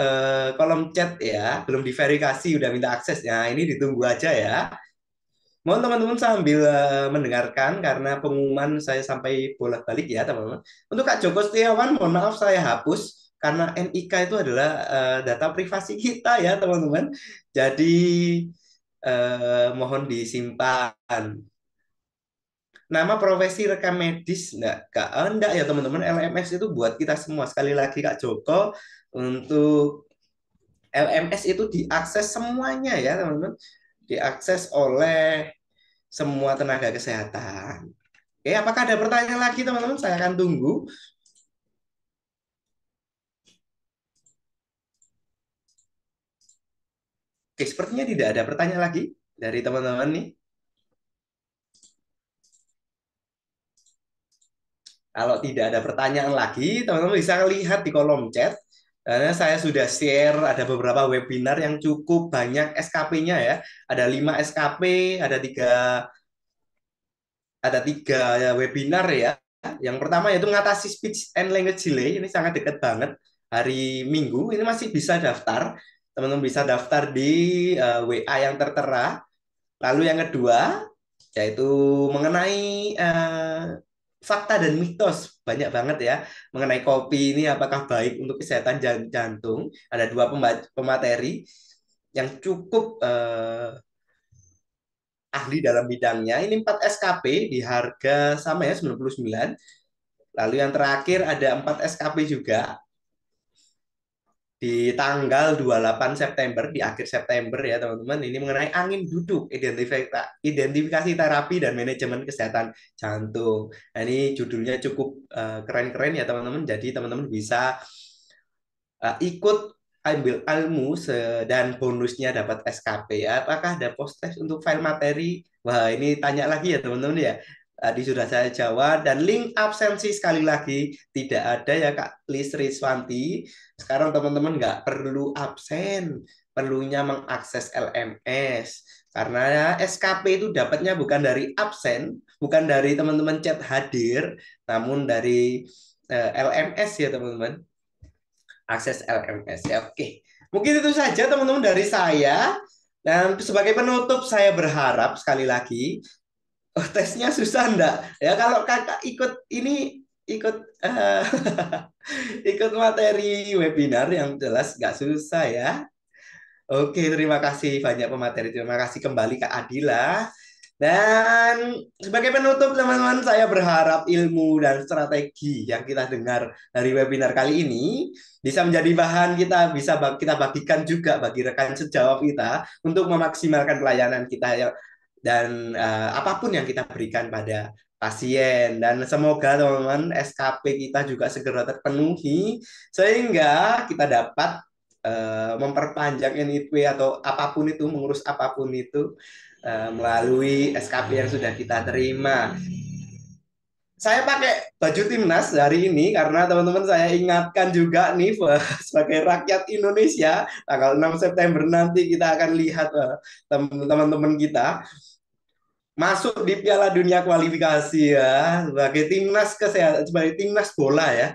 uh, kolom chat ya, belum diverifikasi udah minta akses. Nah, ini ditunggu aja ya. Mohon teman-teman sambil eh, mendengarkan karena pengumuman saya sampai bolak-balik ya teman-teman. Untuk Kak Joko Setiawan, mohon maaf saya hapus karena NIK itu adalah uh, data privasi kita ya teman-teman. Jadi uh, mohon disimpan. Nama profesi rekam medis enggak Kak? Anda oh, enggak ya teman-teman, LMS itu buat kita semua. Sekali lagi Kak Joko untuk LMS itu diakses semuanya ya teman-teman. Diakses oleh semua tenaga kesehatan. Oke, apakah ada pertanyaan lagi teman-teman? Saya akan tunggu. Oke, sepertinya tidak ada pertanyaan lagi dari teman-teman nih. Kalau tidak ada pertanyaan lagi, teman-teman bisa lihat di kolom chat karena saya sudah share ada beberapa webinar yang cukup banyak SKP-nya ya. Ada 5 SKP, ada tiga ada tiga webinar ya. Yang pertama yaitu ngatasi speech and language delay. Ini sangat dekat banget hari Minggu. Ini masih bisa daftar. Teman-teman bisa daftar di uh, eh, WA yang tertera. Lalu yang kedua yaitu mengenai uh, fakta dan mitos banyak banget ya mengenai kopi ini apakah baik untuk kesehatan jantung. Ada dua pemateri yang cukup eh, ahli dalam bidangnya. Ini 4 SKP di harga sama ya 99. Lalu yang terakhir ada 4 SKP juga di tanggal 28 September, di akhir September ya teman-teman, ini mengenai angin duduk, identifikasi, terapi dan manajemen kesehatan jantung. Nah, ini judulnya cukup eh, keren-keren uh, ya teman-teman, jadi teman-teman bisa uh, ikut ambil ilmu dan bonusnya dapat SKP. Ya. Apakah ada post test untuk file materi? Wah ini tanya lagi ya teman-teman ya. Tadi eh, sudah saya jawab dan link absensi sekali lagi tidak ada ya Kak Lis Riswanti. Sekarang teman-teman nggak perlu absen, perlunya mengakses LMS. Karena ya, SKP itu dapatnya bukan dari absen, bukan dari teman-teman chat hadir, namun dari eh, LMS ya teman-teman. Akses LMS ya. Oke. Mungkin itu saja teman-teman dari saya. Dan sebagai penutup saya berharap sekali lagi oh, tesnya susah enggak? Ya kalau kakak ikut ini ikut uh, ikut materi webinar yang jelas nggak susah ya. Oke, terima kasih banyak pemateri. Terima kasih kembali Kak Adila. Dan sebagai penutup teman-teman, saya berharap ilmu dan strategi yang kita dengar dari webinar kali ini bisa menjadi bahan kita bisa kita bagikan juga bagi rekan sejawat kita untuk memaksimalkan pelayanan kita ya dan uh, apapun yang kita berikan pada pasien dan semoga teman-teman SKP kita juga segera terpenuhi sehingga kita dapat uh, memperpanjang NIP atau apapun itu mengurus apapun itu uh, melalui SKP yang sudah kita terima. Saya pakai baju timnas hari ini karena teman-teman saya ingatkan juga nih sebagai rakyat Indonesia tanggal 6 September nanti kita akan lihat teman-teman kita masuk di Piala Dunia kualifikasi ya sebagai timnas kesehatan sebagai timnas bola ya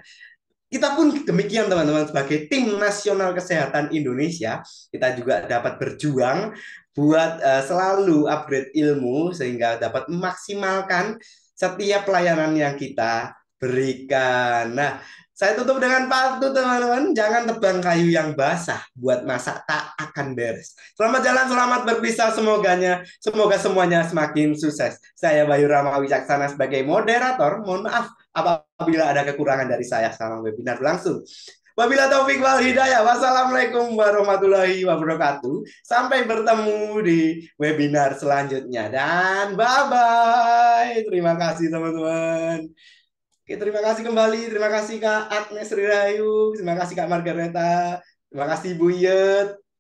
kita pun demikian teman-teman sebagai tim nasional kesehatan Indonesia kita juga dapat berjuang buat uh, selalu upgrade ilmu sehingga dapat memaksimalkan setiap pelayanan yang kita berikan. Nah, saya tutup dengan patu teman-teman. Jangan tebang kayu yang basah buat masak tak akan beres. Selamat jalan, selamat berpisah semoganya. Semoga semuanya semakin sukses. Saya Bayu Rama Wijaksana sebagai moderator. Mohon maaf apabila ada kekurangan dari saya selama webinar langsung. Wabila taufik wal hidayah. Wassalamualaikum warahmatullahi wabarakatuh. Sampai bertemu di webinar selanjutnya dan bye bye. Terima kasih teman-teman. Oke, terima kasih kembali. Terima kasih Kak Agnes Rirayu. Terima kasih Kak Margareta. Terima kasih Bu Yet.